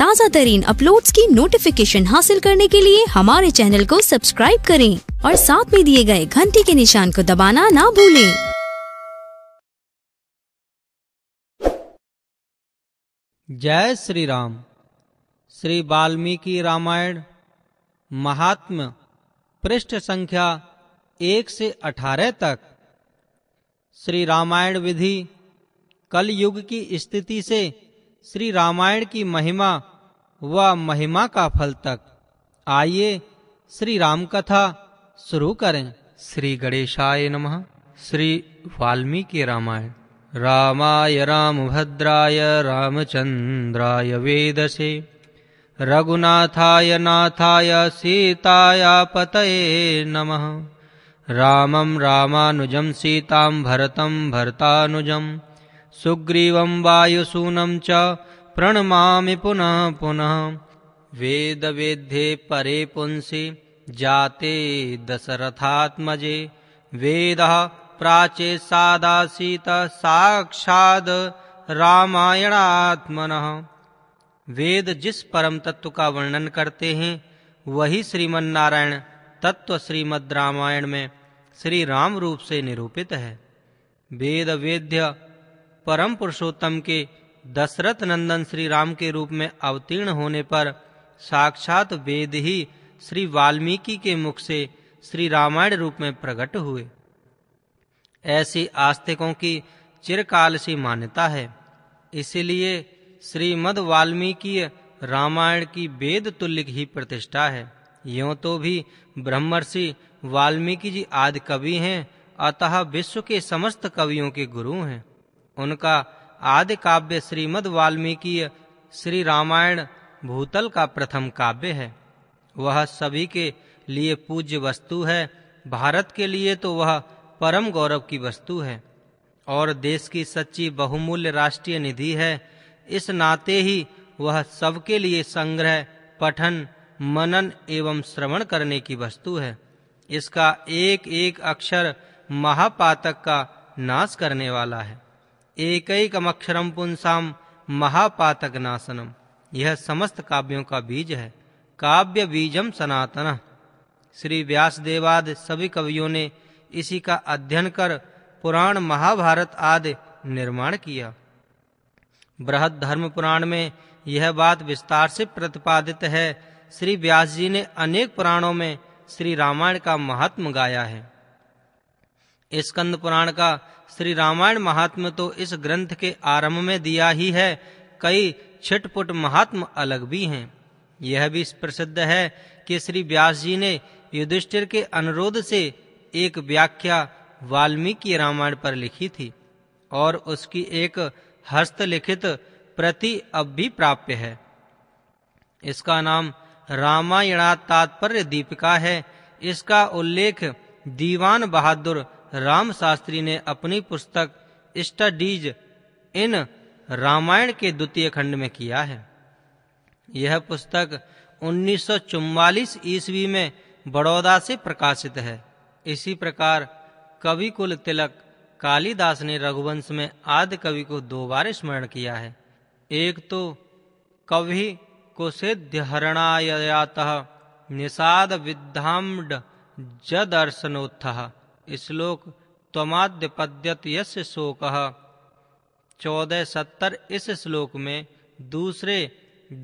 ताज़ा तरीन अपलोड की नोटिफिकेशन हासिल करने के लिए हमारे चैनल को सब्सक्राइब करें और साथ में दिए गए घंटी के निशान को दबाना ना भूलें जय श्री राम श्री वाल्मीकि रामायण महात्म पृष्ठ संख्या एक से अठारह तक श्री रामायण विधि कल युग की स्थिति से श्री रामायण की महिमा व महिमा का फल तक आइए श्री राम कथा शुरू करें श्री गणेशाय नमः श्री वाल्मीकि रामायण रामाय भद्राय रामचंद्राय वेदसे रघुनाथाय नाथाय सीताया पतये नमः रामं रामानुजं सीतां भरतं भरतानुजं सुग्रीवं वायुसूनं च प्रणमामि पुनः पुनः वेदवेद्धे परे पुंसि जाते दशरथात्मजे वेदः प्राचेत् सादासीत साक्षाद् रामायणात्मनः वेद जिस परम तत्व का वर्णन करते हैं वही श्रीमन्नारायण तत्व श्रीमद् रामायण में श्री राम रूप से निरूपित है वेद वेद्य परम पुरुषोत्तम के दशरथ नंदन श्री राम के रूप में अवतीर्ण होने पर साक्षात वेद ही श्री वाल्मीकि के मुख से श्री रामायण रूप में प्रकट हुए ऐसी आस्तिकों की चिरकाल सी मान्यता है इसलिए श्रीमद वाल्मीकि रामायण की वेद तुल्य ही प्रतिष्ठा है यों तो भी ब्रह्मर्षि वाल्मीकि जी आदि कवि हैं अतः विश्व के समस्त कवियों के गुरु हैं उनका आदि काव्य श्रीमद वाल्मीकि श्री रामायण भूतल का प्रथम काव्य है वह सभी के लिए पूज्य वस्तु है भारत के लिए तो वह परम गौरव की वस्तु है और देश की सच्ची बहुमूल्य राष्ट्रीय निधि है इस नाते ही वह सबके लिए संग्रह पठन मनन एवं श्रवण करने की वस्तु है इसका एक एक अक्षर महापातक का नाश करने वाला है एकैकमक्षरम पुंसाम महापातक नाशनम यह समस्त काव्यों का बीज है काव्य बीजम सनातन श्री व्यास देवाद सभी कवियों ने इसी का अध्ययन कर पुराण महाभारत आदि निर्माण किया बृहद धर्म पुराण में यह बात विस्तार से प्रतिपादित है श्री व्यास जी ने अनेक पुराणों में श्री रामायण का महात्म गाया है स्कंद पुराण का श्री रामायण महात्म तो इस ग्रंथ के आरंभ में दिया ही है कई छिटपुट महात्म अलग भी हैं यह भी प्रसिद्ध है कि श्री व्यास जी ने युधिष्ठिर के अनुरोध से एक व्याख्या वाल्मीकि रामायण पर लिखी थी और उसकी एक हस्तलिखित प्रति अब भी प्राप्य है इसका नाम रामायणा तात्पर्य दीपिका है इसका उल्लेख दीवान बहादुर राम शास्त्री ने अपनी पुस्तक स्टडीज इन रामायण के द्वितीय खंड में किया है यह पुस्तक 1944 ईस्वी में बड़ौदा से प्रकाशित है इसी प्रकार कवि कुल तिलक कालिदास ने रघुवंश में आदि कवि को दो बार स्मरण किया है एक तो कवि कुसिद्धहरणायात निषाद विद्धाम्ड जदर्शनोत्थ श्लोक त्वमाद्य पद्यत यश शोक चौदह सत्तर इस श्लोक में दूसरे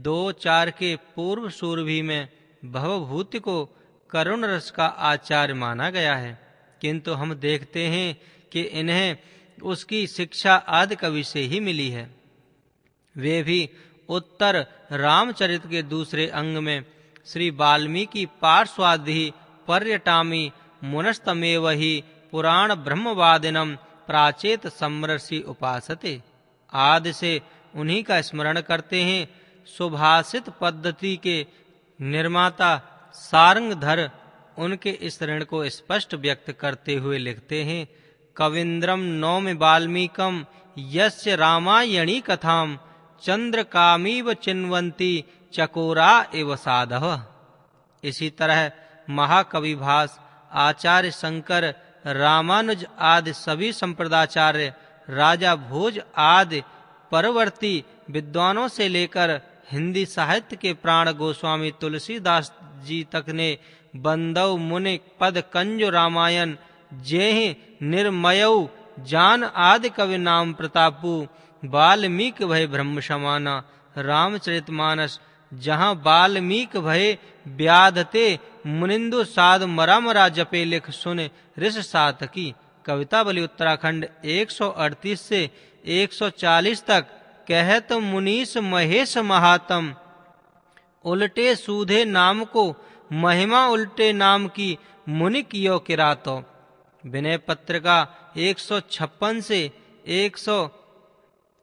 दो चार के पूर्व सूरभि में भवभूति को करुण रस का आचार्य माना गया है किंतु हम देखते हैं कि इन्हें उसकी शिक्षा आदि कवि से ही मिली है वे भी उत्तर रामचरित के दूसरे अंग में श्री वाल्मीकि पार्श्वादि पर्यटामी मुनस्तमेव पुराण ब्रह्मवादिन प्राचेत समरसी उपासते आदि से उन्हीं का स्मरण करते हैं सुभाषित पद्धति के निर्माता सारंगधर उनके इस ऋण को स्पष्ट व्यक्त करते हुए लिखते हैं कविंद्रम नौम वाल्मीकम यस्य रामायणी कथाम चंद्रकामीव चिन्वंती चकोरा एव साधव इसी तरह महाकविभाष आचार्य शंकर रामानुज आदि सभी संप्रदाचार्य राजा भोज आदि परवर्ती विद्वानों से लेकर हिंदी साहित्य के प्राण गोस्वामी तुलसीदास जी तक ने बंदव मुनि पद कंज रामायण जेह निर्मय जान आदि कवि नाम प्रतापु वाल्मीक भय ब्रह्म समाना मानस जहाँ बाल्मीक भय व्याधते मुनिंदु साद मरा मरा जपे लिख सुन ऋष सात की कविता बलि उत्तराखंड 138 से 140 तक कहत मुनीस महेश महातम उल्टे सूधे नाम को महिमा उल्टे नाम की मुनि कियो किरातो विनय पत्रिका 156 से एक सौ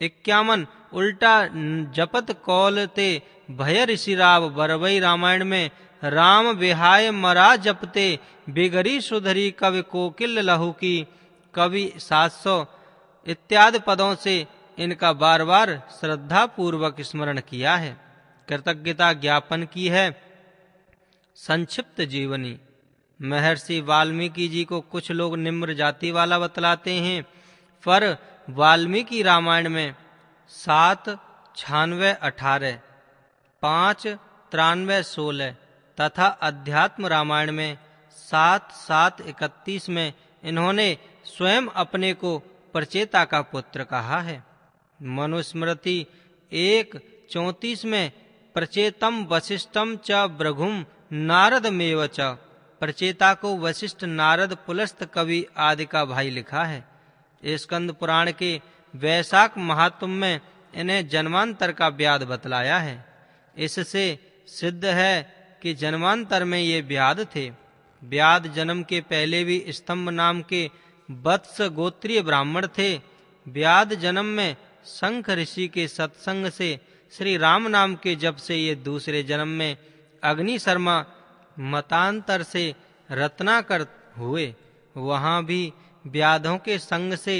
इक्यावन उल्टा जपत कौलते भय ऋषिराव बरबई रामायण में राम विहाय मरा जपते बिगरी सुधरी कवि कोकिल लहू की कवि सात सौ इत्यादि पदों से इनका बार बार श्रद्धा पूर्वक स्मरण किया है कृतज्ञता ज्ञापन की है संक्षिप्त जीवनी महर्षि वाल्मीकि जी को कुछ लोग निम्र जाति वाला बतलाते हैं पर वाल्मीकि रामायण में सात छानवे अठारह पाँच तिरानवे सोलह तथा अध्यात्म रामायण में सात सात इकतीस में इन्होंने स्वयं अपने को प्रचेता का पुत्र कहा है मनुस्मृति एक चौतीस में प्रचेतम वशिष्ठम च ब्रघुम नारद मेव च प्रचेता को वशिष्ठ नारद पुलस्त कवि आदि का भाई लिखा है स्कंद पुराण के वैशाख महात्म में इन्हें जन्मांतर का व्याध बतलाया है इससे सिद्ध है कि जन्मांतर में ये व्याद थे व्याद जन्म के पहले भी स्तंभ नाम के वत्स गोत्रीय ब्राह्मण थे व्याध जन्म में शंख ऋषि के सत्संग से श्री राम नाम के जब से ये दूसरे जन्म में अग्नि शर्मा मतांतर से रत्नाकर हुए वहाँ भी व्याधों के संग से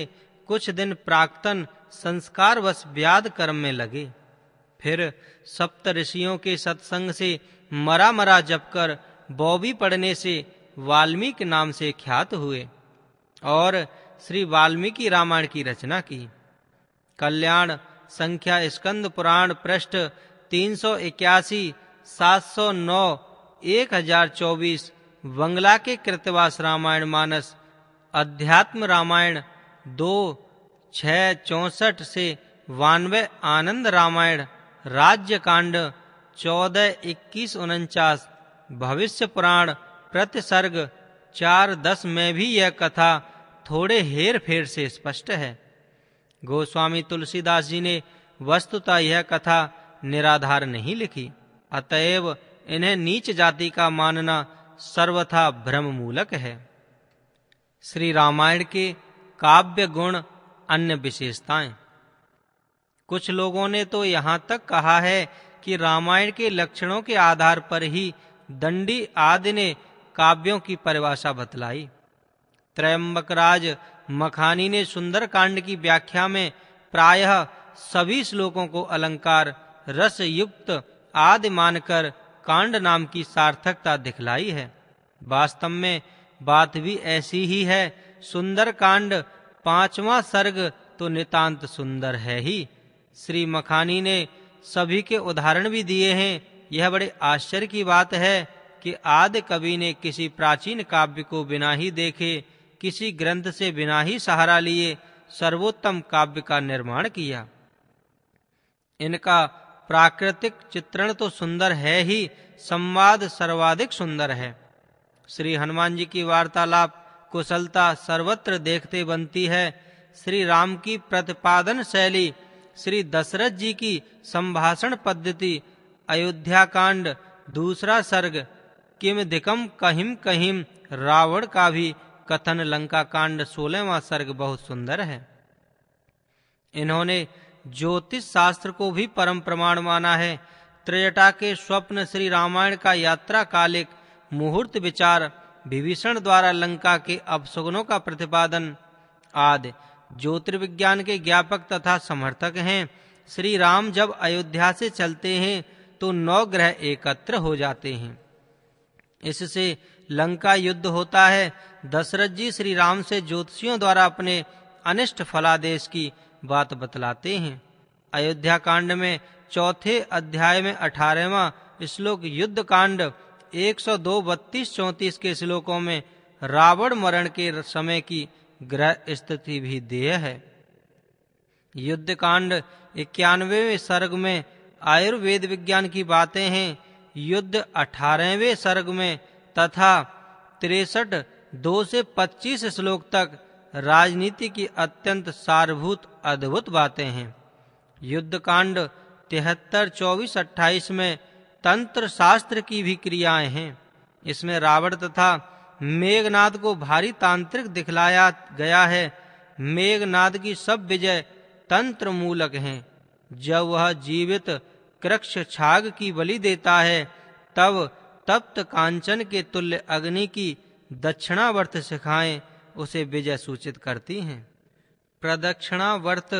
कुछ दिन प्राक्तन संस्कारवश व्याध कर्म में लगे फिर सप्त ऋषियों के सत्संग से मरा मरा जपकर बौबी पढ़ने से वाल्मीकि नाम से ख्यात हुए और श्री वाल्मीकि रामायण की रचना की कल्याण संख्या स्कंद पुराण पृष्ठ तीन सौ इक्यासी सात सौ नौ एक हजार चौबीस बंगला के कृतवास रामायण मानस अध्यात्म रामायण दो छ चौसठ से वानवे आनंद रामायण राज्य कांड चौदह इक्कीस उनचास भविष्य पुराण प्रतिसर्ग चार दस में भी यह कथा थोड़े हेर फेर से स्पष्ट है गोस्वामी तुलसीदास जी ने वस्तुतः यह कथा निराधार नहीं लिखी अतएव इन्हें नीच जाति का मानना सर्वथा भ्रम मूलक है श्री रामायण के काव्य गुण अन्य विशेषताएं कुछ लोगों ने तो यहां तक कहा है कि रामायण के लक्षणों के आधार पर ही दंडी आदि ने काव्यों की परिभाषा बतलाई राज मखानी ने सुंदर कांड की व्याख्या में प्रायः सभी श्लोकों को अलंकार रस युक्त आदि मानकर कांड नाम की सार्थकता दिखलाई है वास्तव में बात भी ऐसी ही है सुंदर कांड पांचवा सर्ग तो नितांत सुंदर है ही श्री मखानी ने सभी के उदाहरण भी दिए हैं यह बड़े आश्चर्य की बात है कि आदि कवि ने किसी प्राचीन काव्य को बिना ही देखे किसी ग्रंथ से बिना ही सहारा लिए सर्वोत्तम काव्य का निर्माण किया इनका प्राकृतिक चित्रण तो सुंदर है ही संवाद सर्वाधिक सुंदर है श्री हनुमान जी की वार्तालाप कुशलता सर्वत्र देखते बनती है श्री राम की प्रतिपादन शैली श्री दशरथ जी की संभाषण पद्धति अयोध्या कांड दूसरा सर्ग किम दिकम कहिम कहिम रावण का भी कथन लंका कांड सोलहवा सर्ग बहुत सुंदर है इन्होंने ज्योतिष शास्त्र को भी परम प्रमाण माना है त्रेजटा के स्वप्न श्री रामायण का यात्रा कालिक मुहूर्त विचार विभीषण द्वारा लंका के अपशगुनों का प्रतिपादन आदि ज्योतिर्विज्ञान के ज्ञापक तथा समर्थक हैं श्री राम जब अयोध्या से चलते हैं तो नौ ग्रह एकत्र हो जाते हैं इससे लंका युद्ध होता है दशरथ जी श्री राम से ज्योतिषियों द्वारा अपने अनिष्ट फलादेश की बात बतलाते हैं अयोध्या कांड में चौथे अध्याय में अठारहवा श्लोक युद्ध कांड एक सौ दो बत्तीस चौंतीस के श्लोकों में रावण मरण के समय की ग्रह स्थिति भी देह है युद्ध कांड इक्यानवे सर्ग में आयुर्वेद विज्ञान की बातें हैं युद्ध अठारहवें सर्ग में तथा तिरसठ दो से पच्चीस श्लोक तक राजनीति की अत्यंत सारभूत अद्भुत बातें हैं युद्ध कांड तिहत्तर चौबीस अट्ठाईस में तंत्र शास्त्र की भी क्रियाएं हैं इसमें रावण तथा मेघनाद को भारी तांत्रिक दिखलाया गया है मेघनाद की सब विजय तंत्र मूलक हैं जब वह जीवित कृक्ष छाग की बलि देता है तब तप्त कांचन के तुल्य अग्नि की दक्षिणावर्त शिखाएं उसे विजय सूचित करती हैं प्रदक्षिणावर्त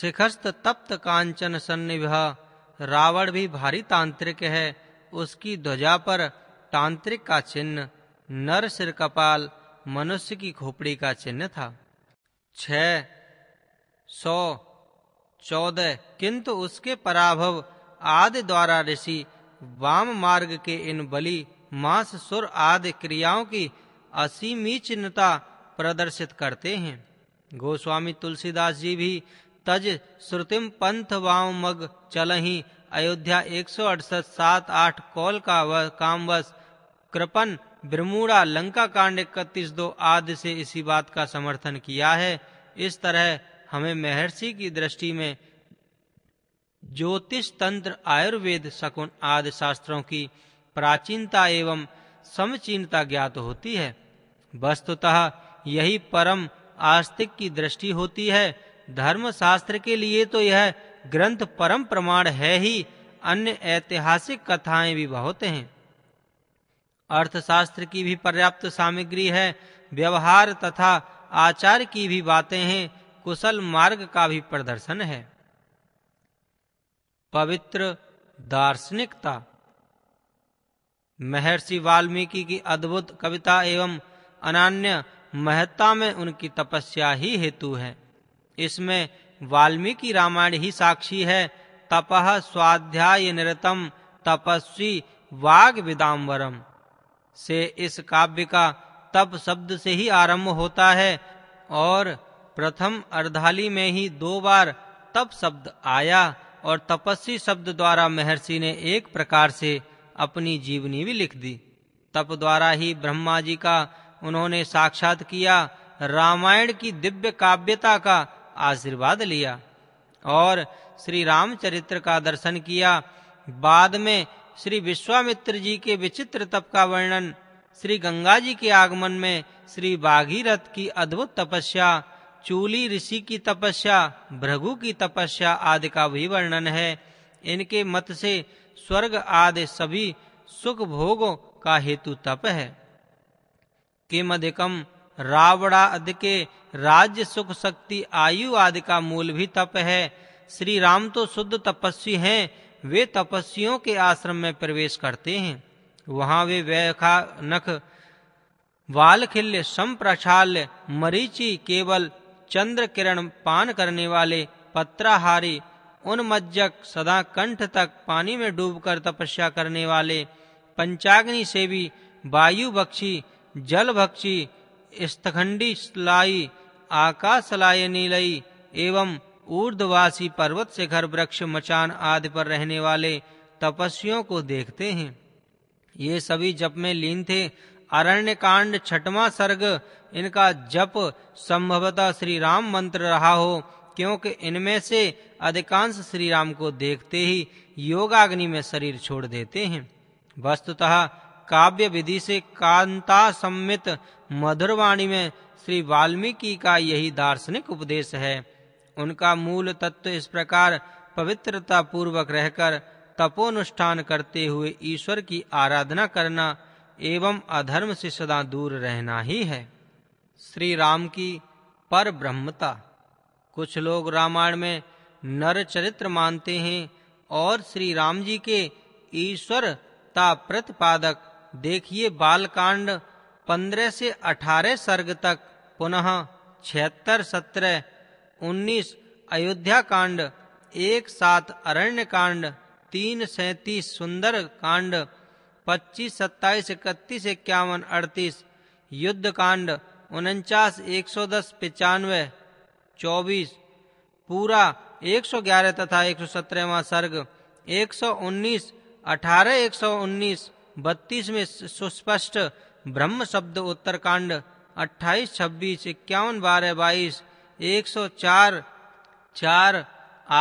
शिखस्त तप्त कांचन सन्निभा रावण भी भारी तांत्रिक है उसकी ध्वजा पर तांत्रिक का चिन्ह नर सिर कपाल मनुष्य की खोपड़ी का चिन्ह था छ सौ चौदह किंतु उसके पराभव आदि द्वारा ऋषि वाम मार्ग के इन बलि मांस सुर आदि क्रियाओं की असीमी चिन्हता प्रदर्शित करते हैं गोस्वामी तुलसीदास जी भी तज श्रुतिम पंथ वाम मग ही अयोध्या एक सौ अड़सठ सात आठ कौल का वह कामवश कृपन ब्रमूड़ा लंका कांड इकतीस दो आदि से इसी बात का समर्थन किया है इस तरह हमें महर्षि की दृष्टि में ज्योतिष तंत्र आयुर्वेद शकुन आदि शास्त्रों की प्राचीनता एवं समचीनता ज्ञात होती है वस्तुतः यही परम आस्तिक की दृष्टि होती है धर्मशास्त्र के लिए तो यह ग्रंथ परम प्रमाण है ही अन्य ऐतिहासिक कथाएं भी बहुत हैं अर्थशास्त्र की भी पर्याप्त सामग्री है व्यवहार तथा आचार की भी बातें हैं कुशल मार्ग का भी प्रदर्शन है पवित्र दार्शनिकता महर्षि वाल्मीकि की अद्भुत कविता एवं अनान्य महत्ता में उनकी तपस्या ही हेतु है इसमें वाल्मीकि रामायण ही साक्षी है तपह स्वाध्याय निरतम तपस्वी वाग विदाम्बरम से इस काव्य का तप शब्द से ही आरंभ होता है और प्रथम अर्धाली में ही दो बार तप शब्द आया और तपस्वी शब्द द्वारा महर्षि ने एक प्रकार से अपनी जीवनी भी लिख दी तप द्वारा ही ब्रह्मा जी का उन्होंने साक्षात किया रामायण की दिव्य काव्यता का आशीर्वाद लिया और श्री रामचरित्र का दर्शन किया बाद में श्री विश्वामित्र जी के विचित्र तप का वर्णन श्री गंगा जी के आगमन में श्री बागीरथ की अद्भुत तपस्या चूली ऋषि की तपस्या भृगु की तपस्या आदि का भी वर्णन है इनके मत से स्वर्ग आदि सभी सुख भोगों का हेतु तप है किम अधिकम रावणा अधि के राज्य सुख शक्ति आयु आदि का मूल भी तप है श्री राम तो शुद्ध तपस्वी हैं वे तपस्वियों के आश्रम में प्रवेश करते हैं वहाँ वे वैखा नख वालखिल्य संप्रक्षाल्य मरीचि केवल चंद्र किरण पान करने वाले पत्राहारी उन्मज्जक सदा कंठ तक पानी में डूबकर तपस्या करने वाले पंचाग्नि सेवी वायु बक्षी जल बक्षी स्तखंडी सलाई लाय नीलई एवं ऊर्दवासी पर्वत शिखर वृक्ष मचान आदि पर रहने वाले तपस्वियों को देखते हैं ये सभी जप में लीन थे अरण्य कांड छठवा सर्ग इनका जप संभवतः श्री राम मंत्र रहा हो क्योंकि इनमें से अधिकांश श्री राम को देखते ही योगाग्नि में शरीर छोड़ देते हैं वस्तुतः काव्य विधि से कांता सम्मित मधुरवाणी में श्री वाल्मीकि का यही दार्शनिक उपदेश है उनका मूल तत्व इस प्रकार पवित्रता पूर्वक रहकर तपोनुष्ठान करते हुए ईश्वर की आराधना करना एवं अधर्म से सदा दूर रहना ही है श्री राम की पर ब्रह्मता कुछ लोग रामायण में नर चरित्र मानते हैं और श्री राम जी के ईश्वर ता प्रतिपादक देखिए बालकांड पंद्रह से अठारह सर्ग तक पुनः छिहत्तर सत्रह उन्नीस अयोध्या कांड एक सात अरण्य कांड तीन सैतीस सुंदर कांड पच्चीस सत्ताईस इकतीस इक्यावन अड़तीस युद्ध कांड उनचास एक सौ दस पचानवे चौबीस पूरा एक सौ ग्यारह तथा एक सौ सत्रहवा सर्ग एक सौ उन्नीस अठारह एक सौ उन्नीस बत्तीस में सुस्पष्ट ब्रह्म शब्द उत्तरकांड अट्ठाईस छब्बीस इक्यावन बारह बाईस 104 चार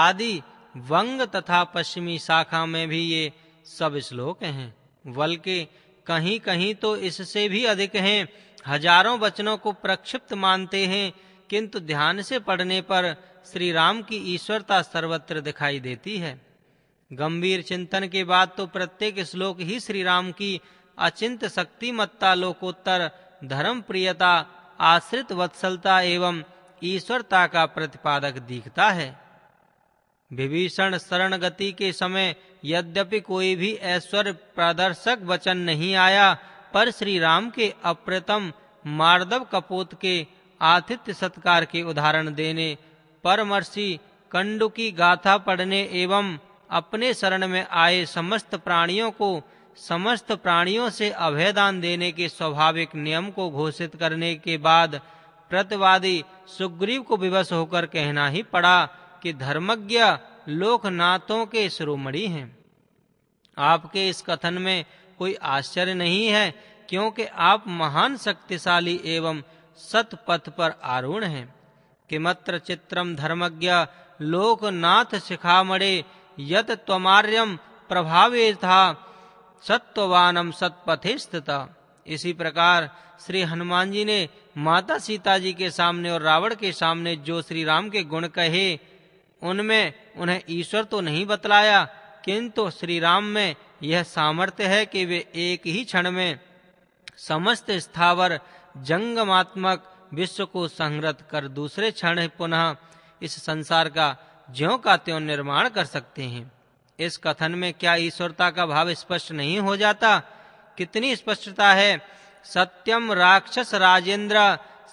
आदि वंग तथा पश्चिमी शाखा में भी ये सब श्लोक हैं बल्कि कहीं कहीं तो इससे भी अधिक हैं हजारों वचनों को प्रक्षिप्त मानते हैं किंतु ध्यान से पढ़ने पर श्री राम की ईश्वरता सर्वत्र दिखाई देती है गंभीर चिंतन के बाद तो प्रत्येक श्लोक ही श्री राम की अचिंत शक्तिमत्ता लोकोत्तर धर्म प्रियता आश्रित वत्सलता एवं ईश्वरता का प्रतिपादक दिखता है विभीषण शरण गति के समय यद्यपि कोई भी ऐश्वर्य प्रदर्शक वचन नहीं आया पर श्री राम के अप्रतम मार्दव कपोत के आतिथ्य सत्कार के उदाहरण देने परमर्षि कंडु की गाथा पढ़ने एवं अपने शरण में आए समस्त प्राणियों को समस्त प्राणियों से अभेदान देने के स्वाभाविक नियम को घोषित करने के बाद प्रतिवादी सुग्रीव को विवश होकर कहना ही पड़ा कि धर्मज्ञ लोकनाथों के श्रोमणी हैं आपके इस कथन में कोई आश्चर्य नहीं है क्योंकि आप महान शक्तिशाली एवं सतपथ पर आरूढ़ हैं किमत्र चित्रम धर्मज्ञ लोकनाथ शिखामणे यत त्वमार्यम प्रभावे था सत्वानम सत्पथे इसी प्रकार श्री हनुमान जी ने माता सीता जी के सामने और रावण के सामने जो श्री राम के गुण कहे उनमें उन्हें ईश्वर तो नहीं बतलाया किंतु श्री राम में यह सामर्थ्य है कि वे एक ही क्षण में समस्त स्थावर जंगमात्मक विश्व को संग्रत कर दूसरे क्षण पुनः इस संसार का ज्यो का त्यों निर्माण कर सकते हैं इस कथन में क्या ईश्वरता का भाव स्पष्ट नहीं हो जाता कितनी स्पष्टता है सत्यम राक्षस राजेंद्र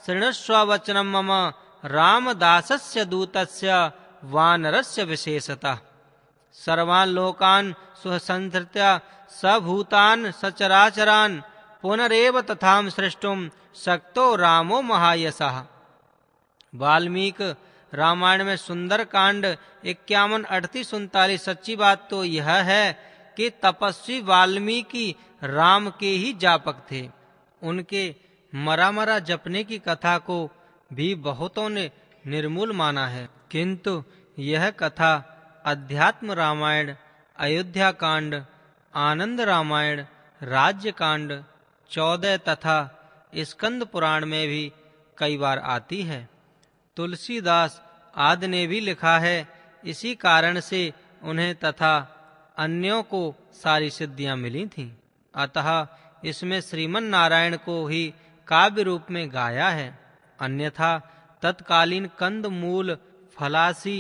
शृणस्व वचनम मम दूत वानर से विशेषता सर्वान् लोकान सुसंसृत्य सभूतान सचराचरा पुनरेव तथा सृष्टुम शक्तो रामो महायश वाल्मीक रामायण में सुंदर कांड इक्यावन अड़तीस उनतालीस सच्ची बात तो यह है कि तपस्वी वाल्मीकि राम के ही जापक थे उनके मरा मरा जपने की कथा को भी बहुतों ने निर्मूल माना है किंतु यह कथा अध्यात्म रामायण अयोध्या कांड आनंद रामायण राज्य कांड चौदह तथा स्कंद पुराण में भी कई बार आती है तुलसीदास आदि ने भी लिखा है इसी कारण से उन्हें तथा अन्यों को सारी सिद्धियां मिली थीं अतः इसमें श्रीमन नारायण को ही काव्य रूप में गाया है अन्यथा तत्कालीन कंद मूल फलासी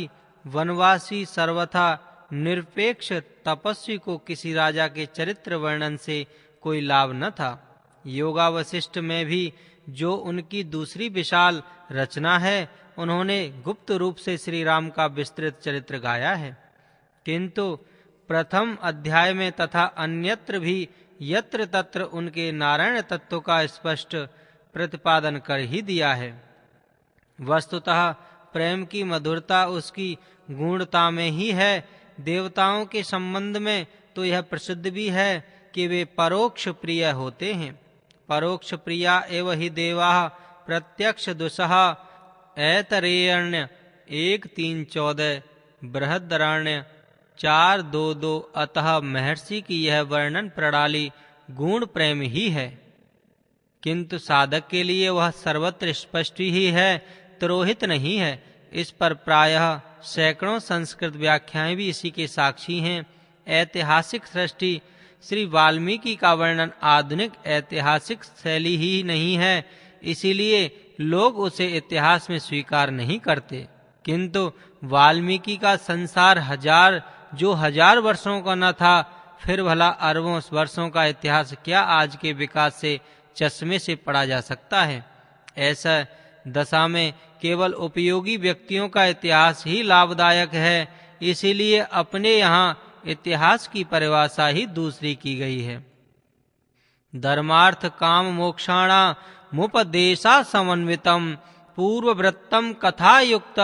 वनवासी सर्वथा निरपेक्ष तपस्वी को किसी राजा के चरित्र वर्णन से कोई लाभ न था योगावशिष्ट में भी जो उनकी दूसरी विशाल रचना है उन्होंने गुप्त रूप से श्री राम का विस्तृत चरित्र गाया है किंतु प्रथम अध्याय में तथा अन्यत्र भी यत्र तत्र उनके नारायण तत्व का स्पष्ट प्रतिपादन कर ही दिया है वस्तुतः प्रेम की मधुरता उसकी गुणता में ही है देवताओं के संबंध में तो यह प्रसिद्ध भी है कि वे परोक्ष प्रिय होते हैं परोक्ष प्रिया एव ही देवा प्रत्यक्ष दुसह ऐतरेण्य एक तीन चौदह बृहदारण्य चार दो दो अतः महर्षि की यह वर्णन प्रणाली गुण प्रेम ही है किंतु साधक के लिए वह सर्वत्र स्पष्ट ही है त्रोहित नहीं है इस पर प्रायः सैकड़ों संस्कृत व्याख्याएं भी इसी के साक्षी हैं ऐतिहासिक सृष्टि श्री वाल्मीकि का वर्णन आधुनिक ऐतिहासिक शैली ही नहीं है इसीलिए लोग उसे इतिहास में स्वीकार नहीं करते किंतु वाल्मीकि का संसार हजार जो हजार वर्षों का न था फिर भला अरबों वर्षों का इतिहास क्या आज के विकास से चश्मे से पढ़ा जा सकता है ऐसा दशा में केवल उपयोगी व्यक्तियों का इतिहास ही लाभदायक है इसीलिए अपने यहाँ इतिहास की परिभाषा ही दूसरी की गई है धर्मार्थ काम मोक्षाणा मुपदेशा समन्वितम पूर्ववृत्तम कथायुक्त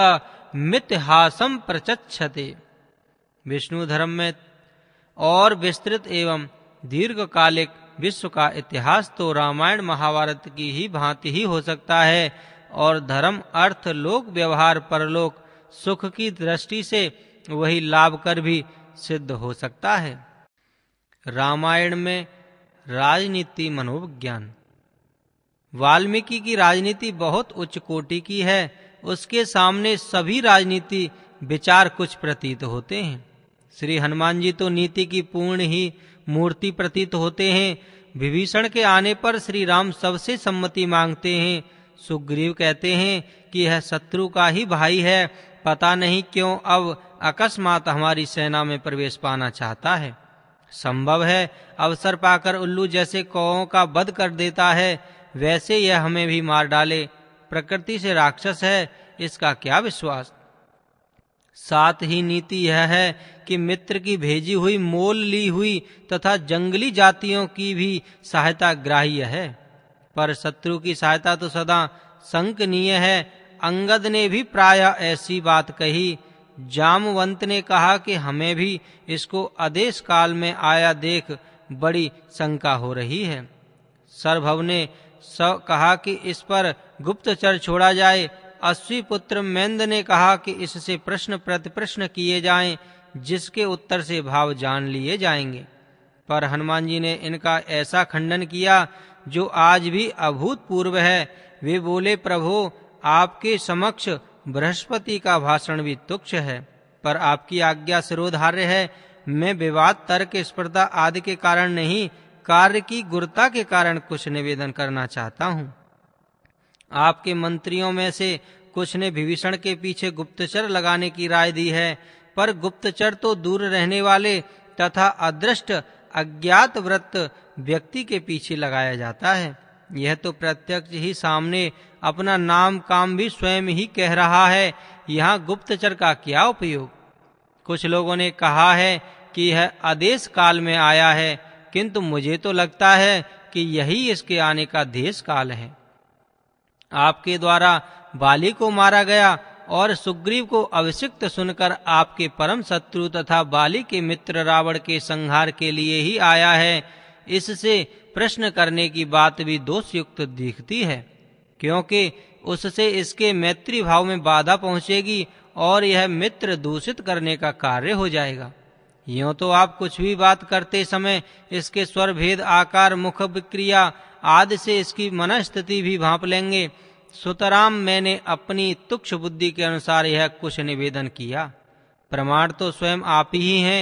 मितहासम प्रचक्षते विष्णु धर्म में और विस्तृत एवं दीर्घकालिक विश्व का इतिहास तो रामायण महाभारत की ही भांति ही हो सकता है और धर्म अर्थ लोक व्यवहार परलोक सुख की दृष्टि से वही लाभ कर भी सिद्ध हो सकता है रामायण में राजनीति मनोविज्ञान वाल्मीकि की राजनीति बहुत उच्च कोटि की है उसके सामने सभी राजनीति विचार कुछ प्रतीत होते हैं श्री हनुमान जी तो नीति की पूर्ण ही मूर्ति प्रतीत होते हैं विभीषण के आने पर श्री राम सबसे सम्मति मांगते हैं सुग्रीव कहते हैं कि यह शत्रु का ही भाई है पता नहीं क्यों अब अकस्मात हमारी सेना में प्रवेश पाना चाहता है संभव है अवसर पाकर उल्लू जैसे कौओं का वध कर देता है वैसे यह हमें भी मार डाले प्रकृति से राक्षस है इसका क्या विश्वास साथ ही नीति यह है कि मित्र की भेजी हुई मोल ली हुई तथा जंगली जातियों की भी सहायता ग्राह्य है पर शत्रु की सहायता तो सदा संकनीय है अंगद ने भी प्राय ऐसी बात कही जामवंत ने कहा कि हमें भी इसको आदेश काल में आया देख बड़ी शंका हो रही है सरभव ने कहा कि इस पर गुप्तचर छोड़ा जाए अश्वी पुत्र मेंद ने कहा कि इससे प्रश्न प्रतिप्रश्न किए जाएं जिसके उत्तर से भाव जान लिए जाएंगे पर हनुमान जी ने इनका ऐसा खंडन किया जो आज भी अभूतपूर्व है वे बोले प्रभो आपके समक्ष बृहस्पति का भाषण भी तुक्ष है पर आपकी आज्ञा सिरोधार्य है मैं विवाद तर्क स्पर्धा आदि के कारण नहीं कार्य की गुरता के कारण कुछ निवेदन करना चाहता हूँ आपके मंत्रियों में से कुछ ने विभीषण के पीछे गुप्तचर लगाने की राय दी है पर गुप्तचर तो दूर रहने वाले तथा अदृष्ट अज्ञात व्रत व्यक्ति के पीछे लगाया जाता है यह तो प्रत्यक्ष ही सामने अपना नाम काम भी स्वयं ही कह रहा है यहाँ गुप्तचर का क्या उपयोग कुछ लोगों ने कहा है कि यह आदेश काल में आया है किंतु मुझे तो लगता है कि यही इसके आने का देश काल है आपके द्वारा बाली को मारा गया और सुग्रीव को अभिषिक्त सुनकर आपके परम शत्रु तथा बाली के मित्र रावण के संहार के लिए ही आया है इससे प्रश्न करने की बात भी दोषयुक्त दिखती है क्योंकि उससे इसके मैत्री भाव में बाधा पहुंचेगी और यह मित्र दूषित करने का कार्य हो जाएगा यूं तो आप कुछ भी बात करते समय इसके स्वर भेद आकार मुख विक्रिया आदि से इसकी मनस्थिति भी भाप लेंगे सुतराम मैंने अपनी तुक्ष बुद्धि के अनुसार यह कुछ निवेदन किया प्रमाण तो स्वयं आप ही हैं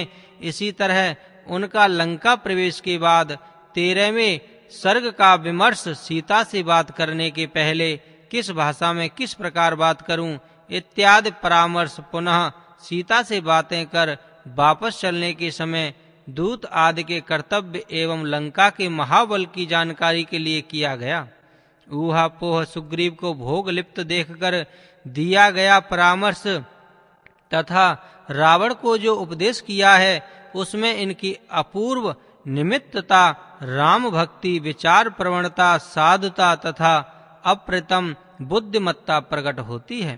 इसी तरह उनका लंका प्रवेश के बाद तेरहवें सर्ग का विमर्श सीता से बात करने के पहले किस भाषा में किस प्रकार बात करूं इत्यादि परामर्श पुनः सीता से बातें कर वापस चलने के समय दूत आदि के कर्तव्य एवं लंका के महाबल की जानकारी के लिए किया गया ऊहापोह सुग्रीव को भोग लिप्त देखकर दिया गया परामर्श तथा रावण को जो उपदेश किया है उसमें इनकी अपूर्व निमित्तता राम भक्ति विचार प्रवणता साधुता तथा अप्रतम बुद्धिमत्ता प्रकट होती है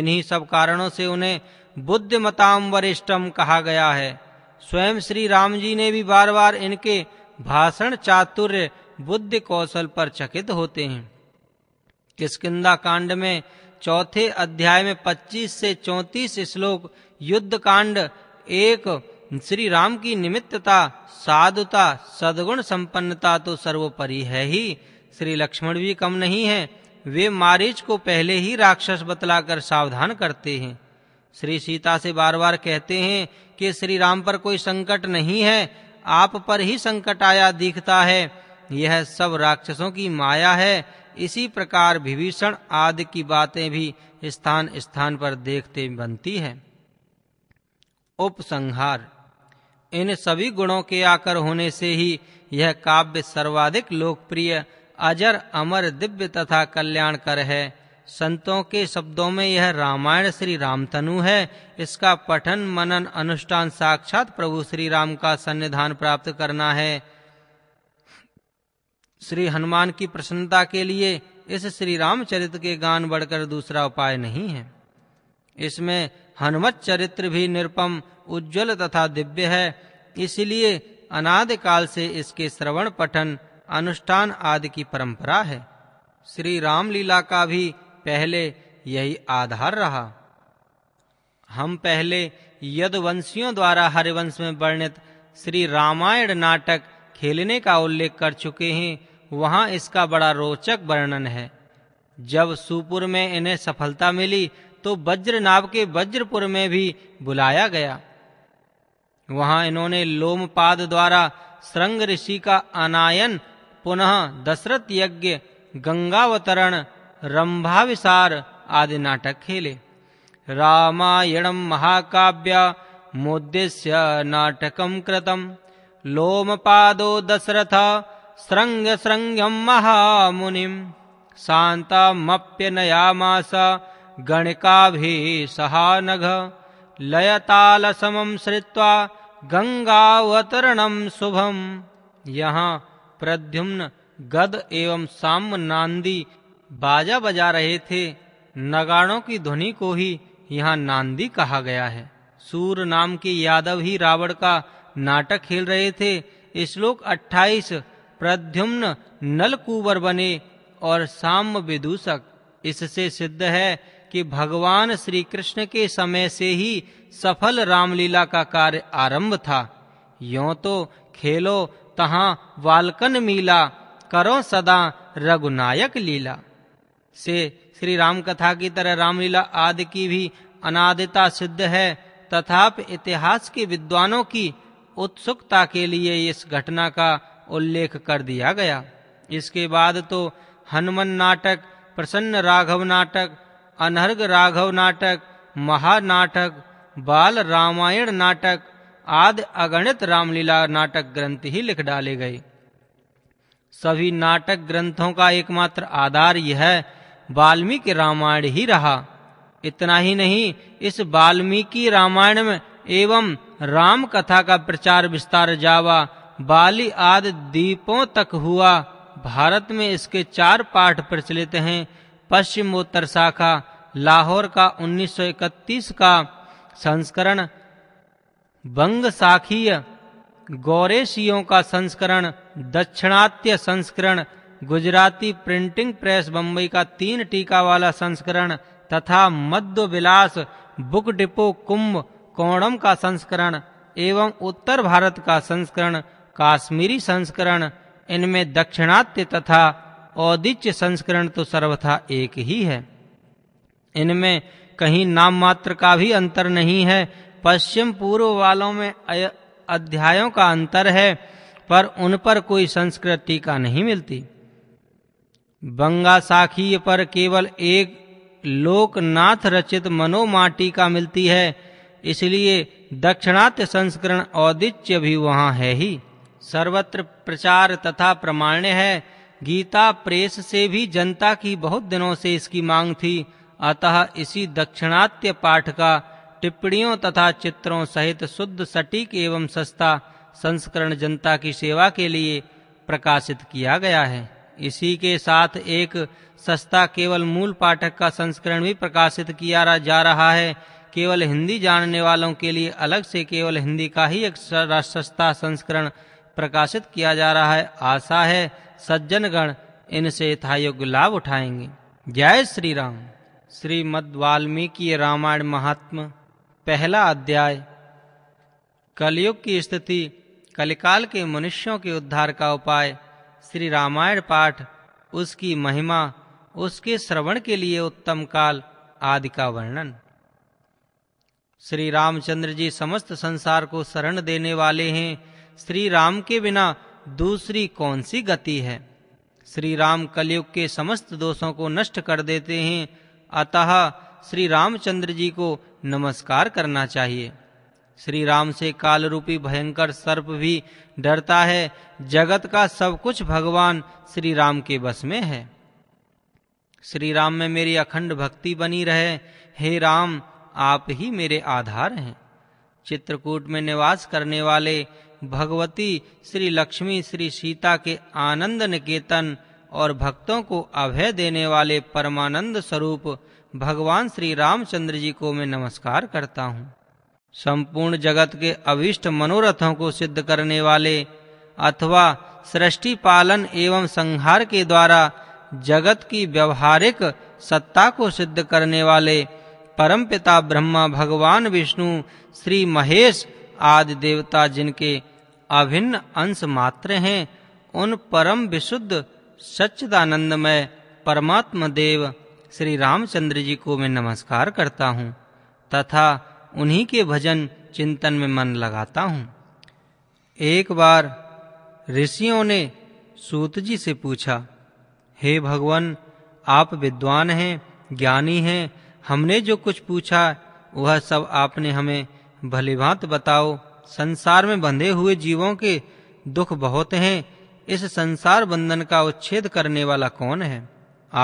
इन्हीं सब कारणों से उन्हें बुद्धिमताम वरिष्ठम कहा गया है स्वयं श्री राम जी ने भी बार बार इनके भाषण चातुर्य बुद्धि कौशल पर चकित होते हैं किसकिदा कांड में चौथे अध्याय में 25 से 34 श्लोक युद्ध कांड एक श्री राम की निमित्तता साधुता सदगुण संपन्नता तो सर्वोपरि है ही श्री लक्ष्मण भी कम नहीं है वे मारिच को पहले ही राक्षस बतलाकर सावधान करते हैं श्री सीता से बार बार कहते हैं कि श्री राम पर कोई संकट नहीं है आप पर ही संकट आया दिखता है यह सब राक्षसों की माया है इसी प्रकार विभीषण आदि की बातें भी स्थान स्थान पर देखते बनती है उपसंहार इन सभी गुणों के आकर होने से ही यह काव्य सर्वाधिक लोकप्रिय अजर अमर दिव्य तथा कल्याण कर है संतों के शब्दों में यह रामायण श्री रामतनु है इसका पठन मनन अनुष्ठान साक्षात प्रभु श्री राम का सन्निधान प्राप्त करना है श्री हनुमान की प्रसन्नता के लिए इस श्री रामचरित के गान बढ़कर दूसरा उपाय नहीं है इसमें हनुमत चरित्र भी निरपम उज्जवल तथा दिव्य है इसलिए अनाद काल से इसके श्रवण पठन अनुष्ठान आदि की परंपरा है श्री रामलीला का भी पहले यही आधार रहा हम पहले यदवंशियों द्वारा हरिवंश में वर्णित श्री रामायण नाटक खेलने का उल्लेख कर चुके हैं वहां इसका बड़ा रोचक वर्णन है जब सुपुर में इन्हें सफलता मिली तो वज्रनाभ के वज्रपुर में भी बुलाया गया वहां इन्होंने लोमपाद द्वारा श्रृंग ऋषि का अनायन पुनः दशरथ यज्ञ गंगावतरण रंभाविसार आदि नाटक खेले रामायण महाकाव्य मुद्देश्य नाटकम कृतम लोमपादो दशरथ श्रृंग सृङ्गसृङ्गं महामुनिं शान्तमप्यनयामास गणिकाभिसहानघ लयतालसमं श्रित्वा गंगावतरण शुभम यहाँ प्रद्युम्न गद एवं साम नांदी बाजा बजा रहे थे नगाड़ों की ध्वनि को ही यहाँ नांदी कहा गया है सूर नाम के यादव ही रावण का नाटक खेल रहे थे श्लोक अट्ठाईस प्रद्युम्न नलकुवर बने और साम्य विदूषक इससे सिद्ध है कि भगवान श्री कृष्ण के समय से ही सफल रामलीला का कार्य आरंभ था यो तो खेलो तहां वालकन मीला करो सदा रघुनायक लीला से श्री राम कथा की तरह रामलीला आदि की भी अनादिता सिद्ध है तथाप इतिहास के विद्वानों की उत्सुकता के लिए इस घटना का उल्लेख कर दिया गया इसके बाद तो हनुमन नाटक प्रसन्न राघव नाटक अनहर्ग राघव नाटक महानाटक बाल रामायण नाटक आदि अगणित रामलीला नाटक ग्रंथ ही लिख डाले गए सभी नाटक ग्रंथों का एकमात्र आधार यह वाल्मीकि रामायण ही रहा इतना ही नहीं इस वाल्मीकि रामायण में एवं राम कथा का प्रचार विस्तार जावा बाली आदि द्वीपों तक हुआ भारत में इसके चार पाठ प्रचलित हैं पश्चिमोत्तर शाखा लाहौर का 1931 का संस्करण बंग शाखीय गौरेशियों का संस्करण दक्षिणात्य संस्करण गुजराती प्रिंटिंग प्रेस बम्बई का तीन टीका वाला संस्करण तथा मध्य विलास बुक डिपो कुंभ कोणम का संस्करण एवं उत्तर भारत का संस्करण काश्मीरी संस्करण इनमें दक्षिणात्य तथा औदिच्य संस्करण तो सर्वथा एक ही है इनमें कहीं नाम मात्र का भी अंतर नहीं है पश्चिम पूर्व वालों में अध्यायों का अंतर है पर उन पर कोई संस्कृत टीका नहीं मिलती बंगा साखी पर केवल एक लोकनाथ रचित मनोमा टीका मिलती है इसलिए दक्षिणात्य संस्करण औदिच्य भी वहां है ही सर्वत्र प्रचार तथा प्रमाण्य है गीता प्रेस से भी जनता की बहुत दिनों से इसकी मांग थी अतः इसी दक्षिणात्य पाठ का टिप्पणियों तथा चित्रों सहित शुद्ध सटीक एवं सस्ता संस्करण जनता की सेवा के लिए प्रकाशित किया गया है इसी के साथ एक सस्ता केवल मूल पाठक का संस्करण भी प्रकाशित किया जा रहा है केवल हिंदी जानने वालों के लिए अलग से केवल हिंदी का ही एक सस्ता संस्करण प्रकाशित किया जा रहा है आशा है सज्जनगण इनसे यथायोग्य लाभ उठाएंगे जय श्री राम मद वाल्मीकि रामायण महात्म पहला अध्याय कलयुग की स्थिति कलिकाल के मनुष्यों के उद्धार का उपाय श्री रामायण पाठ उसकी महिमा उसके श्रवण के लिए उत्तम काल आदि का वर्णन श्री रामचंद्र जी समस्त संसार को शरण देने वाले हैं श्री राम के बिना दूसरी कौन सी गति है श्री राम कलयुग के समस्त दोषों को नष्ट कर देते हैं अतः श्री रामचंद्र जी को नमस्कार करना चाहिए श्री राम से काल रूपी भयंकर सर्प भी डरता है जगत का सब कुछ भगवान श्री राम के बस में है श्री राम में मेरी अखंड भक्ति बनी रहे हे राम आप ही मेरे आधार हैं चित्रकूट में निवास करने वाले भगवती श्री लक्ष्मी श्री सीता के आनंद निकेतन और भक्तों को अभय देने वाले परमानंद स्वरूप भगवान श्री रामचंद्र जी को मैं नमस्कार करता हूँ संपूर्ण जगत के अविष्ट मनोरथों को सिद्ध करने वाले अथवा सृष्टि पालन एवं संहार के द्वारा जगत की व्यवहारिक सत्ता को सिद्ध करने वाले परमपिता ब्रह्मा भगवान विष्णु श्री महेश आदि देवता जिनके अभिन्न अंश मात्र हैं उन परम विशुद्ध सच्चिदानंदमय परमात्मा देव श्री रामचंद्र जी को मैं नमस्कार करता हूँ तथा उन्हीं के भजन चिंतन में मन लगाता हूँ एक बार ऋषियों ने सूत जी से पूछा हे भगवान आप विद्वान हैं ज्ञानी हैं हमने जो कुछ पूछा वह सब आपने हमें भलीभांत बताओ संसार में बंधे हुए जीवों के दुख बहुत हैं इस संसार बंधन का उच्छेद करने वाला कौन है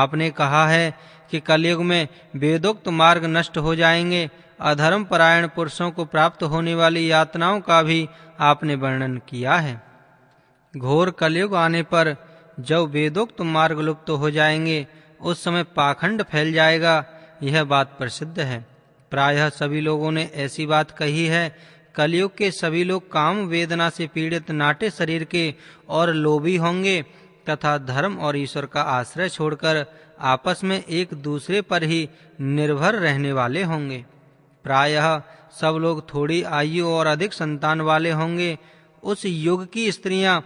आपने कहा है कि कलयुग में वेदोक्त मार्ग नष्ट हो जाएंगे अधर्म परायण पुरुषों को प्राप्त होने वाली यातनाओं का भी आपने वर्णन किया है घोर कलयुग आने पर जब वेदोक्त मार्ग लुप्त तो हो जाएंगे उस समय पाखंड फैल जाएगा यह बात प्रसिद्ध है प्रायः सभी लोगों ने ऐसी बात कही है कलयुग के सभी लोग काम वेदना से पीड़ित नाटे शरीर के और लोभी होंगे तथा धर्म और ईश्वर का आश्रय छोड़कर आपस में एक दूसरे पर ही निर्भर रहने वाले होंगे प्रायः सब लोग थोड़ी आयु और अधिक संतान वाले होंगे उस युग की स्त्रियां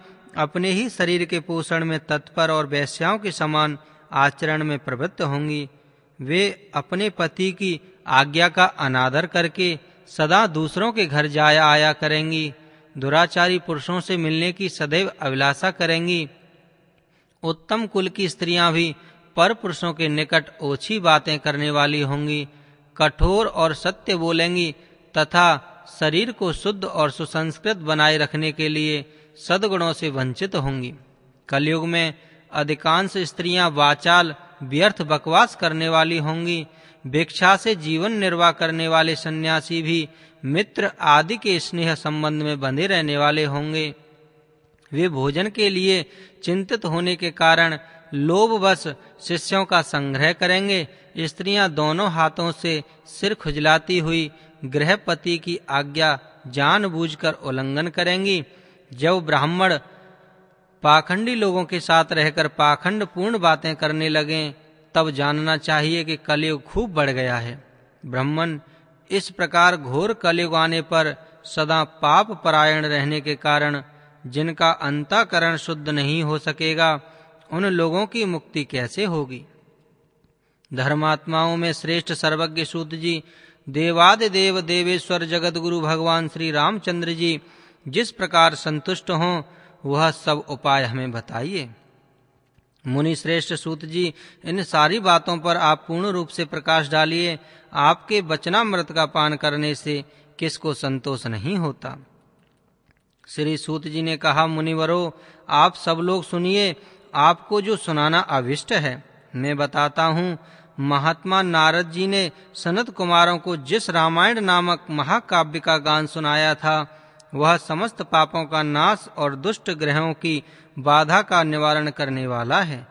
अपने ही शरीर के पोषण में तत्पर और वैश्याओं के समान आचरण में प्रवृत्त होंगी वे अपने पति की आज्ञा का अनादर करके सदा दूसरों के घर जाया आया करेंगी दुराचारी पुरुषों से मिलने की सदैव अभिलाषा करेंगी उत्तम कुल की स्त्रियां भी पर पुरुषों के निकट ओछी बातें करने वाली होंगी कठोर और सत्य बोलेंगी तथा शरीर को शुद्ध और सुसंस्कृत बनाए रखने के लिए सद्गुणों से वंचित होंगी कलयुग में अधिकांश स्त्रियां वाचाल व्यर्थ बकवास करने वाली होंगी भिक्षा से जीवन निर्वाह करने वाले सन्यासी भी मित्र आदि के स्नेह संबंध में बंधे रहने वाले होंगे वे भोजन के लिए चिंतित होने के कारण लोभवश शिष्यों का संग्रह करेंगे स्त्रियां दोनों हाथों से सिर खुजलाती हुई गृहपति की आज्ञा जानबूझकर उल्लंघन करेंगी जब ब्राह्मण पाखंडी लोगों के साथ रहकर पाखंड पूर्ण बातें करने लगें तब जानना चाहिए कि कलयुग खूब बढ़ गया है ब्राह्मण इस प्रकार घोर कलयुग आने पर सदा पाप परायण रहने के कारण जिनका अंताकरण शुद्ध नहीं हो सकेगा उन लोगों की मुक्ति कैसे होगी धर्मात्माओं में श्रेष्ठ सर्वज्ञ सूत जी देवाद देव देवेश्वर जगत गुरु भगवान श्री रामचंद्र जी जिस प्रकार संतुष्ट हों वह सब उपाय हमें बताइए मुनि श्रेष्ठ सूत जी इन सारी बातों पर आप पूर्ण रूप से प्रकाश डालिए आपके वचनामृत का पान करने से किसको संतोष नहीं होता श्री सूत जी ने कहा मुनिवरो आप सब लोग सुनिए आपको जो सुनाना अविष्ट है मैं बताता हूँ महात्मा नारद जी ने सनत कुमारों को जिस रामायण नामक महाकाव्य का गान सुनाया था वह समस्त पापों का नाश और दुष्ट ग्रहों की बाधा का निवारण करने वाला है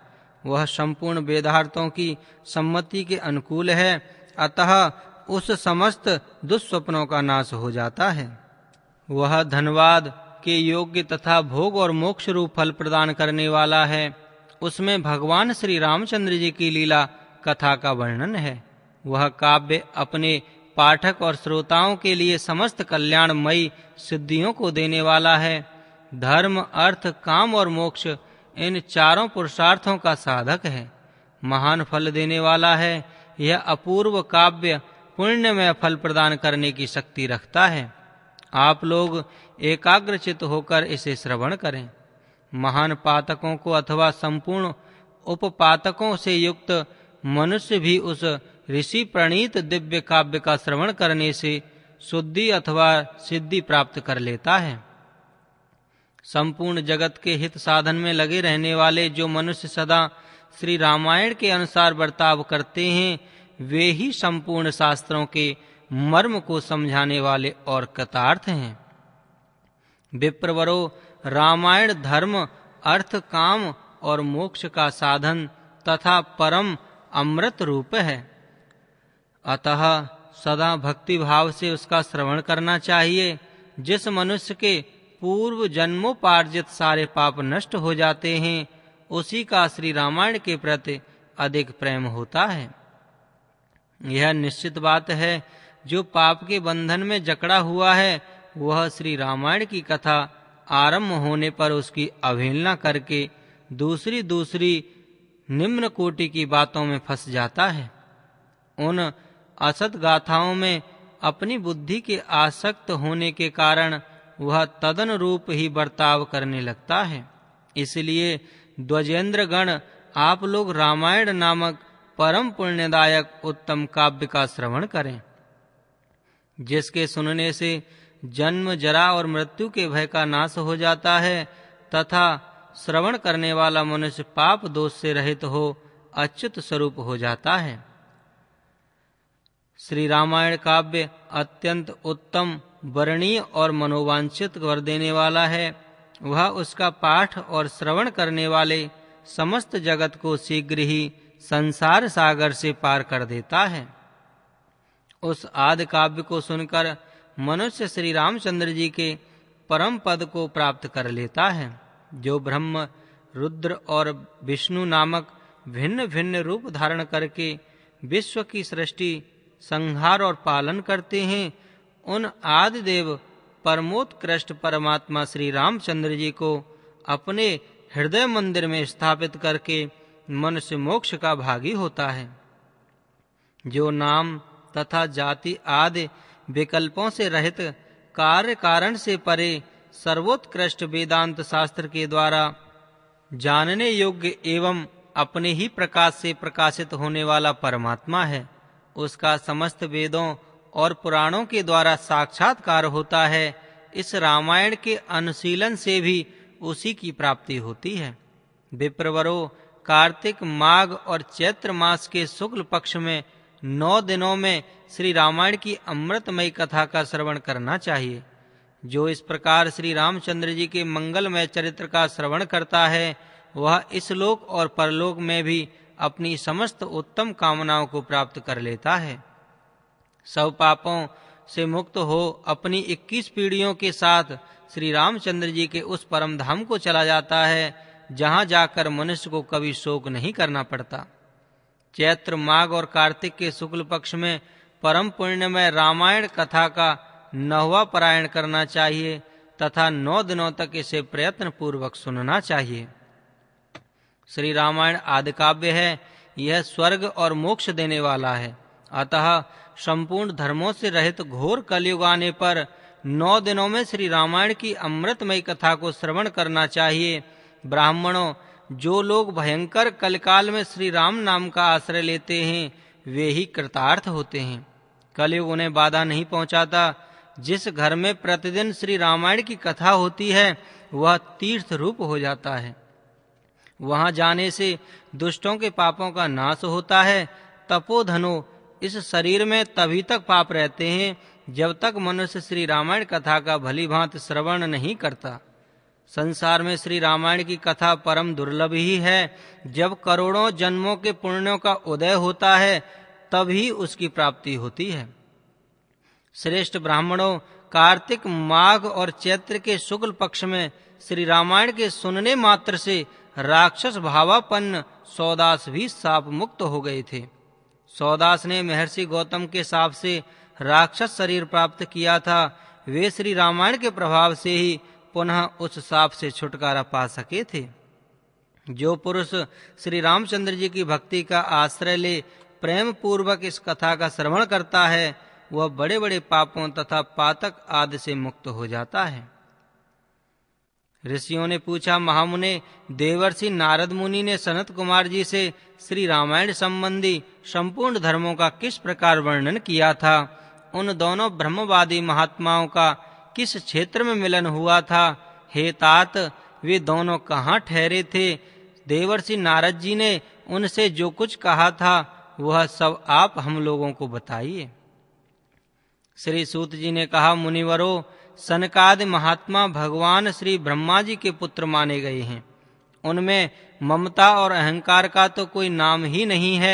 वह संपूर्ण वेदार्थों की सम्मति के अनुकूल है अतः उस समस्त दुस्वप्नों का नाश हो जाता है वह धनवाद के योग्य तथा भोग और मोक्ष रूप फल प्रदान करने वाला है उसमें भगवान श्री रामचंद्र जी की लीला कथा का वर्णन है वह काव्य अपने पाठक और श्रोताओं के लिए समस्त कल्याणमयी सिद्धियों को देने वाला है धर्म अर्थ काम और मोक्ष इन चारों पुरुषार्थों का साधक है महान फल देने वाला है यह अपूर्व काव्य पुण्य में फल प्रदान करने की शक्ति रखता है आप लोग एकाग्रचित होकर इसे श्रवण करें महान पातकों को अथवा संपूर्ण उपपातकों से युक्त मनुष्य भी उस ऋषि प्रणीत दिव्य काव्य का श्रवण करने से शुद्धि अथवा सिद्धि प्राप्त कर लेता है संपूर्ण जगत के हित साधन में लगे रहने वाले जो मनुष्य सदा श्री रामायण के अनुसार बर्ताव करते हैं वे ही संपूर्ण शास्त्रों के मर्म को समझाने वाले और कृतार्थ हैं विप्रवरो रामायण धर्म अर्थ काम और मोक्ष का साधन तथा परम अमृत रूप है अतः सदा भक्ति भाव से उसका श्रवण करना चाहिए जिस मनुष्य के पूर्व जन्मोपार्जित सारे पाप नष्ट हो जाते हैं उसी का श्री रामायण के प्रति अधिक प्रेम होता है यह निश्चित बात है जो पाप के बंधन में जकड़ा हुआ है वह श्री रामायण की कथा आरंभ होने पर उसकी अवहेलना करके दूसरी दूसरी निम्न कोटि की बातों में फंस जाता है उन असत गाथाओं में अपनी बुद्धि के आसक्त होने के कारण वह तदन रूप ही बर्ताव करने लगता है इसलिए ध्वजेंद्र गण आप लोग रामायण नामक परम पुण्यदायक उत्तम काव्य का श्रवण करें जिसके सुनने से जन्म जरा और मृत्यु के भय का नाश हो जाता है तथा श्रवण करने वाला मनुष्य पाप दोष से रहित हो अच्युत स्वरूप हो जाता है श्री रामायण काव्य अत्यंत उत्तम वर्णीय और मनोवांछित कर देने वाला है वह उसका पाठ और श्रवण करने वाले समस्त जगत को शीघ्र ही संसार सागर से पार कर देता है उस आदि काव्य को सुनकर मनुष्य श्री रामचंद्र जी के परम पद को प्राप्त कर लेता है जो ब्रह्म रुद्र और विष्णु नामक भिन्न भिन्न रूप धारण करके विश्व की सृष्टि संहार और पालन करते हैं उन आदिदेव परमोत्कृष्ट परमात्मा श्री रामचंद्र जी को अपने हृदय मंदिर में स्थापित करके मनुष्य मोक्ष का भागी होता है जो नाम तथा जाति आदि विकल्पों से रहित कार्य कारण से परे सर्वोत्कृष्ट वेदांत शास्त्र के द्वारा जानने योग्य एवं अपने ही प्रकाश से प्रकाशित होने वाला परमात्मा है उसका समस्त वेदों और पुराणों के द्वारा साक्षात्कार होता है इस रामायण के अनुशीलन से भी उसी की प्राप्ति होती है विप्रवरो कार्तिक माघ और चैत्र मास के शुक्ल पक्ष में नौ दिनों में श्री रामायण की अमृतमय कथा का श्रवण करना चाहिए जो इस प्रकार श्री रामचंद्र जी के मंगलमय चरित्र का श्रवण करता है वह इस लोक और परलोक में भी अपनी समस्त उत्तम कामनाओं को प्राप्त कर लेता है सब पापों से मुक्त हो अपनी 21 पीढ़ियों के साथ श्री रामचंद्र जी के उस परम धाम को चला जाता है जहां जाकर मनुष्य को कभी शोक नहीं करना पड़ता चैत्र माघ और कार्तिक के शुक्ल पक्ष में परम पुण्यमय रामायण कथा का नहवा पारायण करना चाहिए तथा नौ दिनों तक इसे प्रयत्न पूर्वक सुनना चाहिए श्री रामायण आदि काव्य है यह स्वर्ग और मोक्ष देने वाला है अतः संपूर्ण धर्मों से रहित घोर कलयुग आने पर नौ दिनों में श्री रामायण की अमृतमयी कथा को श्रवण करना चाहिए ब्राह्मणों जो लोग भयंकर कलकाल में श्री राम नाम का आश्रय लेते हैं वे ही कृतार्थ होते हैं कलयुग उन्हें बाधा नहीं पहुंचाता जिस घर में प्रतिदिन श्री रामायण की कथा होती है वह तीर्थ रूप हो जाता है वहां जाने से दुष्टों के पापों का नाश होता है तपोधनो इस शरीर में तभी तक पाप रहते हैं जब तक मनुष्य श्री रामायण कथा का भली भांत श्रवण नहीं करता संसार में श्री रामायण की कथा परम दुर्लभ ही है जब करोड़ों जन्मों के पुण्यों का उदय होता है तभी उसकी प्राप्ति होती है श्रेष्ठ ब्राह्मणों कार्तिक माघ और चैत्र के शुक्ल पक्ष में श्री रामायण के सुनने मात्र से राक्षस भावापन्न सौदास भी साप मुक्त हो गए थे सौदास ने महर्षि गौतम के साप से राक्षस शरीर प्राप्त किया था वे श्री रामायण के प्रभाव से ही पुनः उस साप से छुटकारा पा सके थे जो पुरुष श्री रामचंद्र जी की भक्ति का आश्रय ले प्रेम पूर्वक इस कथा का श्रवण करता है वह बड़े बड़े पापों तथा पातक आदि से मुक्त हो जाता है ऋषियों ने पूछा महामुने देवर्षि नारद मुनि ने सनत कुमार जी से श्री रामायण संबंधी संपूर्ण धर्मों का किस प्रकार वर्णन किया था उन दोनों ब्रह्मवादी महात्माओं का किस क्षेत्र में मिलन हुआ था हे तात वे दोनों कहाँ ठहरे थे देवर्षि नारद जी ने उनसे जो कुछ कहा था वह सब आप हम लोगों को बताइए श्री सूत जी ने कहा मुनिवरों सनकाद महात्मा भगवान श्री ब्रह्मा जी के पुत्र माने गए हैं उनमें ममता और अहंकार का तो कोई नाम ही नहीं है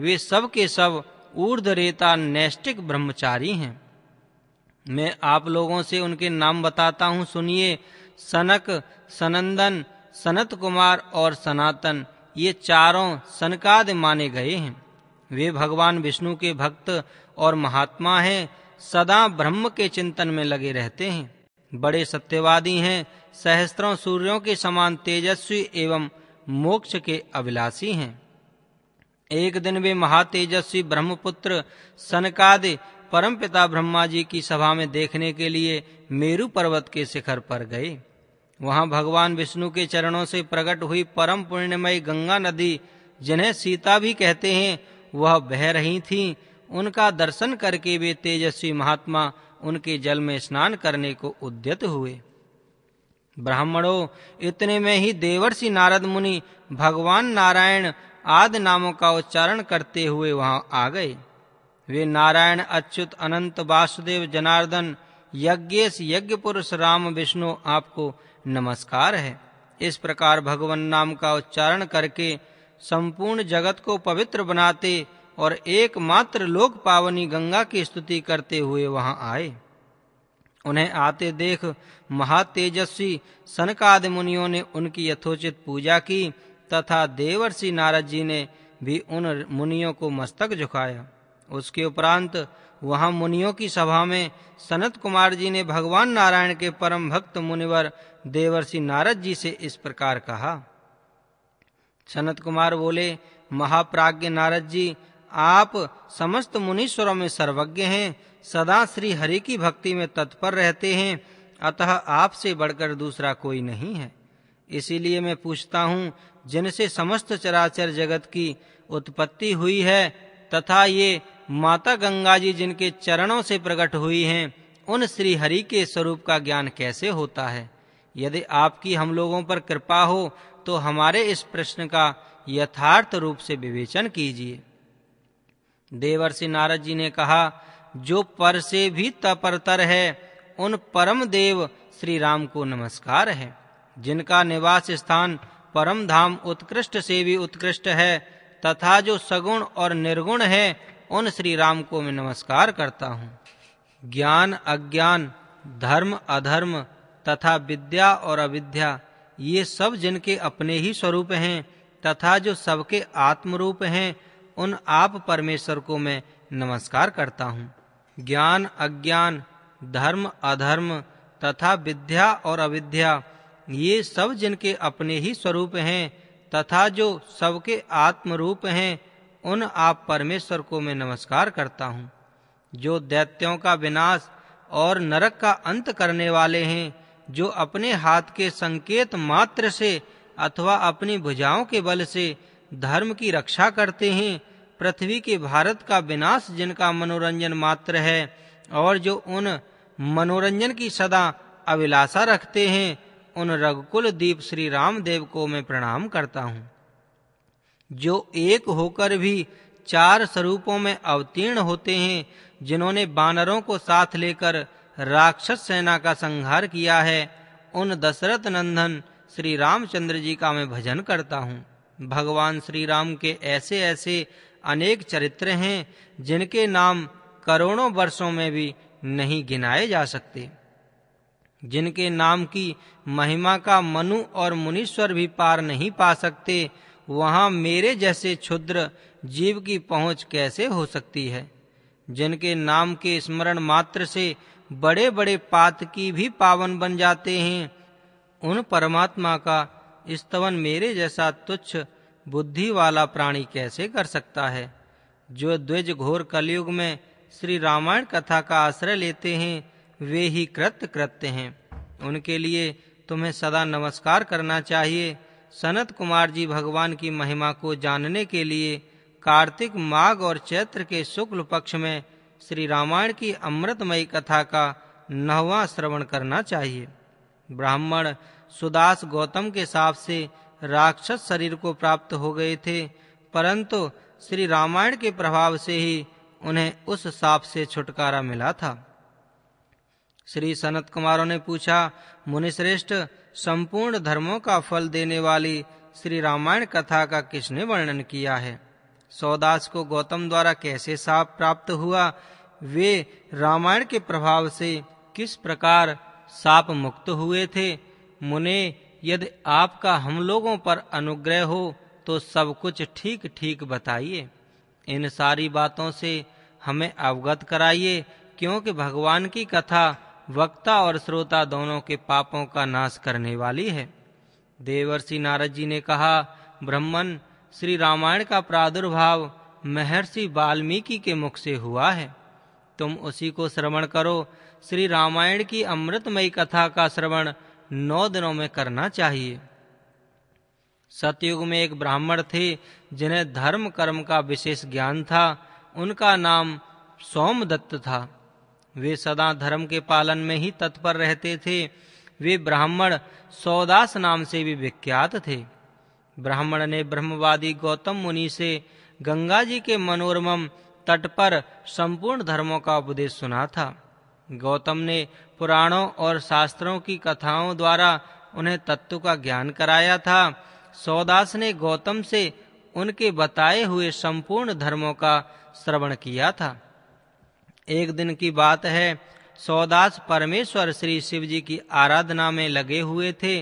वे सब के सब ऊर्धरेता नैष्टिक ब्रह्मचारी हैं मैं आप लोगों से उनके नाम बताता हूँ सुनिए सनक सनंदन सनत कुमार और सनातन ये चारों सनकाद माने गए हैं वे भगवान विष्णु के भक्त और महात्मा हैं सदा ब्रह्म के चिंतन में लगे रहते हैं बड़े सत्यवादी हैं सहस्त्रों सूर्यों के समान तेजस्वी एवं मोक्ष के अभिलाषी हैं एक दिन वे महातेजस्वी ब्रह्मपुत्र सनकादि पिता ब्रह्मा जी की सभा में देखने के लिए मेरु पर्वत के शिखर पर गए वहां भगवान विष्णु के चरणों से प्रकट हुई परम पुण्यमयी गंगा नदी जिन्हें सीता भी कहते हैं वह बह रही थी उनका दर्शन करके वे तेजस्वी महात्मा उनके जल में स्नान करने को उद्यत हुए ब्राह्मणों इतने में ही देवर्षि नारद मुनि भगवान नारायण आदि नामों का उच्चारण करते हुए वहां आ गए वे नारायण अच्युत अनंत वासुदेव जनार्दन यज्ञेश यज्ञ पुरुष राम विष्णु आपको नमस्कार है इस प्रकार भगवान नाम का उच्चारण करके संपूर्ण जगत को पवित्र बनाते और एकमात्र लोक पावनी गंगा की स्तुति करते हुए वहां आए उन्हें आते देख महातेजस्वी सनकाद मुनियों ने उनकी यथोचित पूजा की तथा देवर्षि नारद जी ने भी उन मुनियों को मस्तक झुकाया उसके उपरांत वहां मुनियों की सभा में सनत कुमार जी ने भगवान नारायण के परम भक्त मुनिवर देवर्षि नारद जी से इस प्रकार कहा सनत कुमार बोले महाप्राज्ञ नारद जी आप समस्त मुनीश्वरों में सर्वज्ञ हैं सदा श्री हरि की भक्ति में तत्पर रहते हैं अतः आपसे बढ़कर दूसरा कोई नहीं है इसीलिए मैं पूछता हूँ जिनसे समस्त चराचर जगत की उत्पत्ति हुई है तथा ये माता गंगा जी जिनके चरणों से प्रकट हुई हैं उन श्री हरि के स्वरूप का ज्ञान कैसे होता है यदि आपकी हम लोगों पर कृपा हो तो हमारे इस प्रश्न का यथार्थ रूप से विवेचन कीजिए देवर्षि नारद जी ने कहा जो पर से भी तपरतर है उन परम देव श्री राम को नमस्कार है जिनका निवास स्थान परम धाम उत्कृष्ट से भी उत्कृष्ट है तथा जो सगुण और निर्गुण है उन श्री राम को मैं नमस्कार करता हूँ ज्ञान अज्ञान धर्म अधर्म तथा विद्या और अविद्या ये सब जिनके अपने ही स्वरूप हैं तथा जो सबके आत्मरूप हैं उन आप परमेश्वर को मैं नमस्कार करता हूँ ज्ञान अज्ञान धर्म अधर्म तथा विद्या और अविद्या ये सब जिनके अपने ही स्वरूप हैं तथा जो सबके आत्मरूप हैं उन आप परमेश्वर को मैं नमस्कार करता हूँ जो दैत्यों का विनाश और नरक का अंत करने वाले हैं जो अपने हाथ के संकेत मात्र से अथवा अपनी भुजाओं के बल से धर्म की रक्षा करते हैं पृथ्वी के भारत का विनाश जिनका मनोरंजन मात्र है और जो उन मनोरंजन की सदा अभिलाषा रखते हैं उन रघुकुल दीप श्री रामदेव को मैं प्रणाम करता हूँ जो एक होकर भी चार स्वरूपों में अवतीर्ण होते हैं जिन्होंने बानरों को साथ लेकर राक्षस सेना का संहार किया है उन दशरथ नंदन श्री रामचंद्र जी का मैं भजन करता हूँ भगवान श्री राम के ऐसे ऐसे अनेक चरित्र हैं जिनके नाम करोड़ों वर्षों में भी नहीं गिनाए जा सकते जिनके नाम की महिमा का मनु और मुनीश्वर भी पार नहीं पा सकते वहां मेरे जैसे क्षुद्र जीव की पहुँच कैसे हो सकती है जिनके नाम के स्मरण मात्र से बड़े बड़े पात की भी पावन बन जाते हैं उन परमात्मा का स्तवन मेरे जैसा तुच्छ बुद्धि वाला प्राणी कैसे कर सकता है जो द्विज घोर कलयुग में श्री रामायण कथा का आश्रय लेते हैं वे ही कृत्य कृत्य हैं उनके लिए तुम्हें सदा नमस्कार करना चाहिए सनत कुमार जी भगवान की महिमा को जानने के लिए कार्तिक माघ और चैत्र के शुक्ल पक्ष में श्री रामायण की अमृतमयी कथा का नहवा श्रवण करना चाहिए ब्राह्मण सुदास गौतम के साप से राक्षस शरीर को प्राप्त हो गए थे परंतु श्री रामायण के प्रभाव से ही उन्हें उस साप से छुटकारा मिला था श्री सनत कुमारों ने पूछा मुनिश्रेष्ठ संपूर्ण धर्मों का फल देने वाली श्री रामायण कथा का किसने वर्णन किया है सौदास को गौतम द्वारा कैसे साप प्राप्त हुआ वे रामायण के प्रभाव से किस प्रकार साप मुक्त हुए थे मुने यदि आपका हम लोगों पर अनुग्रह हो तो सब कुछ ठीक ठीक बताइए इन सारी बातों से हमें अवगत कराइए क्योंकि भगवान की कथा वक्ता और श्रोता दोनों के पापों का नाश करने वाली है देवर्षि नारद जी ने कहा ब्रह्मन श्री रामायण का प्रादुर्भाव महर्षि वाल्मीकि के मुख से हुआ है तुम उसी को श्रवण करो श्री रामायण की अमृतमयी कथा का श्रवण नौ दिनों में करना चाहिए सतयुग में एक ब्राह्मण थे जिन्हें धर्म कर्म का विशेष ज्ञान था उनका नाम सोमदत्त था वे सदा धर्म के पालन में ही तत्पर रहते थे वे ब्राह्मण सौदास नाम से भी विख्यात थे ब्राह्मण ने ब्रह्मवादी गौतम मुनि से गंगा जी के मनोरम तट पर संपूर्ण धर्मों का उपदेश सुना था गौतम ने पुराणों और शास्त्रों की कथाओं द्वारा उन्हें तत्व का ज्ञान कराया था सौदास ने गौतम से उनके बताए हुए संपूर्ण धर्मों का श्रवण किया था एक दिन की बात है सौदास परमेश्वर श्री शिव जी की आराधना में लगे हुए थे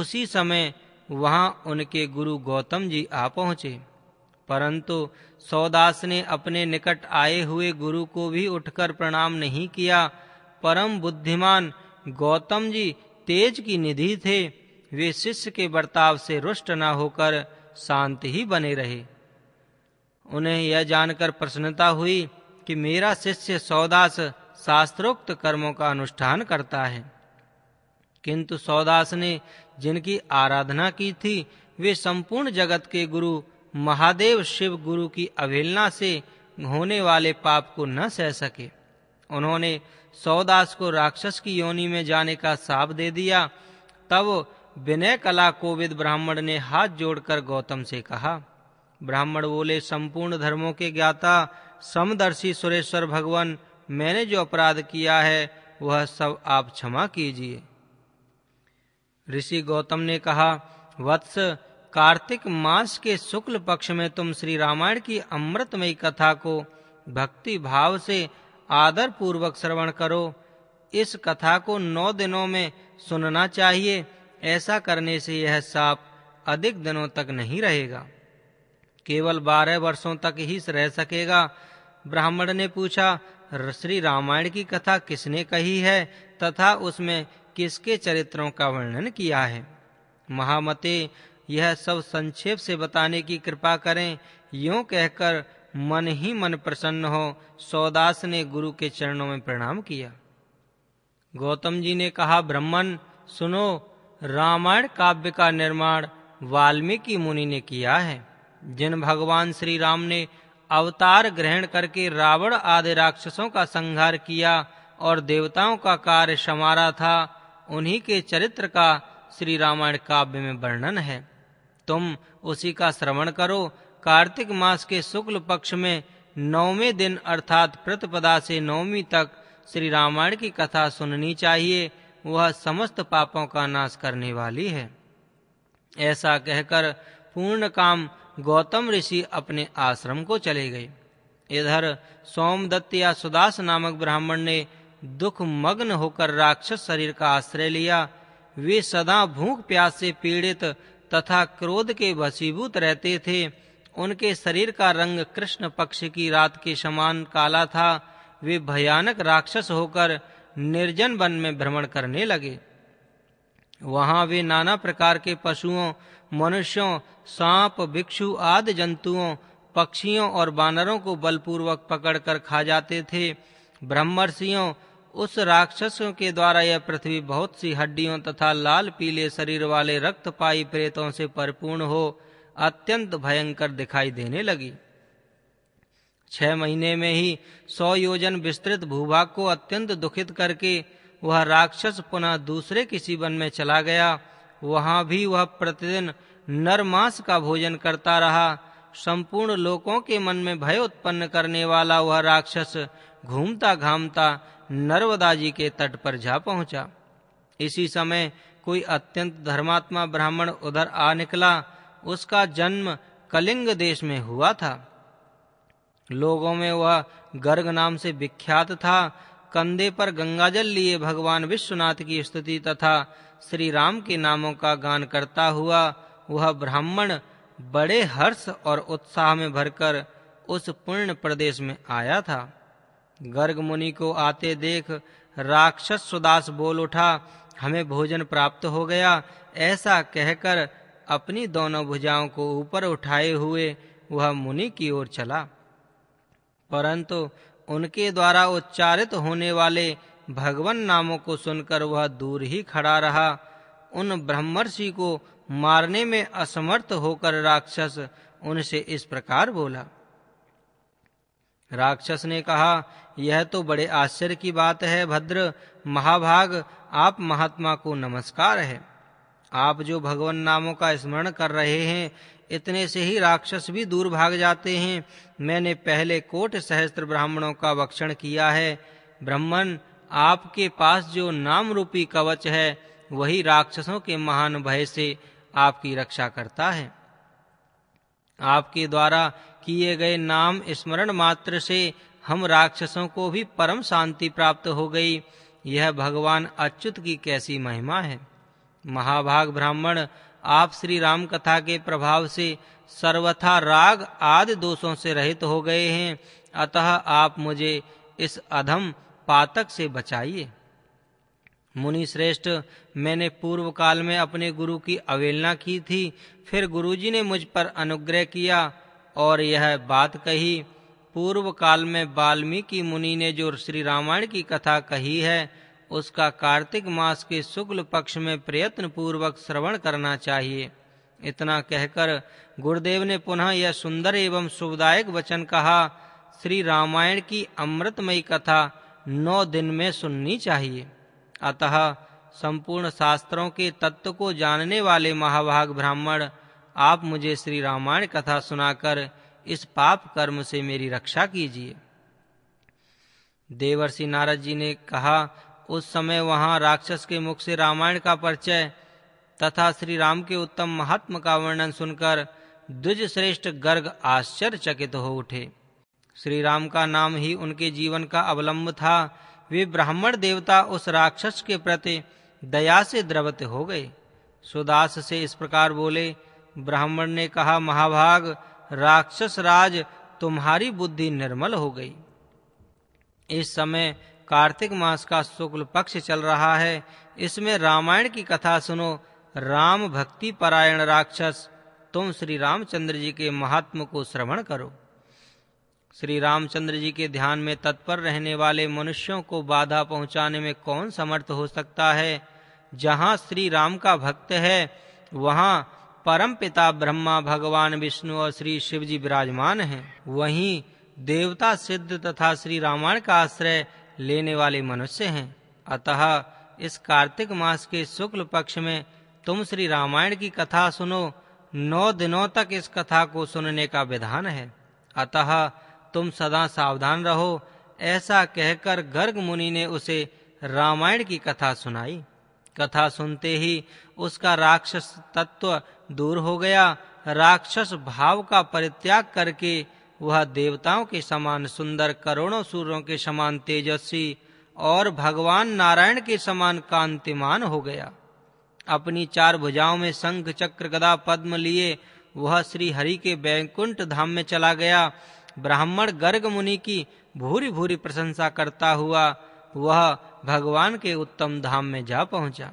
उसी समय वहां उनके गुरु गौतम जी आ पहुंचे परंतु सौदास ने अपने निकट आए हुए गुरु को भी उठकर प्रणाम नहीं किया परम बुद्धिमान गौतम जी तेज की निधि थे वे शिष्य के बर्ताव से रुष्ट न होकर शांत ही बने रहे उन्हें यह जानकर प्रसन्नता हुई कि मेरा शिष्य सौदास शास्त्रोक्त कर्मों का अनुष्ठान करता है किंतु सौदास ने जिनकी आराधना की थी वे संपूर्ण जगत के गुरु महादेव शिव गुरु की अवहेलना से होने वाले पाप को न सह सके उन्होंने सौदास को राक्षस की योनि में जाने का साप दे दिया तब विनय कला कोविद ब्राह्मण ने हाथ जोड़कर गौतम से कहा ब्राह्मण बोले संपूर्ण धर्मों के ज्ञाता समदर्शी सुरेश्वर भगवान मैंने जो अपराध किया है वह सब आप क्षमा कीजिए ऋषि गौतम ने कहा वत्स कार्तिक मास के शुक्ल पक्ष में तुम श्री रामायण की अमृतमयी कथा को भक्ति भाव से आदर पूर्वक श्रवण करो इस कथा को नौ दिनों में सुनना चाहिए ऐसा करने से यह साप अधिक दिनों तक नहीं रहेगा केवल बारह वर्षों तक ही रह सकेगा ब्राह्मण ने पूछा श्री रामायण की कथा किसने कही है तथा उसमें किसके चरित्रों का वर्णन किया है महामते यह सब संक्षेप से बताने की कृपा करें यूं कहकर मन ही मन प्रसन्न हो सौदास ने गुरु के चरणों में प्रणाम किया गौतम जी ने कहा ब्रह्मन सुनो रामायण काव्य का निर्माण वाल्मीकि मुनि ने किया है जिन भगवान श्री राम ने अवतार ग्रहण करके रावण आदि राक्षसों का संहार किया और देवताओं का कार्य समारा था उन्हीं के चरित्र का श्री रामायण काव्य में वर्णन है तुम उसी का श्रवण करो कार्तिक मास के शुक्ल पक्ष में नौवें दिन अर्थात प्रतिपदा से नवमी तक श्री रामायण की कथा सुननी चाहिए वह समस्त पापों का नाश करने वाली है ऐसा कहकर पूर्ण काम गौतम ऋषि अपने आश्रम को चले गए इधर सोमदत्त या सुदास नामक ब्राह्मण ने दुख मग्न होकर राक्षस शरीर का आश्रय लिया वे सदा भूख प्यास से पीड़ित तथा क्रोध के वशीभूत रहते थे उनके शरीर का रंग कृष्ण पक्ष की रात के समान काला था वे भयानक राक्षस होकर निर्जन वन में भ्रमण करने लगे वहां वे नाना प्रकार के पशुओं मनुष्यों सांप भिक्षु आदि जंतुओं पक्षियों और बानरों को बलपूर्वक पकड़कर खा जाते थे ब्रह्मर्षियों उस राक्षसों के द्वारा यह पृथ्वी बहुत सी हड्डियों तथा लाल पीले शरीर वाले रक्त पाई प्रेतों से परिपूर्ण हो अत्यंत भयंकर दिखाई देने लगी छह महीने में ही सौ योजन विस्तृत भूभाग को अत्यंत दुखित करके वह राक्षस पुनः दूसरे किसी वन में चला गया वहां भी वह प्रतिदिन नरमांस का भोजन करता रहा संपूर्ण लोगों के मन में भय उत्पन्न करने वाला वह राक्षस घूमता घामता नर्मदा जी के तट पर जा पहुंचा इसी समय कोई अत्यंत धर्मात्मा ब्राह्मण उधर आ निकला उसका जन्म कलिंग देश में हुआ था लोगों में वह गर्ग नाम से विख्यात था कंधे पर गंगाजल लिए भगवान विश्वनाथ की स्तुति तथा श्री राम के नामों का गान करता हुआ वह ब्राह्मण बड़े हर्ष और उत्साह में भरकर उस पूर्ण प्रदेश में आया था गर्ग मुनि को आते देख राक्षस सुदास बोल उठा हमें भोजन प्राप्त हो गया ऐसा कहकर अपनी दोनों भुजाओं को ऊपर उठाए हुए वह मुनि की ओर चला परंतु उनके द्वारा उच्चारित होने वाले भगवान नामों को सुनकर वह दूर ही खड़ा रहा उन ब्रह्मर्षि को मारने में असमर्थ होकर राक्षस उनसे इस प्रकार बोला राक्षस ने कहा यह तो बड़े आश्चर्य की बात है भद्र महाभाग आप महात्मा को नमस्कार है आप जो भगवान नामों का स्मरण कर रहे हैं इतने से ही राक्षस भी दूर भाग जाते हैं मैंने पहले कोट सहस्त्र ब्राह्मणों का भक्षण किया है ब्राह्मण आपके पास जो नाम रूपी कवच है वही राक्षसों के महान भय से आपकी रक्षा करता है आपके द्वारा किए गए नाम स्मरण मात्र से हम राक्षसों को भी परम शांति प्राप्त हो गई यह भगवान अच्युत की कैसी महिमा है महाभाग ब्राह्मण आप श्री राम कथा के प्रभाव से सर्वथा राग आदि दोषों से रहित हो गए हैं अतः आप मुझे इस अधम पातक से बचाइए मुनि श्रेष्ठ मैंने पूर्व काल में अपने गुरु की अवेलना की थी फिर गुरुजी ने मुझ पर अनुग्रह किया और यह बात कही पूर्व काल में वाल्मीकि मुनि ने जो श्री रामायण की कथा कही है उसका कार्तिक मास के शुक्ल पक्ष में प्रयत्न पूर्वक श्रवण करना चाहिए इतना कहकर गुरुदेव ने पुनः यह सुंदर एवं शुभदायक वचन कहा श्री रामायण की अमृतमयी कथा नौ दिन में सुननी चाहिए अतः संपूर्ण शास्त्रों के तत्व को जानने वाले महाभाग ब्राह्मण आप मुझे श्री रामायण कथा सुनाकर इस पाप कर्म से मेरी रक्षा कीजिए देवर्षि नारद जी ने कहा उस समय वहां राक्षस के मुख से रामायण का परिचय तथा श्री राम के उत्तम महात्म का वर्णन सुनकर द्विज श्रेष्ठ गर्ग आश्चर्यचकित हो उठे श्री राम का नाम ही उनके जीवन का अवलंब था वे ब्राह्मण देवता उस राक्षस के प्रति दया से द्रवित हो गए सुदास से इस प्रकार बोले ब्राह्मण ने कहा महाभाग राक्षस राज तुम्हारी बुद्धि निर्मल हो गई इस समय कार्तिक मास का शुक्ल पक्ष चल रहा है इसमें रामायण की कथा सुनो राम भक्ति परायण राक्षस तुम श्री रामचंद्र जी के महात्म को श्रवण करो श्री रामचंद्र जी के ध्यान में तत्पर रहने वाले मनुष्यों को बाधा पहुंचाने में कौन समर्थ हो सकता है जहां श्री राम का भक्त है वहां परम पिता ब्रह्मा भगवान विष्णु और श्री शिव जी विराजमान हैं वहीं देवता सिद्ध तथा श्री रामायण का आश्रय लेने वाले मनुष्य हैं अतः इस कार्तिक मास के शुक्ल पक्ष में तुम श्री रामायण की कथा सुनो नौ दिनों तक इस कथा को सुनने का विधान है अतः तुम सदा सावधान रहो ऐसा कहकर गर्ग मुनि ने उसे रामायण की कथा सुनाई कथा सुनते ही उसका राक्षस तत्व दूर हो गया राक्षस भाव का परित्याग करके वह देवताओं के समान सुंदर करोड़ों सूर्यों के समान तेजस्वी और भगवान नारायण के समान कांतिमान हो गया अपनी चार भुजाओं में शंख चक्र गदा पद्म लिए वह श्री हरि के बैकुंठ धाम में चला गया ब्राह्मण गर्ग मुनि की भूरी भूरी प्रशंसा करता हुआ वह भगवान के उत्तम धाम में जा पहुंचा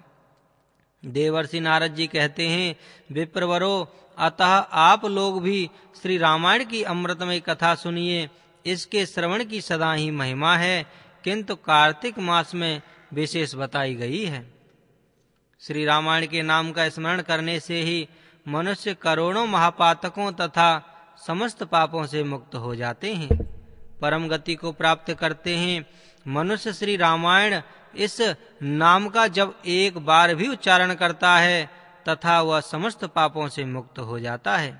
देवर्षि नारद जी कहते हैं विप्रवरो अतः आप लोग भी श्री रामायण की अमृतमय कथा सुनिए इसके श्रवण की सदा ही महिमा है किंतु कार्तिक मास में विशेष बताई गई है श्री रामायण के नाम का स्मरण करने से ही मनुष्य करोड़ों महापातकों तथा समस्त पापों से मुक्त हो जाते हैं परम गति को प्राप्त करते हैं मनुष्य श्री रामायण इस नाम का जब एक बार भी उच्चारण करता है तथा वह समस्त पापों से मुक्त हो जाता है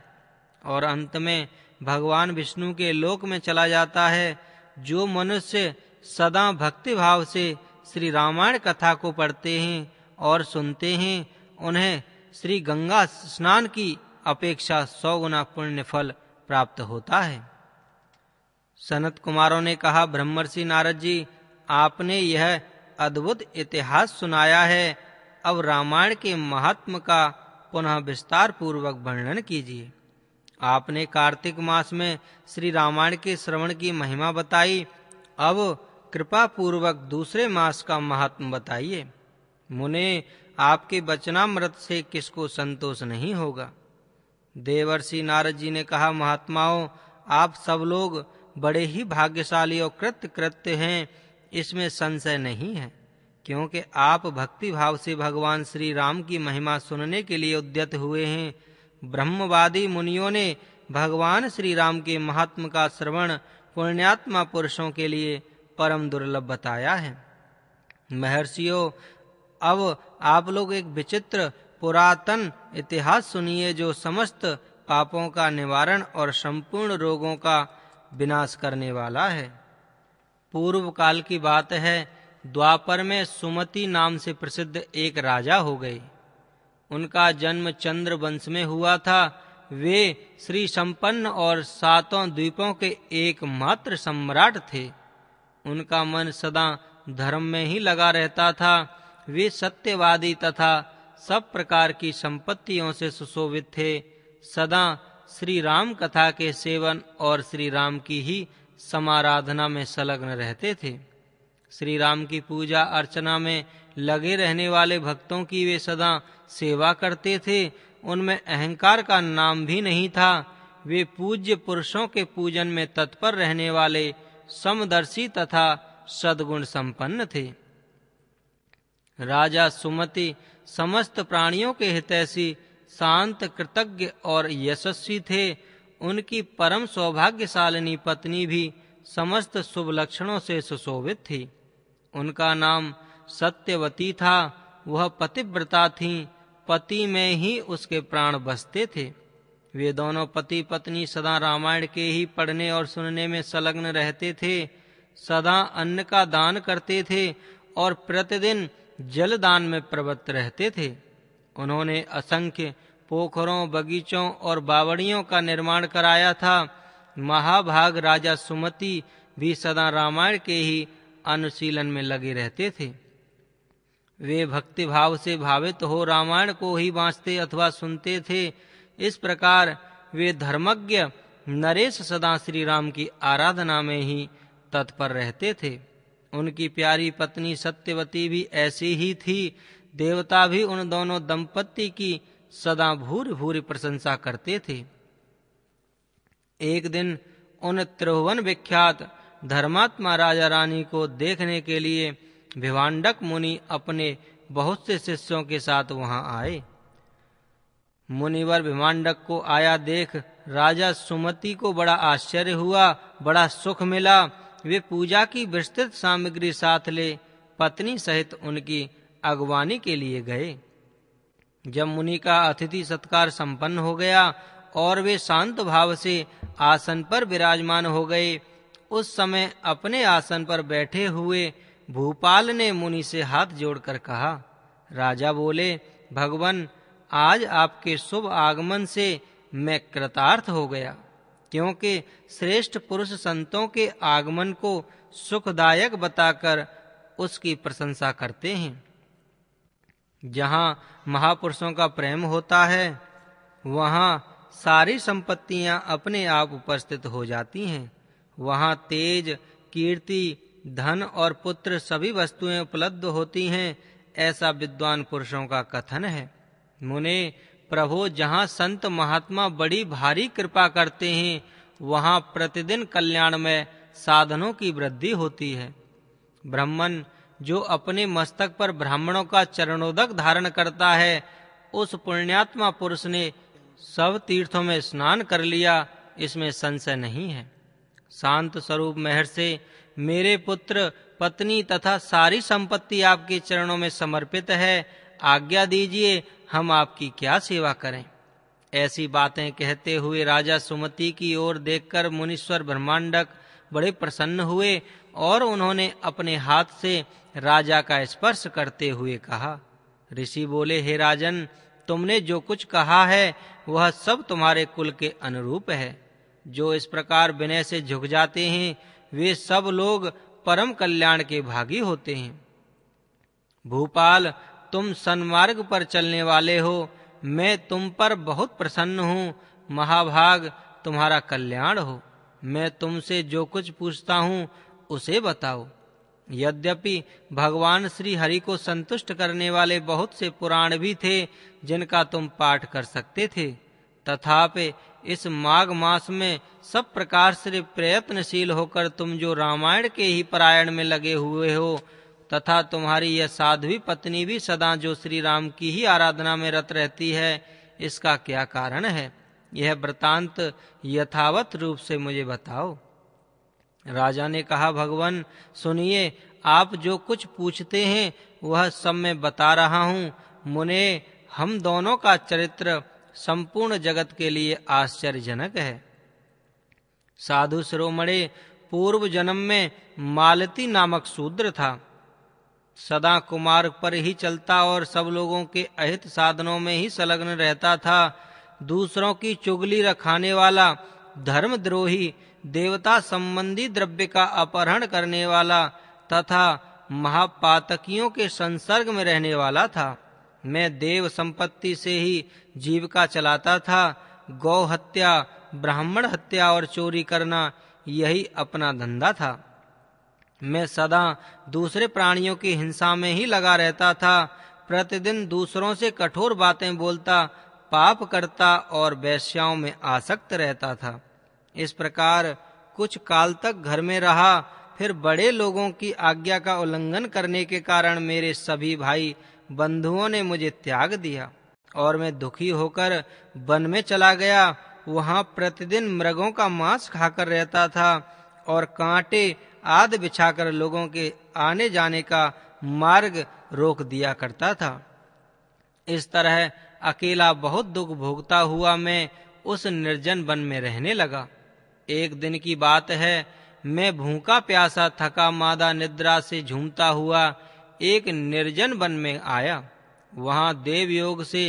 और अंत में भगवान विष्णु के लोक में चला जाता है जो मनुष्य सदा भक्ति भाव से श्री रामायण कथा को पढ़ते हैं और सुनते हैं उन्हें श्री गंगा स्नान की अपेक्षा सौ गुना पुण्य फल प्राप्त होता है सनत कुमारों ने कहा ब्रह्मर्षि नारद जी आपने यह अद्भुत इतिहास सुनाया है अब रामायण के महात्म का पुनः विस्तार पूर्वक वर्णन कीजिए आपने कार्तिक मास में श्री रामायण के श्रवण की महिमा बताई अब कृपा पूर्वक दूसरे मास का महात्म बताइए मुने आपके वचनामृत से किसको संतोष नहीं होगा देवर्षि नारद जी ने कहा महात्माओं आप सब लोग बड़े ही भाग्यशाली और कृत्य कृत्य हैं इसमें संशय नहीं है क्योंकि आप भक्ति भाव से भगवान श्री राम की महिमा सुनने के लिए उद्यत हुए हैं ब्रह्मवादी मुनियों ने भगवान श्री राम के महात्म का श्रवण पुण्यात्मा पुरुषों के लिए परम दुर्लभ बताया है महर्षियों अब आप लोग एक विचित्र पुरातन इतिहास सुनिए जो समस्त पापों का निवारण और संपूर्ण रोगों का विनाश करने वाला है पूर्व काल की बात है द्वापर में सुमति नाम से प्रसिद्ध एक राजा हो गए उनका जन्म चंद्र वंश में हुआ था वे श्री संपन्न और सातों द्वीपों के एकमात्र सम्राट थे उनका मन सदा धर्म में ही लगा रहता था वे सत्यवादी तथा सब प्रकार की संपत्तियों से सुशोभित थे सदा श्री राम कथा के सेवन और श्री राम की ही समाराधना में संलग्न रहते थे श्री राम की पूजा अर्चना में लगे रहने वाले भक्तों की वे सदा सेवा करते थे उनमें अहंकार का नाम भी नहीं था वे पूज्य पुरुषों के पूजन में तत्पर रहने वाले समदर्शी तथा सद्गुण संपन्न थे राजा सुमति समस्त प्राणियों के हितैषी शांत कृतज्ञ और यशस्वी थे उनकी परम सौभाग्यशालिनी पत्नी भी समस्त शुभ लक्षणों से सुशोभित थी उनका नाम सत्यवती था वह पतिव्रता थी पति में ही उसके प्राण बसते थे वे दोनों पति पत्नी सदा रामायण के ही पढ़ने और सुनने में संलग्न रहते थे सदा अन्न का दान करते थे और प्रतिदिन जल दान में प्रवृत्त रहते थे उन्होंने असंख्य पोखरों बगीचों और बावड़ियों का निर्माण कराया था महाभाग राजा सुमति भी सदा रामायण के ही अनुशीलन में लगे रहते थे वे भक्ति भाव से भावित हो रामायण को ही बाँचते अथवा सुनते थे इस प्रकार वे धर्मज्ञ नरेश सदा श्री राम की आराधना में ही तत्पर रहते थे उनकी प्यारी पत्नी सत्यवती भी ऐसी ही थी देवता भी उन दोनों दंपत्ति की सदा भूरि भूरि प्रशंसा करते थे एक दिन उन त्रिभुवन विख्यात धर्मात्मा राजा रानी को देखने के लिए भिवांडक मुनि अपने बहुत से शिष्यों के साथ वहां आए मुनिवर भिमांडक को आया देख राजा सुमति को बड़ा आश्चर्य हुआ बड़ा सुख मिला वे पूजा की विस्तृत सामग्री साथ ले पत्नी सहित उनकी अगवानी के लिए गए जब मुनि का अतिथि सत्कार संपन्न हो गया और वे शांत भाव से आसन पर विराजमान हो गए उस समय अपने आसन पर बैठे हुए भूपाल ने मुनि से हाथ जोड़कर कहा राजा बोले भगवान आज आपके शुभ आगमन से मैं कृतार्थ हो गया क्योंकि श्रेष्ठ पुरुष संतों के आगमन को सुखदायक बताकर उसकी प्रशंसा करते हैं जहाँ महापुरुषों का प्रेम होता है वहाँ सारी संपत्तियाँ अपने आप उपस्थित हो जाती हैं वहाँ तेज कीर्ति धन और पुत्र सभी वस्तुएं उपलब्ध होती हैं ऐसा विद्वान पुरुषों का कथन है मुने प्रभु जहाँ संत महात्मा बड़ी भारी कृपा करते हैं वहाँ प्रतिदिन कल्याण में साधनों की वृद्धि होती है ब्रह्मन जो अपने मस्तक पर ब्राह्मणों का चरणोदक धारण करता है उस पुण्यात्मा पुरुष ने सब तीर्थों में स्नान कर लिया इसमें संशय नहीं है शांत स्वरूप महर से मेरे पुत्र पत्नी तथा सारी संपत्ति आपके चरणों में समर्पित है आज्ञा दीजिए हम आपकी क्या सेवा करें ऐसी बातें कहते हुए राजा सुमति की ओर देखकर मुनीश्वर ब्रह्मांडक बड़े प्रसन्न हुए और उन्होंने अपने हाथ से राजा का स्पर्श करते हुए कहा ऋषि बोले हे राजन तुमने जो कुछ कहा है वह सब तुम्हारे कुल के अनुरूप है जो इस प्रकार विनय से झुक जाते हैं वे सब लोग परम कल्याण के भागी होते हैं भूपाल तुम सन्मार्ग पर चलने वाले हो मैं तुम पर बहुत प्रसन्न हूँ महाभाग तुम्हारा कल्याण हो मैं तुमसे जो कुछ पूछता हूँ उसे बताओ यद्यपि भगवान श्री हरि को संतुष्ट करने वाले बहुत से पुराण भी थे जिनका तुम पाठ कर सकते थे तथापि इस माघ मास में सब प्रकार से प्रयत्नशील होकर तुम जो रामायण के ही परायण में लगे हुए हो तथा तुम्हारी यह साध्वी पत्नी भी सदा जो श्री राम की ही आराधना में रत रहती है इसका क्या कारण है यह वृतांत यथावत रूप से मुझे बताओ राजा ने कहा भगवान सुनिए आप जो कुछ पूछते हैं वह सब मैं बता रहा हूँ मुने हम दोनों का चरित्र संपूर्ण जगत के लिए आश्चर्यजनक है साधु सरोमणे पूर्व जन्म में मालती नामक शूद्र था सदा कुमार्ग पर ही चलता और सब लोगों के अहित साधनों में ही संलग्न रहता था दूसरों की चुगली रखाने वाला धर्मद्रोही देवता संबंधी द्रव्य का अपहरण करने वाला तथा महापातकियों के संसर्ग में रहने वाला था मैं देव संपत्ति से ही जीविका चलाता था गौ हत्या ब्राह्मण हत्या और चोरी करना यही अपना धंधा था मैं सदा दूसरे प्राणियों की हिंसा में ही लगा रहता था प्रतिदिन दूसरों से कठोर बातें बोलता पाप करता और वैश्याओं में आसक्त रहता था इस प्रकार कुछ काल तक घर में रहा फिर बड़े लोगों की आज्ञा का उल्लंघन करने के कारण मेरे सभी भाई बंधुओं ने मुझे त्याग दिया और मैं दुखी होकर वन में चला गया वहां प्रतिदिन मृगों का मांस खाकर रहता था और कांटे आदि बिछाकर लोगों के आने जाने का मार्ग रोक दिया करता था इस तरह अकेला बहुत दुख भोगता हुआ मैं उस निर्जन वन में रहने लगा एक दिन की बात है मैं भूखा प्यासा थका मादा निद्रा से झूमता हुआ एक निर्जन वन में आया वहां देव योग से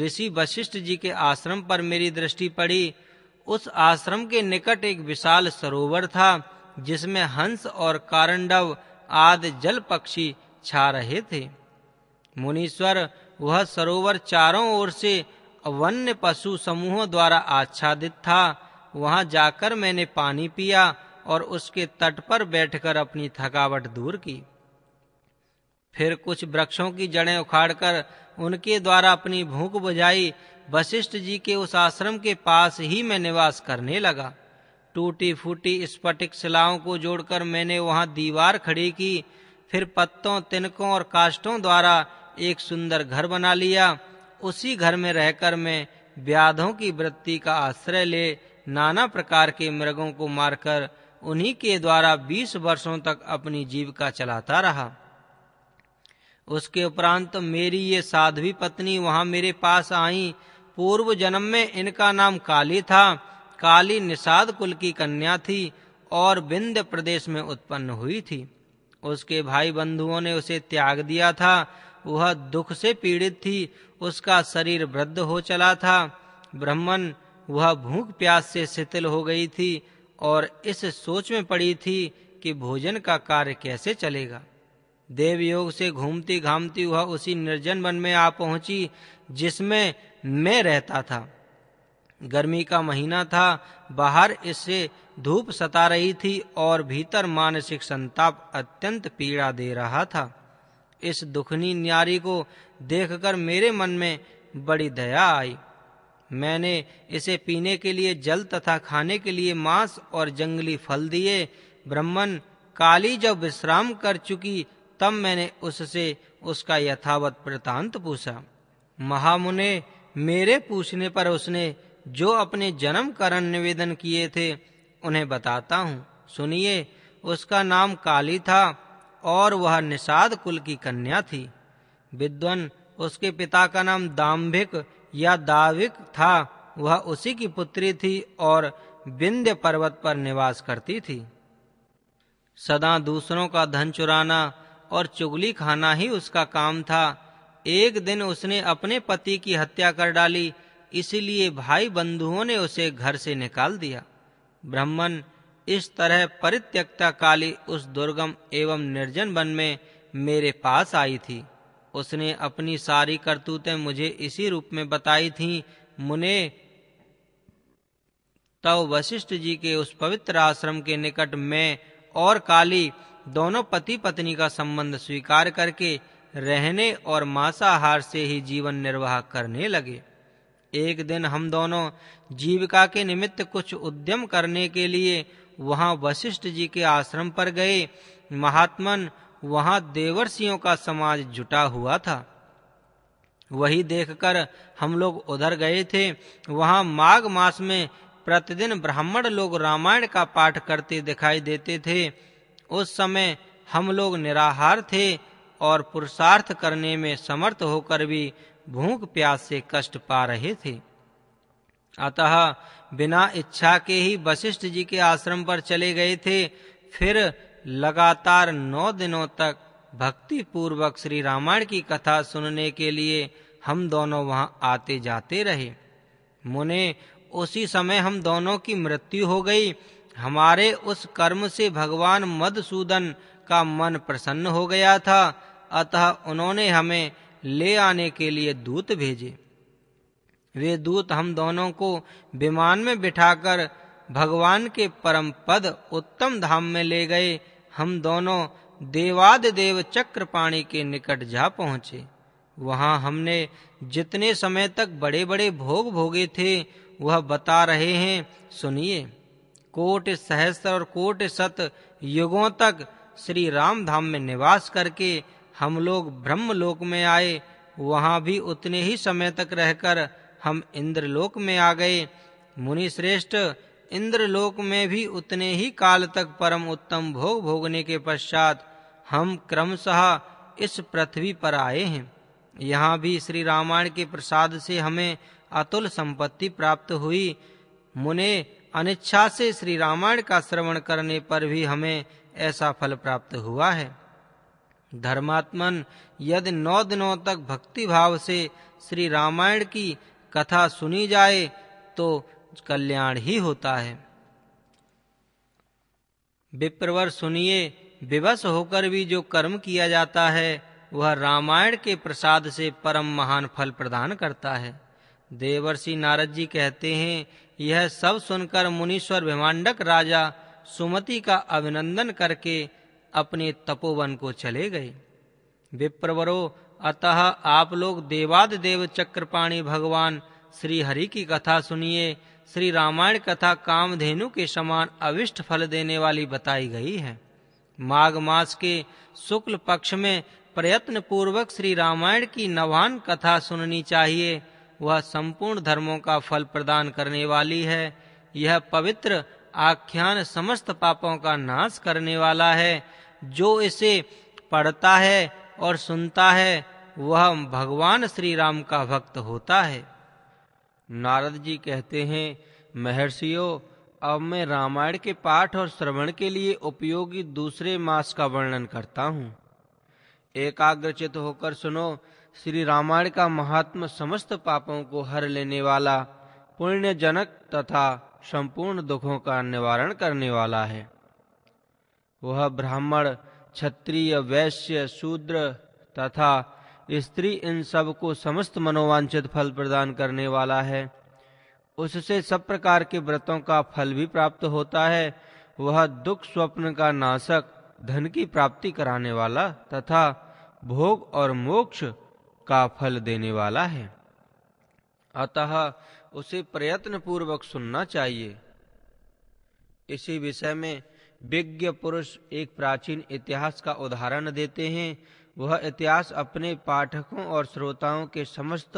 ऋषि वशिष्ठ जी के आश्रम पर मेरी दृष्टि पड़ी उस आश्रम के निकट एक विशाल सरोवर था जिसमें हंस और कारंडव आदि जल पक्षी छा रहे थे मुनीश्वर वह सरोवर चारों ओर से वन्य पशु समूहों द्वारा आच्छादित था वहां जाकर मैंने पानी पिया और उसके तट पर बैठकर अपनी थकावट दूर की फिर कुछ वृक्षों की जड़ें उखाड़कर उनके द्वारा अपनी भूख बुझाई वशिष्ठ जी के उस आश्रम के पास ही मैं निवास करने लगा टूटी फूटी स्फटिक शिलाओं को जोड़कर मैंने वहां दीवार खड़ी की फिर पत्तों तिनकों और काष्टों द्वारा एक सुंदर घर बना लिया उसी घर में रहकर मैं व्याधों की वृत्ति का आश्रय ले नाना प्रकार के मृगों को मारकर उन्हीं के द्वारा बीस वर्षों तक अपनी जीविका चलाता रहा उसके उपरांत मेरी ये साध्वी पत्नी वहां मेरे पास आई पूर्व जन्म में इनका नाम काली था काली निषाद कुल की कन्या थी और विंध्य प्रदेश में उत्पन्न हुई थी उसके भाई बंधुओं ने उसे त्याग दिया था वह दुख से पीड़ित थी उसका शरीर वृद्ध हो चला था ब्राह्मण वह भूख प्यास से शिथिल हो गई थी और इस सोच में पड़ी थी कि भोजन का कार्य कैसे चलेगा देवयोग से घूमती घामती वह उसी निर्जन वन में आ पहुंची जिसमें मैं रहता था गर्मी का महीना था बाहर इससे धूप सता रही थी और भीतर मानसिक संताप अत्यंत पीड़ा दे रहा था इस दुखनी न्यारी को देखकर मेरे मन में बड़ी दया आई मैंने इसे पीने के लिए जल तथा खाने के लिए मांस और जंगली फल दिए ब्रह्मन काली जब विश्राम कर चुकी तब मैंने उससे उसका यथावत वृतांत पूछा महामुने मेरे पूछने पर उसने जो अपने जन्म करण निवेदन किए थे उन्हें बताता हूँ सुनिए उसका नाम काली था और वह निषाद कुल की कन्या थी विद्वन उसके पिता का नाम दाम्भिक या दाविक था वह उसी की पुत्री थी और विंध्य पर्वत पर निवास करती थी सदा दूसरों का धन चुराना और चुगली खाना ही उसका काम था एक दिन उसने अपने पति की हत्या कर डाली इसलिए भाई बंधुओं ने उसे घर से निकाल दिया ब्राह्मण इस तरह परित्यक्ता काली उस दुर्गम एवं निर्जन वन में मेरे पास आई थी उसने अपनी सारी करतूतें मुझे इसी रूप में बताई थीं मुने तब वशिष्ठ जी के उस पवित्र आश्रम के निकट मैं और काली दोनों पति पत्नी का संबंध स्वीकार करके रहने और मांसाहार से ही जीवन निर्वाह करने लगे एक दिन हम दोनों जीविका के निमित्त कुछ उद्यम करने के लिए वहां वशिष्ठ जी के आश्रम पर गए महात्मन वहां देवर्षियों का समाज जुटा हुआ था वही देखकर हम लोग उधर गए थे वहां माघ मास में प्रतिदिन ब्राह्मण लोग रामायण का पाठ करते दिखाई देते थे उस समय हम लोग निराहार थे और पुरुषार्थ करने में समर्थ होकर भी भूख प्यास से कष्ट पा रहे थे अतः बिना इच्छा के ही वशिष्ठ जी के आश्रम पर चले गए थे फिर लगातार नौ दिनों तक भक्ति पूर्वक श्री रामायण की कथा सुनने के लिए हम दोनों वहां आते जाते रहे मुने उसी समय हम दोनों की मृत्यु हो गई हमारे उस कर्म से भगवान मधुसूदन का मन प्रसन्न हो गया था अतः उन्होंने हमें ले आने के लिए दूत भेजे वे दूत हम दोनों को विमान में बिठाकर भगवान के परम पद उत्तम धाम में ले गए हम दोनों देवाद देव चक्र पाणी के निकट जा पहुंचे वहां हमने जितने समय तक बड़े बड़े भोग भोगे थे वह बता रहे हैं सुनिए कोट सहस्त्र और कोट सत युगों तक श्री राम धाम में निवास करके हम लोग ब्रह्म लोक में आए वहां भी उतने ही समय तक रहकर हम इंद्रलोक में आ गए मुनि श्रेष्ठ इंद्रलोक में भी उतने ही काल तक परम उत्तम भोग भोगने के पश्चात हम क्रमशः इस पृथ्वी पर आए हैं यहाँ भी श्री रामायण के प्रसाद से हमें अतुल संपत्ति प्राप्त हुई मुने अनिच्छा से श्री रामायण का श्रवण करने पर भी हमें ऐसा फल प्राप्त हुआ है धर्मात्मन यदि नौ दिनों तक भक्ति भाव से श्री रामायण की कथा सुनी जाए तो कल्याण ही होता है विप्रवर सुनिए विवश होकर भी जो कर्म किया जाता है वह रामायण के प्रसाद से परम महान फल प्रदान करता है देवर्षि नारद जी कहते हैं यह सब सुनकर मुनीश्वर भिमांडक राजा सुमति का अभिनंदन करके अपने तपोवन को चले गए विप्रवरो अतः आप लोग देवाद देव चक्रपाणी भगवान श्री हरि की कथा सुनिए श्री रामायण कथा कामधेनु के समान अविष्ट फल देने वाली बताई गई है माघ मास के शुक्ल पक्ष में प्रयत्न पूर्वक श्री रामायण की नवान कथा सुननी चाहिए वह संपूर्ण धर्मों का फल प्रदान करने वाली है यह पवित्र आख्यान समस्त पापों का नाश करने वाला है जो इसे पढ़ता है और सुनता है वह भगवान श्री राम का भक्त होता है नारद जी कहते हैं महर्षियों अब मैं रामायण के पाठ और श्रवण के लिए उपयोगी दूसरे मास का वर्णन करता हूँ एकाग्रचित होकर सुनो श्री रामायण का महात्मा समस्त पापों को हर लेने वाला पुण्य जनक तथा संपूर्ण दुखों का निवारण करने वाला है वह ब्राह्मण क्षत्रिय वैश्य शूद्र तथा स्त्री इन सब को समस्त मनोवांछित फल प्रदान करने वाला है उससे सब प्रकार के व्रतों का फल भी प्राप्त होता है वह दुख स्वप्न का नाशक धन की प्राप्ति कराने वाला तथा भोग और मोक्ष का फल देने वाला है अतः उसे प्रयत्न पूर्वक सुनना चाहिए इसी विषय में विज्ञ पुरुष एक प्राचीन इतिहास का उदाहरण देते हैं वह इतिहास अपने पाठकों और श्रोताओं के समस्त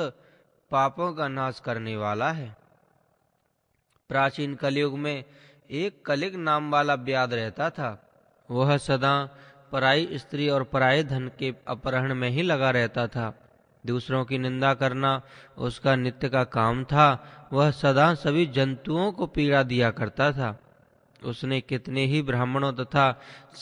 पापों का नाश करने वाला है प्राचीन कलयुग में एक कलिग नाम वाला ब्याद रहता था वह सदा पराई स्त्री और पराई धन के अपहरण में ही लगा रहता था दूसरों की निंदा करना उसका नित्य का काम था वह सदा सभी जंतुओं को पीड़ा दिया करता था उसने कितने ही ब्राह्मणों तथा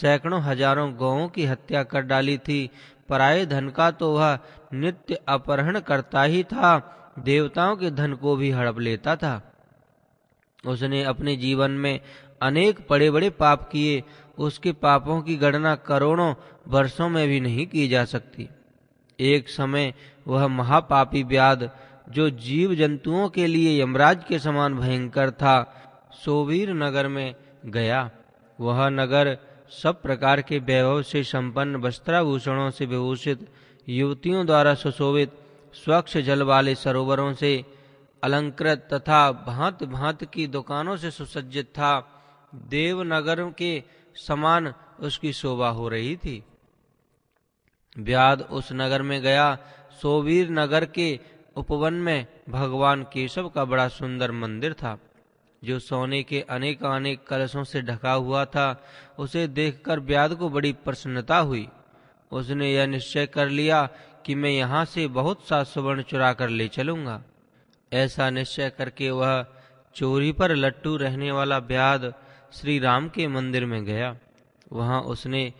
सैकड़ों हजारों गौ की हत्या कर डाली थी पराये धन का तो वह नित्य अपहरण करता ही था देवताओं के धन को भी हड़प लेता था उसने अपने जीवन में अनेक बड़े बड़े पाप किए उसके पापों की गणना करोड़ों वर्षों में भी नहीं की जा सकती एक समय वह महापापी व्याध जो जीव जंतुओं के लिए यमराज के समान भयंकर था सोवीर नगर में गया वह नगर सब प्रकार के वैभव से संपन्न वस्त्राभूषणों से विभूषित युवतियों द्वारा सुशोभित स्वच्छ जल वाले सरोवरों से अलंकृत तथा भांत भांत की दुकानों से सुसज्जित था देवनगर के समान उसकी शोभा हो रही थी व्याध उस नगर में गया सोवीर नगर के उपवन में भगवान केशव का बड़ा सुंदर मंदिर था जो सोने के अनेक अनेक कलशों से ढका हुआ था उसे देखकर ब्याद को बड़ी प्रसन्नता हुई उसने यह निश्चय कर लिया कि मैं यहाँ से बहुत सा सुवर्ण चुरा कर ले चलूंगा ऐसा निश्चय करके वह चोरी पर लट्टू रहने वाला ब्याद श्री राम के मंदिर में गया वहाँ उसने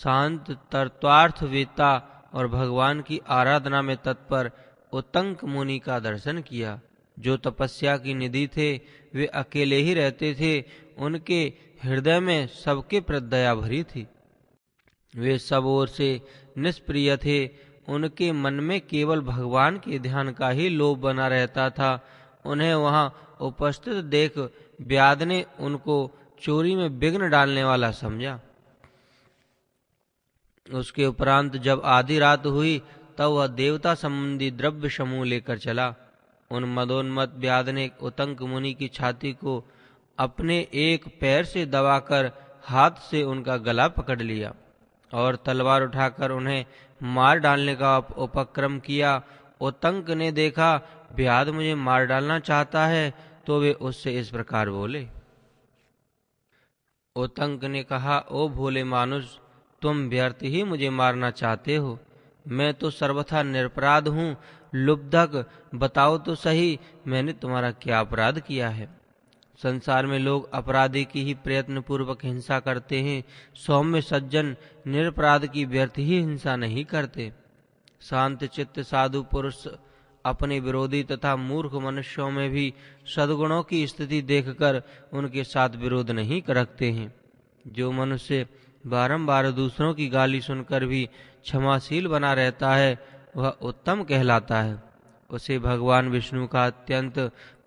शांत तत्वार्थ वेता और भगवान की आराधना में तत्पर उतंक मुनि का दर्शन किया जो तपस्या की निधि थे वे अकेले ही रहते थे उनके हृदय में सबके प्रति दया भरी थी वे सब ओर से निष्प्रिय थे उनके मन में केवल भगवान के ध्यान का ही लोभ बना रहता था उन्हें वहां उपस्थित देख ब्याद ने उनको चोरी में विघ्न डालने वाला समझा उसके उपरांत जब आधी रात हुई तब वह देवता संबंधी द्रव्य समूह लेकर चला उन मदोन्मत व्याध ने उतंक मुनि की छाती को अपने एक पैर से दबाकर हाथ से उनका गला पकड़ लिया और तलवार उठाकर उन्हें मार डालने का उपक्रम किया उतंक ने देखा ब्याद मुझे मार डालना चाहता है तो वे उससे इस प्रकार बोले उतंक ने कहा ओ भोले मानुष तुम व्यर्थ ही मुझे मारना चाहते हो मैं तो सर्वथा निरपराध हूं लुब्धक बताओ तो सही मैंने तुम्हारा क्या अपराध किया है संसार में लोग अपराधी की ही प्रयत्न पूर्वक हिंसा करते हैं सौम्य सज्जन निरपराध की व्यर्थ ही हिंसा नहीं करते शांत चित्त साधु पुरुष अपने विरोधी तथा मूर्ख मनुष्यों में भी सद्गुणों की स्थिति देखकर उनके साथ विरोध नहीं रखते हैं जो मनुष्य बारंबार दूसरों की गाली सुनकर भी क्षमाशील बना रहता है वह उत्तम कहलाता है उसे भगवान विष्णु का अत्यंत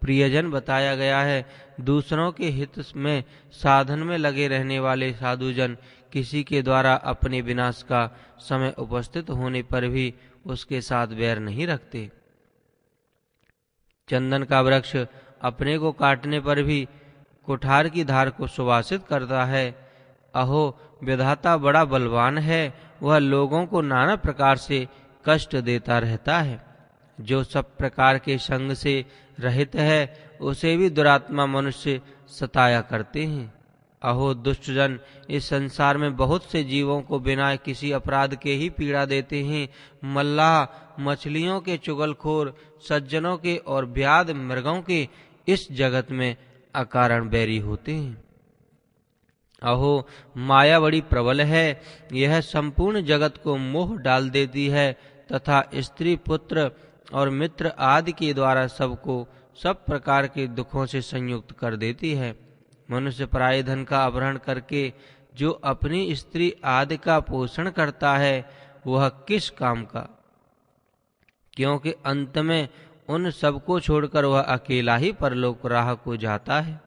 प्रियजन बताया गया है दूसरों के हित में साधन में लगे रहने वाले साधुजन किसी के द्वारा अपने विनाश का समय उपस्थित होने पर भी उसके साथ बैर नहीं रखते चंदन का वृक्ष अपने को काटने पर भी कुठार की धार को सुवासित करता है अहो विधाता बड़ा बलवान है वह लोगों को नाना प्रकार से कष्ट देता रहता है जो सब प्रकार के संग से रहित है उसे भी दुरात्मा मनुष्य सताया करते हैं अहो दुष्टजन इस संसार में बहुत से जीवों को बिना किसी अपराध के ही पीड़ा देते हैं मल्लाह मछलियों के चुगलखोर सज्जनों के और व्याध मृगों के इस जगत में अकारण बैरी होते हैं अहो माया बड़ी प्रबल है यह संपूर्ण जगत को मोह डाल देती है तथा स्त्री पुत्र और मित्र आदि के द्वारा सबको सब प्रकार के दुखों से संयुक्त कर देती है मनुष्य प्राय धन का अपहरण करके जो अपनी स्त्री आदि का पोषण करता है वह किस काम का क्योंकि अंत में उन सबको छोड़कर वह अकेला ही परलोक राह को जाता है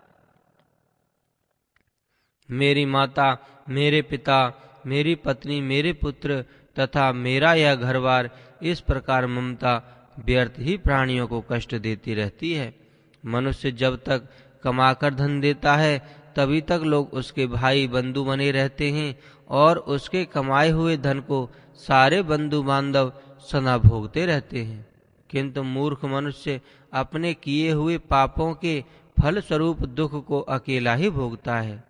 मेरी माता मेरे पिता मेरी पत्नी मेरे पुत्र तथा मेरा यह घरवार इस प्रकार ममता व्यर्थ ही प्राणियों को कष्ट देती रहती है मनुष्य जब तक कमाकर धन देता है तभी तक लोग उसके भाई बंधु बने रहते हैं और उसके कमाए हुए धन को सारे बंधु बांधव सदा भोगते रहते हैं किंतु मूर्ख मनुष्य अपने किए हुए पापों के फल स्वरूप दुख को अकेला ही भोगता है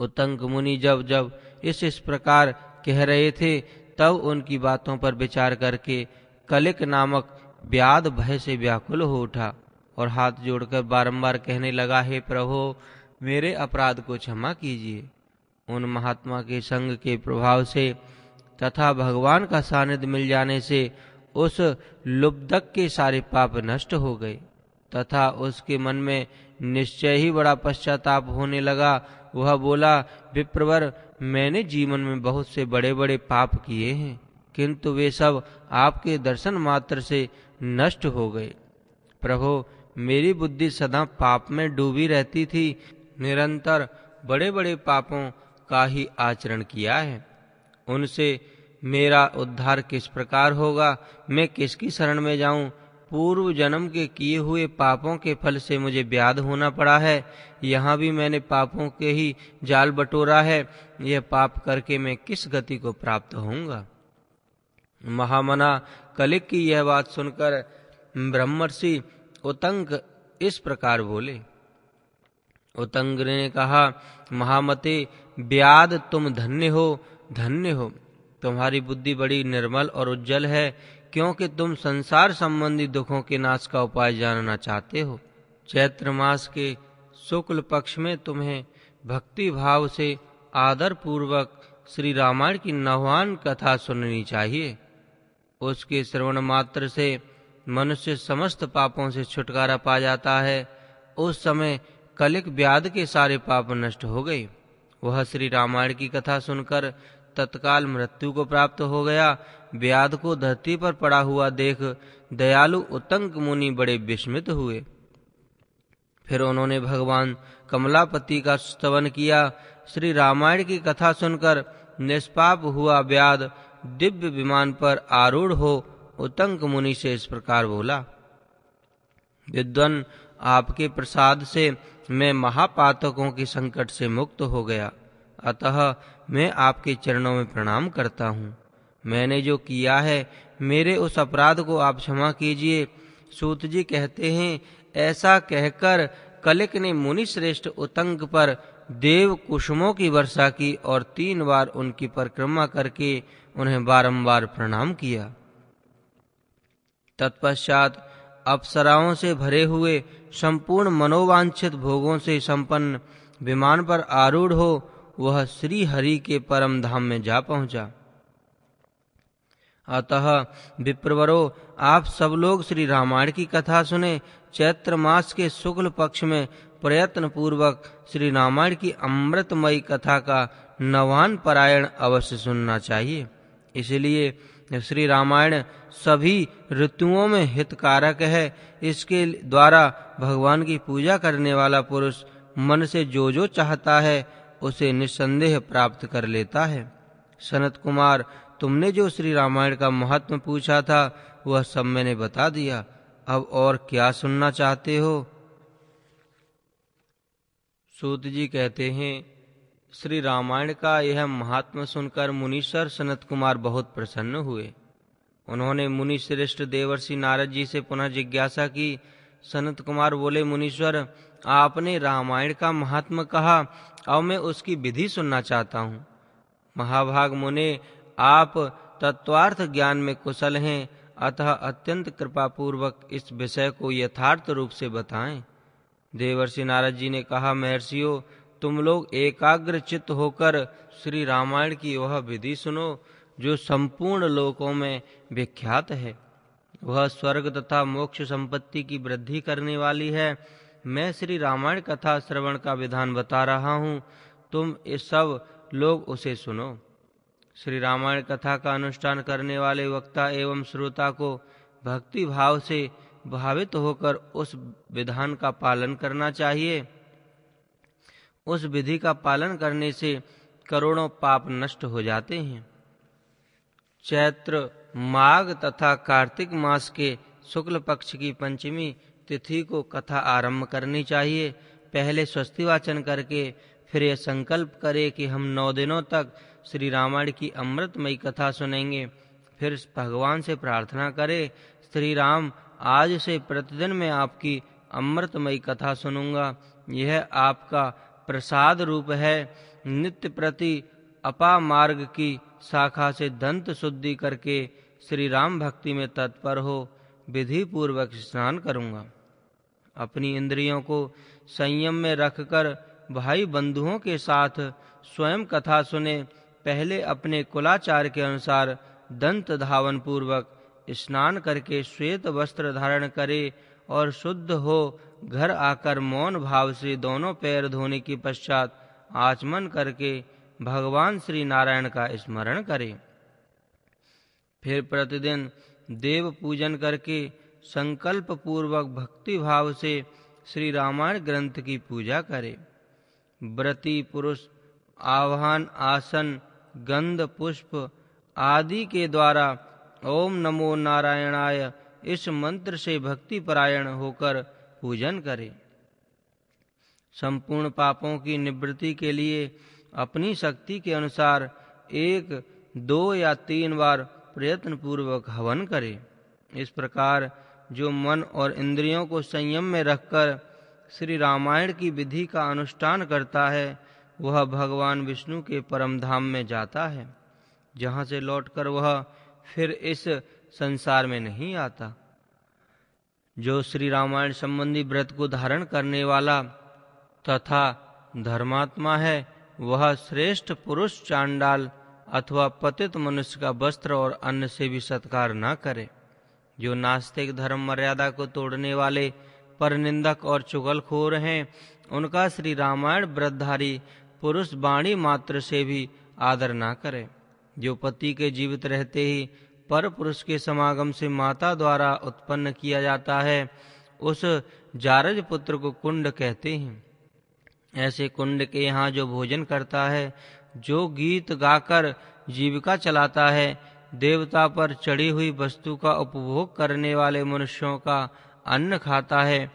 उतंक मुनि जब जब इस इस प्रकार कह रहे थे तब उनकी बातों पर विचार करके कलिक नामक व्याध भय से व्याकुल हो उठा और हाथ जोड़कर बारंबार कहने लगा हे प्रभो मेरे अपराध को क्षमा कीजिए उन महात्मा के संग के प्रभाव से तथा भगवान का सानिध्य मिल जाने से उस लुब्धक के सारे पाप नष्ट हो गए तथा उसके मन में निश्चय ही बड़ा पश्चाताप होने लगा वह बोला विप्रवर मैंने जीवन में बहुत से बड़े बड़े पाप किए हैं किंतु वे सब आपके दर्शन मात्र से नष्ट हो गए प्रभो मेरी बुद्धि सदा पाप में डूबी रहती थी निरंतर बड़े बड़े पापों का ही आचरण किया है उनसे मेरा उद्धार किस प्रकार होगा मैं किसकी शरण में जाऊं पूर्व जन्म के किए हुए पापों के फल से मुझे ब्याध होना पड़ा है यहाँ भी मैंने पापों के ही जाल बटोरा है यह पाप करके मैं किस गति को प्राप्त होऊंगा महामना कलिक की यह बात सुनकर ब्रह्मर्षि उतंग इस प्रकार बोले उतंग ने कहा महामते ब्याद तुम धन्य हो धन्य हो तुम्हारी बुद्धि बड़ी निर्मल और उज्जवल है क्योंकि तुम संसार संबंधी दुखों के नाश का उपाय जानना चाहते हो चैत्र मास के शुक्ल पक्ष में तुम्हें भक्ति भाव से आदर पूर्वक श्री रामायण की नवान कथा सुननी चाहिए उसके श्रवण मात्र से मनुष्य समस्त पापों से छुटकारा पा जाता है उस समय कलिक व्याध के सारे पाप नष्ट हो गए वह श्री रामायण की कथा सुनकर तत्काल मृत्यु को प्राप्त हो गया व्याध को धरती पर पड़ा हुआ देख दयालु उतंक मुनि बड़े विस्मित हुए फिर उन्होंने भगवान कमलापति का स्तवन किया श्री रामायण की कथा सुनकर निष्पाप हुआ व्याध दिव्य विमान पर आरूढ़ हो उतंक मुनि से इस प्रकार बोला विद्वन आपके प्रसाद से मैं महापातकों के संकट से मुक्त हो गया अतः मैं आपके चरणों में प्रणाम करता हूँ मैंने जो किया है मेरे उस अपराध को आप क्षमा कीजिए सूत जी कहते हैं ऐसा कहकर कलिक ने मुनि श्रेष्ठ उतंग पर देव कुसुमों की वर्षा की और तीन बार उनकी परिक्रमा करके उन्हें बारंबार प्रणाम किया तत्पश्चात अप्सराओं से भरे हुए संपूर्ण मनोवांछित भोगों से संपन्न विमान पर आरूढ़ हो वह श्री हरि के परम धाम में जा पहुंचा अतः विप्रवरो आप सब लोग श्री रामायण की कथा सुने चैत्र मास के शुक्ल पक्ष में प्रयत्न पूर्वक श्री रामायण की अमृतमयी कथा का नवान पारायण अवश्य सुनना चाहिए इसलिए श्री रामायण सभी ऋतुओं में हितकारक है इसके द्वारा भगवान की पूजा करने वाला पुरुष मन से जो जो चाहता है उसे निस्संदेह प्राप्त कर लेता है सनत कुमार तुमने जो श्री रामायण का महत्व पूछा था वह सब मैंने बता दिया अब और क्या सुनना चाहते हो सूत जी कहते हैं श्री रामायण का यह महात्मा सुनकर मुनीश्वर सनत कुमार बहुत प्रसन्न हुए उन्होंने मुनि श्रेष्ठ देवर्षि नारद जी से पुनः जिज्ञासा की सनत कुमार बोले मुनीश्वर आपने रामायण का महात्म कहा और मैं उसकी विधि सुनना चाहता हूँ महाभाग मुने आप तत्वार्थ ज्ञान में कुशल हैं अतः अत्यंत कृपापूर्वक इस विषय को यथार्थ रूप से बताएं देवर्षि नारद जी ने कहा महर्षियों तुम लोग एकाग्र चित्त होकर श्री रामायण की वह विधि सुनो जो संपूर्ण लोकों में विख्यात है वह स्वर्ग तथा मोक्ष संपत्ति की वृद्धि करने वाली है मैं श्री रामायण कथा श्रवण का विधान बता रहा हूँ तुम इस सब लोग उसे सुनो श्री रामायण कथा का अनुष्ठान करने वाले वक्ता एवं श्रोता को भक्ति भाव से भावित होकर उस विधान का पालन करना चाहिए उस विधि का पालन करने से करोड़ों पाप नष्ट हो जाते हैं चैत्र माघ तथा कार्तिक मास के शुक्ल पक्ष की पंचमी तिथि को कथा आरंभ करनी चाहिए पहले स्वस्ति वाचन करके फिर यह संकल्प करे कि हम नौ दिनों तक श्री रामायण की अमृतमयी कथा सुनेंगे फिर भगवान से प्रार्थना करे श्री राम आज से प्रतिदिन मैं आपकी अमृतमयी कथा सुनूंगा यह आपका प्रसाद रूप है नित्य प्रति अपा मार्ग की शाखा से दंत शुद्धि करके श्री राम भक्ति में तत्पर हो विधि पूर्वक स्नान करूंगा अपनी इंद्रियों को संयम में रखकर भाई बंधुओं के साथ स्वयं कथा सुने पहले अपने कुलाचार के अनुसार दंत धावन पूर्वक स्नान करके श्वेत वस्त्र धारण करे और शुद्ध हो घर आकर मौन भाव से दोनों पैर धोने के पश्चात आचमन करके भगवान श्री नारायण का स्मरण करें फिर प्रतिदिन देव पूजन करके संकल्प पूर्वक भक्ति भाव से श्री रामायण ग्रंथ की पूजा करे व्रती पुरुष आह्वान आसन गंध पुष्प आदि के द्वारा ओम नमो नारायणाय इस मंत्र से भक्ति परायण होकर पूजन करे संपूर्ण पापों की निवृत्ति के लिए अपनी शक्ति के अनुसार एक दो या तीन बार प्रयत्न पूर्वक हवन करे इस प्रकार जो मन और इंद्रियों को संयम में रखकर श्री रामायण की विधि का अनुष्ठान करता है वह भगवान विष्णु के परम धाम में जाता है जहाँ से लौटकर वह फिर इस संसार में नहीं आता जो श्री रामायण संबंधी व्रत को धारण करने वाला तथा धर्मात्मा है वह श्रेष्ठ पुरुष चांडाल अथवा पतित मनुष्य का वस्त्र और अन्न से भी सत्कार न करे जो नास्तिक धर्म मर्यादा को तोड़ने वाले पर निंदक और चुगलखोर हैं उनका श्री रामायण व्रतधारी पुरुष वाणी मात्र से भी आदर ना करे जो पति के जीवित रहते ही पर पुरुष के समागम से माता द्वारा उत्पन्न किया जाता है उस जारज पुत्र को कुंड कहते हैं ऐसे कुंड के यहाँ जो भोजन करता है जो गीत गाकर जीविका चलाता है देवता पर चढ़ी हुई वस्तु का उपभोग करने वाले मनुष्यों का अन्न खाता है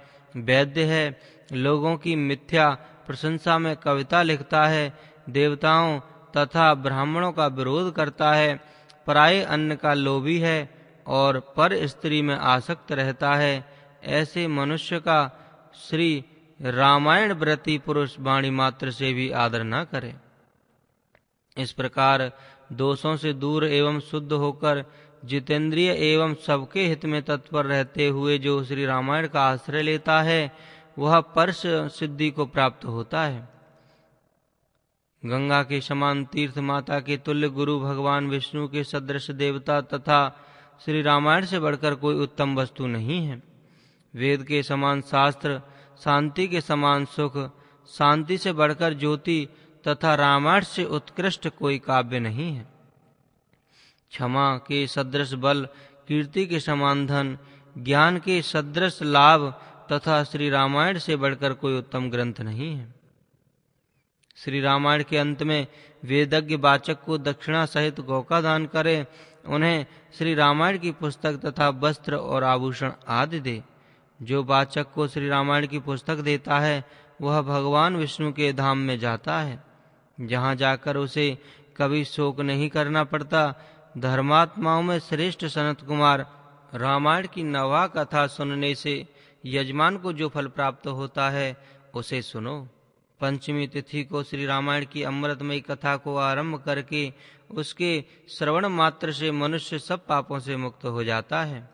वैद्य है लोगों की मिथ्या प्रशंसा में कविता लिखता है देवताओं तथा ब्राह्मणों का विरोध करता है प्राय अन्न का लोभी है और पर स्त्री में आसक्त रहता है ऐसे मनुष्य का श्री रामायण व्रती पुरुष वाणी मात्र से भी आदर न करें इस प्रकार दोषों से दूर एवं शुद्ध होकर जितेंद्रिय एवं सबके हित में तत्पर रहते हुए जो श्री रामायण का आश्रय लेता है वह पर्श सिद्धि को प्राप्त होता है गंगा के समान तीर्थ माता के तुल्य गुरु भगवान विष्णु के सदृश देवता तथा श्री रामायण से बढ़कर कोई उत्तम वस्तु नहीं है वेद के समान शास्त्र शांति के समान सुख शांति से बढ़कर ज्योति तथा रामायण से उत्कृष्ट कोई काव्य नहीं है क्षमा के सदृश बल कीर्ति के समान धन ज्ञान के सदृश लाभ तथा श्री रामायण से बढ़कर कोई उत्तम ग्रंथ नहीं है श्री रामायण के अंत में वेदज्ञ वाचक को दक्षिणा सहित गौका दान करें उन्हें श्री रामायण की पुस्तक तथा वस्त्र और आभूषण आदि दे जो वाचक को श्री रामायण की पुस्तक देता है वह भगवान विष्णु के धाम में जाता है जहाँ जाकर उसे कभी शोक नहीं करना पड़ता धर्मात्माओं में श्रेष्ठ सनत कुमार रामायण की नवा कथा सुनने से यजमान को जो फल प्राप्त होता है उसे सुनो पंचमी तिथि को श्री रामायण की अमृतमयी कथा को आरंभ करके उसके श्रवण मात्र से मनुष्य सब पापों से मुक्त हो जाता है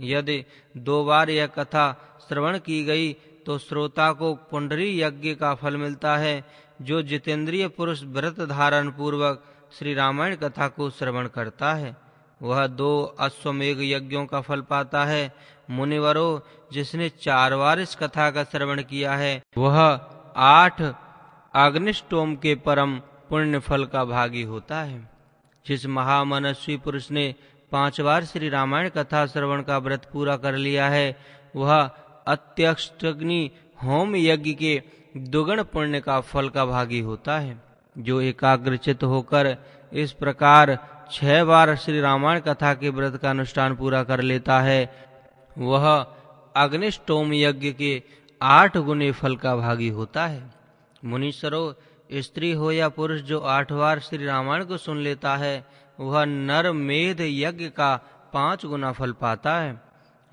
यदि दो बार यह कथा श्रवण की गई तो श्रोता को पुंडरी यज्ञ का फल मिलता है जो जितेंद्रिय पुरुष व्रत धारण पूर्वक श्री रामायण कथा को श्रवण करता है वह दो अश्वमेघ यज्ञों का फल पाता है मुनिवरो जिसने चार बार इस कथा का श्रवण किया है वह आठ अग्निष्टोम के परम पुण्य फल का भागी होता है जिस महामनस्वी पुरुष ने पांच बार श्री रामायण कथा श्रवण का व्रत पूरा कर लिया है वह अत्यक्षग्नि होम यज्ञ के दुगण पुण्य का फल का भागी होता है जो एकाग्रचित होकर इस प्रकार छह बार श्री रामायण कथा के व्रत का अनुष्ठान पूरा कर लेता है वह अग्निष्टोम यज्ञ के आठ गुने फल का भागी होता है मुनीश्वरों स्त्री हो या पुरुष जो आठ बार श्री रामायण को सुन लेता है वह नर मेध यज्ञ का पांच गुना फल पाता है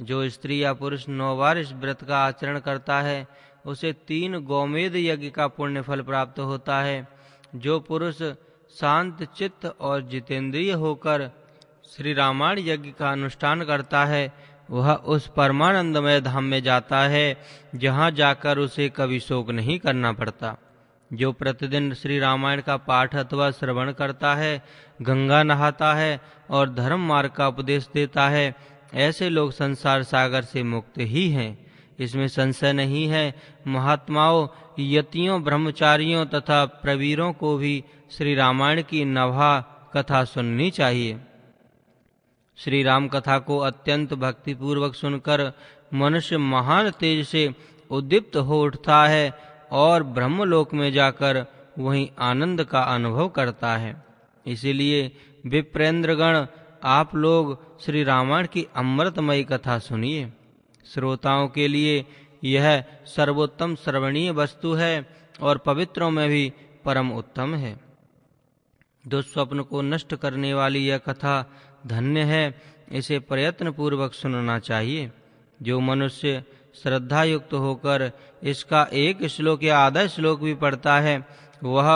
जो स्त्री या पुरुष नौ बार इस व्रत का आचरण करता है उसे तीन गौमेद यज्ञ का पुण्य फल प्राप्त होता है जो पुरुष शांत चित्त और जितेंद्रिय होकर श्री रामायण यज्ञ का अनुष्ठान करता है वह उस परमानंदमय धाम में जाता है जहाँ जाकर उसे कभी शोक नहीं करना पड़ता जो प्रतिदिन श्री रामायण का पाठ अथवा श्रवण करता है गंगा नहाता है और धर्म मार्ग का उपदेश देता है ऐसे लोग संसार सागर से मुक्त ही हैं इसमें संशय नहीं है महात्माओं यतियों ब्रह्मचारियों तथा प्रवीरों को भी श्री रामायण की नभा कथा सुननी चाहिए श्री राम कथा को अत्यंत भक्तिपूर्वक सुनकर मनुष्य महान तेज से उद्दीप्त हो उठता है और ब्रह्मलोक में जाकर वहीं आनंद का अनुभव करता है इसीलिए विप्रेंद्रगण आप लोग श्री रामायण की अमृतमयी कथा सुनिए श्रोताओं के लिए यह सर्वोत्तम श्रवणीय वस्तु है और पवित्रों में भी परम उत्तम है दुस्वप्न को नष्ट करने वाली यह कथा धन्य है इसे प्रयत्न पूर्वक सुनना चाहिए जो मनुष्य श्रद्धा युक्त होकर इसका एक श्लोक या आधा श्लोक भी पढ़ता है वह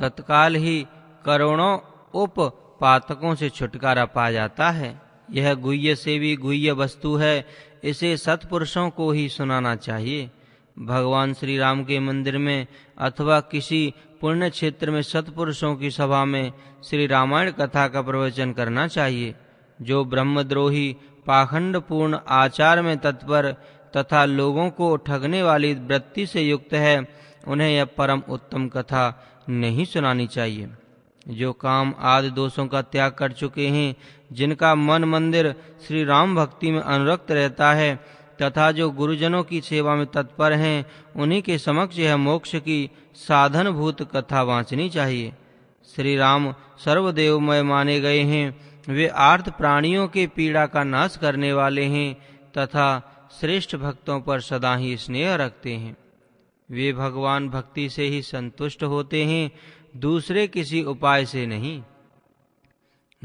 तत्काल ही करोड़ों उप पातकों से छुटकारा पा जाता है यह गुह्य से भी गुह्य वस्तु है इसे सत्पुरुषों को ही सुनाना चाहिए भगवान श्री राम के मंदिर में अथवा किसी पुण्य क्षेत्र में सत्पुरुषों की सभा में श्री रामायण कथा का प्रवचन करना चाहिए जो ब्रह्मद्रोही पाखंड पूर्ण आचार में तत्पर तथा लोगों को ठगने वाली वृत्ति से युक्त है उन्हें यह परम उत्तम कथा नहीं सुनानी चाहिए जो काम आदि दोषों का त्याग कर चुके हैं जिनका मन मंदिर श्री राम भक्ति में अनुरक्त रहता है तथा जो गुरुजनों की सेवा में तत्पर हैं उन्हीं के समक्ष यह मोक्ष की साधन भूत कथा वाँचनी चाहिए श्री राम सर्वदेवमय माने गए हैं वे आर्थ प्राणियों के पीड़ा का नाश करने वाले हैं तथा श्रेष्ठ भक्तों पर सदा ही स्नेह रखते हैं वे भगवान भक्ति से ही संतुष्ट होते हैं दूसरे किसी उपाय से नहीं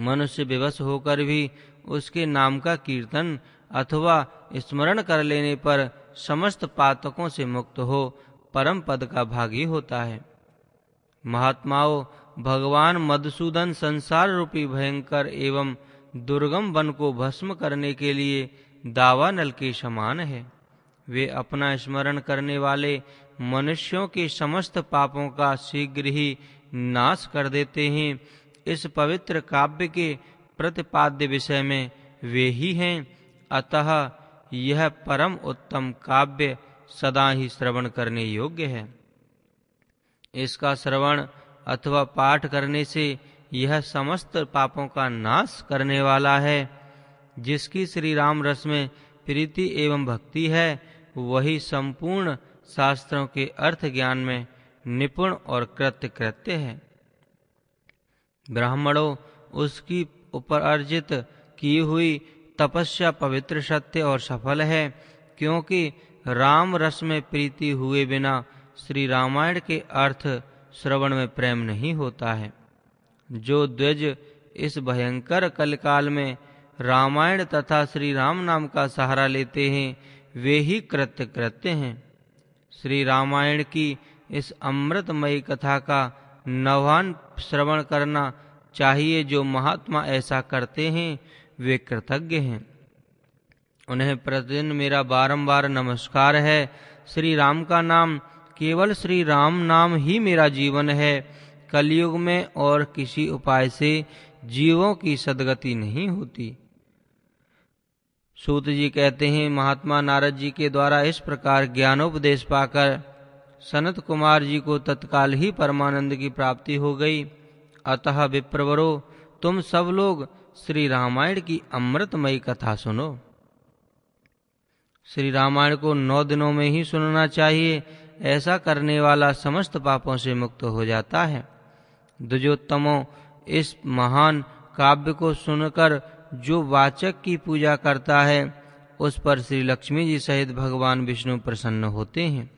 मनुष्य विवश होकर भी उसके नाम का कीर्तन अथवा स्मरण कर लेने पर समस्त पातकों से मुक्त हो परम पद का भागी होता है महात्माओं भगवान मधुसूदन संसार रूपी भयंकर एवं दुर्गम वन को भस्म करने के लिए दावा नल के समान है वे अपना स्मरण करने वाले मनुष्यों के समस्त पापों का शीघ्र ही नाश कर देते हैं इस पवित्र काव्य के प्रतिपाद्य विषय में वे ही हैं अतः यह परम उत्तम काव्य सदा ही श्रवण करने योग्य है इसका श्रवण अथवा पाठ करने से यह समस्त पापों का नाश करने वाला है जिसकी श्री राम रस में प्रीति एवं भक्ति है वही संपूर्ण शास्त्रों के अर्थ ज्ञान में निपुण और कृत्य कृत्य है ब्राह्मणों उसकी ऊपर अर्जित की हुई तपस्या पवित्र सत्य और सफल है क्योंकि राम रस में प्रीति हुए बिना श्री रामायण के अर्थ श्रवण में प्रेम नहीं होता है जो द्विज इस भयंकर कलकाल में रामायण तथा श्री राम नाम का सहारा लेते हैं वे ही कृत्य कृत्य हैं श्री रामायण की इस अमृतमयी कथा का नवान श्रवण करना चाहिए जो महात्मा ऐसा करते हैं वे कृतज्ञ हैं उन्हें प्रतिदिन मेरा बारंबार नमस्कार है श्री राम का नाम केवल श्री राम नाम ही मेरा जीवन है कलयुग में और किसी उपाय से जीवों की सदगति नहीं होती सूत जी कहते हैं महात्मा नारद जी के द्वारा इस प्रकार ज्ञानोपदेश पाकर सनत कुमार जी को तत्काल ही परमानंद की प्राप्ति हो गई अतः विप्रवरो तुम सब लोग श्री रामायण की अमृतमयी कथा सुनो श्री रामायण को नौ दिनों में ही सुनना चाहिए ऐसा करने वाला समस्त पापों से मुक्त हो जाता है दुजोत्तमो इस महान काव्य को सुनकर जो वाचक की पूजा करता है उस पर श्री लक्ष्मी जी सहित भगवान विष्णु प्रसन्न होते हैं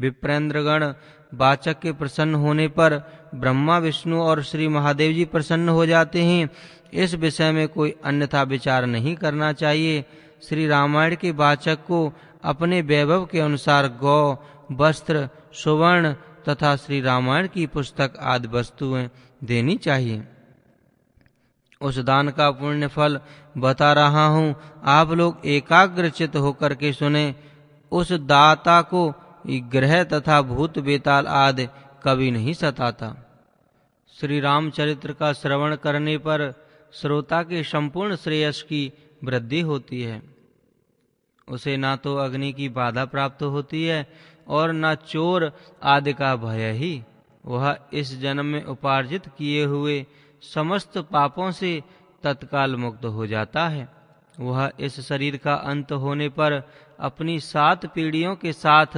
विप्रेंद्रगण वाचक के प्रसन्न होने पर ब्रह्मा विष्णु और श्री महादेव जी प्रसन्न हो जाते हैं इस विषय में कोई अन्यथा विचार नहीं करना चाहिए श्री रामायण के वाचक को अपने वैभव के अनुसार गौ वस्त्र सुवर्ण तथा श्री रामायण की पुस्तक आदि वस्तुएं देनी चाहिए उस दान का पुण्य फल बता रहा हूं आप लोग एकाग्रचित होकर के सुने उस दाता को ग्रह तथा भूत बेताल आदि कभी नहीं सताता श्री रामचरित्र का श्रवण करने पर श्रोता के संपूर्ण श्रेयस की वृद्धि होती है उसे ना तो अग्नि की बाधा प्राप्त होती है और ना चोर आदि का भय ही वह इस जन्म में उपार्जित किए हुए समस्त पापों से तत्काल मुक्त हो जाता है वह इस शरीर का अंत होने पर अपनी सात पीढ़ियों के साथ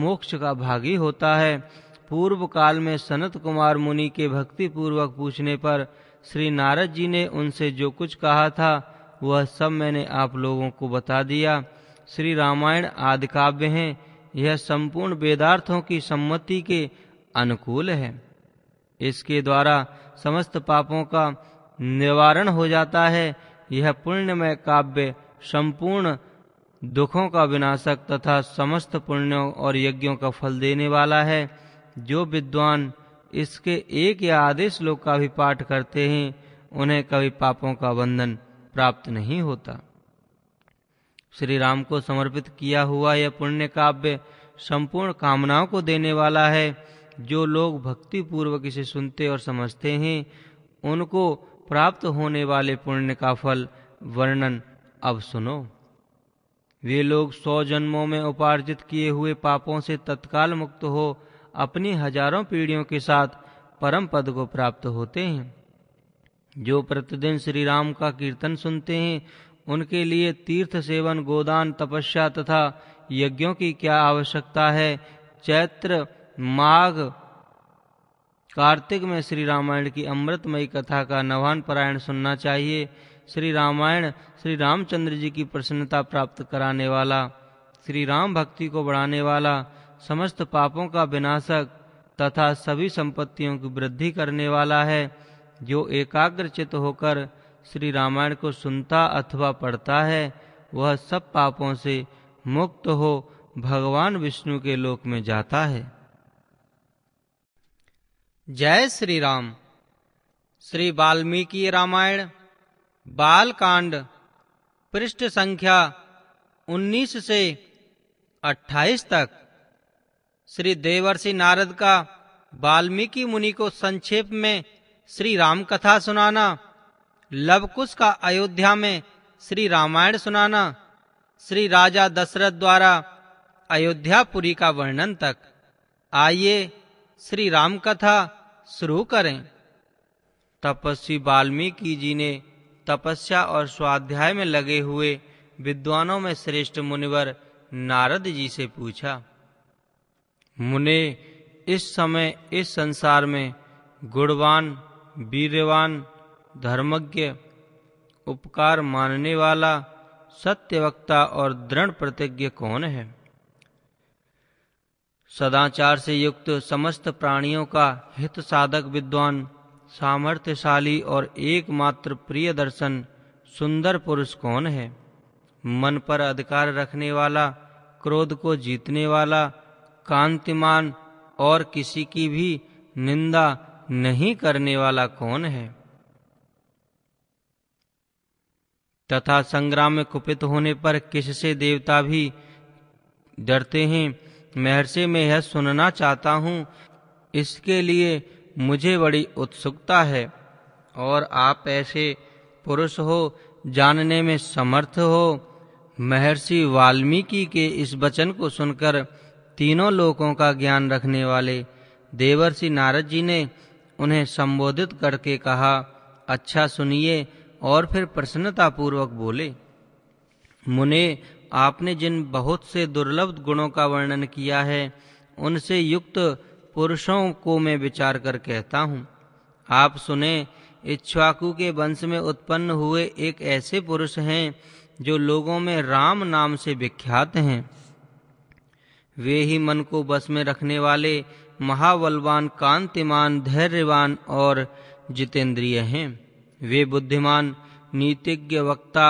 मोक्ष का भागी होता है पूर्व काल में सनत कुमार मुनि के भक्ति पूर्वक पूछने पर श्री नारद जी ने उनसे जो कुछ कहा था वह सब मैंने आप लोगों को बता दिया श्री रामायण आदि काव्य हैं यह संपूर्ण वेदार्थों की सम्मति के अनुकूल है इसके द्वारा समस्त पापों का निवारण हो जाता है यह पुण्यमय काव्य संपूर्ण दुखों का विनाशक तथा समस्त पुण्यों और यज्ञों का फल देने वाला है जो विद्वान इसके एक या आधे श्लोक का भी पाठ करते हैं उन्हें कभी पापों का बंधन प्राप्त नहीं होता श्री राम को समर्पित किया हुआ यह पुण्य काव्य संपूर्ण कामनाओं को देने वाला है जो लोग भक्ति पूर्वक इसे सुनते और समझते हैं उनको प्राप्त होने वाले पुण्य का फल वर्णन अब सुनो वे लोग सौ जन्मों में उपार्जित किए हुए पापों से तत्काल मुक्त हो अपनी हजारों पीढ़ियों के साथ परम पद को प्राप्त होते हैं जो प्रतिदिन श्री राम का कीर्तन सुनते हैं उनके लिए तीर्थ सेवन गोदान तपस्या तथा यज्ञों की क्या आवश्यकता है चैत्र माघ कार्तिक में श्री रामायण की अमृतमयी कथा का नवान पारायण सुनना चाहिए श्री रामायण श्री रामचंद्र जी की प्रसन्नता प्राप्त कराने वाला श्री राम भक्ति को बढ़ाने वाला समस्त पापों का विनाशक तथा सभी संपत्तियों की वृद्धि करने वाला है जो एकाग्रचित होकर श्री रामायण को सुनता अथवा पढ़ता है वह सब पापों से मुक्त हो भगवान विष्णु के लोक में जाता है जय श्री राम श्री वाल्मीकि रामायण बालकांड पृष्ठ संख्या 19 से 28 तक श्री देवर्षि नारद का वाल्मीकि मुनि को संक्षेप में श्री राम कथा सुनाना लवकुश का अयोध्या में श्री रामायण सुनाना श्री राजा दशरथ द्वारा अयोध्यापुरी का वर्णन तक आइए श्री राम कथा शुरू करें तपस्वी वाल्मीकि जी ने तपस्या और स्वाध्याय में लगे हुए विद्वानों में श्रेष्ठ मुनिवर नारद जी से पूछा मुने इस समय इस संसार में गुणवान वीरवान धर्मज्ञ उपकार मानने वाला सत्यवक्ता और दृढ़ प्रतिज्ञ कौन है सदाचार से युक्त समस्त प्राणियों का हित साधक विद्वान सामर्थ्यशाली और एकमात्र प्रिय दर्शन सुंदर पुरुष कौन है मन पर अधिकार रखने वाला क्रोध को जीतने वाला कांतिमान और किसी की भी निंदा नहीं करने वाला कौन है तथा संग्राम में कुपित होने पर किससे देवता भी डरते हैं महर्षि में यह सुनना चाहता हूं इसके लिए मुझे बड़ी उत्सुकता है और आप ऐसे पुरुष हो जानने में समर्थ हो महर्षि वाल्मीकि के इस वचन को सुनकर तीनों लोकों का ज्ञान रखने वाले देवर्षि नारद जी ने उन्हें संबोधित करके कहा अच्छा सुनिए और फिर प्रसन्नतापूर्वक बोले मुने आपने जिन बहुत से दुर्लभ गुणों का वर्णन किया है उनसे युक्त पुरुषों को मैं विचार कर कहता हूँ आप सुने इच्छाकु के वंश में उत्पन्न हुए एक ऐसे पुरुष हैं जो लोगों में राम नाम से विख्यात हैं वे ही मन को बस में रखने वाले महाबलवान कांतिमान धैर्यवान और जितेंद्रिय हैं वे बुद्धिमान नीतिज्ञ वक्ता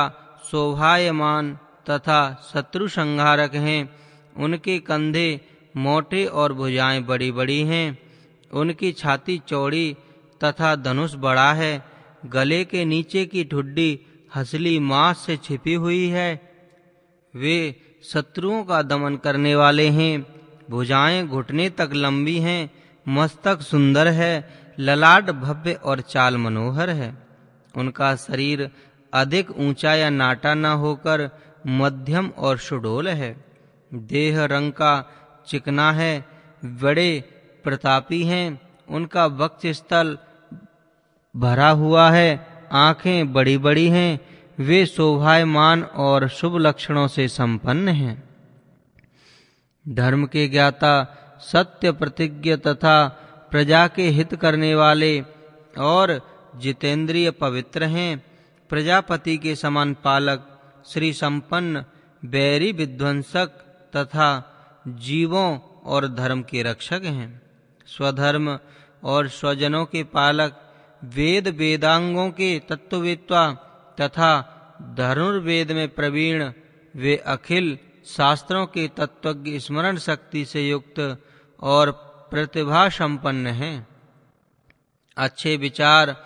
शोभायमान तथा शत्रु संहारक हैं उनके कंधे मोटे और भुजाएं बड़ी-बड़ी हैं उनकी छाती चौड़ी तथा धनुष बड़ा है गले के नीचे की ठुड्डी हसली मांस से छिपी हुई है वे शत्रुओं का दमन करने वाले हैं भुजाएं घुटने तक लंबी हैं मस्तक सुंदर है ललाट भव्य और चाल मनोहर है उनका शरीर अधिक ऊंचा या नाटा न होकर मध्यम और सुडोल है देह रंग का चिकना है बड़े प्रतापी हैं उनका वक्ष स्थल भरा हुआ है आंखें बड़ी बड़ी हैं वे शोभायमान और शुभ लक्षणों से संपन्न हैं धर्म के ज्ञाता सत्य प्रतिज्ञ तथा प्रजा के हित करने वाले और जितेंद्रिय पवित्र हैं प्रजापति के समान पालक श्री संपन्न बैरी विध्वंसक तथा जीवों और धर्म के रक्षक हैं स्वधर्म और स्वजनों के पालक वेद वेदांगों के तत्ववेत्ता तथा धनुर्वेद में प्रवीण वे अखिल शास्त्रों के तत्वज्ञ स्मरण शक्ति से युक्त और प्रतिभा संपन्न हैं अच्छे विचार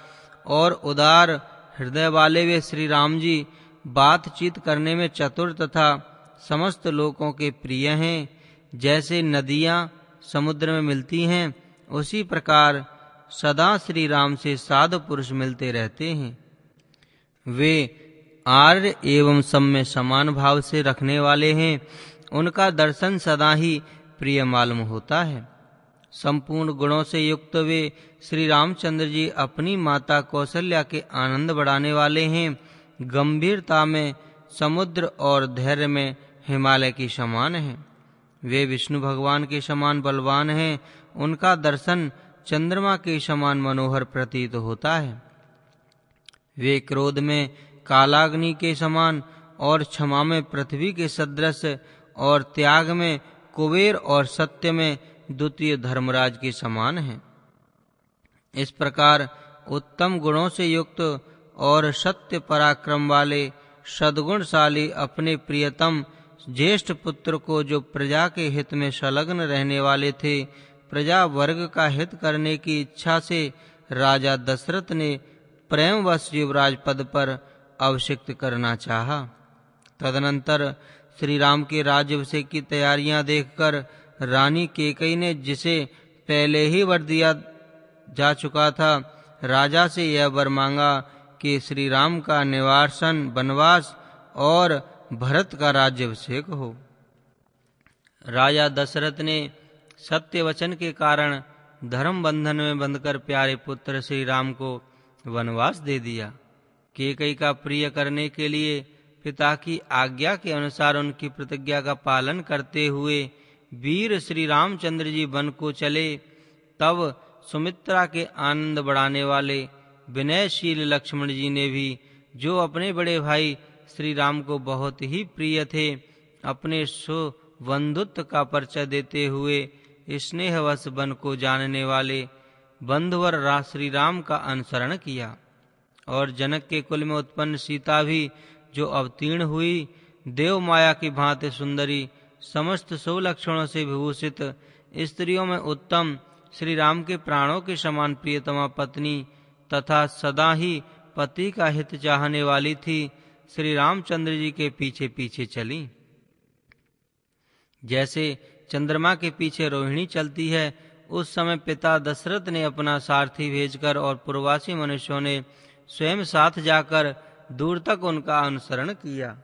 और उदार हृदय वाले वे श्री राम जी बातचीत करने में चतुर तथा समस्त लोगों के प्रिय हैं जैसे नदियाँ समुद्र में मिलती हैं उसी प्रकार सदा श्री राम से साधु पुरुष मिलते रहते हैं वे आर्य एवं सम्य समान भाव से रखने वाले हैं उनका दर्शन सदा ही प्रिय मालूम होता है संपूर्ण गुणों से युक्त वे श्री रामचंद्र जी अपनी माता कौशल्या के आनंद बढ़ाने वाले हैं गंभीरता में समुद्र और धैर्य में हिमालय की समान हैं वे विष्णु भगवान के समान बलवान हैं उनका दर्शन चंद्रमा के समान मनोहर प्रतीत होता है वे क्रोध में कालाग्नि के समान और क्षमा में पृथ्वी के सदृश और त्याग में कुबेर और सत्य में द्वितीय धर्मराज के समान हैं इस प्रकार उत्तम गुणों से युक्त और सत्य पराक्रम वाले सद्गुणशाली अपने प्रियतम ज्येष्ठ पुत्र को जो प्रजा के हित में संलग्न रहने वाले थे प्रजा वर्ग का हित करने की इच्छा से राजा दशरथ ने प्रेमवश युवराज पद पर अभिषिक्त करना चाहा तदनंतर श्री राम के राज्यभिषेक की तैयारियां देखकर रानी केकई ने जिसे पहले ही वर दिया जा चुका था राजा से यह वर मांगा कि श्री राम का निवासन वनवास और भरत का राज्यभिषेक हो राजा दशरथ ने सत्य वचन के कारण धर्म बंधन में बंधकर प्यारे पुत्र श्री राम को वनवास दे दिया केकई का प्रिय करने के लिए पिता की आज्ञा के अनुसार उनकी प्रतिज्ञा का पालन करते हुए वीर श्री रामचंद्र जी वन को चले तब सुमित्रा के आनंद बढ़ाने वाले विनयशील लक्ष्मण जी ने भी जो अपने बड़े भाई श्री राम को बहुत ही प्रिय थे अपने बंधुत्व का परिचय देते हुए स्नेहवश वन को जानने वाले बंधुवर रा श्री राम का अनुसरण किया और जनक के कुल में उत्पन्न सीता भी जो अवतीर्ण हुई देव माया की भांति सुंदरी समस्त सुलक्षणों से विभूषित स्त्रियों में उत्तम श्री राम के प्राणों के समान प्रियतमा पत्नी तथा सदा ही पति का हित चाहने वाली थी श्री रामचंद्र जी के पीछे पीछे चली जैसे चंद्रमा के पीछे रोहिणी चलती है उस समय पिता दशरथ ने अपना सारथी भेजकर और पूर्वासी मनुष्यों ने स्वयं साथ जाकर दूर तक उनका अनुसरण किया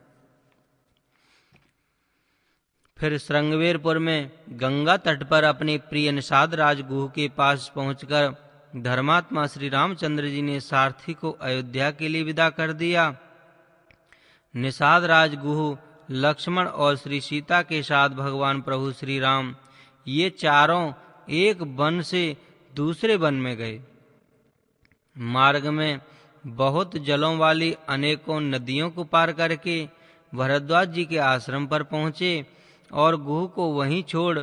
फिर श्रृंगवेरपुर में गंगा तट पर अपने प्रिय निषाद राजगुह के पास पहुंचकर धर्मात्मा श्री रामचंद्र जी ने सारथी को अयोध्या के लिए विदा कर दिया निषाद राजगुह लक्ष्मण और श्री सीता के साथ भगवान प्रभु श्री राम ये चारों एक वन से दूसरे वन में गए मार्ग में बहुत जलों वाली अनेकों नदियों को पार करके भरद्वाज जी के आश्रम पर पहुंचे और गुह को वहीं छोड़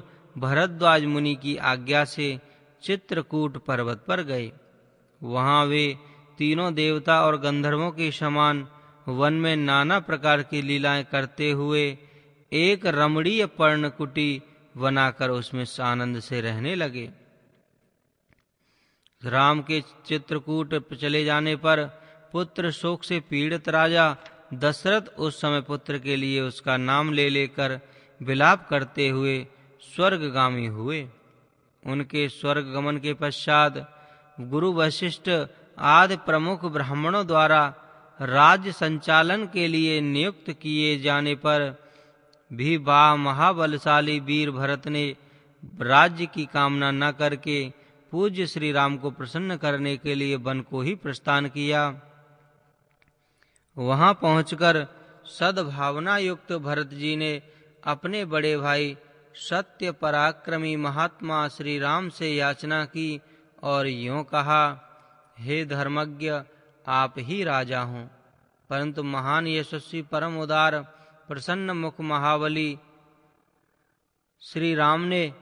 भरद्वाज मुनि की आज्ञा से चित्रकूट पर्वत पर गए वहाँ वे तीनों देवता और गंधर्वों के समान वन में नाना प्रकार की लीलाएं करते हुए एक रमणीय पर्णकुटी बनाकर उसमें आनंद से रहने लगे राम के चित्रकूट चले जाने पर पुत्र शोक से पीड़ित राजा दशरथ उस समय पुत्र के लिए उसका नाम ले लेकर विलाप करते हुए स्वर्गगामी हुए उनके स्वर्ग गमन के पश्चात गुरु वशिष्ठ आदि प्रमुख ब्राह्मणों द्वारा राज्य संचालन के लिए नियुक्त किए जाने पर भी बा महाबलशाली वीर भरत ने राज्य की कामना न करके पूज्य श्री राम को प्रसन्न करने के लिए वन को ही प्रस्थान किया वहां पहुंचकर सद्भावना युक्त भरत जी ने अपने बड़े भाई सत्य पराक्रमी महात्मा श्री राम से याचना की और यों कहा हे धर्मज्ञ आप ही राजा हों परंतु महान यशस्वी परम उदार प्रसन्न मुख महावली श्री राम ने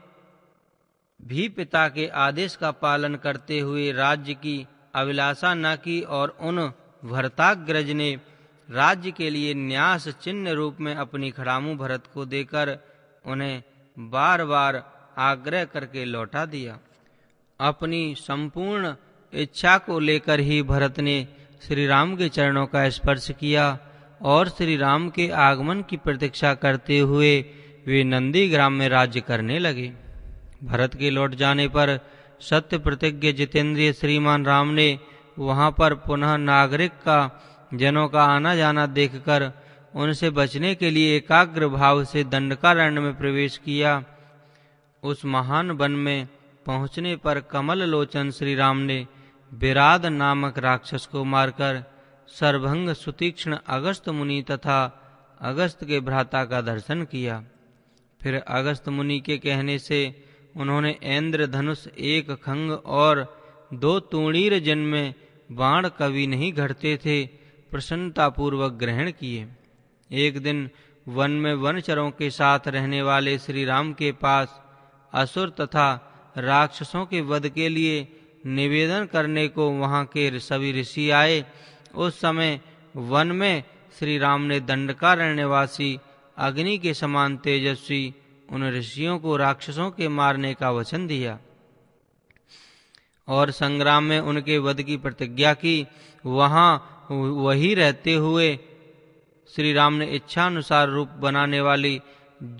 भी पिता के आदेश का पालन करते हुए राज्य की अभिलाषा न की और उन भरताग्रज ने राज्य के लिए न्यास चिन्ह रूप में अपनी खड़ामू भरत को देकर उन्हें बार बार आग्रह करके लौटा दिया अपनी संपूर्ण इच्छा को लेकर ही भरत ने श्री राम के चरणों का स्पर्श किया और श्री राम के आगमन की प्रतीक्षा करते हुए वे नंदी ग्राम में राज्य करने लगे भरत के लौट जाने पर सत्य प्रतिज्ञ जितेंद्रिय श्रीमान राम ने वहाँ पर पुनः नागरिक का जनों का आना जाना देखकर उनसे बचने के लिए एकाग्र भाव से दंडकारण्य में प्रवेश किया उस महान वन में पहुँचने पर कमल लोचन श्री राम ने विराद नामक राक्षस को मारकर सर्वंग सुतीक्ष्ण अगस्त मुनि तथा अगस्त के भ्राता का दर्शन किया फिर अगस्त मुनि के कहने से उन्होंने इंद्र धनुष एक खंग और दो तुणीर जन्म बाण कभी नहीं घटते थे प्रसन्नतापूर्वक ग्रहण किए एक दिन वन में वनचरों के साथ रहने वाले श्री राम के पास असुर तथा राक्षसों के वध के लिए निवेदन करने को वहाँ के सभी ऋषि आए उस समय वन में श्री राम ने दंडकारण्यवासी अग्नि के समान तेजस्वी उन ऋषियों को राक्षसों के मारने का वचन दिया और संग्राम में उनके वध की प्रतिज्ञा की वहाँ वही रहते हुए श्री राम ने इच्छानुसार रूप बनाने वाली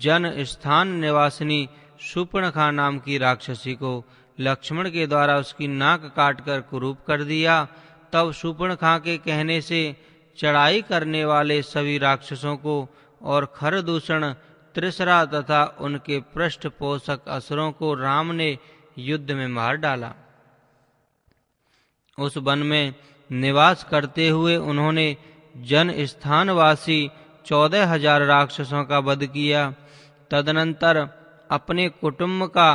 जन स्थान निवासिनी सुपर्णखा नाम की राक्षसी को लक्ष्मण के द्वारा उसकी नाक काटकर कुरूप कर दिया तब सुपर्ण खां के कहने से चढ़ाई करने वाले सभी राक्षसों को और खरदूषण त्रिसरा तथा उनके पृष्ठ पोषक असुरों को राम ने युद्ध में मार डाला उस वन में निवास करते हुए उन्होंने जन स्थानवासी चौदह हजार राक्षसों का वध किया तदनंतर अपने कुटुंब का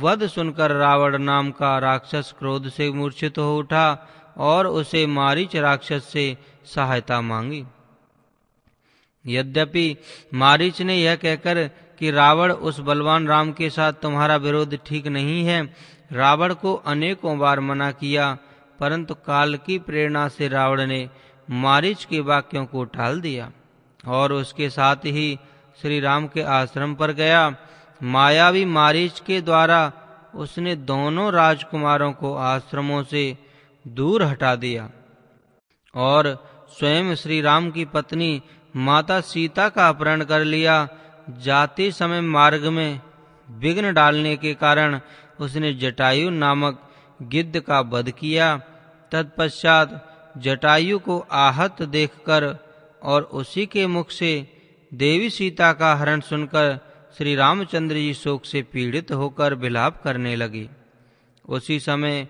वध सुनकर रावण नाम का राक्षस क्रोध से मूर्छित हो उठा और उसे मारीच राक्षस से सहायता मांगी यद्यपि मारीच ने यह कहकर कि रावण उस बलवान राम के साथ तुम्हारा विरोध ठीक नहीं है रावण को अनेकों बार मना किया परंतु काल की प्रेरणा से रावण ने मारीच के वाक्यों को टाल दिया और उसके साथ ही श्री राम के आश्रम पर गया मायावी मारीच के द्वारा उसने दोनों राजकुमारों को आश्रमों से दूर हटा दिया और स्वयं श्री राम की पत्नी माता सीता का अपहरण कर लिया जाते समय मार्ग में विघ्न डालने के कारण उसने जटायु नामक गिद्ध का वध किया तत्पश्चात जटायु को आहत देखकर और उसी के मुख से देवी सीता का हरण सुनकर श्री रामचंद्र जी शोक से पीड़ित होकर विलाप करने लगे उसी समय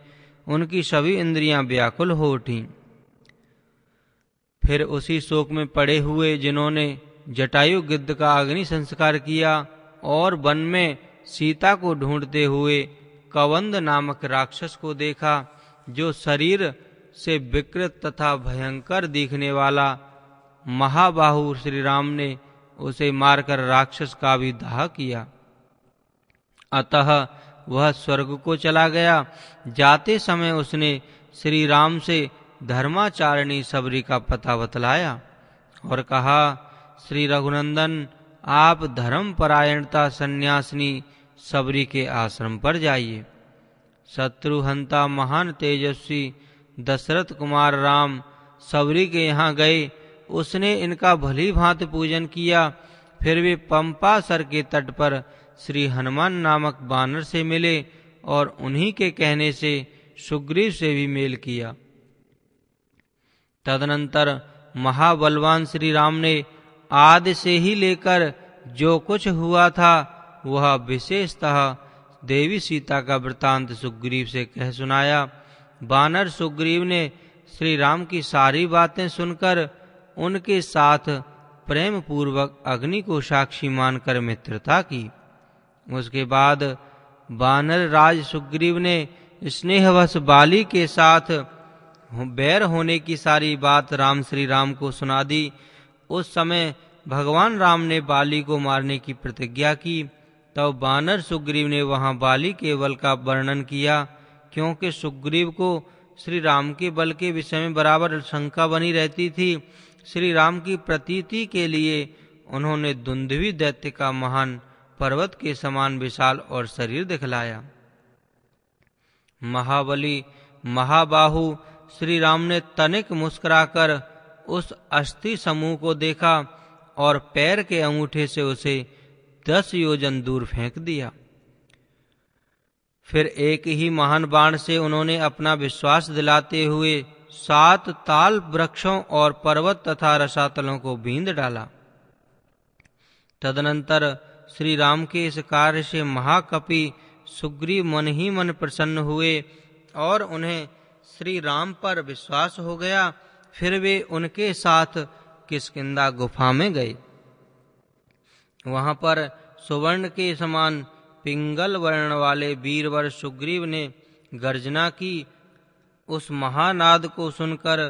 उनकी सभी इंद्रियां व्याकुल हो उठी फिर उसी शोक में पड़े हुए जिन्होंने जटायु गिद्ध का अग्नि संस्कार किया और वन में सीता को ढूंढते हुए कवंद नामक राक्षस को देखा जो शरीर से विकृत तथा भयंकर दिखने वाला महाबाहु श्री राम ने उसे मारकर राक्षस का भी दाह किया अतः वह स्वर्ग को चला गया जाते समय उसने श्री राम से धर्माचारिणी सबरी का पता बतलाया और कहा श्री रघुनंदन आप धर्म परायणता सन्यासिनी सबरी के आश्रम पर जाइए शत्रुहंता महान तेजस्वी दशरथ कुमार राम सबरी के यहाँ गए उसने इनका भली भांति पूजन किया फिर वे पंपासर के तट पर श्री हनुमान नामक बानर से मिले और उन्हीं के कहने से सुग्रीव से भी मेल किया तदनंतर महाबलवान श्री राम ने आदि से ही लेकर जो कुछ हुआ था वह विशेषतः देवी सीता का वृतांत सुग्रीव से कह सुनाया बानर सुग्रीव ने श्री राम की सारी बातें सुनकर उनके साथ प्रेम पूर्वक अग्नि को साक्षी मानकर मित्रता की उसके बाद बानर राज सुग्रीव ने स्नेहवश बाली के साथ बैर होने की सारी बात राम श्री राम को सुना दी उस समय भगवान राम ने बाली को मारने की प्रतिज्ञा की तब तो बानर सुग्रीव ने वहाँ बाली के बल का वर्णन किया क्योंकि सुग्रीव को श्री राम के बल के विषय में बराबर शंका बनी रहती थी श्री राम की प्रतीति के लिए उन्होंने दुंधवी दैत्य का महान पर्वत के समान विशाल और शरीर दिखलाया महाबली महाबाहु श्री राम ने तनिक मुस्कुराकर उस अस्थि समूह को देखा और पैर के अंगूठे से उसे दस योजन दूर फेंक दिया फिर एक ही महान बाण से उन्होंने अपना विश्वास दिलाते हुए सात ताल वृक्षों और पर्वत तथा रसातलों को बींद डाला तदनंतर श्री राम के इस कार्य से महाकपि सुग्रीव मन ही मन प्रसन्न हुए और उन्हें श्री राम पर विश्वास हो गया फिर वे उनके साथ किसकिंदा गुफा में गए वहां पर सुवर्ण के समान पिंगल वर्ण वाले वीरवर सुग्रीव ने गर्जना की उस महानाद को सुनकर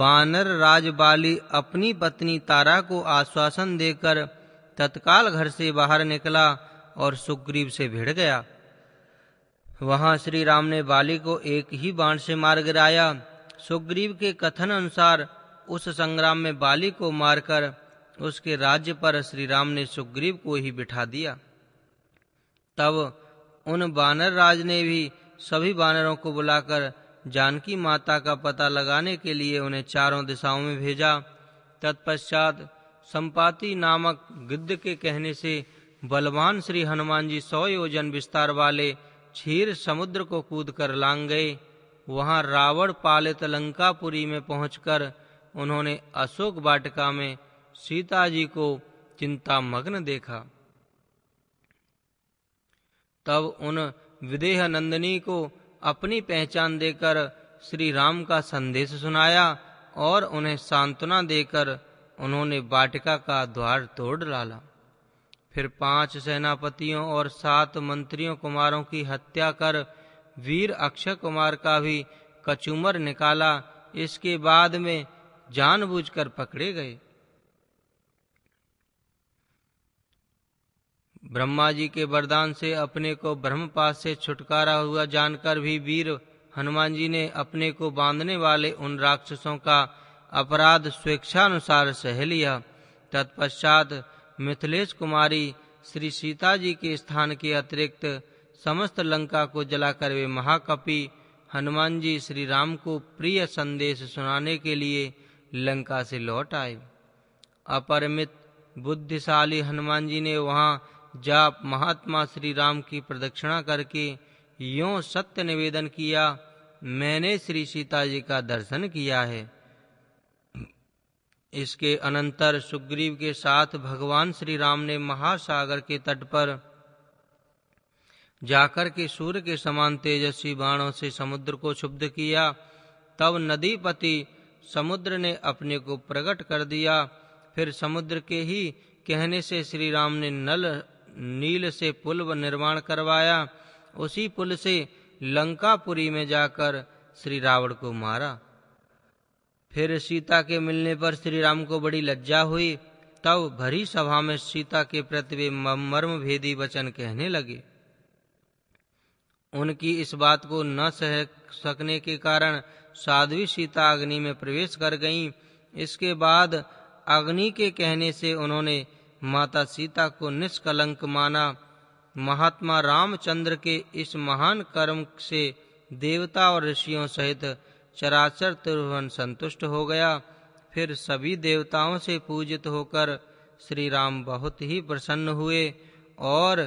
बानर राजबाली अपनी पत्नी तारा को आश्वासन देकर तत्काल घर से बाहर निकला और सुग्रीव से भिड़ गया वहां श्री राम ने बाली को एक ही बाण से मार गिराया सुग्रीव के कथन अनुसार उस संग्राम में बाली को मारकर उसके राज्य पर श्री राम ने सुग्रीव को ही बिठा दिया तब उन बानर राज ने भी सभी बानरों को बुलाकर जानकी माता का पता लगाने के लिए उन्हें चारों दिशाओं में भेजा तत्पश्चात संपाति नामक गिद्ध के कहने से बलवान श्री हनुमान जी सौ योजन विस्तार वाले क्षीर समुद्र को कूद कर लांग गए वहाँ रावण पालित लंकापुरी में पहुंचकर उन्होंने अशोक वाटिका में सीता जी को चिंता मग्न देखा तब उन विदेह नंदनी को अपनी पहचान देकर श्री राम का संदेश सुनाया और उन्हें सांत्वना देकर उन्होंने वाटिका का द्वार तोड़ डाला फिर पांच सेनापतियों और सात मंत्रियों कुमारों की हत्या कर वीर अक्षय कुमार का भी कचूमर निकाला इसके बाद में जानबूझकर पकड़े गए ब्रह्मा जी के वरदान से अपने को ब्रह्मपात से छुटकारा हुआ जानकर भी वीर हनुमान जी ने अपने को बांधने वाले उन राक्षसों का अपराध स्वेच्छानुसार सह लिया तत्पश्चात मिथिलेश कुमारी श्री सीता जी के स्थान के अतिरिक्त समस्त लंका को जलाकर वे महाकपि हनुमान जी श्री राम को प्रिय संदेश सुनाने के लिए लंका से लौट आए अपरमित बुद्धिशाली हनुमान जी ने वहाँ जाप महात्मा श्री राम की प्रदक्षिणा करके यों सत्य निवेदन किया मैंने श्री सीता जी का दर्शन किया है इसके अनंतर सुग्रीव के साथ भगवान श्री राम ने महासागर के तट पर जाकर के सूर्य के समान तेजस्वी बाणों से समुद्र को क्षुब्ध किया तब नदीपति समुद्र ने अपने को प्रकट कर दिया फिर समुद्र के ही कहने से श्री राम ने नल नील से पुल निर्माण करवाया उसी पुल से लंकापुरी में जाकर श्री रावण को मारा फिर सीता के मिलने पर श्री राम को बड़ी लज्जा हुई तब भरी सभा में सीता के प्रति वे मर्म भेदी वचन कहने लगे उनकी इस बात को न सह सकने के कारण साध्वी सीता अग्नि में प्रवेश कर गईं इसके बाद अग्नि के कहने से उन्होंने माता सीता को निष्कलंक माना महात्मा रामचंद्र के इस महान कर्म से देवता और ऋषियों सहित चराचर त्रिभुवन संतुष्ट हो गया फिर सभी देवताओं से पूजित होकर श्री राम बहुत ही प्रसन्न हुए और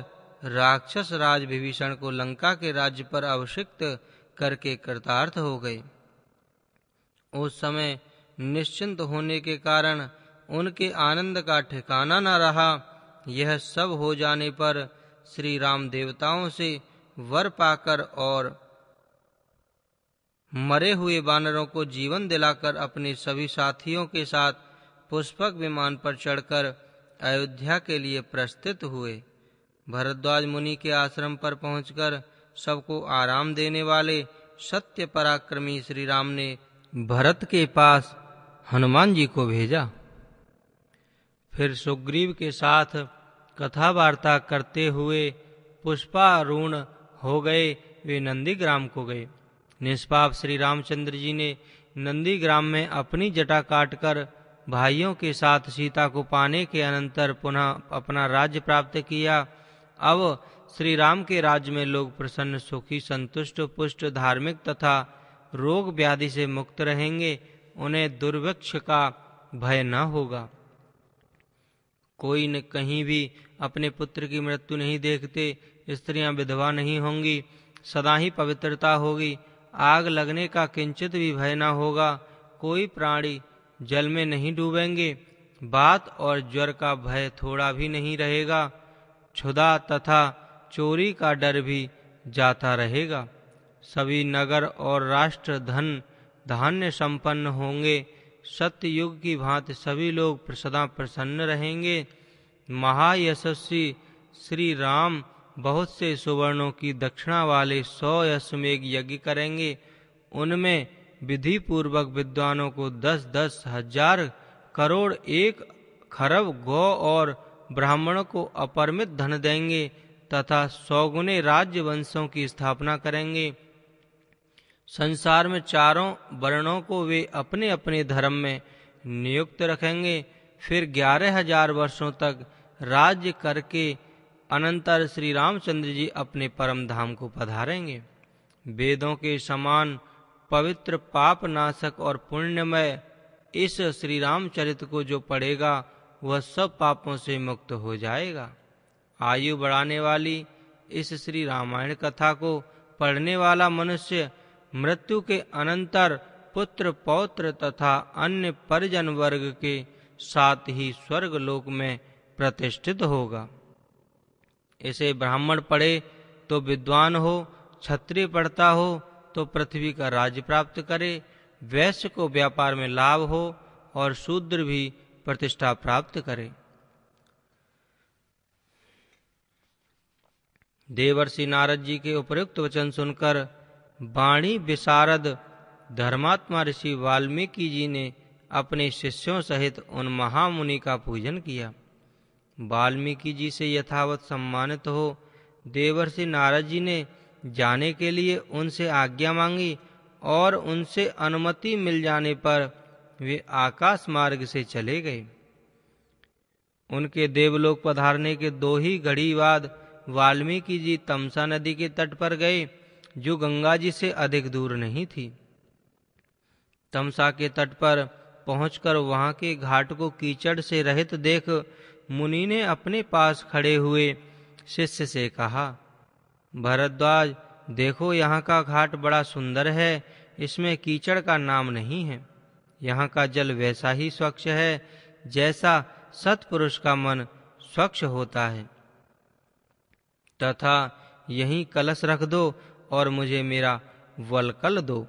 राक्षस राज विभीषण को लंका के राज्य पर अभिषिक्त करके कृतार्थ हो गए उस समय निश्चिंत होने के कारण उनके आनंद का ठिकाना न रहा यह सब हो जाने पर श्री राम देवताओं से वर पाकर और मरे हुए बानरों को जीवन दिलाकर अपने सभी साथियों के साथ पुष्पक विमान पर चढ़कर अयोध्या के लिए प्रस्थित हुए भरद्वाज मुनि के आश्रम पर पहुंचकर सबको आराम देने वाले सत्य पराक्रमी श्री राम ने भरत के पास हनुमान जी को भेजा फिर सुग्रीव के साथ कथा वार्ता करते हुए पुष्पारूण हो गए वे नंदीग्राम को गए निष्पाप श्री रामचंद्र जी ने नंदीग्राम में अपनी जटा काटकर भाइयों के साथ सीता को पाने के अनंतर पुनः अपना राज्य प्राप्त किया अब श्री राम के राज्य में लोग प्रसन्न सुखी संतुष्ट पुष्ट धार्मिक तथा रोग व्याधि से मुक्त रहेंगे उन्हें दुर्भिक्ष का भय न होगा कोई न कहीं भी अपने पुत्र की मृत्यु नहीं देखते स्त्रियां विधवा नहीं होंगी सदा ही पवित्रता होगी आग लगने का किंचित भी भय न होगा कोई प्राणी जल में नहीं डूबेंगे बात और ज्वर का भय थोड़ा भी नहीं रहेगा क्षुदा तथा चोरी का डर भी जाता रहेगा सभी नगर और राष्ट्र धन धान्य संपन्न होंगे सत्ययुग की भांति सभी लोग सदा प्रसन्न रहेंगे महायशस्वी श्री राम बहुत से सुवर्णों की दक्षिणा वाले सौ में यज्ञ करेंगे उनमें विधि पूर्वक विद्वानों को दस दस हजार करोड़ एक खरब गौ और ब्राह्मणों को अपरमित धन देंगे तथा सौगुने राज्य वंशों की स्थापना करेंगे संसार में चारों वर्णों को वे अपने अपने धर्म में नियुक्त रखेंगे फिर ग्यारह हजार वर्षों तक राज्य करके अनंतर श्री रामचंद्र जी अपने परम धाम को पधारेंगे वेदों के समान पवित्र पाप नाशक और पुण्यमय इस श्री रामचरित को जो पढ़ेगा वह सब पापों से मुक्त हो जाएगा आयु बढ़ाने वाली इस श्री रामायण कथा को पढ़ने वाला मनुष्य मृत्यु के अनंतर पुत्र पौत्र तथा अन्य परिजन वर्ग के साथ ही स्वर्ग लोक में प्रतिष्ठित होगा इसे ब्राह्मण पढ़े तो विद्वान हो क्षत्रिय पढ़ता हो तो पृथ्वी का राज्य प्राप्त करे वैश्य को व्यापार में लाभ हो और शूद्र भी प्रतिष्ठा प्राप्त करे देवर्षि नारद जी के उपयुक्त वचन सुनकर वाणी विशारद धर्मात्मा ऋषि वाल्मीकि जी ने अपने शिष्यों सहित उन महामुनि का पूजन किया वाल्मीकि जी से यथावत सम्मानित हो देवर्षि नारद जी ने जाने के लिए उनसे आज्ञा मांगी और उनसे अनुमति मिल जाने पर वे आकाश मार्ग से चले गए उनके देवलोक पधारने के दो ही घड़ी बाद वाल्मीकि जी तमसा नदी के तट पर गए जो गंगा जी से अधिक दूर नहीं थी तमसा के तट पर पहुंचकर वहां के घाट को कीचड़ से रहित देख मुनि ने अपने पास खड़े हुए शिष्य से कहा भरद्वाज देखो यहाँ का घाट बड़ा सुंदर है इसमें कीचड़ का नाम नहीं है यहाँ का जल वैसा ही स्वच्छ है जैसा सतपुरुष का मन स्वच्छ होता है तथा यही कलश रख दो और मुझे मेरा वलकल दो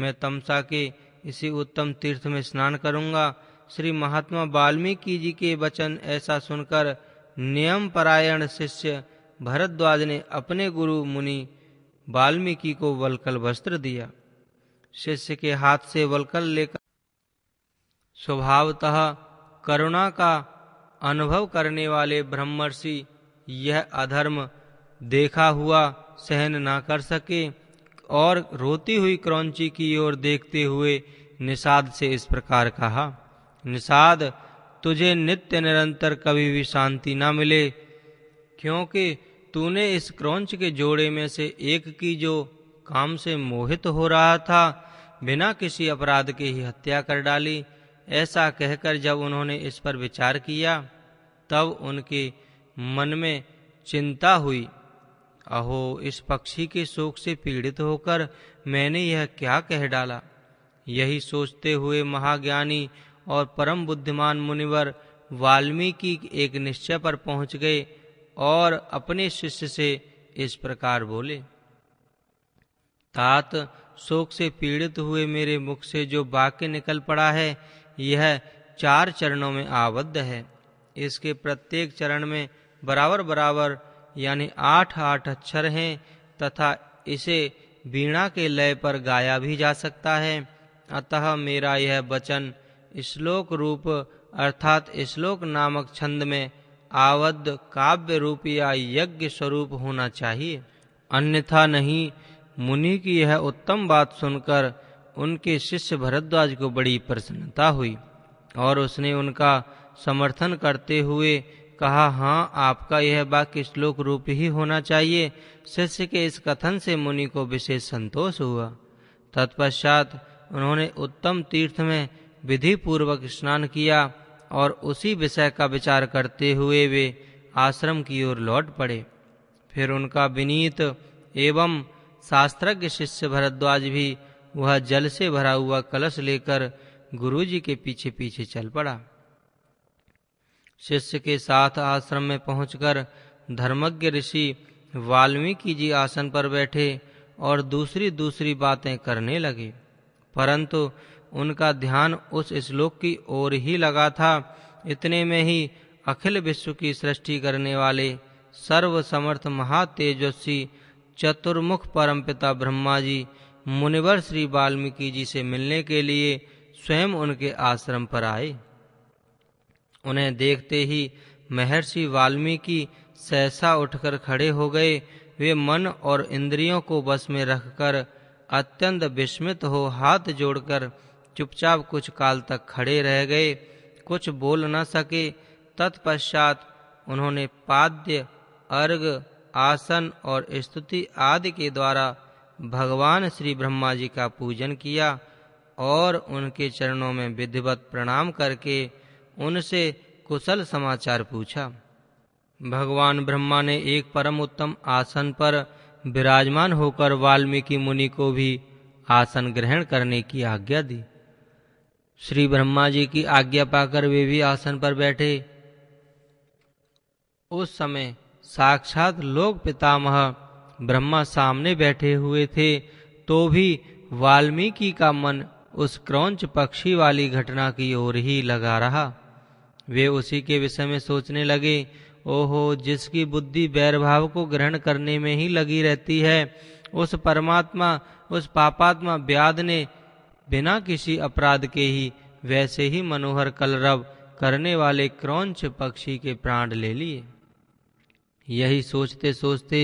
मैं तमसा के इसी उत्तम तीर्थ में स्नान करूंगा श्री महात्मा वाल्मीकि जी के वचन ऐसा सुनकर नियम परायण शिष्य भरद्वाज ने अपने गुरु मुनि वाल्मीकि को वलकल वस्त्र दिया शिष्य के हाथ से वलकल लेकर स्वभावतः करुणा का अनुभव करने वाले ब्रह्मर्षि यह अधर्म देखा हुआ सहन ना कर सके और रोती हुई क्रौंची की ओर देखते हुए निषाद से इस प्रकार कहा निषाद तुझे नित्य निरंतर कभी भी शांति ना मिले क्योंकि तूने इस क्रौंच के जोड़े में से एक की जो काम से मोहित हो रहा था बिना किसी अपराध के ही हत्या कर डाली ऐसा कहकर जब उन्होंने इस पर विचार किया तब उनके मन में चिंता हुई अहो इस पक्षी के शोक से पीड़ित होकर मैंने यह क्या कह डाला यही सोचते हुए महाज्ञानी और परम बुद्धिमान मुनिवर वाल्मीकि एक निश्चय पर पहुंच गए और अपने शिष्य से इस प्रकार बोले तात शोक से पीड़ित हुए मेरे मुख से जो वाक्य निकल पड़ा है यह चार चरणों में आबद्ध है इसके प्रत्येक चरण में बराबर बराबर यानी आठ आठ अक्षर हैं तथा इसे वीणा के लय पर गाया भी जा सकता है अतः मेरा यह वचन श्लोक रूप अर्थात श्लोक नामक छंद में आवद्ध काव्य रूप या यज्ञ स्वरूप होना चाहिए अन्यथा नहीं मुनि की यह उत्तम बात सुनकर उनके शिष्य भरद्वाज को बड़ी प्रसन्नता हुई और उसने उनका समर्थन करते हुए कहा हाँ आपका यह वाक्य श्लोक रूप ही होना चाहिए शिष्य के इस कथन से मुनि को विशेष संतोष हुआ तत्पश्चात उन्होंने उत्तम तीर्थ में विधि पूर्वक स्नान किया और उसी विषय का विचार करते हुए वे आश्रम की ओर लौट पड़े फिर उनका विनीत एवं शास्त्रज्ञ शिष्य भरद्वाज भी वह जल से भरा हुआ कलश लेकर गुरुजी के पीछे पीछे चल पड़ा शिष्य के साथ आश्रम में पहुंचकर धर्मज्ञ ऋषि वाल्मीकि जी आसन पर बैठे और दूसरी दूसरी बातें करने लगे परंतु उनका ध्यान उस श्लोक की ओर ही लगा था इतने में ही अखिल विश्व की सृष्टि करने वाले सर्वसमर्थ महातेजस्वी चतुर्मुख परमपिता ब्रह्मा जी मुनिवर श्री वाल्मीकि जी से मिलने के लिए स्वयं उनके आश्रम पर आए उन्हें देखते ही महर्षि वाल्मीकि सहसा उठकर खड़े हो गए वे मन और इंद्रियों को बस में रखकर अत्यंत विस्मित हो हाथ जोड़कर चुपचाप कुछ काल तक खड़े रह गए कुछ बोल न सके तत्पश्चात उन्होंने पाद्य अर्घ आसन और स्तुति आदि के द्वारा भगवान श्री ब्रह्मा जी का पूजन किया और उनके चरणों में विधिवत प्रणाम करके उनसे कुशल समाचार पूछा भगवान ब्रह्मा ने एक परम उत्तम आसन पर विराजमान होकर वाल्मीकि मुनि को भी आसन ग्रहण करने की आज्ञा दी श्री ब्रह्मा जी की आज्ञा पाकर वे भी आसन पर बैठे उस समय साक्षात लोक पितामह ब्रह्मा सामने बैठे हुए थे तो भी वाल्मीकि का मन उस क्रौंच पक्षी वाली घटना की ओर ही लगा रहा वे उसी के विषय में सोचने लगे ओहो जिसकी बुद्धि वैरभाव को ग्रहण करने में ही लगी रहती है उस परमात्मा उस पापात्मा व्याध ने बिना किसी अपराध के ही वैसे ही मनोहर कलरव करने वाले क्रौंच पक्षी के प्राण ले लिए यही सोचते सोचते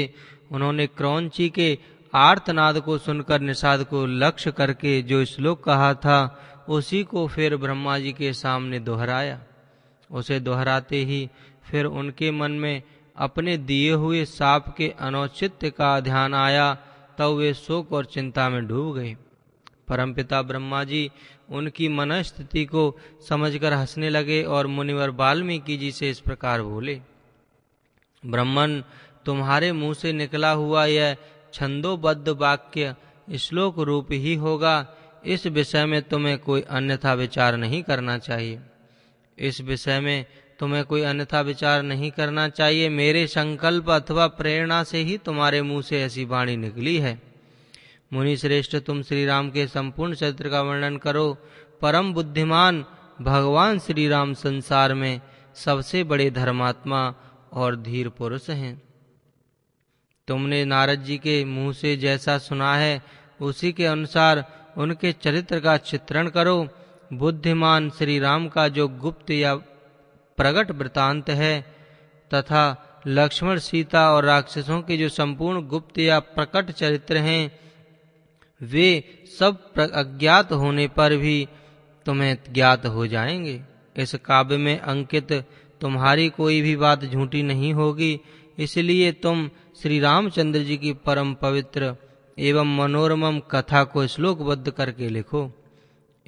उन्होंने क्रौंची के आर्तनाद को सुनकर निषाद को लक्ष्य करके जो श्लोक कहा था उसी को फिर ब्रह्मा जी के सामने दोहराया उसे दोहराते ही फिर उनके मन में अपने दिए हुए साप के अनौचित्य का ध्यान आया तब वे शोक और चिंता में डूब गए परमपिता ब्रह्मा जी उनकी मनस्थिति को समझकर हंसने लगे और मुनिवर वाल्मीकि जी से इस प्रकार बोले ब्रह्मन तुम्हारे मुंह से निकला हुआ यह छंदोबद्ध वाक्य श्लोक रूप ही होगा इस विषय में तुम्हें कोई अन्यथा विचार नहीं करना चाहिए इस विषय में तुम्हें कोई अन्यथा विचार नहीं करना चाहिए मेरे संकल्प अथवा प्रेरणा से ही तुम्हारे मुंह से ऐसी वाणी निकली है मुनि श्रेष्ठ तुम श्री राम के संपूर्ण चरित्र का वर्णन करो परम बुद्धिमान भगवान श्री राम संसार में सबसे बड़े धर्मात्मा और धीर पुरुष हैं तुमने नारद जी के मुंह से जैसा सुना है उसी के अनुसार उनके चरित्र का चित्रण करो बुद्धिमान श्री राम का जो गुप्त या प्रकट वृतांत है तथा लक्ष्मण सीता और राक्षसों के जो संपूर्ण गुप्त या प्रकट चरित्र हैं वे सब अज्ञात होने पर भी तुम्हें ज्ञात हो जाएंगे इस काव्य में अंकित तुम्हारी कोई भी बात झूठी नहीं होगी इसलिए तुम श्री रामचंद्र जी की परम पवित्र एवं मनोरम कथा को श्लोकबद्ध करके लिखो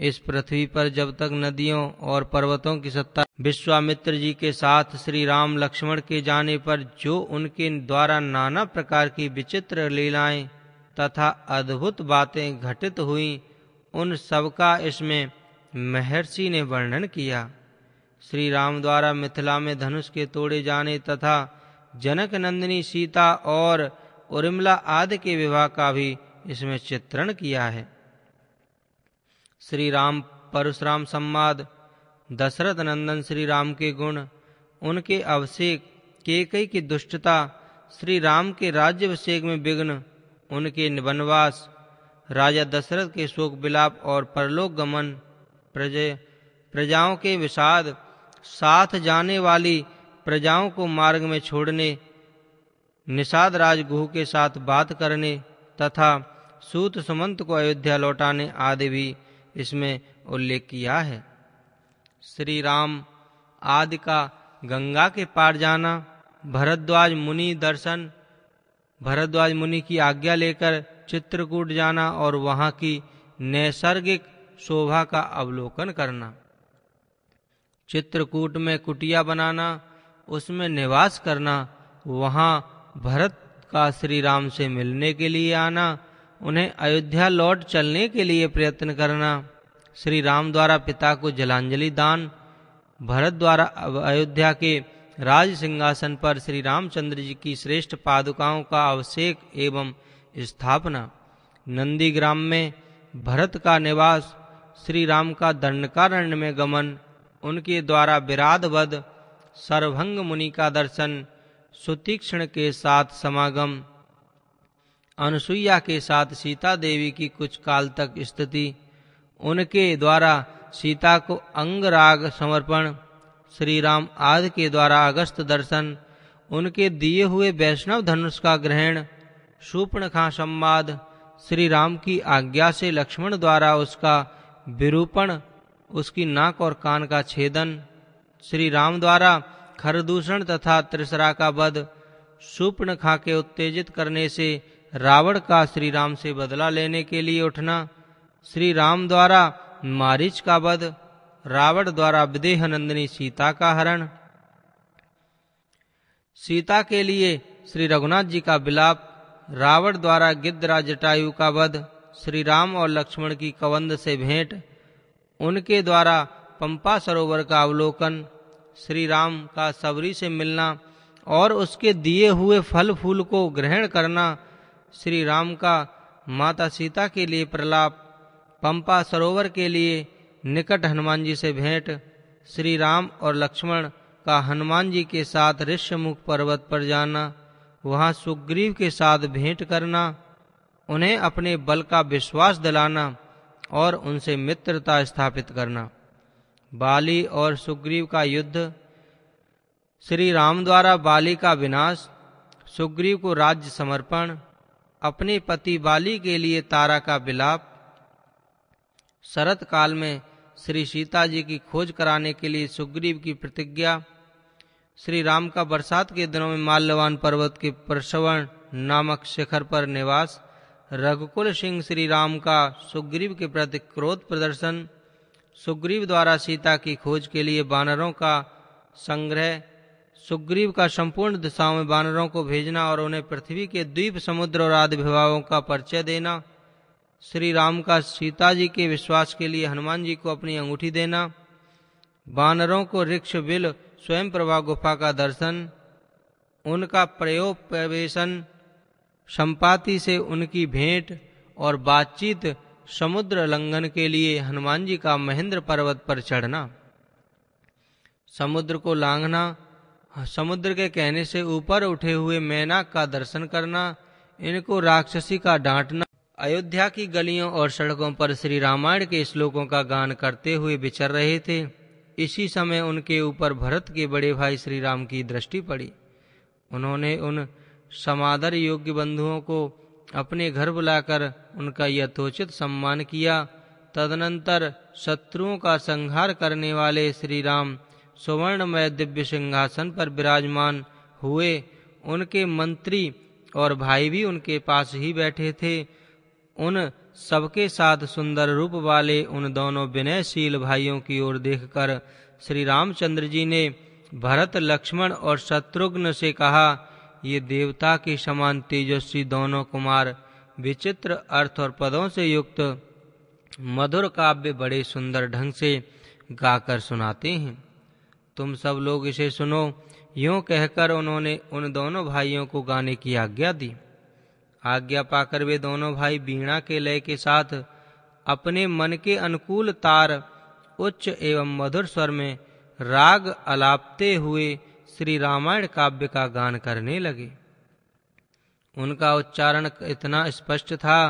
इस पृथ्वी पर जब तक नदियों और पर्वतों की सत्ता विश्वामित्र जी के साथ श्री राम लक्ष्मण के जाने पर जो उनके द्वारा नाना प्रकार की विचित्र लीलाएं तथा अद्भुत बातें घटित हुई उन सबका इसमें महर्षि ने वर्णन किया श्री राम द्वारा मिथिला में धनुष के तोड़े जाने तथा जनक नंदिनी सीता और उर्मिला आदि के विवाह का भी इसमें चित्रण किया है श्री राम परशुराम संवाद दशरथ नंदन श्री राम के गुण उनके अभिषेक केकई की दुष्टता श्री राम के राज्य अभिषेक में विघ्न उनके निबनवास राजा दशरथ के शोक विलाप और परलोक गमन प्रजय प्रजाओं के विषाद साथ जाने वाली प्रजाओं को मार्ग में छोड़ने निषाद राजगुह के साथ बात करने तथा सूत सुमंत को अयोध्या लौटाने आदि भी इसमें उल्लेख किया है श्री राम आदि का गंगा के पार जाना भरद्वाज मुनि दर्शन भरद्वाज मुनि की आज्ञा लेकर चित्रकूट जाना और वहाँ की नैसर्गिक शोभा का अवलोकन करना चित्रकूट में कुटिया बनाना उसमें निवास करना वहाँ भरत का श्री राम से मिलने के लिए आना उन्हें अयोध्या लौट चलने के लिए प्रयत्न करना श्री राम द्वारा पिता को जलांजलि दान भरत द्वारा अयोध्या के राज सिंहासन पर श्री रामचंद्र जी की श्रेष्ठ पादुकाओं का अवशेक एवं स्थापना नंदीग्राम में भरत का निवास श्री राम का दंडकारण्य में गमन उनके द्वारा विराधवध सर्वभंग मुनि का दर्शन सुतीक्ष्ण के साथ समागम अनुसुईया के साथ सीता देवी की कुछ काल तक स्थिति उनके द्वारा सीता को अंगराग समर्पण श्री राम आदि के द्वारा अगस्त दर्शन उनके दिए हुए वैष्णव धनुष का ग्रहण शूर्पणखा संवाद श्री राम की आज्ञा से लक्ष्मण द्वारा उसका विरूपण उसकी नाक और कान का छेदन श्री राम द्वारा खरदूषण तथा त्रिसरा का वध शूर्पणखा के उत्तेजित करने से रावण का श्री राम से बदला लेने के लिए उठना श्री राम द्वारा मारिच का वध रावण द्वारा विदेह नंदिनी सीता का हरण सीता के लिए श्री रघुनाथ जी का विलाप रावण द्वारा गिद्धरा जटायु का वध श्री राम और लक्ष्मण की कवंद से भेंट उनके द्वारा पंपा सरोवर का अवलोकन श्री राम का सबरी से मिलना और उसके दिए हुए फल फूल को ग्रहण करना श्री राम का माता सीता के लिए प्रलाप पंपा सरोवर के लिए निकट हनुमान जी से भेंट श्री राम और लक्ष्मण का हनुमान जी के साथ ऋष्यमुख पर्वत पर जाना वहां सुग्रीव के साथ भेंट करना उन्हें अपने बल का विश्वास दिलाना और उनसे मित्रता स्थापित करना बाली और सुग्रीव का युद्ध श्री राम द्वारा बाली का विनाश सुग्रीव को राज्य समर्पण अपने पति बाली के लिए तारा का विलाप शरत काल में श्री सीता जी की खोज कराने के लिए सुग्रीव की प्रतिज्ञा श्री राम का बरसात के दिनों में माल्यवान पर्वत के प्रसवण नामक शिखर पर निवास रघुकुल सिंह श्री राम का सुग्रीव के प्रति क्रोध प्रदर्शन सुग्रीव द्वारा सीता की खोज के लिए बानरों का संग्रह सुग्रीव का संपूर्ण दिशाओं में वानरों को भेजना और उन्हें पृथ्वी के द्वीप समुद्र और आदि विभावों का परिचय देना श्री राम का सीता जी के विश्वास के लिए हनुमान जी को अपनी अंगूठी देना वानरों को रिक्ष बिल स्वयं प्रभा गुफा का दर्शन उनका प्रयोग प्रवेशन संपाति से उनकी भेंट और बातचीत समुद्र लंघन के लिए हनुमान जी का महेंद्र पर्वत पर चढ़ना समुद्र को लांघना समुद्र के कहने से ऊपर उठे हुए मैनाक का दर्शन करना इनको राक्षसी का डांटना अयोध्या की गलियों और सड़कों पर श्री रामायण के श्लोकों का गान करते हुए विचर रहे थे इसी समय उनके ऊपर भरत के बड़े भाई श्री राम की दृष्टि पड़ी उन्होंने उन समादर योग्य बंधुओं को अपने घर बुलाकर उनका यथोचित सम्मान किया तदनंतर शत्रुओं का संहार करने वाले श्री राम सुवर्णमय दिव्य सिंहासन पर विराजमान हुए उनके मंत्री और भाई भी उनके पास ही बैठे थे उन सबके साथ सुंदर रूप वाले उन दोनों विनयशील भाइयों की ओर देखकर श्री रामचंद्र जी ने भरत लक्ष्मण और शत्रुघ्न से कहा ये देवता के समान तेजस्वी दोनों कुमार विचित्र अर्थ और पदों से युक्त मधुर काव्य बड़े सुंदर ढंग से गाकर सुनाते हैं तुम सब लोग इसे सुनो यूं कहकर उन्होंने उन दोनों भाइयों को गाने की आज्ञा दी आज्ञा पाकर वे दोनों भाई वीणा के लय के साथ अपने मन के अनुकूल तार उच्च एवं मधुर स्वर में राग अलापते हुए श्री रामायण काव्य का गान करने लगे उनका उच्चारण इतना स्पष्ट था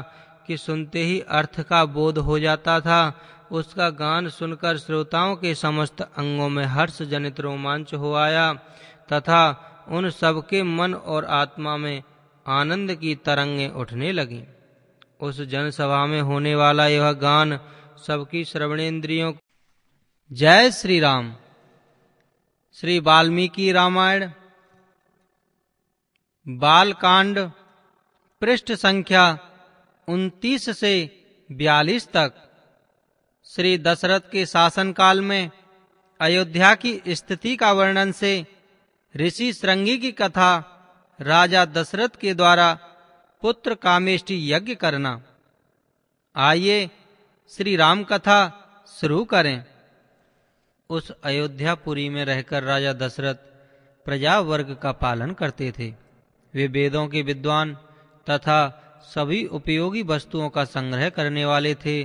कि सुनते ही अर्थ का बोध हो जाता था उसका गान सुनकर श्रोताओं के समस्त अंगों में हर्ष जनित रोमांच हो आया तथा उन सबके मन और आत्मा में आनंद की तरंगें उठने लगीं उस जनसभा में होने वाला यह गान सबकी श्रवणेन्द्रियों जय श्री राम श्री वाल्मीकि रामायण बालकांड पृष्ठ संख्या उनतीस से बयालीस तक श्री दशरथ के शासनकाल में अयोध्या की स्थिति का वर्णन से ऋषि श्रृंगी की कथा राजा दशरथ के द्वारा पुत्र कामेष्टि यज्ञ करना आइए श्री राम कथा शुरू करें उस अयोध्यापुरी में रहकर राजा दशरथ प्रजा वर्ग का पालन करते थे वे वेदों के विद्वान तथा सभी उपयोगी वस्तुओं का संग्रह करने वाले थे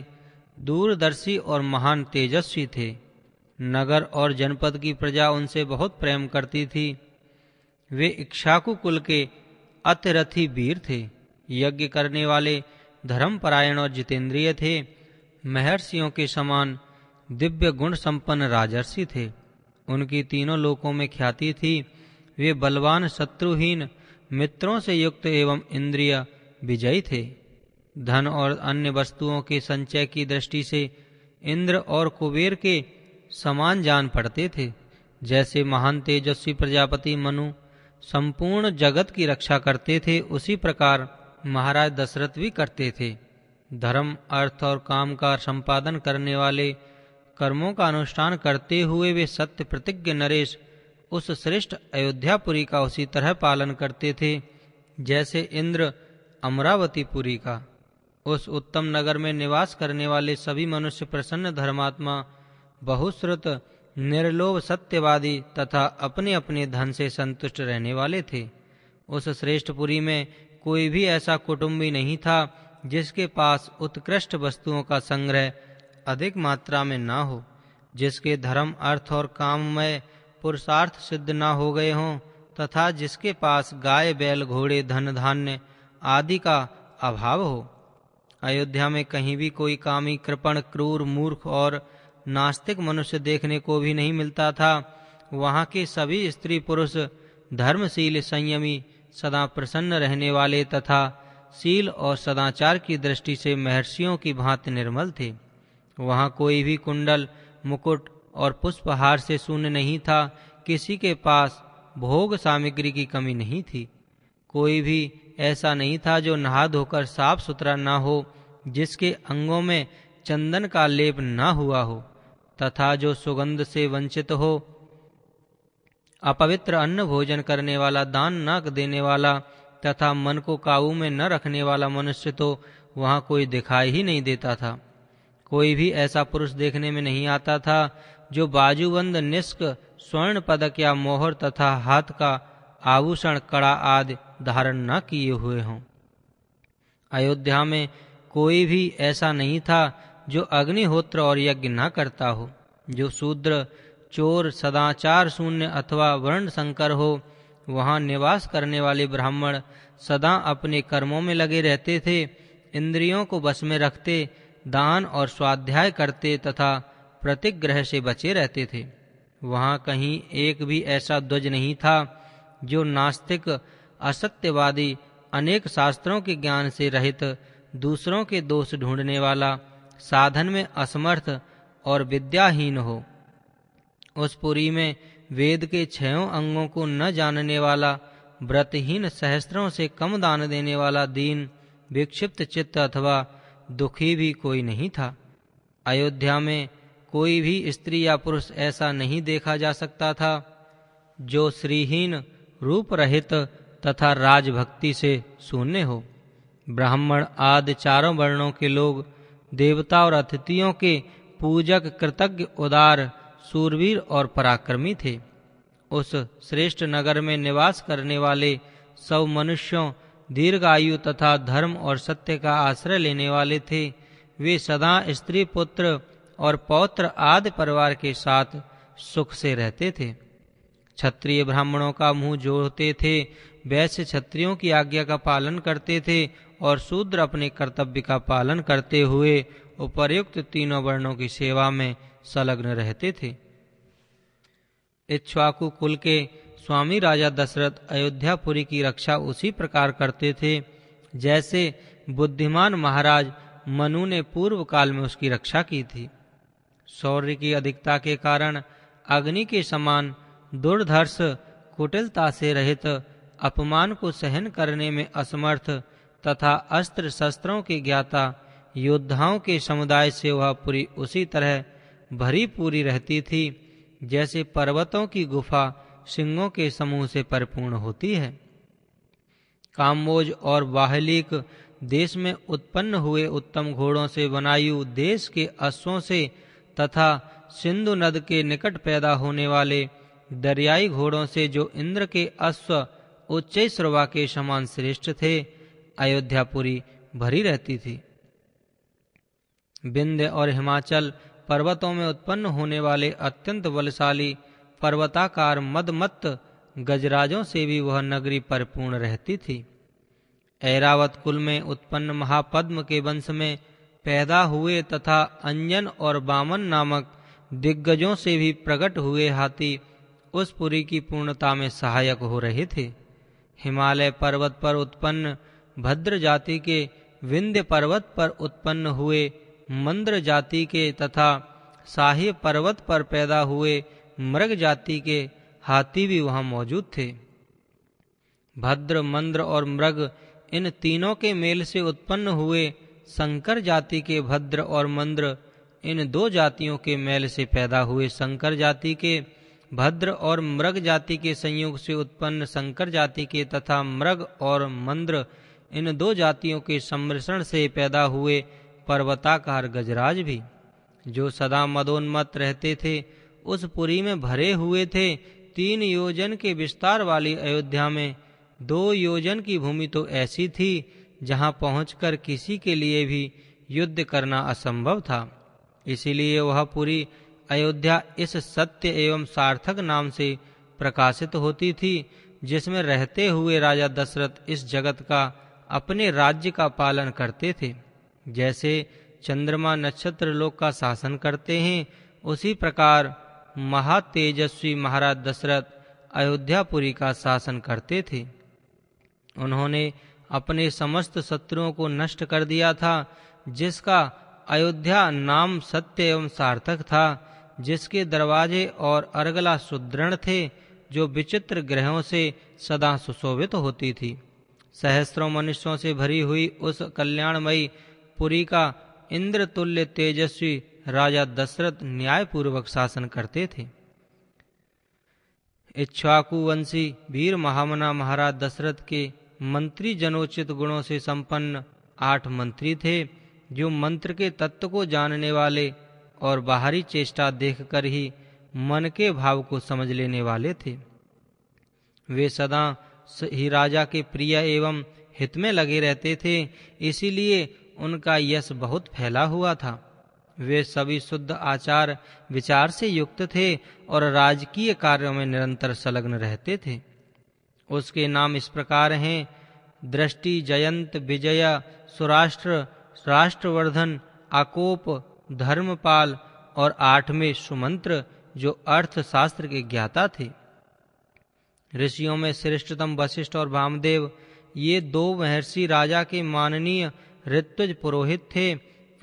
दूरदर्शी और महान तेजस्वी थे नगर और जनपद की प्रजा उनसे बहुत प्रेम करती थी वे इक्षाकु कुल के अतिरथी वीर थे यज्ञ करने वाले धर्मपरायण और जितेंद्रिय थे महर्षियों के समान दिव्य गुण संपन्न राजर्षि थे उनकी तीनों लोकों में ख्याति थी वे बलवान शत्रुहीन मित्रों से युक्त एवं इंद्रिय विजयी थे धन और अन्य वस्तुओं के संचय की दृष्टि से इंद्र और कुबेर के समान जान पड़ते थे जैसे महान तेजस्वी प्रजापति मनु संपूर्ण जगत की रक्षा करते थे उसी प्रकार महाराज दशरथ भी करते थे धर्म अर्थ और काम का संपादन करने वाले कर्मों का अनुष्ठान करते हुए वे सत्य प्रतिज्ञ नरेश उस श्रेष्ठ अयोध्यापुरी का उसी तरह पालन करते थे जैसे इंद्र अमरावतीपुरी का उस उत्तम नगर में निवास करने वाले सभी मनुष्य प्रसन्न धर्मात्मा बहुश्रुत निर्लोभ सत्यवादी तथा अपने अपने धन से संतुष्ट रहने वाले थे उस श्रेष्ठपुरी में कोई भी ऐसा कुटुंबी नहीं था जिसके पास उत्कृष्ट वस्तुओं का संग्रह अधिक मात्रा में ना हो जिसके धर्म अर्थ और काम में पुरुषार्थ सिद्ध ना हो गए हों तथा जिसके पास गाय बैल घोड़े धन धान्य आदि का अभाव हो अयोध्या में कहीं भी कोई कामी कृपण क्रूर मूर्ख और नास्तिक मनुष्य देखने को भी नहीं मिलता था वहाँ के सभी स्त्री पुरुष धर्मशील संयमी सदा प्रसन्न रहने वाले तथा शील और सदाचार की दृष्टि से महर्षियों की भांति निर्मल थे वहाँ कोई भी कुंडल मुकुट और पुष्पहार से शून्य नहीं था किसी के पास भोग सामग्री की कमी नहीं थी कोई भी ऐसा नहीं था जो नहा धोकर साफ सुथरा ना हो जिसके अंगों में चंदन का लेप ना हुआ हो तथा जो सुगंध से वंचित हो अपवित्र अन्न भोजन करने वाला दान न देने वाला तथा मन को काबू में न रखने वाला मनुष्य तो वहां कोई दिखाई ही नहीं देता था कोई भी ऐसा पुरुष देखने में नहीं आता था जो बाजूबंद निष्क स्वर्ण पदक या मोहर तथा हाथ का आभूषण कड़ा आदि धारण न किए हुए हों अयोध्या में कोई भी ऐसा नहीं था जो अग्निहोत्र और यज्ञ न करता हो जो शूद्र चोर सदाचार शून्य अथवा वर्ण संकर हो वहाँ निवास करने वाले ब्राह्मण सदा अपने कर्मों में लगे रहते थे इंद्रियों को बस में रखते दान और स्वाध्याय करते तथा प्रतिग्रह से बचे रहते थे वहाँ कहीं एक भी ऐसा ध्वज नहीं था जो नास्तिक असत्यवादी अनेक शास्त्रों के ज्ञान से रहित दूसरों के दोष ढूंढने वाला साधन में असमर्थ और विद्याहीन हो उस पुरी में वेद के छयों अंगों को न जानने वाला व्रतहीन सहस्त्रों से कम दान देने वाला दीन विक्षिप्त चित्त अथवा दुखी भी कोई नहीं था अयोध्या में कोई भी स्त्री या पुरुष ऐसा नहीं देखा जा सकता था जो श्रीहीन रूप रहित तथा राजभक्ति से शून्य हो ब्राह्मण आदि चारों वर्णों के लोग देवता और अतिथियों के पूजक कृतज्ञ उदार सूरवीर और पराक्रमी थे उस श्रेष्ठ नगर में निवास करने वाले सब मनुष्यों दीर्घ आयु तथा धर्म और सत्य का आश्रय लेने वाले थे वे सदा स्त्री पुत्र और पौत्र आदि परिवार के साथ सुख से रहते थे क्षत्रिय ब्राह्मणों का मुंह जोड़ते थे वैश्य क्षत्रियों की आज्ञा का पालन करते थे और शूद्र अपने कर्तव्य का पालन करते हुए उपर्युक्त तीनों वर्णों की सेवा में संलग्न रहते थे इच्छुआकु कुल के स्वामी राजा दशरथ अयोध्यापुरी की रक्षा उसी प्रकार करते थे जैसे बुद्धिमान महाराज मनु ने पूर्व काल में उसकी रक्षा की थी शौर्य की अधिकता के कारण अग्नि के समान दुर्धर्ष कुटिलता से रहित अपमान को सहन करने में असमर्थ तथा अस्त्र शस्त्रों के ज्ञाता योद्धाओं के समुदाय से वह पूरी उसी तरह भरी पूरी रहती थी जैसे पर्वतों की गुफा सिंगों के समूह से परिपूर्ण होती है काम्बोज और बाहलिक देश में उत्पन्न हुए उत्तम घोड़ों से बनायु देश के अश्वों से तथा सिंधु नद के निकट पैदा होने वाले दरियाई घोड़ों से जो इंद्र के अश्व उच्च स्रवा के समान श्रेष्ठ थे अयोध्यापुरी भरी रहती थी बिंद और हिमाचल पर्वतों में उत्पन्न होने वाले अत्यंत बलशाली पर्वताकार मदमत्त गजराजों से भी वह नगरी परिपूर्ण रहती थी ऐरावत कुल में उत्पन्न महापद्म के वंश में पैदा हुए तथा अंजन और बामन नामक दिग्गजों से भी प्रकट हुए हाथी उस पुरी की पूर्णता में सहायक हो रहे थे हिमालय पर्वत पर उत्पन्न भद्र जाति के विंध्य पर्वत पर उत्पन्न हुए मंद्र जाति के तथा शाही पर्वत पर पैदा हुए मृग जाति के हाथी भी वहां मौजूद थे भद्र मंद्र और मृग इन तीनों के मेल से उत्पन्न हुए शंकर जाति के भद्र और मंद्र इन दो जातियों के मेल से पैदा हुए शंकर जाति के भद्र और मृग जाति के संयोग से उत्पन्न शंकर जाति के तथा मृग और मंद्र इन दो जातियों के सम्मिश्रण से पैदा हुए पर्वताकार गजराज भी जो सदा मदोन्मत रहते थे उस पुरी में भरे हुए थे तीन योजन के विस्तार वाली अयोध्या में दो योजन की भूमि तो ऐसी थी जहाँ पहुंचकर किसी के लिए भी युद्ध करना असंभव था इसीलिए वह पुरी अयोध्या इस सत्य एवं सार्थक नाम से प्रकाशित होती थी जिसमें रहते हुए राजा दशरथ इस जगत का अपने राज्य का पालन करते थे जैसे चंद्रमा नक्षत्र लोक का शासन करते हैं उसी प्रकार महातेजस्वी महाराज दशरथ अयोध्यापुरी का शासन करते थे उन्होंने अपने समस्त शत्रुओं को नष्ट कर दिया था जिसका अयोध्या नाम सत्य एवं सार्थक था जिसके दरवाजे और अरगला सुदृढ़ थे जो विचित्र ग्रहों से सदा सुशोभित होती थी सहस्त्रों मनुष्यों से भरी हुई उस कल्याणमयी पुरी का इंद्रतुल्य तेजस्वी राजा दशरथ न्यायपूर्वक शासन करते थे इच्छाकुवंशी वीर महामना महाराज दशरथ के मंत्री जनोचित गुणों से संपन्न आठ मंत्री थे जो मंत्र के तत्व को जानने वाले और बाहरी चेष्टा देखकर ही मन के भाव को समझ लेने वाले थे वे सदा ही राजा के प्रिय एवं हित में लगे रहते थे इसीलिए उनका यश बहुत फैला हुआ था वे सभी शुद्ध आचार विचार से युक्त थे और राजकीय कार्यों में निरंतर संलग्न रहते थे उसके नाम इस प्रकार हैं दृष्टि जयंत विजय सुराष्ट्र राष्ट्रवर्धन आकोप धर्मपाल और आठवें सुमंत्र जो अर्थशास्त्र के ज्ञाता थे ऋषियों में श्रेष्ठतम वशिष्ठ और वामदेव ये दो महर्षि राजा के माननीय ऋत्विज पुरोहित थे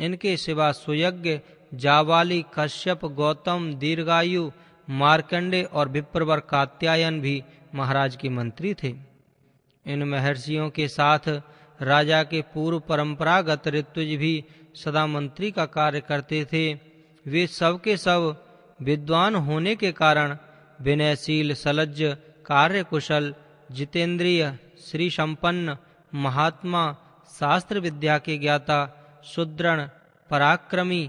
इनके सिवा सुयज्ञ जावाली कश्यप गौतम दीर्घायु मार्कंडे और विप्रवर कात्यायन भी महाराज के मंत्री थे इन महर्षियों के साथ राजा के पूर्व परंपरागत ऋत्विज भी सदा मंत्री का कार्य करते थे वे सब के सब विद्वान होने के कारण विनयशील सलज्ज कार्यकुशल जितेंद्रिय श्री संपन्न महात्मा शास्त्र विद्या के ज्ञाता सुदृढ़ पराक्रमी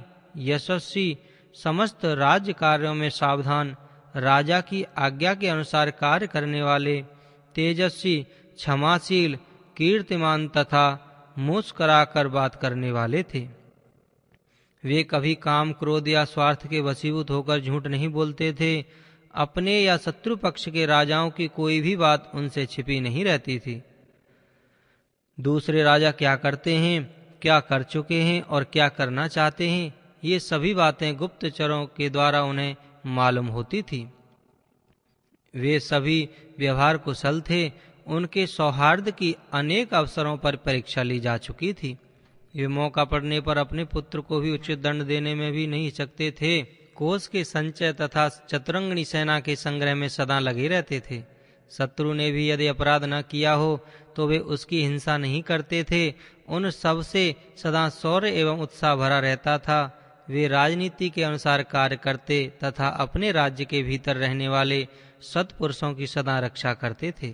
यशस्वी समस्त राज्य कार्यों में सावधान राजा की आज्ञा के अनुसार कार्य करने वाले तेजस्वी क्षमाशील कीर्तिमान तथा मुस्कराकर बात करने वाले थे वे कभी काम क्रोध या स्वार्थ के वसीभूत होकर झूठ नहीं बोलते थे अपने या शत्रु पक्ष के राजाओं की कोई भी बात उनसे छिपी नहीं रहती थी दूसरे राजा क्या करते हैं क्या कर चुके हैं और क्या करना चाहते हैं ये सभी बातें गुप्तचरों के द्वारा उन्हें मालूम होती थी वे सभी व्यवहार कुशल थे उनके सौहार्द की अनेक अवसरों पर परीक्षा ली जा चुकी थी वे मौका पड़ने पर अपने पुत्र को भी उचित दंड देने में भी नहीं सकते थे कोष के संचय तथा चतुरंगणी सेना के संग्रह में सदा लगे रहते थे शत्रु ने भी यदि अपराध न किया हो तो वे उसकी हिंसा नहीं करते थे उन सब से सदा शौर्य एवं उत्साह भरा रहता था वे राजनीति के अनुसार कार्य करते तथा अपने राज्य के भीतर रहने वाले सत्पुरुषों की सदा रक्षा करते थे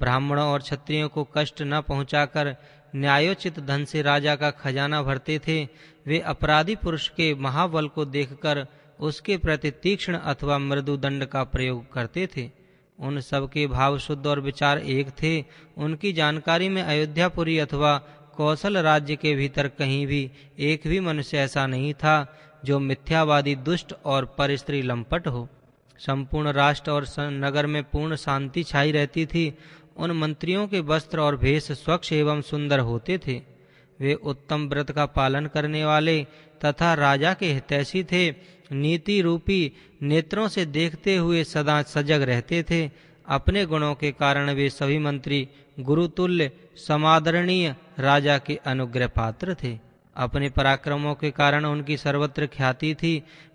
ब्राह्मणों और क्षत्रियों को कष्ट न पहुंचाकर न्यायोचित धन से राजा का खजाना भरते थे वे अपराधी पुरुष के महाबल को देखकर उसके प्रति तीक्ष्ण अथवा मृदु दंड का प्रयोग करते थे उन सबके भाव शुद्ध और विचार एक थे उनकी जानकारी में अयोध्यापुरी अथवा कौशल राज्य के भीतर कहीं भी एक भी मनुष्य ऐसा नहीं था जो मिथ्यावादी दुष्ट और परिस्त्री लंपट हो संपूर्ण राष्ट्र और नगर में पूर्ण शांति छाई रहती थी उन मंत्रियों के वस्त्र और भेष स्वच्छ एवं सुंदर होते थे वे उत्तम व्रत का पालन करने वाले तथा राजा के हितैषी थे नीति रूपी नेत्रों से देखते हुए सदा सजग रहते थे अपने गुणों के कारण वे सभी मंत्री गुरुतुल्य समादरणीय राजा के अनुग्रह पात्र थे अपने पराक्रमों के कारण उनकी सर्वत्र ख्याति थी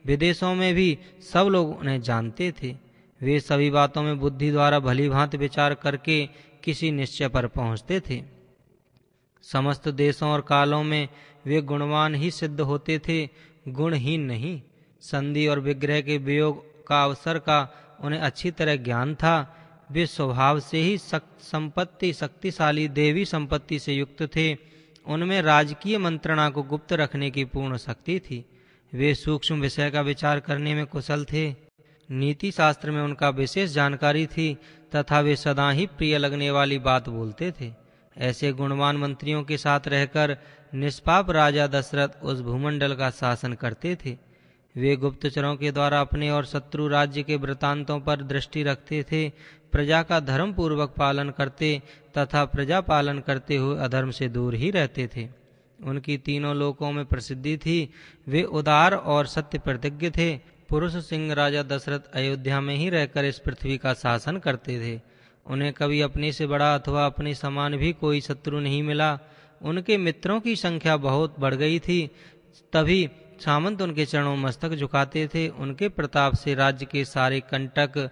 विदेशों में भी सब लोग उन्हें जानते थे वे सभी बातों में बुद्धि द्वारा भली भांत विचार करके किसी निश्चय पर पहुँचते थे समस्त देशों और कालों में वे गुणवान ही सिद्ध होते थे गुणहीन नहीं संधि और विग्रह के वियोग का अवसर का उन्हें अच्छी तरह ज्ञान था वे स्वभाव से ही संपत्ति शक्तिशाली देवी संपत्ति से युक्त थे उनमें राजकीय मंत्रणा को गुप्त रखने की पूर्ण शक्ति थी वे सूक्ष्म विषय का विचार करने में कुशल थे नीति शास्त्र में उनका विशेष जानकारी थी तथा वे सदा ही प्रिय लगने वाली बात बोलते थे ऐसे गुणवान मंत्रियों के साथ रहकर निष्पाप राजा दशरथ उस भूमंडल का शासन करते थे वे गुप्तचरों के द्वारा अपने और शत्रु राज्य के वृतांतों पर दृष्टि रखते थे प्रजा का धर्म पूर्वक पालन करते तथा प्रजा पालन करते हुए अधर्म से दूर ही रहते थे उनकी तीनों लोकों में प्रसिद्धि थी वे उदार और सत्य प्रतिज्ञ थे पुरुष सिंह राजा दशरथ अयोध्या में ही रहकर इस पृथ्वी का शासन करते थे उन्हें कभी अपने से बड़ा अथवा अपने समान भी कोई शत्रु नहीं मिला उनके मित्रों की संख्या बहुत बढ़ गई थी तभी सामंत उनके चरणों मस्तक झुकाते थे उनके प्रताप से राज्य के सारे कंटक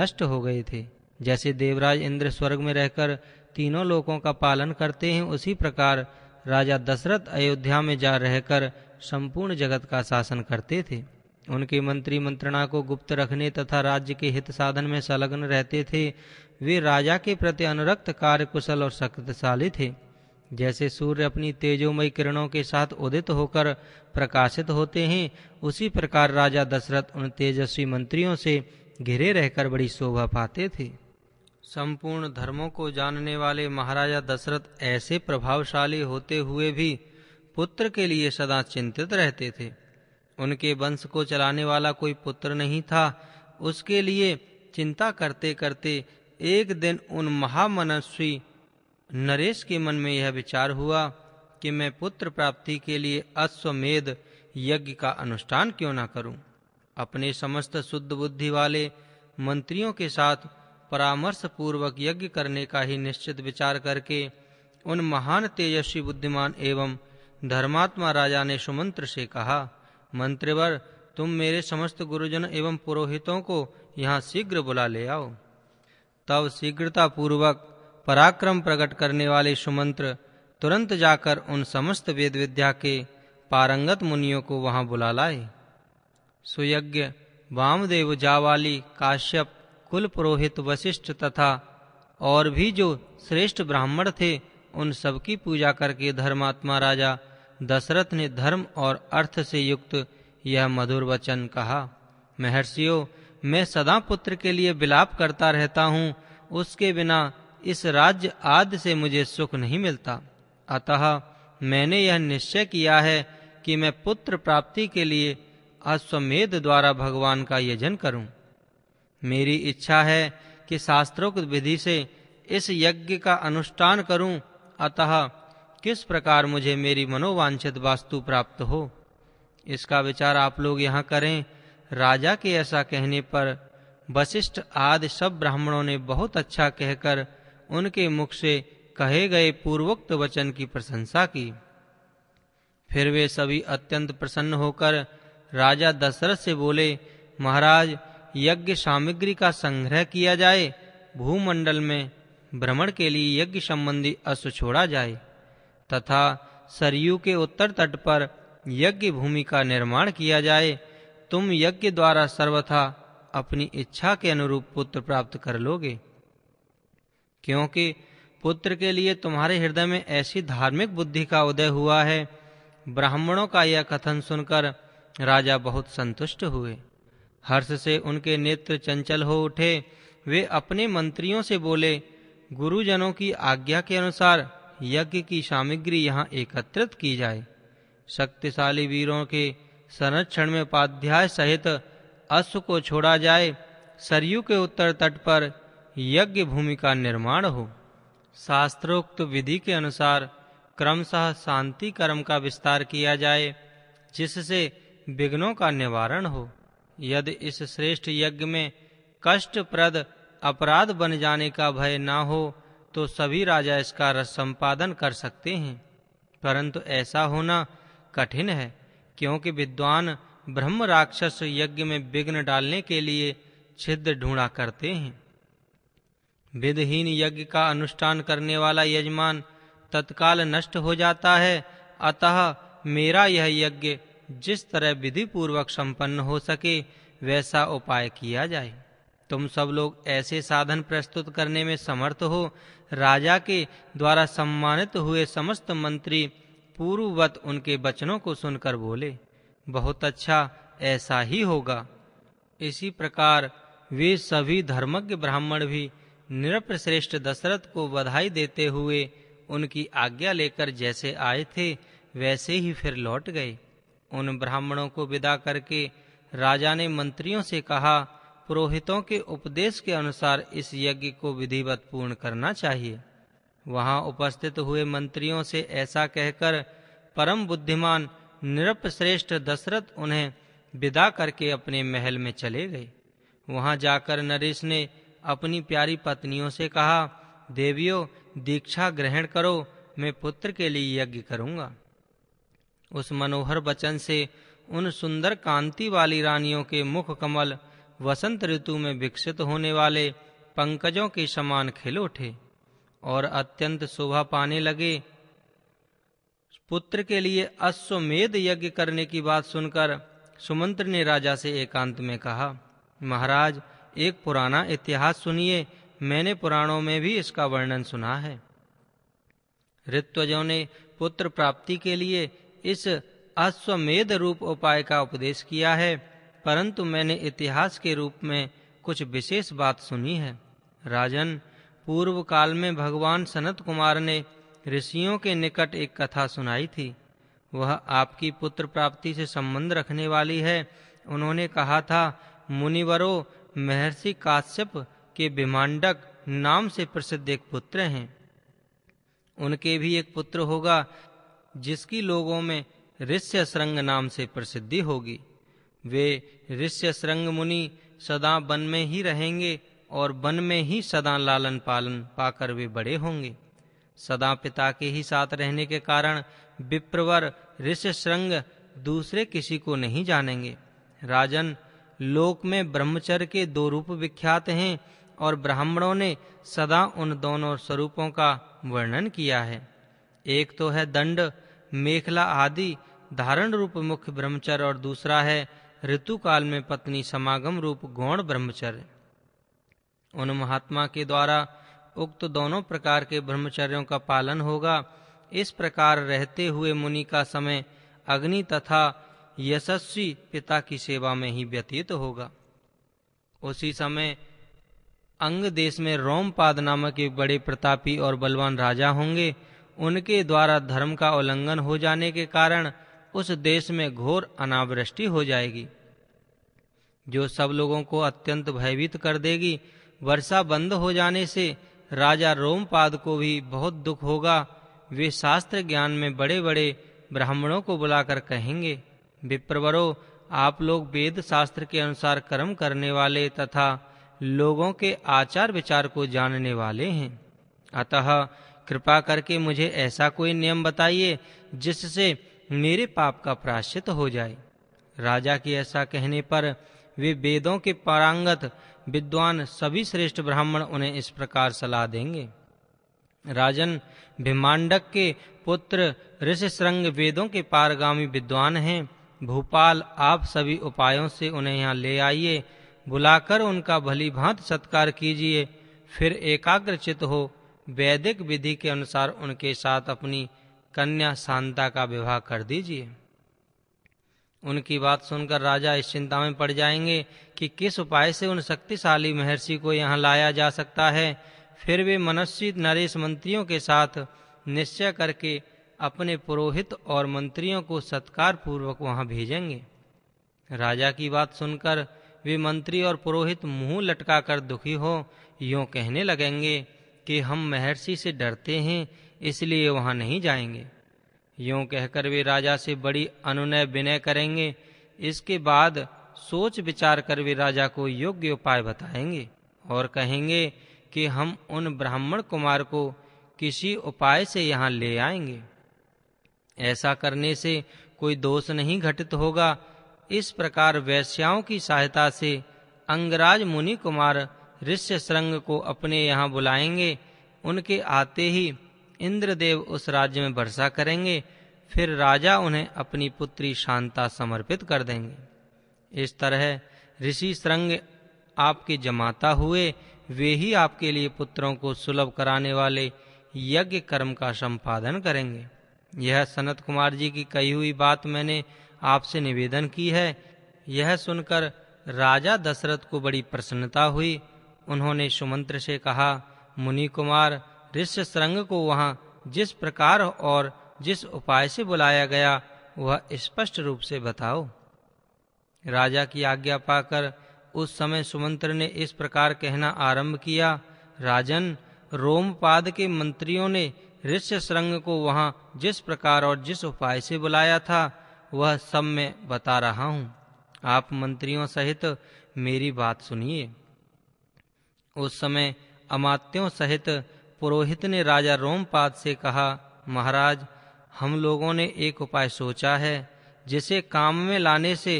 नष्ट हो गए थे जैसे देवराज इंद्र स्वर्ग में रहकर तीनों लोकों का पालन करते हैं उसी प्रकार राजा दशरथ अयोध्या में जा रहकर संपूर्ण जगत का शासन करते थे उनके मंत्री मंत्रणा को गुप्त रखने तथा राज्य के हित साधन में संलग्न रहते थे वे राजा के प्रति अनुरक्त कार्य कुशल और शक्तिशाली थे जैसे सूर्य अपनी तेजोमय किरणों के साथ उदित होकर प्रकाशित होते हैं उसी प्रकार राजा दशरथ उन तेजस्वी मंत्रियों से घिरे रहकर बड़ी शोभा पाते थे संपूर्ण धर्मों को जानने वाले महाराजा दशरथ ऐसे प्रभावशाली होते हुए भी पुत्र के लिए सदा चिंतित रहते थे उनके वंश को चलाने वाला कोई पुत्र नहीं था उसके लिए चिंता करते करते एक दिन उन महामनस्वी नरेश के मन में यह विचार हुआ कि मैं पुत्र प्राप्ति के लिए अश्वमेध यज्ञ का अनुष्ठान क्यों ना करूं अपने समस्त शुद्ध बुद्धि वाले मंत्रियों के साथ परामर्श पूर्वक यज्ञ करने का ही निश्चित विचार करके उन महान तेजस्वी बुद्धिमान एवं धर्मात्मा राजा ने सुमंत्र से कहा मंत्रिवर तुम मेरे समस्त गुरुजन एवं पुरोहितों को यहाँ शीघ्र बुला ले आओ तब शीघ्रतापूर्वक पराक्रम प्रकट करने वाले सुमंत्र तुरंत जाकर उन समस्त वेद विद्या के पारंगत मुनियों को वहां बुला लाए सुयज्ञ वामदेव जावाली काश्यप कुल पुरोहित वशिष्ठ तथा और भी जो श्रेष्ठ ब्राह्मण थे उन सबकी पूजा करके धर्मात्मा राजा दशरथ ने धर्म और अर्थ से युक्त यह मधुर वचन कहा महर्षियों मैं सदा पुत्र के लिए विलाप करता रहता हूँ उसके बिना इस राज्य आदि से मुझे सुख नहीं मिलता अतः मैंने यह निश्चय किया है कि मैं पुत्र प्राप्ति के लिए अश्वमेध द्वारा भगवान का यजन करूं। मेरी इच्छा है कि शास्त्रोक्त विधि से इस यज्ञ का अनुष्ठान करूं, अतः किस प्रकार मुझे मेरी मनोवांछित वास्तु प्राप्त हो इसका विचार आप लोग यहाँ करें राजा के ऐसा कहने पर वशिष्ठ आदि सब ब्राह्मणों ने बहुत अच्छा कहकर उनके मुख से कहे गए पूर्वोक्त वचन की प्रशंसा की फिर वे सभी अत्यंत प्रसन्न होकर राजा दशरथ से बोले महाराज यज्ञ सामग्री का संग्रह किया जाए भूमंडल में भ्रमण के लिए यज्ञ संबंधी अश्व छोड़ा जाए तथा सरयू के उत्तर तट पर यज्ञ भूमि का निर्माण किया जाए तुम यज्ञ द्वारा सर्वथा अपनी इच्छा के अनुरूप पुत्र प्राप्त कर लोगे क्योंकि पुत्र के लिए तुम्हारे हृदय में ऐसी धार्मिक बुद्धि का उदय हुआ है ब्राह्मणों का यह कथन सुनकर राजा बहुत संतुष्ट हुए हर्ष से उनके नेत्र चंचल हो उठे वे अपने मंत्रियों से बोले गुरुजनों की आज्ञा के अनुसार यज्ञ की सामग्री यहाँ एकत्रित की जाए शक्तिशाली वीरों के संरक्षण में उपाध्याय सहित अश्व को छोड़ा जाए सरयू के उत्तर तट पर यज्ञ भूमि का निर्माण हो शास्त्रोक्त विधि के अनुसार क्रमशः शांति कर्म का विस्तार किया जाए जिससे विघ्नों का निवारण हो यदि इस श्रेष्ठ यज्ञ में कष्टप्रद अपराध बन जाने का भय ना हो तो सभी राजा इसका रस संपादन कर सकते हैं परंतु ऐसा होना कठिन है क्योंकि विद्वान ब्रह्म राक्षस यज्ञ में विघ्न डालने के लिए छिद्र ढूंढा करते हैं विधहीन यज्ञ का अनुष्ठान करने वाला यजमान तत्काल नष्ट हो जाता है अतः मेरा यह यज्ञ जिस तरह विधि पूर्वक संपन्न हो सके वैसा उपाय किया जाए तुम सब लोग ऐसे साधन प्रस्तुत करने में समर्थ हो राजा के द्वारा सम्मानित हुए समस्त मंत्री पूर्ववत उनके वचनों को सुनकर बोले बहुत अच्छा ऐसा ही होगा इसी प्रकार वे सभी धर्मज्ञ ब्राह्मण भी निरप्रश्रेष्ठ दशरथ को बधाई देते हुए उनकी आज्ञा लेकर जैसे आए थे वैसे ही फिर लौट गए उन ब्राह्मणों को विदा करके राजा ने मंत्रियों से कहा पुरोहितों के उपदेश के अनुसार इस यज्ञ को विधिवत पूर्ण करना चाहिए वहां उपस्थित हुए मंत्रियों से ऐसा कहकर परम बुद्धिमान निरपश्रेष्ठ दशरथ उन्हें विदा करके अपने महल में चले गए वहां जाकर नरेश ने अपनी प्यारी पत्नियों से कहा देवियों दीक्षा ग्रहण करो मैं पुत्र के लिए यज्ञ करूंगा उस मनोहर वचन से उन सुंदर कांति वाली रानियों के मुख कमल वसंत ऋतु में विकसित होने वाले पंकजों के समान खिल उठे और अत्यंत शोभा पाने लगे पुत्र के लिए अश्वमेध यज्ञ करने की बात सुनकर सुमंत्र ने राजा से एकांत में कहा महाराज एक पुराना इतिहास सुनिए मैंने पुराणों में भी इसका वर्णन सुना है ऋत्वजों ने पुत्र प्राप्ति के लिए इस अश्वमेध रूप उपाय का उपदेश किया है परंतु मैंने इतिहास के रूप में कुछ विशेष बात सुनी है राजन पूर्व काल में भगवान सनत कुमार ने ऋषियों के निकट एक कथा सुनाई थी वह आपकी पुत्र प्राप्ति से संबंध रखने वाली है उन्होंने कहा था मुनिवरो महर्षि काश्यप के विमांडक नाम से प्रसिद्ध एक पुत्र हैं उनके भी एक पुत्र होगा जिसकी लोगों में ऋष्य श्रृंग नाम से प्रसिद्धि होगी वे ऋष्य श्रृंग मुनि सदा वन में ही रहेंगे और वन में ही सदा लालन पालन पाकर वे बड़े होंगे सदा पिता के ही साथ रहने के कारण विप्रवर ऋष्य श्रृंग दूसरे किसी को नहीं जानेंगे राजन लोक में ब्रह्मचर्य के दो रूप विख्यात हैं और ब्राह्मणों ने सदा उन दोनों स्वरूपों का वर्णन किया है एक तो है दंड मेखला आदि धारण रूप मुख्य ब्रह्मचर्य और दूसरा है ऋतु काल में पत्नी समागम रूप गौण ब्रह्मचर्य उन महात्मा के द्वारा उक्त दोनों प्रकार के ब्रह्मचर्यों का पालन होगा इस प्रकार रहते हुए मुनि का समय अग्नि तथा यशस्वी पिता की सेवा में ही व्यतीत होगा उसी समय अंग देश में रोमपाद नामक एक बड़े प्रतापी और बलवान राजा होंगे उनके द्वारा धर्म का उल्लंघन हो जाने के कारण उस देश में घोर अनावृष्टि हो जाएगी जो सब लोगों को अत्यंत भयभीत कर देगी वर्षा बंद हो जाने से राजा रोमपाद को भी बहुत दुख होगा वे शास्त्र ज्ञान में बड़े-बड़े ब्राह्मणों को बुलाकर कहेंगे विप्रवरो आप लोग वेद शास्त्र के अनुसार कर्म करने वाले तथा लोगों के आचार विचार को जानने वाले हैं अतः कृपा करके मुझे ऐसा कोई नियम बताइए जिससे मेरे पाप का प्राश्चित हो जाए राजा के ऐसा कहने पर वे वेदों के पारंगत विद्वान सभी श्रेष्ठ ब्राह्मण उन्हें इस प्रकार सलाह देंगे राजन भीमांडक के पुत्र ऋषिश्रृंग वेदों के पारगामी विद्वान हैं भोपाल आप सभी उपायों से उन्हें यहाँ ले आइए बुलाकर उनका भली भांत सत्कार कीजिए फिर एकाग्रचित हो वैदिक विधि के अनुसार उनके साथ अपनी कन्या शांता का विवाह कर दीजिए उनकी बात सुनकर राजा इस चिंता में पड़ जाएंगे कि किस उपाय से उन शक्तिशाली महर्षि को यहाँ लाया जा सकता है फिर वे मनस्वी नरेश मंत्रियों के साथ निश्चय करके अपने पुरोहित और मंत्रियों को सत्कार पूर्वक वहाँ भेजेंगे राजा की बात सुनकर वे मंत्री और पुरोहित मुंह लटकाकर दुखी हो यूं कहने लगेंगे कि हम महर्षि से डरते हैं इसलिए वहां नहीं जाएंगे यूं कहकर वे राजा से बड़ी अनुनय विनय करेंगे इसके बाद सोच विचार कर वे राजा को योग्य उपाय बताएंगे और कहेंगे कि हम उन ब्राह्मण कुमार को किसी उपाय से यहाँ ले आएंगे ऐसा करने से कोई दोष नहीं घटित होगा इस प्रकार वैश्याओं की सहायता से अंगराज मुनि कुमार ऋष्य श्रृंग को अपने यहाँ बुलाएंगे उनके आते ही इंद्रदेव उस राज्य में वर्षा करेंगे फिर राजा उन्हें अपनी पुत्री शांता समर्पित कर देंगे इस तरह ऋषि श्रृंग आपके जमाता हुए वे ही आपके लिए पुत्रों को सुलभ कराने वाले यज्ञ कर्म का संपादन करेंगे यह सनत कुमार जी की कही हुई बात मैंने आपसे निवेदन की है यह सुनकर राजा दशरथ को बड़ी प्रसन्नता हुई उन्होंने सुमंत्र से कहा मुनि कुमार सृंग को वहां जिस प्रकार और जिस उपाय से बुलाया गया वह स्पष्ट रूप से बताओ राजा की आज्ञा पाकर उस समय सुमंत्र ने इस प्रकार कहना आरंभ किया राजन रोमपाद के मंत्रियों ने सृंग को वहां जिस प्रकार और जिस उपाय से बुलाया था वह सब मैं बता रहा हूं आप मंत्रियों सहित मेरी बात सुनिए उस समय अमात्यों सहित पुरोहित ने राजा रोमपाद से कहा महाराज हम लोगों ने एक उपाय सोचा है जिसे काम में लाने से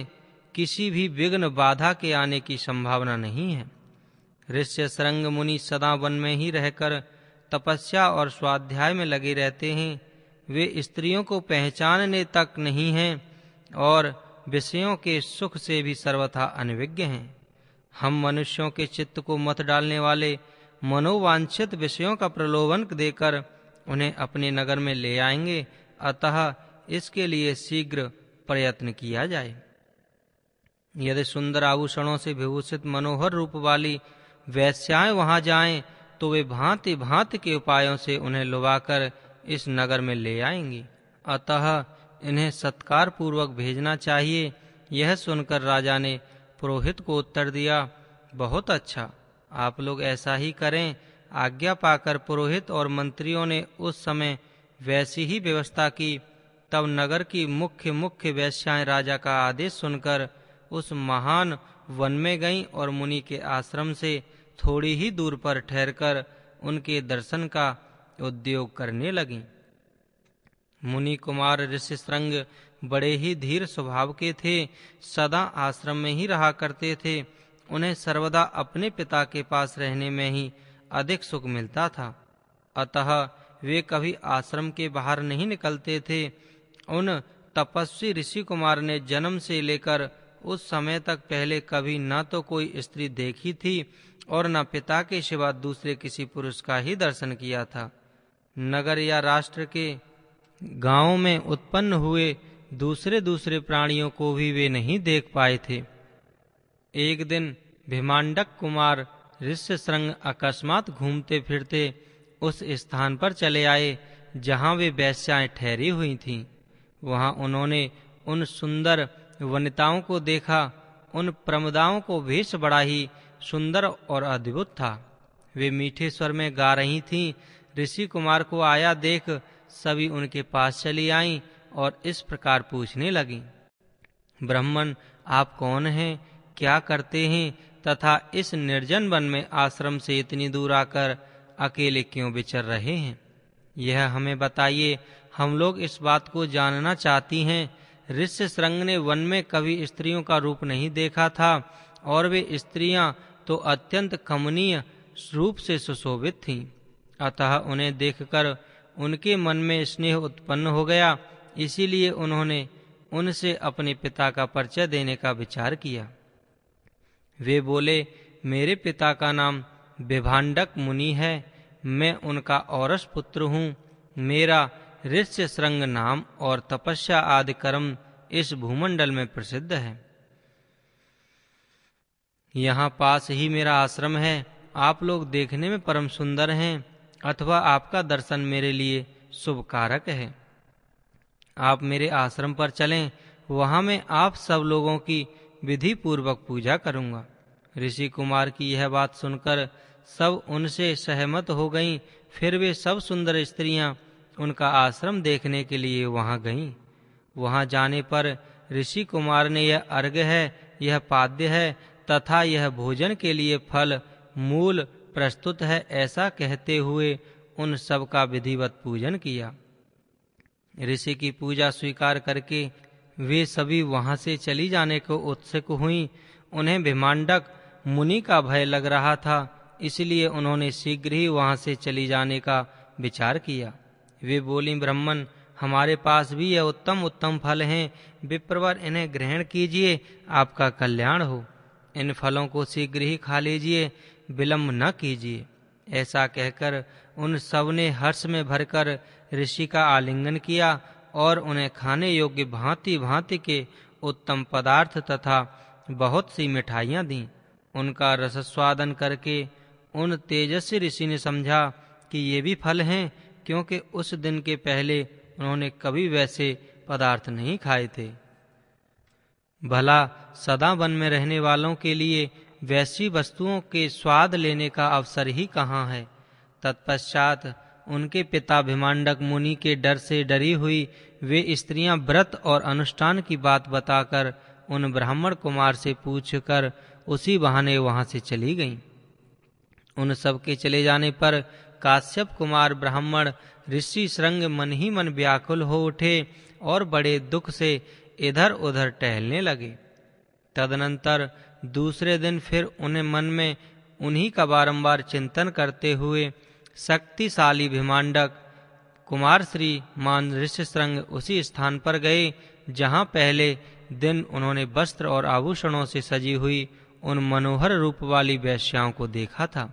किसी भी विघ्न बाधा के आने की संभावना नहीं है ऋष्य सरंग मुनि सदा वन में ही रहकर तपस्या और स्वाध्याय में लगे रहते हैं वे स्त्रियों को पहचानने तक नहीं हैं और विषयों के सुख से भी सर्वथा अनविज्ञ हैं हम मनुष्यों के चित्त को मत डालने वाले मनोवांछित विषयों का प्रलोभन देकर उन्हें अपने नगर में ले आएंगे अतः इसके लिए शीघ्र प्रयत्न किया जाए यदि सुंदर आभूषणों से विभूषित मनोहर रूप वाली वैश्याएं वहां जाएं तो वे भांति भांति के उपायों से उन्हें लुभाकर इस नगर में ले आएंगी अतः इन्हें सत्कार पूर्वक भेजना चाहिए यह सुनकर राजा ने पुरोहित को उत्तर दिया बहुत अच्छा आप लोग ऐसा ही करें आज्ञा पाकर पुरोहित और मंत्रियों ने उस समय वैसी ही व्यवस्था की तब नगर की मुख्य मुख्य वैश्याएं राजा का आदेश सुनकर उस महान वन में गईं और मुनि के आश्रम से थोड़ी ही दूर पर ठहरकर उनके दर्शन का उद्योग करने लगीं मुनि कुमार ऋषि बड़े ही धीर स्वभाव के थे सदा आश्रम में ही रहा करते थे उन्हें सर्वदा अपने पिता के पास रहने में ही अधिक सुख मिलता था अतः वे कभी आश्रम के बाहर नहीं निकलते थे उन तपस्वी ऋषि कुमार ने जन्म से लेकर उस समय तक पहले कभी न तो कोई स्त्री देखी थी और न पिता के सिवा दूसरे किसी पुरुष का ही दर्शन किया था नगर या राष्ट्र के गांवों में उत्पन्न हुए दूसरे दूसरे प्राणियों को भी वे नहीं देख पाए थे एक दिन भीमांडक कुमार ऋष्यशृंग अकस्मात घूमते फिरते उस स्थान पर चले आए जहाँ वे वैश्याएँ ठहरी हुई थीं वहाँ उन्होंने उन सुंदर वनिताओं को देखा उन प्रमदाओं को भेष बड़ा ही सुंदर और अद्भुत था वे मीठे स्वर में गा रही थीं ऋषि कुमार को आया देख सभी उनके पास चली आईं और इस प्रकार पूछने लगी ब्राह्मण आप कौन हैं क्या करते हैं तथा इस निर्जन वन में आश्रम से इतनी दूर आकर अकेले क्यों विचर रहे हैं यह हमें बताइए हम लोग इस बात को जानना चाहती हैं ऋष्य श्रृंग ने वन में कभी स्त्रियों का रूप नहीं देखा था और वे स्त्रियां तो अत्यंत कमनीय रूप से सुशोभित थीं अतः उन्हें देखकर उनके मन में स्नेह उत्पन्न हो गया इसीलिए उन्होंने उनसे अपने पिता का परिचय देने का विचार किया वे बोले मेरे पिता का नाम विभाडक मुनि है मैं उनका औरस पुत्र हूँ मेरा ऋष्य श्रृंग नाम और तपस्या आदि कर्म इस भूमंडल में प्रसिद्ध है यहाँ पास ही मेरा आश्रम है आप लोग देखने में परम सुंदर हैं अथवा आपका दर्शन मेरे लिए शुभ कारक है आप मेरे आश्रम पर चलें वहाँ मैं आप सब लोगों की विधि पूर्वक पूजा करूँगा ऋषि कुमार की यह बात सुनकर सब उनसे सहमत हो गईं फिर वे सब सुंदर स्त्रियां उनका आश्रम देखने के लिए वहां गईं वहां जाने पर ऋषि कुमार ने यह अर्घ है यह पाद्य है तथा यह भोजन के लिए फल मूल प्रस्तुत है ऐसा कहते हुए उन सब का विधिवत पूजन किया ऋषि की पूजा स्वीकार करके वे सभी वहां से चली जाने को उत्सुक हुई उन्हें भीमांडक मुनि का भय लग रहा था इसलिए उन्होंने शीघ्र ही वहां से चली जाने का विचार किया वे बोली ब्राह्मण हमारे पास भी यह उत्तम उत्तम फल हैं विप्रवर इन्हें ग्रहण कीजिए आपका कल्याण हो इन फलों को शीघ्र ही खा लीजिए विलंब न कीजिए ऐसा कहकर उन सब ने हर्ष में भरकर ऋषि का आलिंगन किया और उन्हें खाने योग्य भांति भांति के उत्तम पदार्थ तथा बहुत सी मिठाइयाँ दीं उनका रसस्वादन करके उन तेजस्वी ऋषि ने समझा कि ये भी फल हैं क्योंकि उस दिन के पहले उन्होंने कभी वैसे पदार्थ नहीं खाए थे भला सदा वन में रहने वालों के लिए वैसी वस्तुओं के स्वाद लेने का अवसर ही कहाँ है तत्पश्चात उनके पिता भिमांडक मुनि के डर से डरी हुई वे स्त्रियां व्रत और अनुष्ठान की बात बताकर उन ब्राह्मण कुमार से पूछकर उसी बहाने वहां से चली गईं उन सब के चले जाने पर काश्यप कुमार ब्राह्मण ऋषि श्रृंग मन ही मन व्याकुल हो उठे और बड़े दुख से इधर उधर टहलने लगे तदनंतर दूसरे दिन फिर उन्हें मन में उन्हीं का बारंबार चिंतन करते हुए शक्तिशाली भिमांडक कुमार श्री मान ऋषिश्रृंग उसी स्थान पर गए जहाँ पहले दिन उन्होंने वस्त्र और आभूषणों से सजी हुई उन मनोहर रूप वाली वैश्याओं को देखा था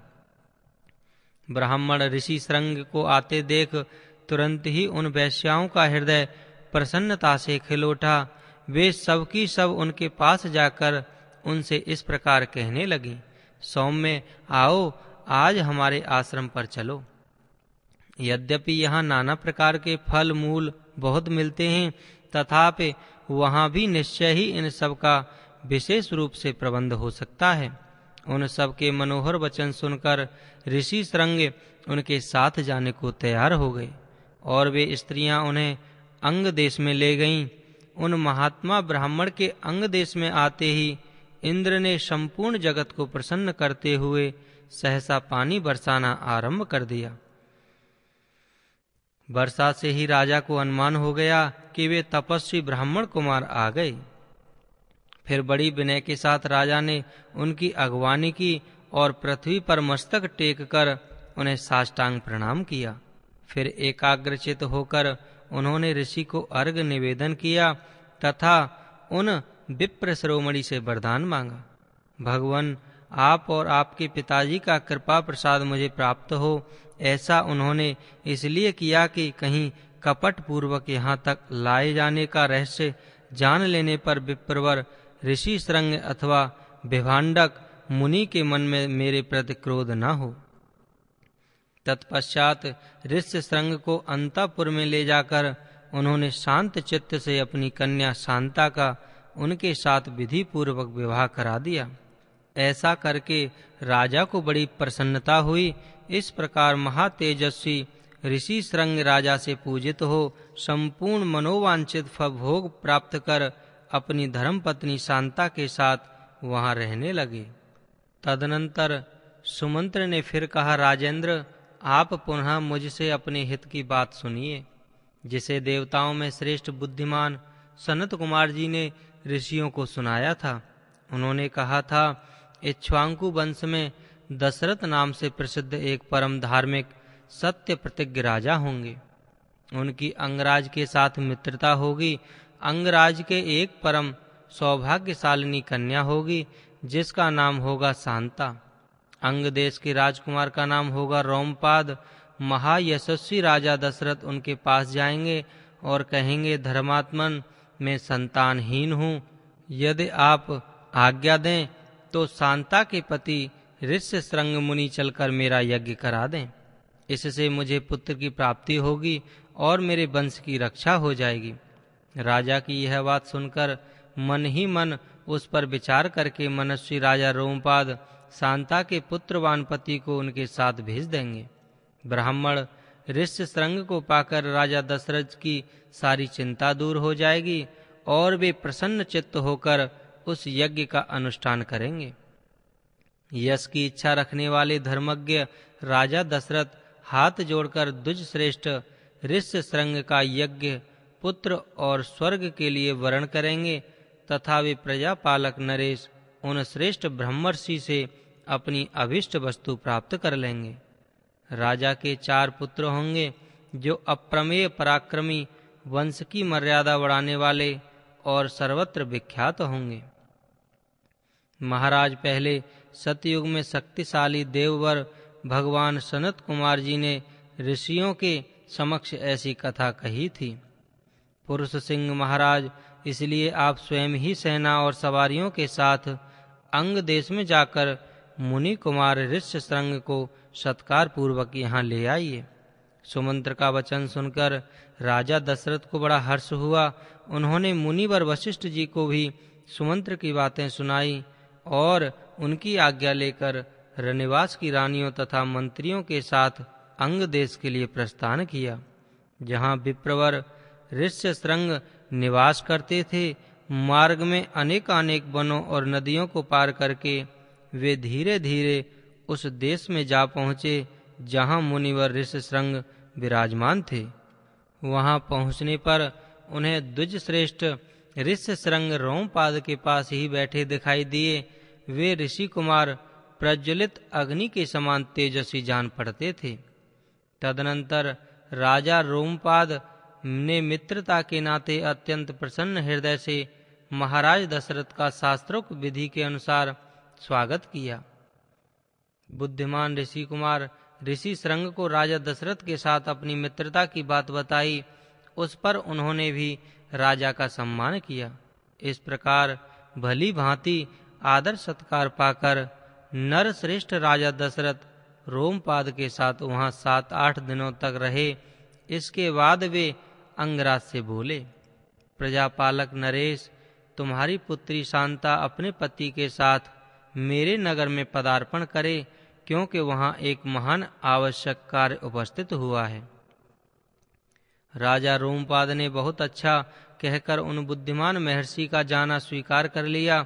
ब्राह्मण ऋषि श्रृंग को आते देख तुरंत ही उन वैश्याओं का हृदय प्रसन्नता से खिल उठा वे सबकी सब उनके पास जाकर उनसे इस प्रकार कहने लगी सौम्य आओ आज हमारे आश्रम पर चलो यद्यपि यहाँ नाना प्रकार के फल मूल बहुत मिलते हैं तथापि वहाँ भी निश्चय ही इन सब का विशेष रूप से प्रबंध हो सकता है उन सब के मनोहर वचन सुनकर ऋषि श्रृंग उनके साथ जाने को तैयार हो गए और वे स्त्रियां उन्हें अंग देश में ले गईं उन महात्मा ब्राह्मण के अंग देश में आते ही इंद्र ने संपूर्ण जगत को प्रसन्न करते हुए सहसा पानी बरसाना आरंभ कर दिया बरसात से ही राजा को अनुमान हो गया कि वे तपस्वी ब्राह्मण कुमार आ गए फिर बड़ी विनय के साथ राजा ने उनकी अगवानी की और पृथ्वी पर मस्तक टेक कर उन्हें साष्टांग प्रणाम किया फिर एकाग्रचित होकर उन्होंने ऋषि को अर्घ निवेदन किया तथा उन विप्र श्रोमणी से वरदान मांगा भगवान आप और आपके पिताजी का कृपा प्रसाद मुझे प्राप्त हो ऐसा उन्होंने इसलिए किया कि कहीं कपट पूर्वक यहाँ तक लाए जाने का रहस्य जान लेने पर विप्रवर ऋषि श्रृंग अथवा विभाडक मुनि के मन में मेरे प्रति क्रोध न हो तत्पश्चात ऋष्य श्रृंग को अंतापुर में ले जाकर उन्होंने शांत चित्त से अपनी कन्या शांता का उनके साथ विधि पूर्वक विवाह करा दिया ऐसा करके राजा को बड़ी प्रसन्नता हुई इस प्रकार महातेजस्वी ऋषि श्रृंग राजा से पूजित हो संपूर्ण मनोवांछित फभोग प्राप्त कर अपनी धर्मपत्नी शांता के साथ वहां रहने लगे तदनंतर सुमंत्र ने फिर कहा राजेंद्र आप पुनः मुझसे अपने हित की बात सुनिए जिसे देवताओं में श्रेष्ठ बुद्धिमान सनत कुमार जी ने ऋषियों को सुनाया था उन्होंने कहा था इच्छ्वांकु वंश में दशरथ नाम से प्रसिद्ध एक परम धार्मिक सत्य प्रतिज्ञ राजा होंगे उनकी अंगराज के साथ मित्रता होगी अंगराज के एक परम सौभाग्यशालिनी कन्या होगी जिसका नाम होगा शांता अंग देश के राजकुमार का नाम होगा रोमपाद महायशस्वी राजा दशरथ उनके पास जाएंगे और कहेंगे धर्मात्मन मैं संतानहीन हूँ यदि आप आज्ञा दें तो शांता के पति ऋष्य श्रृंग मुनि चलकर मेरा यज्ञ करा दें इससे मुझे पुत्र की प्राप्ति होगी और मेरे वंश की रक्षा हो जाएगी राजा की यह बात सुनकर मन ही मन उस पर विचार करके मनस्वी राजा रोमपाद शांता के पुत्र वानपति को उनके साथ भेज देंगे ब्राह्मण ऋष्य श्रृंग को पाकर राजा दशरथ की सारी चिंता दूर हो जाएगी और वे प्रसन्न चित्त होकर उस यज्ञ का अनुष्ठान करेंगे यश की इच्छा रखने वाले धर्मज्ञ राजा दशरथ हाथ जोड़कर दुज श्रेष्ठ ऋष श्रृंग का यज्ञ पुत्र और स्वर्ग के लिए वर्ण करेंगे तथा वे प्रजापालक नरेश उन श्रेष्ठ ब्रह्मर्षि से अपनी अभिष्ट वस्तु प्राप्त कर लेंगे राजा के चार पुत्र होंगे जो अप्रमेय पराक्रमी वंश की मर्यादा बढ़ाने वाले और सर्वत्र विख्यात होंगे महाराज पहले सतयुग में शक्तिशाली देववर भगवान सनत कुमार जी ने ऋषियों के समक्ष ऐसी कथा कही थी पुरुष सिंह महाराज इसलिए आप स्वयं ही सेना और सवारियों के साथ अंग देश में जाकर मुनि कुमार ऋष्यशृंग को सत्कार पूर्वक यहाँ ले आइए सुमंत्र का वचन सुनकर राजा दशरथ को बड़ा हर्ष हुआ उन्होंने मुनिवर वशिष्ठ जी को भी सुमंत्र की बातें सुनाई और उनकी आज्ञा लेकर रनिवास की रानियों तथा मंत्रियों के साथ अंग देश के लिए प्रस्थान किया जहाँ विप्रवर ऋष्य श्रृंग निवास करते थे मार्ग में अनेकानेक वनों और नदियों को पार करके वे धीरे धीरे उस देश में जा पहुँचे जहाँ मुनिवर ऋष्य श्रृंग विराजमान थे वहाँ पहुँचने पर उन्हें द्विज श्रेष्ठ ऋष श्रृंग रोमपाद के पास ही बैठे दिखाई दिए वे ऋषि कुमार प्रज्वलित अग्नि के समान तेजस्वी जान पड़ते थे तदनंतर राजा रोमपाद ने मित्रता के नाते अत्यंत प्रसन्न हृदय से महाराज दशरथ का शास्त्रोक्त विधि के अनुसार स्वागत किया बुद्धिमान ऋषि कुमार ऋषि श्रृंग को राजा दशरथ के साथ अपनी मित्रता की बात बताई उस पर उन्होंने भी राजा का सम्मान किया इस प्रकार भली भांति आदर सत्कार पाकर नर श्रेष्ठ राजा दशरथ रोमपाद के साथ वहाँ सात आठ दिनों तक रहे इसके बाद वे अंगराज से बोले प्रजापालक नरेश तुम्हारी पुत्री शांता अपने पति के साथ मेरे नगर में पदार्पण करे क्योंकि वहाँ एक महान आवश्यक कार्य उपस्थित हुआ है राजा रोमपाद ने बहुत अच्छा कहकर उन बुद्धिमान महर्षि का जाना स्वीकार कर लिया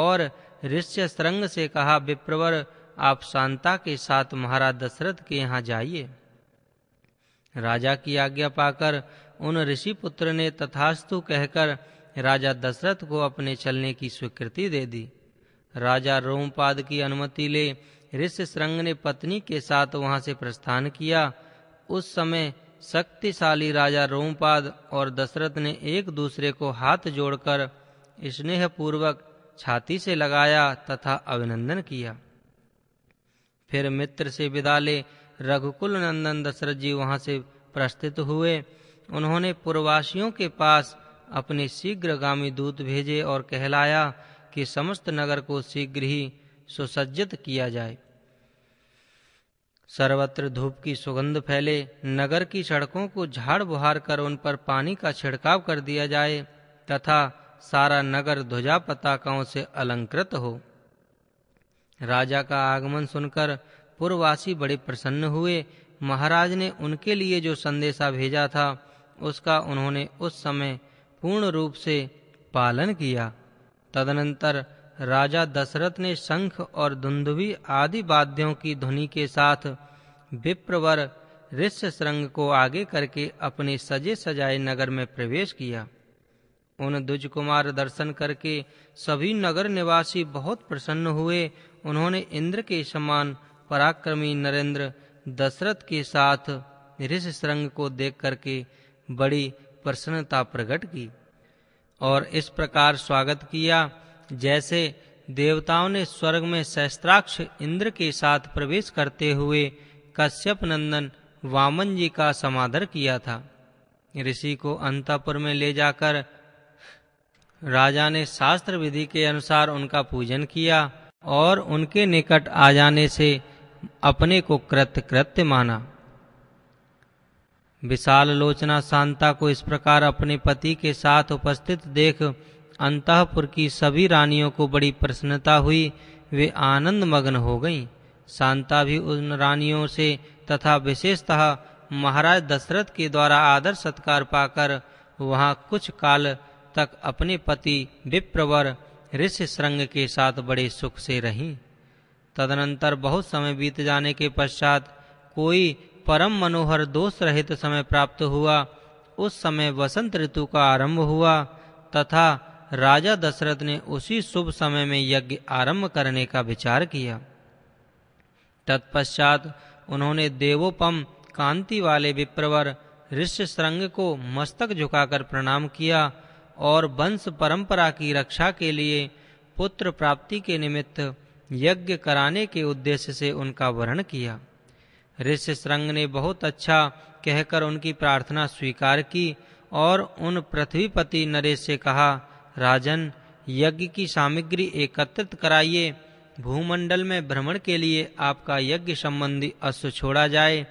और ऋष्य सृंग से कहा विप्रवर आप शांता के साथ महाराज दशरथ के यहाँ जाइए राजा की आज्ञा पाकर उन ऋषि पुत्र ने तथास्तु कहकर राजा दशरथ को अपने चलने की स्वीकृति दे दी राजा रोमपाद की अनुमति ले ऋष्य सृंग ने पत्नी के साथ वहां से प्रस्थान किया उस समय शक्तिशाली राजा रोमपाद और दशरथ ने एक दूसरे को हाथ जोड़कर स्नेहपूर्वक छाती से लगाया तथा अभिनंदन किया फिर मित्र से विदा ले रघुकुल नंदन दशरथ जी वहां से प्रस्थित हुए उन्होंने पूर्ववासियों के पास अपने शीघ्रगामी दूत भेजे और कहलाया कि समस्त नगर को शीघ्र ही सुसज्जित किया जाए सर्वत्र धूप की सुगंध फैले नगर की सड़कों को झाड़ बुहार कर उन पर पानी का छिड़काव कर दिया जाए तथा सारा नगर ध्वजा पताकाओं से अलंकृत हो राजा का आगमन सुनकर पुरवासी बड़े प्रसन्न हुए महाराज ने उनके लिए जो संदेशा भेजा था उसका उन्होंने उस समय पूर्ण रूप से पालन किया तदनंतर राजा दशरथ ने शंख और धुंधवी आदि वाद्यों की ध्वनि के साथ विप्रवर श्रृंग को आगे करके अपने सजे सजाए नगर में प्रवेश किया उन दुज कुमार दर्शन करके सभी नगर निवासी बहुत प्रसन्न हुए उन्होंने इंद्र के समान पराक्रमी नरेंद्र दशरथ के साथ ऋषशृंग को देख करके बड़ी प्रसन्नता प्रकट की और इस प्रकार स्वागत किया जैसे देवताओं ने स्वर्ग में शस्त्राक्ष इंद्र के साथ प्रवेश करते हुए कश्यप नंदन वामन जी का समादर किया था ऋषि को अंतापुर में ले जाकर राजा ने शास्त्र विधि के अनुसार उनका पूजन किया और उनके निकट आ जाने से अपने को कृत कृत्य माना विशाल लोचना शांता को इस प्रकार अपने पति के साथ उपस्थित देख अंतपुर की सभी रानियों को बड़ी प्रसन्नता हुई वे आनंद मग्न हो गईं शांता भी उन रानियों से तथा विशेषतः महाराज दशरथ के द्वारा आदर सत्कार पाकर वहां कुछ काल तक अपने पति विप्रवर ऋषि श्रृंग के साथ बड़े सुख से रहीं तदनंतर बहुत समय बीत जाने के पश्चात कोई परम मनोहर दोष रहित समय प्राप्त हुआ उस समय वसंत ऋतु का आरंभ हुआ तथा राजा दशरथ ने उसी शुभ समय में यज्ञ आरंभ करने का विचार किया तत्पश्चात उन्होंने देवोपम कांति वाले विप्रवर ऋष्यशृंग को मस्तक झुकाकर प्रणाम किया और वंश परंपरा की रक्षा के लिए पुत्र प्राप्ति के निमित्त यज्ञ कराने के उद्देश्य से उनका वर्ण किया ऋष्यशृंग ने बहुत अच्छा कहकर उनकी प्रार्थना स्वीकार की और उन पृथ्वीपति नरेश से कहा राजन यज्ञ की सामग्री एकत्रित कराइए भूमंडल में भ्रमण के लिए आपका यज्ञ संबंधी अश्व छोड़ा जाए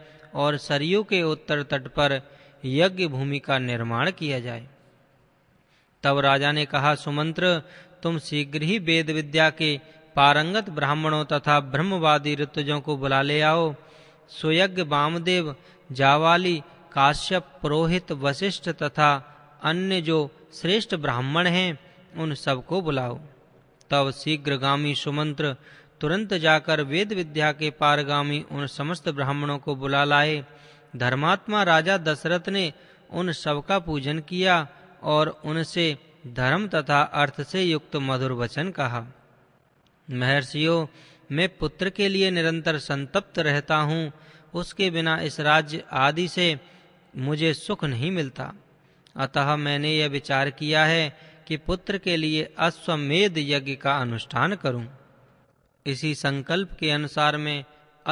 और सरयू के उत्तर तट पर यज्ञ भूमि का निर्माण किया जाए तब राजा ने कहा सुमंत्र तुम शीघ्र ही वेद विद्या के पारंगत ब्राह्मणों तथा ब्रह्मवादी ऋतुजों को बुला ले आओ सुयज्ञ वामदेव जावाली काश्यप पुरोहित वशिष्ठ तथा अन्य जो श्रेष्ठ ब्राह्मण हैं उन सबको बुलाओ तब शीघ्रगामी सुमंत्र तुरंत जाकर वेद विद्या के पारगामी उन समस्त ब्राह्मणों को बुला लाए धर्मात्मा राजा दशरथ ने उन सबका पूजन किया और उनसे धर्म तथा अर्थ से युक्त मधुर वचन कहा महर्षियों मैं पुत्र के लिए निरंतर संतप्त रहता हूँ उसके बिना इस राज्य आदि से मुझे सुख नहीं मिलता अतः मैंने यह विचार किया है कि पुत्र के लिए अश्वमेध यज्ञ का अनुष्ठान करूं इसी संकल्प के अनुसार मैं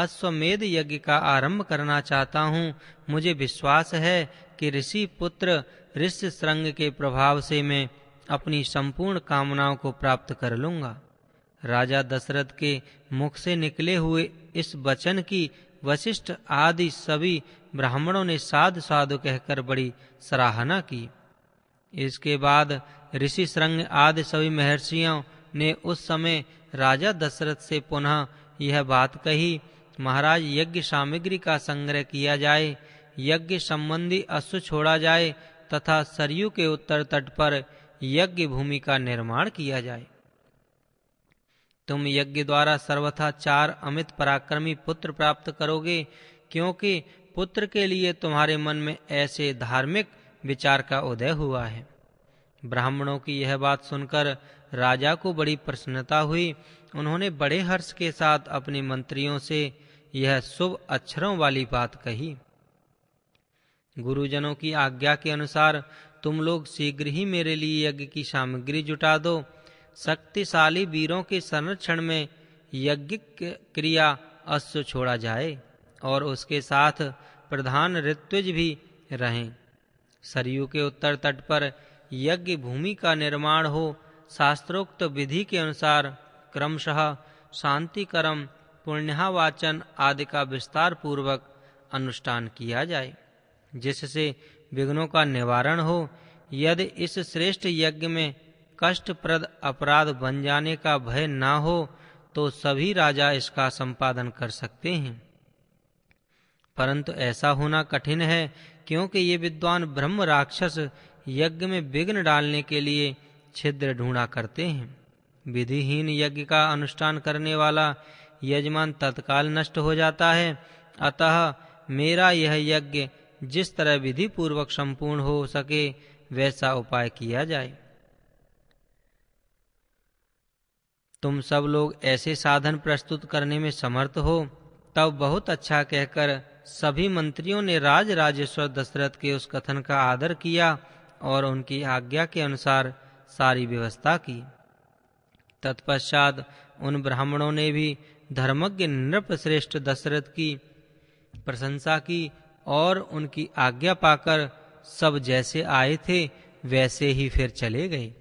अश्वमेध यज्ञ का आरंभ करना चाहता हूं मुझे विश्वास है कि ऋषि पुत्र ऋषि श्रृंग के प्रभाव से मैं अपनी संपूर्ण कामनाओं को प्राप्त कर लूंगा राजा दशरथ के मुख से निकले हुए इस वचन की वशिष्ठ आदि सभी ब्राह्मणों ने साधु साधु कहकर बड़ी सराहना की इसके बाद ऋषि श्रृंग आदि सभी महर्षियों ने उस समय राजा दशरथ से पुनः यह बात कही महाराज यज्ञ सामग्री का संग्रह किया जाए यज्ञ संबंधी अश्व छोड़ा जाए तथा सरयू के उत्तर तट पर यज्ञ भूमि का निर्माण किया जाए तुम यज्ञ द्वारा सर्वथा चार अमित पराक्रमी पुत्र प्राप्त करोगे क्योंकि पुत्र के लिए तुम्हारे मन में ऐसे धार्मिक विचार का उदय हुआ है ब्राह्मणों की यह बात सुनकर राजा को बड़ी प्रसन्नता हुई उन्होंने बड़े हर्ष के साथ अपने मंत्रियों से यह शुभ अक्षरों वाली बात कही गुरुजनों की आज्ञा के अनुसार तुम लोग शीघ्र ही मेरे लिए यज्ञ की सामग्री जुटा दो शक्तिशाली वीरों के संरक्षण में यज्ञ क्रिया अश्व छोड़ा जाए और उसके साथ प्रधान ऋत्विज भी रहें सरयू के उत्तर तट पर यज्ञ भूमि का निर्माण हो शास्त्रोक्त विधि के अनुसार क्रमशः शांति कर्म पुण्यावाचन आदि का विस्तार पूर्वक अनुष्ठान किया जाए जिससे विघ्नों का निवारण हो यदि इस श्रेष्ठ यज्ञ में कष्टप्रद अपराध बन जाने का भय ना हो तो सभी राजा इसका संपादन कर सकते हैं परंतु ऐसा होना कठिन है क्योंकि ये विद्वान ब्रह्म राक्षस यज्ञ में विघ्न डालने के लिए छिद्र ढूंढा करते हैं विधिहीन यज्ञ का अनुष्ठान करने वाला यजमान तत्काल नष्ट हो जाता है अतः मेरा यह यज्ञ जिस तरह विधि पूर्वक संपूर्ण हो सके वैसा उपाय किया जाए तुम सब लोग ऐसे साधन प्रस्तुत करने में समर्थ हो तब बहुत अच्छा कहकर सभी मंत्रियों ने राज राजेश्वर दशरथ के उस कथन का आदर किया और उनकी आज्ञा के अनुसार सारी व्यवस्था की तत्पश्चात उन ब्राह्मणों ने भी धर्मज्ञ नृपश्रेष्ठ दशरथ की प्रशंसा की और उनकी आज्ञा पाकर सब जैसे आए थे वैसे ही फिर चले गए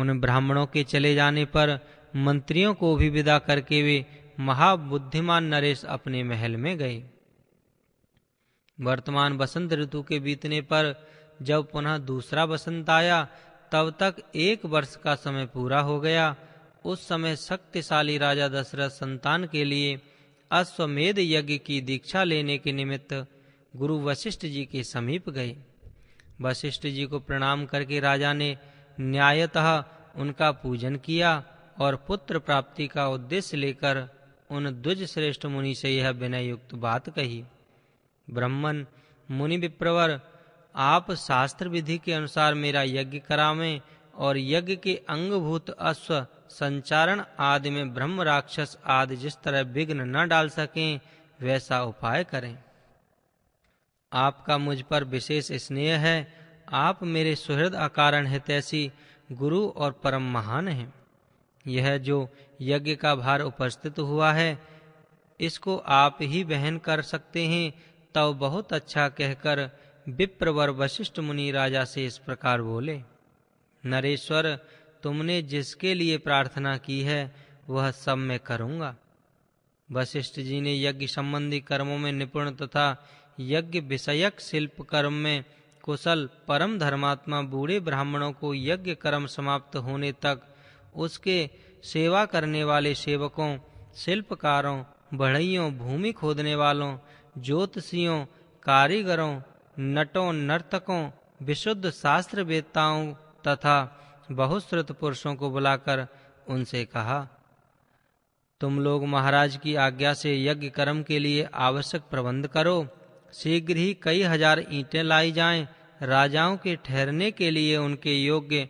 उन ब्राह्मणों के चले जाने पर मंत्रियों को भी विदा करके वे महाबुद्धिमान नरेश अपने महल में गए वर्तमान बसंत ऋतु के बीतने पर जब पुनः दूसरा बसंत आया तब तक एक वर्ष का समय पूरा हो गया उस समय शक्तिशाली राजा दशरथ संतान के लिए अश्वमेध यज्ञ की दीक्षा लेने के निमित्त गुरु वशिष्ठ जी के समीप गए वशिष्ठ जी को प्रणाम करके राजा ने न्यायतः उनका पूजन किया और पुत्र प्राप्ति का उद्देश्य लेकर उन द्विज श्रेष्ठ मुनि से यह विनय युक्त बात कही ब्रह्मन मुनि विप्रवर आप शास्त्र विधि के अनुसार मेरा यज्ञ करावे और यज्ञ के अंगभूत अश्व संचारण आदि में ब्रह्म राक्षस आदि जिस तरह विघ्न न डाल सकें वैसा उपाय करें आपका मुझ पर विशेष स्नेह है आप मेरे सुहृद अकारण है तैसी गुरु और परम महान हैं यह जो यज्ञ का भार उपस्थित हुआ है इसको आप ही बहन कर सकते हैं तब बहुत अच्छा कहकर विप्रवर वशिष्ठ मुनि राजा से इस प्रकार बोले नरेश्वर तुमने जिसके लिए प्रार्थना की है वह सब मैं करूंगा वशिष्ठ जी ने यज्ञ संबंधी कर्मों में निपुण तथा यज्ञ विषयक शिल्प कर्म में कुशल परम धर्मात्मा बूढ़े ब्राह्मणों को यज्ञ कर्म समाप्त होने तक उसके सेवा करने वाले सेवकों शिल्पकारों बढ़इयों भूमि खोदने वालों ज्योतिषियों कारीगरों नटों नर्तकों विशुद्ध शास्त्र वेताओं तथा बहुश्रुत पुरुषों को बुलाकर उनसे कहा तुम लोग महाराज की आज्ञा से यज्ञ कर्म के लिए आवश्यक प्रबंध करो शीघ्र ही कई हजार ईंटें लाई जाएं राजाओं के ठहरने के लिए उनके योग्य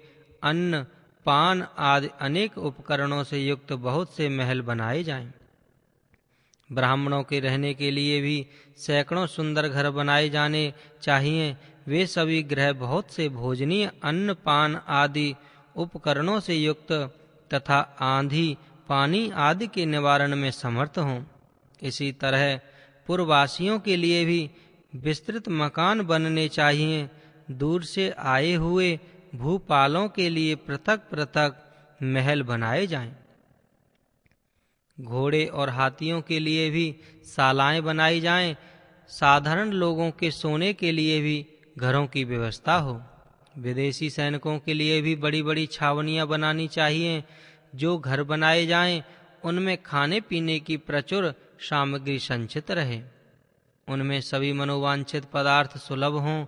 अन्न पान आदि अनेक उपकरणों से युक्त बहुत से महल बनाए जाएं ब्राह्मणों के रहने के लिए भी सैकड़ों सुंदर घर बनाए जाने चाहिए वे सभी ग्रह बहुत से भोजनीय अन्न पान आदि उपकरणों से युक्त तथा आंधी पानी आदि के निवारण में समर्थ हों इसी तरह पूर्ववासियों के लिए भी विस्तृत मकान बनने चाहिए दूर से आए हुए भूपालों के लिए पृथक पृथक महल बनाए जाएं। घोड़े और हाथियों के लिए भी शालाएं बनाई जाएं, साधारण लोगों के सोने के लिए भी घरों की व्यवस्था हो विदेशी सैनिकों के लिए भी बड़ी बड़ी छावनियाँ बनानी चाहिए जो घर बनाए जाएं, उनमें खाने पीने की प्रचुर सामग्री संचित रहे उनमें सभी मनोवांछित पदार्थ सुलभ हों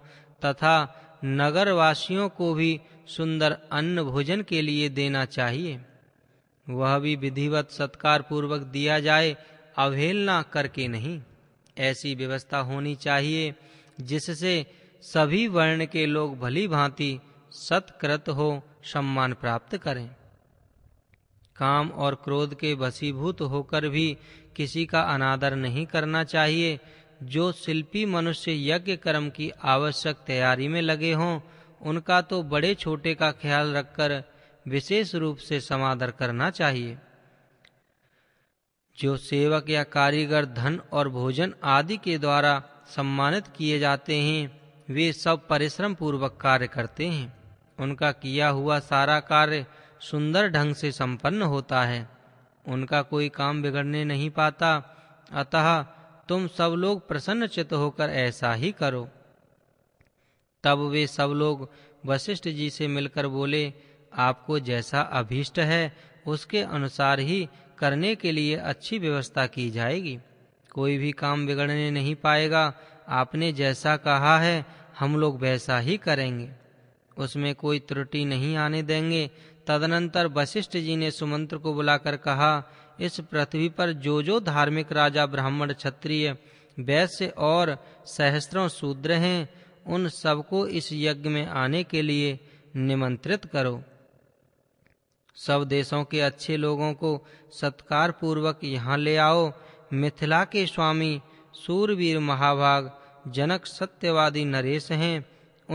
तथा नगरवासियों को भी सुंदर अन्न भोजन के लिए देना चाहिए वह भी विधिवत सत्कार पूर्वक दिया जाए अवहेलना करके नहीं ऐसी व्यवस्था होनी चाहिए जिससे सभी वर्ण के लोग भली भांति सत्कृत हो सम्मान प्राप्त करें काम और क्रोध के वसीभूत होकर भी किसी का अनादर नहीं करना चाहिए जो शिल्पी मनुष्य यज्ञ कर्म की आवश्यक तैयारी में लगे हों उनका तो बड़े छोटे का ख्याल रखकर विशेष रूप से समादर करना चाहिए जो सेवक या कारीगर धन और भोजन आदि के द्वारा सम्मानित किए जाते हैं वे सब परिश्रम पूर्वक कार्य करते हैं उनका किया हुआ सारा कार्य सुंदर ढंग से संपन्न होता है उनका कोई काम बिगड़ने नहीं पाता अतः तुम सब लोग प्रसन्न चित्त होकर ऐसा ही करो तब वे सब लोग वशिष्ठ जी से मिलकर बोले आपको जैसा अभीष्ट है उसके अनुसार ही करने के लिए अच्छी व्यवस्था की जाएगी कोई भी काम बिगड़ने नहीं पाएगा आपने जैसा कहा है हम लोग वैसा ही करेंगे उसमें कोई त्रुटि नहीं आने देंगे तदनंतर वशिष्ठ जी ने सुमंत्र को बुलाकर कहा इस पृथ्वी पर जो जो धार्मिक राजा ब्राह्मण क्षत्रिय वैश्य और सहस्त्रों शूद्र हैं उन सबको इस यज्ञ में आने के लिए निमंत्रित करो सब देशों के अच्छे लोगों को सत्कार पूर्वक यहाँ ले आओ मिथिला के स्वामी सूरवीर महाभाग जनक सत्यवादी नरेश हैं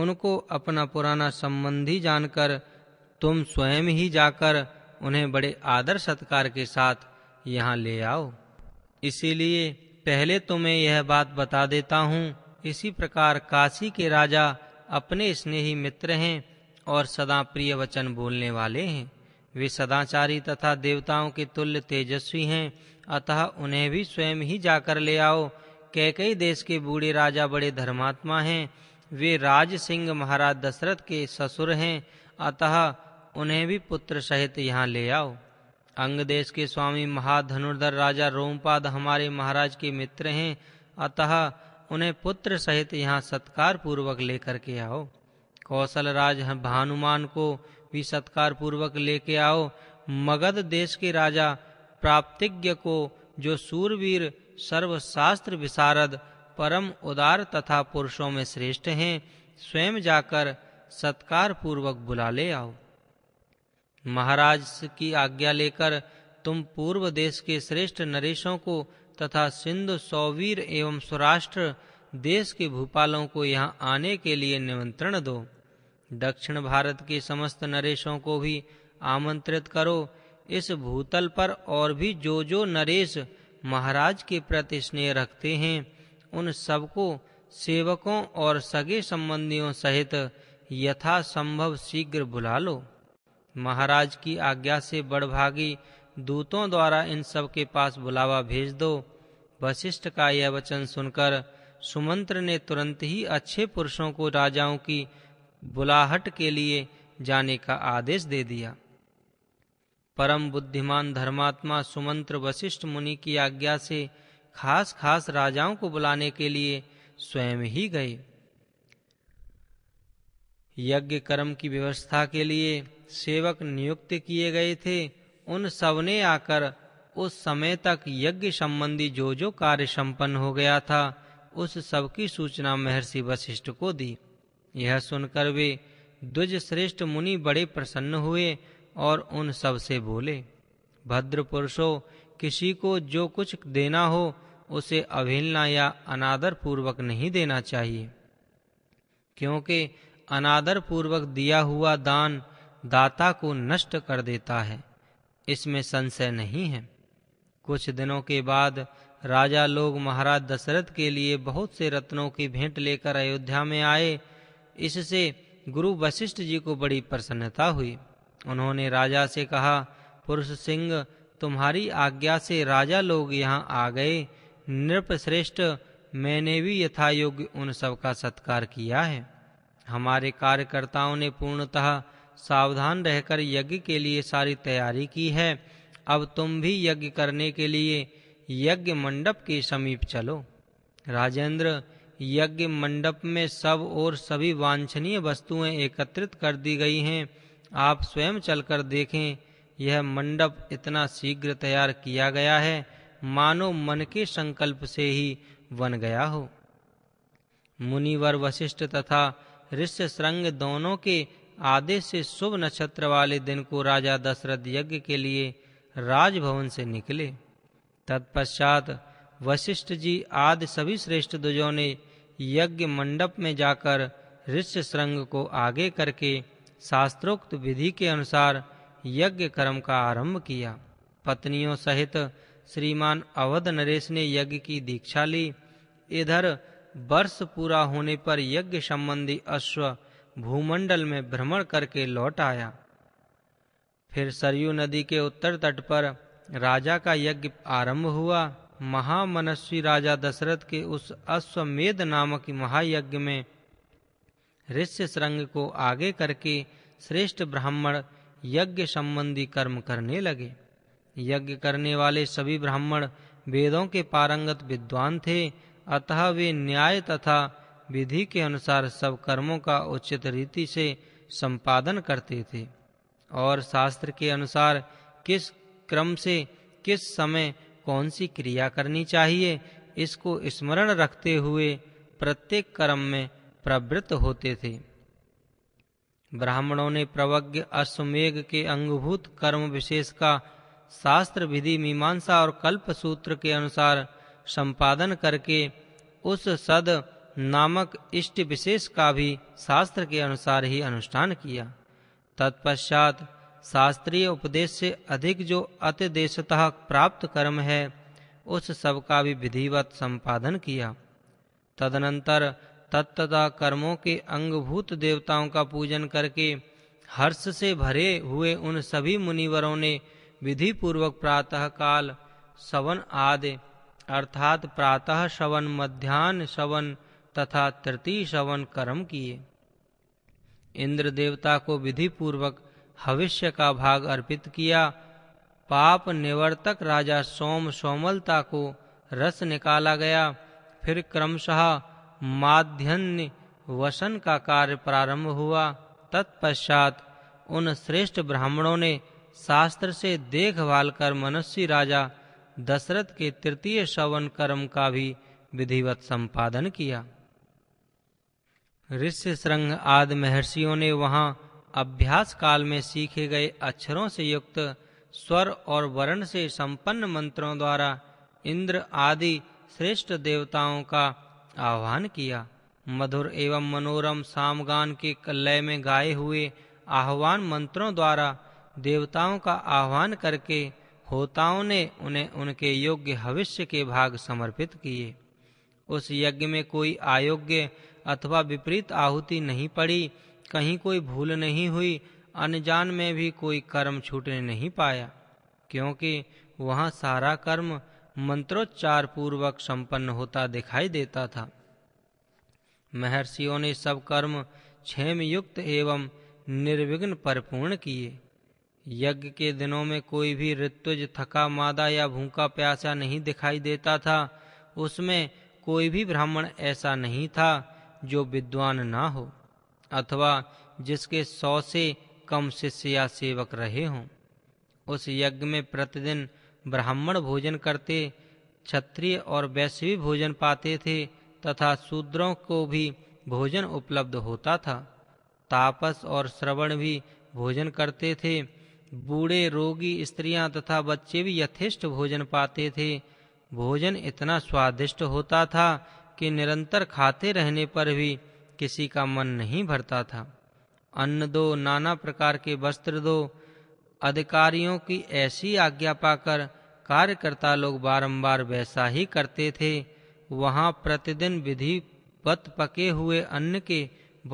उनको अपना पुराना संबंधी जानकर तुम स्वयं ही जाकर उन्हें बड़े आदर सत्कार के साथ यहाँ ले आओ इसीलिए पहले तुम्हें यह बात बता देता हूँ इसी प्रकार काशी के राजा अपने स्नेही मित्र हैं और सदा प्रिय वचन बोलने वाले हैं वे सदाचारी तथा देवताओं के तुल्य तेजस्वी हैं अतः उन्हें भी स्वयं ही जाकर ले आओ कैकई देश के बूढ़े राजा बड़े धर्मात्मा हैं वे राज सिंह महाराज दशरथ के ससुर हैं अतः उन्हें भी पुत्र सहित यहाँ ले आओ अंग देश के स्वामी महाधनुर्धर राजा रोमपाद हमारे महाराज के मित्र हैं अतः उन्हें पुत्र सहित यहाँ सत्कार पूर्वक लेकर के आओ कौशल राज भानुमान को भी सत्कार पूर्वक लेके आओ मगध देश के राजा प्राप्तिज्ञ को जो सूरवीर सर्वशास्त्र विशारद परम उदार तथा पुरुषों में श्रेष्ठ हैं स्वयं जाकर सत्कार पूर्वक बुला ले आओ महाराज की आज्ञा लेकर तुम पूर्व देश के श्रेष्ठ नरेशों को तथा सिंधु सौवीर एवं सौराष्ट्र देश के भूपालों को यहाँ आने के लिए निमंत्रण दो दक्षिण भारत के समस्त नरेशों को भी आमंत्रित करो इस भूतल पर और भी जो जो नरेश महाराज के प्रति स्नेह रखते हैं उन सबको सेवकों और सगे संबंधियों सहित यथासंभव शीघ्र बुला लो महाराज की आज्ञा से बड़भागी दूतों द्वारा इन सब के पास बुलावा भेज दो वशिष्ठ का यह वचन सुनकर सुमंत्र ने तुरंत ही अच्छे पुरुषों को राजाओं की बुलाहट के लिए जाने का आदेश दे दिया परम बुद्धिमान धर्मात्मा सुमंत्र वशिष्ठ मुनि की आज्ञा से खास खास राजाओं को बुलाने के लिए स्वयं ही गए यज्ञ कर्म की व्यवस्था के लिए सेवक नियुक्त किए गए थे उन सबने आकर उस समय तक यज्ञ संबंधी जो जो कार्य संपन्न हो गया था उस सब की सूचना महर्षि वशिष्ठ को दी यह सुनकर वे द्विज श्रेष्ठ मुनि बड़े प्रसन्न हुए और उन सब से बोले भद्र पुरुषों किसी को जो कुछ देना हो उसे अवहेलना या अनादर पूर्वक नहीं देना चाहिए क्योंकि अनादर पूर्वक दिया हुआ दान दाता को नष्ट कर देता है इसमें संशय नहीं है कुछ दिनों के बाद राजा लोग महाराज दशरथ के लिए बहुत से रत्नों की भेंट लेकर अयोध्या में आए इससे गुरु वशिष्ठ जी को बड़ी प्रसन्नता हुई उन्होंने राजा से कहा पुरुष सिंह तुम्हारी आज्ञा से राजा लोग यहाँ आ गए नृपश्रेष्ठ मैंने भी यथा योग्य उन सबका सत्कार किया है हमारे कार्यकर्ताओं ने पूर्णतः सावधान रहकर यज्ञ के लिए सारी तैयारी की है अब तुम भी यज्ञ करने के लिए यज्ञ मंडप के समीप चलो राजेंद्र यज्ञ मंडप में सब और सभी वांछनीय वस्तुएं एकत्रित कर दी गई हैं आप स्वयं चलकर देखें यह मंडप इतना शीघ्र तैयार किया गया है मानो मन के संकल्प से ही बन गया हो मुनिवर वशिष्ठ तथा ऋष्य दोनों के आदे से शुभ नक्षत्र वाले दिन को राजा दशरथ यज्ञ के लिए राजभवन से निकले तत्पश्चात वशिष्ठ जी आदि सभी श्रेष्ठ दुजों ने यज्ञ मंडप में जाकर श्रृंग को आगे करके शास्त्रोक्त विधि के अनुसार यज्ञ कर्म का आरंभ किया पत्नियों सहित श्रीमान अवध नरेश ने यज्ञ की दीक्षा ली इधर वर्ष पूरा होने पर यज्ञ संबंधी अश्व भूमंडल में भ्रमण करके लौट आया फिर सरयू नदी के उत्तर तट पर राजा का यज्ञ आरंभ हुआ महामनस्वी राजा दशरथ के उस अश्वमेध नामक महायज्ञ में ऋष्य श्रृंग को आगे करके श्रेष्ठ ब्राह्मण यज्ञ संबंधी कर्म करने लगे यज्ञ करने वाले सभी ब्राह्मण वेदों के पारंगत विद्वान थे अतः वे न्याय तथा विधि के अनुसार सब कर्मों का उचित रीति से संपादन करते थे और शास्त्र के अनुसार किस क्रम से किस समय कौन सी क्रिया करनी चाहिए इसको स्मरण रखते हुए प्रत्येक कर्म में प्रवृत्त होते थे ब्राह्मणों ने प्रवज्ञ अश्वमेघ के अंगभूत कर्म विशेष का शास्त्र विधि मीमांसा और कल्प सूत्र के अनुसार संपादन करके उस सद नामक इष्ट विशेष का भी शास्त्र के अनुसार ही अनुष्ठान किया तत्पश्चात शास्त्रीय उपदेश से अधिक जो अतिदेशतः प्राप्त कर्म है उस सब का भी विधिवत संपादन किया तदनंतर तत्तदा कर्मों के अंगभूत देवताओं का पूजन करके हर्ष से भरे हुए उन सभी मुनिवरों ने विधि पूर्वक प्रातः काल सवन आदि अर्थात प्रातः सवन मध्यान्ह सवन तथा तृतीय श्रवण कर्म किए इंद्र देवता को विधि पूर्वक हविष्य का भाग अर्पित किया पाप निवर्तक राजा सोम सोमलता को रस निकाला गया फिर क्रमशः माध्यन्य वसन का कार्य प्रारंभ हुआ तत्पश्चात उन श्रेष्ठ ब्राह्मणों ने शास्त्र से देखभाल कर मनुष्य राजा दशरथ के तृतीय श्रवण कर्म का भी विधिवत संपादन किया ऋषि श्रृंग आदि महर्षियों ने वहां अभ्यास काल में सीखे गए अक्षरों से युक्त स्वर और वर्ण से संपन्न मंत्रों द्वारा इंद्र आदि श्रेष्ठ देवताओं का आह्वान किया मधुर एवं मनोरम सामगान के कलय में गाए हुए आह्वान मंत्रों द्वारा देवताओं का आह्वान करके होताओं ने उन्हें उनके योग्य भविष्य के भाग समर्पित किए उस यज्ञ में कोई आयोग्य अथवा विपरीत आहुति नहीं पड़ी कहीं कोई भूल नहीं हुई अनजान में भी कोई कर्म छूटने नहीं पाया क्योंकि वहाँ सारा कर्म मंत्रोच्चार पूर्वक संपन्न होता दिखाई देता था महर्षियों ने सब कर्म क्षेम युक्त एवं निर्विघ्न परिपूर्ण किए यज्ञ के दिनों में कोई भी ऋतुज थका मादा या भूखा प्यासा नहीं दिखाई देता था उसमें कोई भी ब्राह्मण ऐसा नहीं था जो विद्वान ना हो अथवा जिसके सौ से कम शिष्य या सेवक रहे हों उस यज्ञ में प्रतिदिन ब्राह्मण भोजन करते क्षत्रिय और वैश्वी भोजन पाते थे तथा शूद्रों को भी भोजन उपलब्ध होता था तापस और श्रवण भी भोजन करते थे बूढ़े रोगी स्त्रियां तथा बच्चे भी यथेष्ट भोजन पाते थे भोजन इतना स्वादिष्ट होता था के निरंतर खाते रहने पर भी किसी का मन नहीं भरता था अन्न दो नाना प्रकार के वस्त्र दो अधिकारियों की ऐसी आज्ञा पाकर कार्यकर्ता लोग बारंबार वैसा ही करते थे वहाँ प्रतिदिन विधिवत पके हुए अन्न के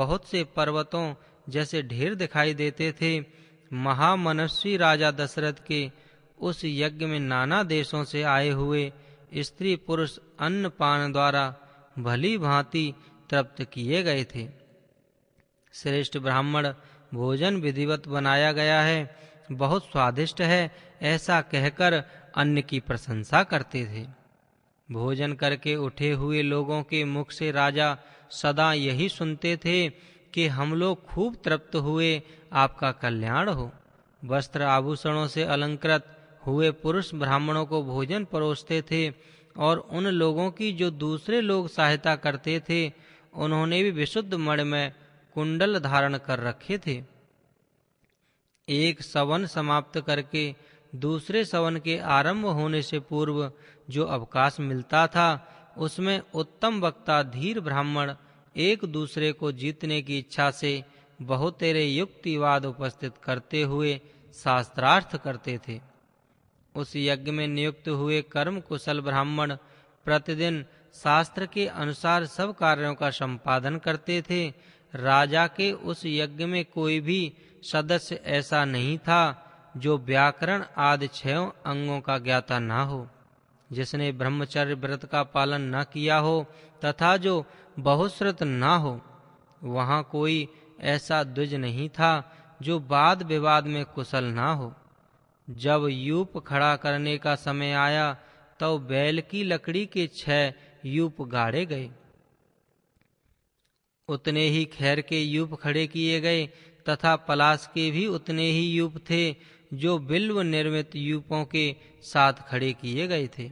बहुत से पर्वतों जैसे ढेर दिखाई देते थे महामनस्वी राजा दशरथ के उस यज्ञ में नाना देशों से आए हुए स्त्री पुरुष अन्न पान द्वारा भली भांति तृप्त किए गए थे श्रेष्ठ ब्राह्मण भोजन विधिवत बनाया गया है बहुत स्वादिष्ट है ऐसा कहकर अन्न की प्रशंसा करते थे भोजन करके उठे हुए लोगों के मुख से राजा सदा यही सुनते थे कि हम लोग खूब तृप्त हुए आपका कल्याण हो वस्त्र आभूषणों से अलंकृत हुए पुरुष ब्राह्मणों को भोजन परोसते थे और उन लोगों की जो दूसरे लोग सहायता करते थे उन्होंने भी विशुद्ध मण में कुंडल धारण कर रखे थे एक सवन समाप्त करके दूसरे सवन के आरंभ होने से पूर्व जो अवकाश मिलता था उसमें उत्तम वक्ता धीर ब्राह्मण एक दूसरे को जीतने की इच्छा से बहुतेरे युक्तिवाद उपस्थित करते हुए शास्त्रार्थ करते थे उस यज्ञ में नियुक्त हुए कर्म कुशल ब्राह्मण प्रतिदिन शास्त्र के अनुसार सब कार्यों का संपादन करते थे राजा के उस यज्ञ में कोई भी सदस्य ऐसा नहीं था जो व्याकरण आदि छयों अंगों का ज्ञाता ना हो जिसने ब्रह्मचर्य व्रत का पालन न किया हो तथा जो बहुश्रत ना हो वहाँ कोई ऐसा द्विज नहीं था जो वाद विवाद में कुशल ना हो जब यूप खड़ा करने का समय आया तब तो बैल की लकड़ी के छह यूप गाड़े गए उतने ही खैर के यूप खड़े किए गए तथा पलास के भी उतने ही यूप थे जो बिल्व निर्मित यूपों के साथ खड़े किए गए थे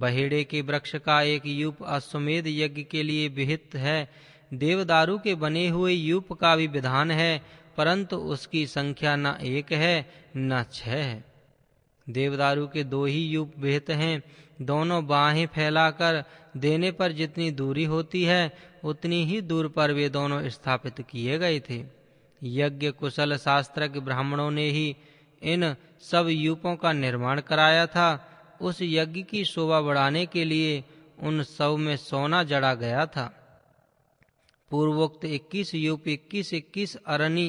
बहेड़े के वृक्ष का एक यूप अश्वमेध यज्ञ के लिए विहित है देवदारू के बने हुए यूप का भी विधान है परंतु उसकी संख्या न एक है न छह है देवदारू के दो ही युग बेहत हैं दोनों बाहें फैलाकर देने पर जितनी दूरी होती है उतनी ही दूर पर वे दोनों स्थापित किए गए थे यज्ञ कुशल शास्त्र के ब्राह्मणों ने ही इन सब यूपों का निर्माण कराया था उस यज्ञ की शोभा बढ़ाने के लिए उन सब में सोना जड़ा गया था पूर्वोक्त 21 यूप 21 21 अरणी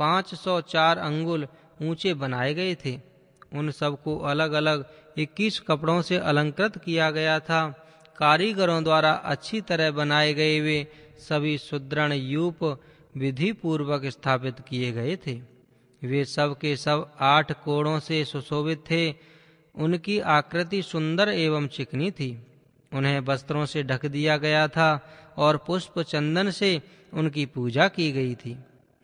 पाँच सौ चार अंगुल ऊंचे बनाए गए थे उन सबको अलग अलग इक्कीस कपड़ों से अलंकृत किया गया था कारीगरों द्वारा अच्छी तरह बनाए गए वे सभी सुदृढ़ यूप विधि पूर्वक स्थापित किए गए थे वे सब के सब आठ कोणों से सुशोभित थे उनकी आकृति सुंदर एवं चिकनी थी उन्हें वस्त्रों से ढक दिया गया था और पुष्प चंदन से उनकी पूजा की गई थी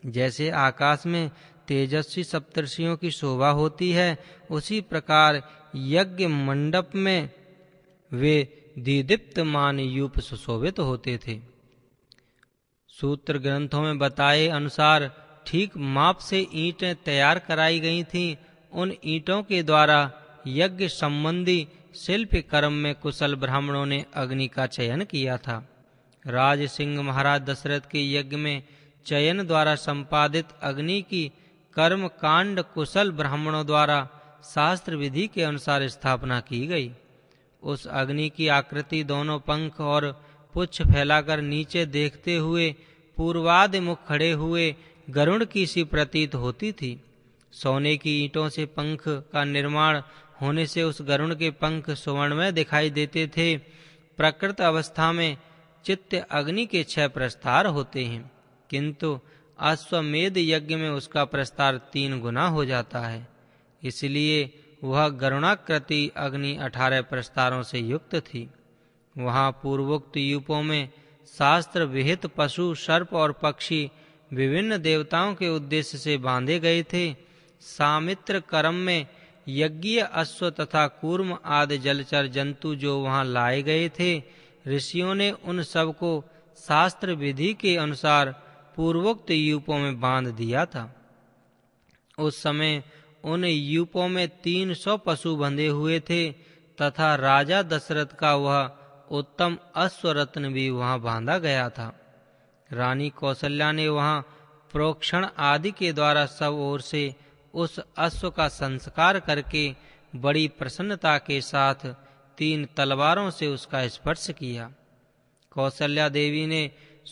जैसे आकाश में तेजस्वी सप्तर्षियों की शोभा होती है उसी प्रकार यज्ञ मंडप में वे मान यूप सुशोभित होते थे सूत्र ग्रंथों में बताए अनुसार ठीक माप से ईंटें तैयार कराई गई थीं उन ईंटों के द्वारा यज्ञ संबंधी शिल्प कर्म में कुशल ब्राह्मणों ने अग्नि का चयन किया था राज सिंह महाराज दशरथ के यज्ञ में चयन द्वारा संपादित अग्नि की कर्म कांड कुशल ब्राह्मणों द्वारा शास्त्र विधि के अनुसार स्थापना की गई उस अग्नि की आकृति दोनों पंख और पुच्छ फैलाकर नीचे देखते हुए पूर्वाद मुख खड़े हुए गरुण की सी प्रतीत होती थी सोने की ईंटों से पंख का निर्माण होने से उस गरुण के पंख सुवर्णमय दिखाई देते थे प्रकृत अवस्था में चित्त अग्नि के छह प्रस्तार होते हैं किंतु अश्वमेध यज्ञ में उसका प्रस्तार तीन गुना हो जाता है इसलिए वह गरुणाकृति अग्नि अठारह प्रस्तारों से युक्त थी वहाँ पूर्वोक्त यूपों में शास्त्र विहित पशु सर्प और पक्षी विभिन्न देवताओं के उद्देश्य से बांधे गए थे सामित्र कर्म में यज्ञीय अश्व तथा कूर्म आदि जलचर जंतु जो वहाँ लाए गए थे ऋषियों ने उन सबको शास्त्र विधि के अनुसार पूर्वोक्त यूपों में बांध दिया था उस समय उन यूपों में तीन सौ पशु बंधे हुए थे तथा राजा दशरथ का वह उत्तम अश्वरत्न भी वहां बांधा गया था रानी कौशल्या ने वहां प्रोक्षण आदि के द्वारा सब ओर से उस अश्व का संस्कार करके बड़ी प्रसन्नता के साथ तीन तलवारों से उसका स्पर्श किया कौशल्या देवी ने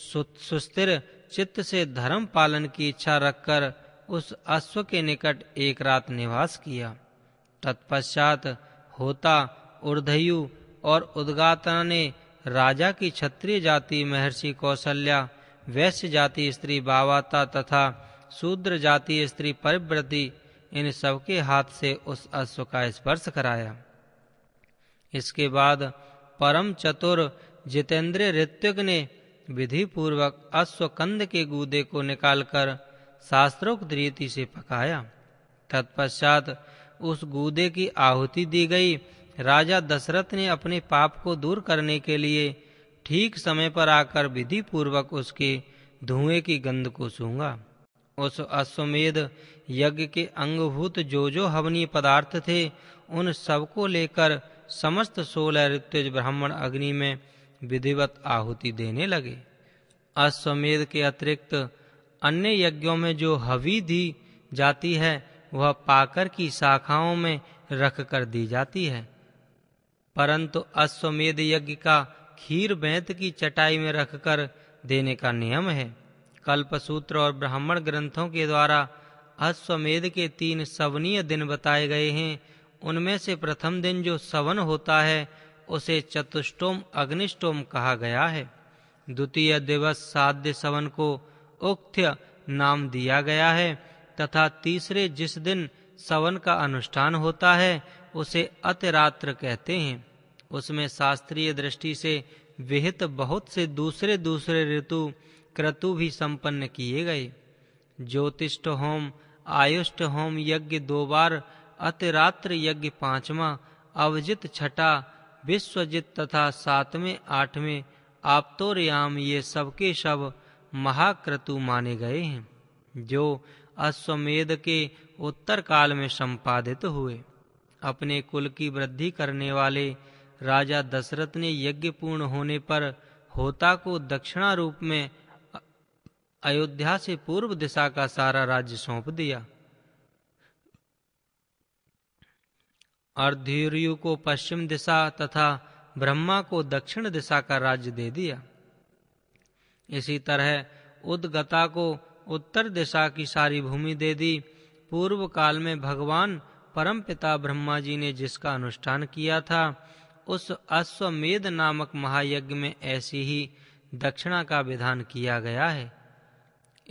सुस्थिर चित्त से धर्म पालन की इच्छा रखकर उस अश्व के निकट एक रात निवास किया तत्पश्चात होता उर्धयु और उद्गाता ने राजा की क्षत्रिय जाति महर्षि कौशल्या वैश्य जाति स्त्री बावाता तथा शूद्र जाति स्त्री परिव्रति इन सबके हाथ से उस अश्व का स्पर्श कराया इसके बाद परम चतुर जितेंद्र ऋत्विक ने विधि पूर्वक अश्वकंद के गूदे को निकालकर शास्त्रोक्त रीति से पकाया तत्पश्चात उस गूदे की आहुति दी गई राजा दशरथ ने अपने पाप को दूर करने के लिए ठीक समय पर आकर विधि पूर्वक उसके धुएं की गंध को सूंगा उस अश्वमेध यज्ञ के अंगभूत जो जो हवनीय पदार्थ थे उन सबको लेकर समस्त सोलह ऋतुज ब्राह्मण अग्नि में विधिवत आहुति देने लगे अश्वमेध के अतिरिक्त अन्य यज्ञों में जो हवि दी जाती है वह पाकर की शाखाओं में रख कर दी जाती है परंतु अश्वमेध यज्ञ का खीर बैंत की चटाई में रखकर देने का नियम है कल्पसूत्र और ब्राह्मण ग्रंथों के द्वारा अश्वमेध के तीन सवनीय दिन बताए गए हैं उनमें से प्रथम दिन जो सवन होता है उसे चतुष्टोम अग्निष्टोम कहा गया है द्वितीय दिवस साध्य सवन को उक्त नाम दिया गया है तथा तीसरे जिस दिन सवन का अनुष्ठान होता है उसे अतिरात्र कहते हैं उसमें शास्त्रीय दृष्टि से विहित बहुत से दूसरे दूसरे ऋतु क्रतु भी संपन्न किए गए ज्योतिष्ट होम आयुष्ट होम यज्ञ दो बार अतिरात्र यज्ञ पांचवा अवजित छठा विश्वजित तथा सातवें आठवें आप्तोरयाम ये सबके सब महाक्रतु माने गए हैं जो अश्वमेध के उत्तर काल में संपादित हुए अपने कुल की वृद्धि करने वाले राजा दशरथ ने यज्ञ पूर्ण होने पर होता को दक्षिणा रूप में अयोध्या से पूर्व दिशा का सारा राज्य सौंप दिया अर्धीर्यु को पश्चिम दिशा तथा ब्रह्मा को दक्षिण दिशा का राज्य दे दिया इसी तरह उदगता को उत्तर दिशा की सारी भूमि दे दी पूर्व काल में भगवान परम पिता ब्रह्मा जी ने जिसका अनुष्ठान किया था उस अश्वमेध नामक महायज्ञ में ऐसी ही दक्षिणा का विधान किया गया है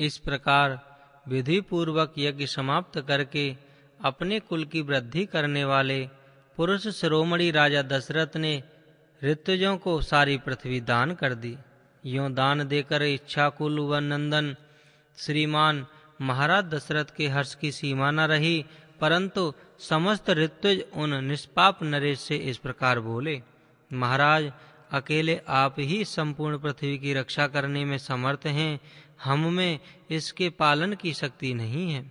इस प्रकार विधि पूर्वक यज्ञ समाप्त करके अपने कुल की वृद्धि करने वाले पुरुष शिरोमणि राजा दशरथ ने ऋतुजों को सारी पृथ्वी दान कर दी यों दान देकर इच्छा कुल व नंदन श्रीमान महाराज दशरथ के हर्ष की सीमा न रही परंतु समस्त ऋतुज उन निष्पाप नरेश से इस प्रकार बोले महाराज अकेले आप ही संपूर्ण पृथ्वी की रक्षा करने में समर्थ हैं हम में इसके पालन की शक्ति नहीं है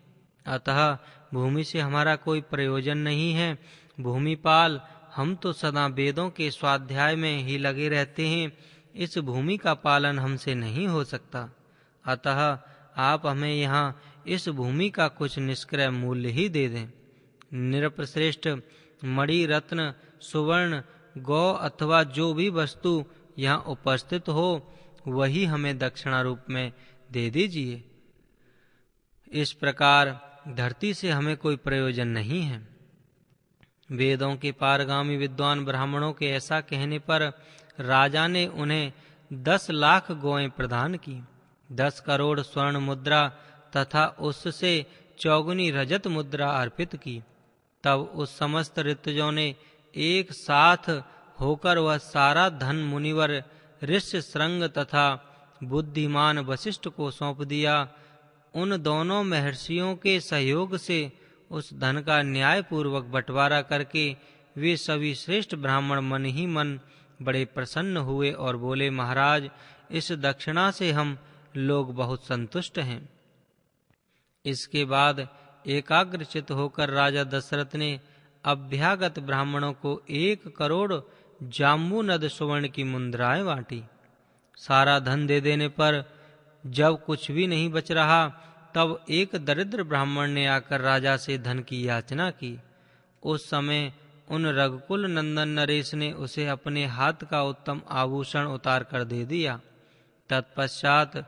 अतः भूमि से हमारा कोई प्रयोजन नहीं है भूमिपाल हम तो सदा वेदों के स्वाध्याय में ही लगे रहते हैं इस भूमि का पालन हमसे नहीं हो सकता अतः आप हमें यहाँ इस भूमि का कुछ निष्क्रय मूल्य ही दे दें निरपश्रेष्ठ मणि रत्न सुवर्ण गौ अथवा जो भी वस्तु यहाँ उपस्थित हो वही हमें दक्षिणा रूप में दे दीजिए इस प्रकार धरती से हमें कोई प्रयोजन नहीं है वेदों के पारगामी विद्वान ब्राह्मणों के ऐसा कहने पर राजा ने उन्हें दस लाख गोएं प्रदान की दस करोड़ स्वर्ण मुद्रा तथा उससे चौगुनी रजत मुद्रा अर्पित की तब उस समस्त ऋतुजों ने एक साथ होकर वह सारा धन मुनिवर ऋष्य श्रृंग तथा बुद्धिमान वशिष्ठ को सौंप दिया उन दोनों महर्षियों के सहयोग से उस धन का न्यायपूर्वक बंटवारा करके वे सभी श्रेष्ठ ब्राह्मण मन ही मन बड़े प्रसन्न हुए और बोले महाराज इस दक्षिणा से हम लोग बहुत संतुष्ट हैं इसके बाद एकाग्रचित होकर राजा दशरथ ने अभ्यागत ब्राह्मणों को एक करोड़ जाम्बू नद सुवर्ण की मुद्राएं बांटी सारा धन दे देने पर जब कुछ भी नहीं बच रहा तब एक दरिद्र ब्राह्मण ने आकर राजा से धन की याचना की उस समय उन रघुकुल नंदन नरेश ने उसे अपने हाथ का उत्तम आभूषण उतार कर दे दिया तत्पश्चात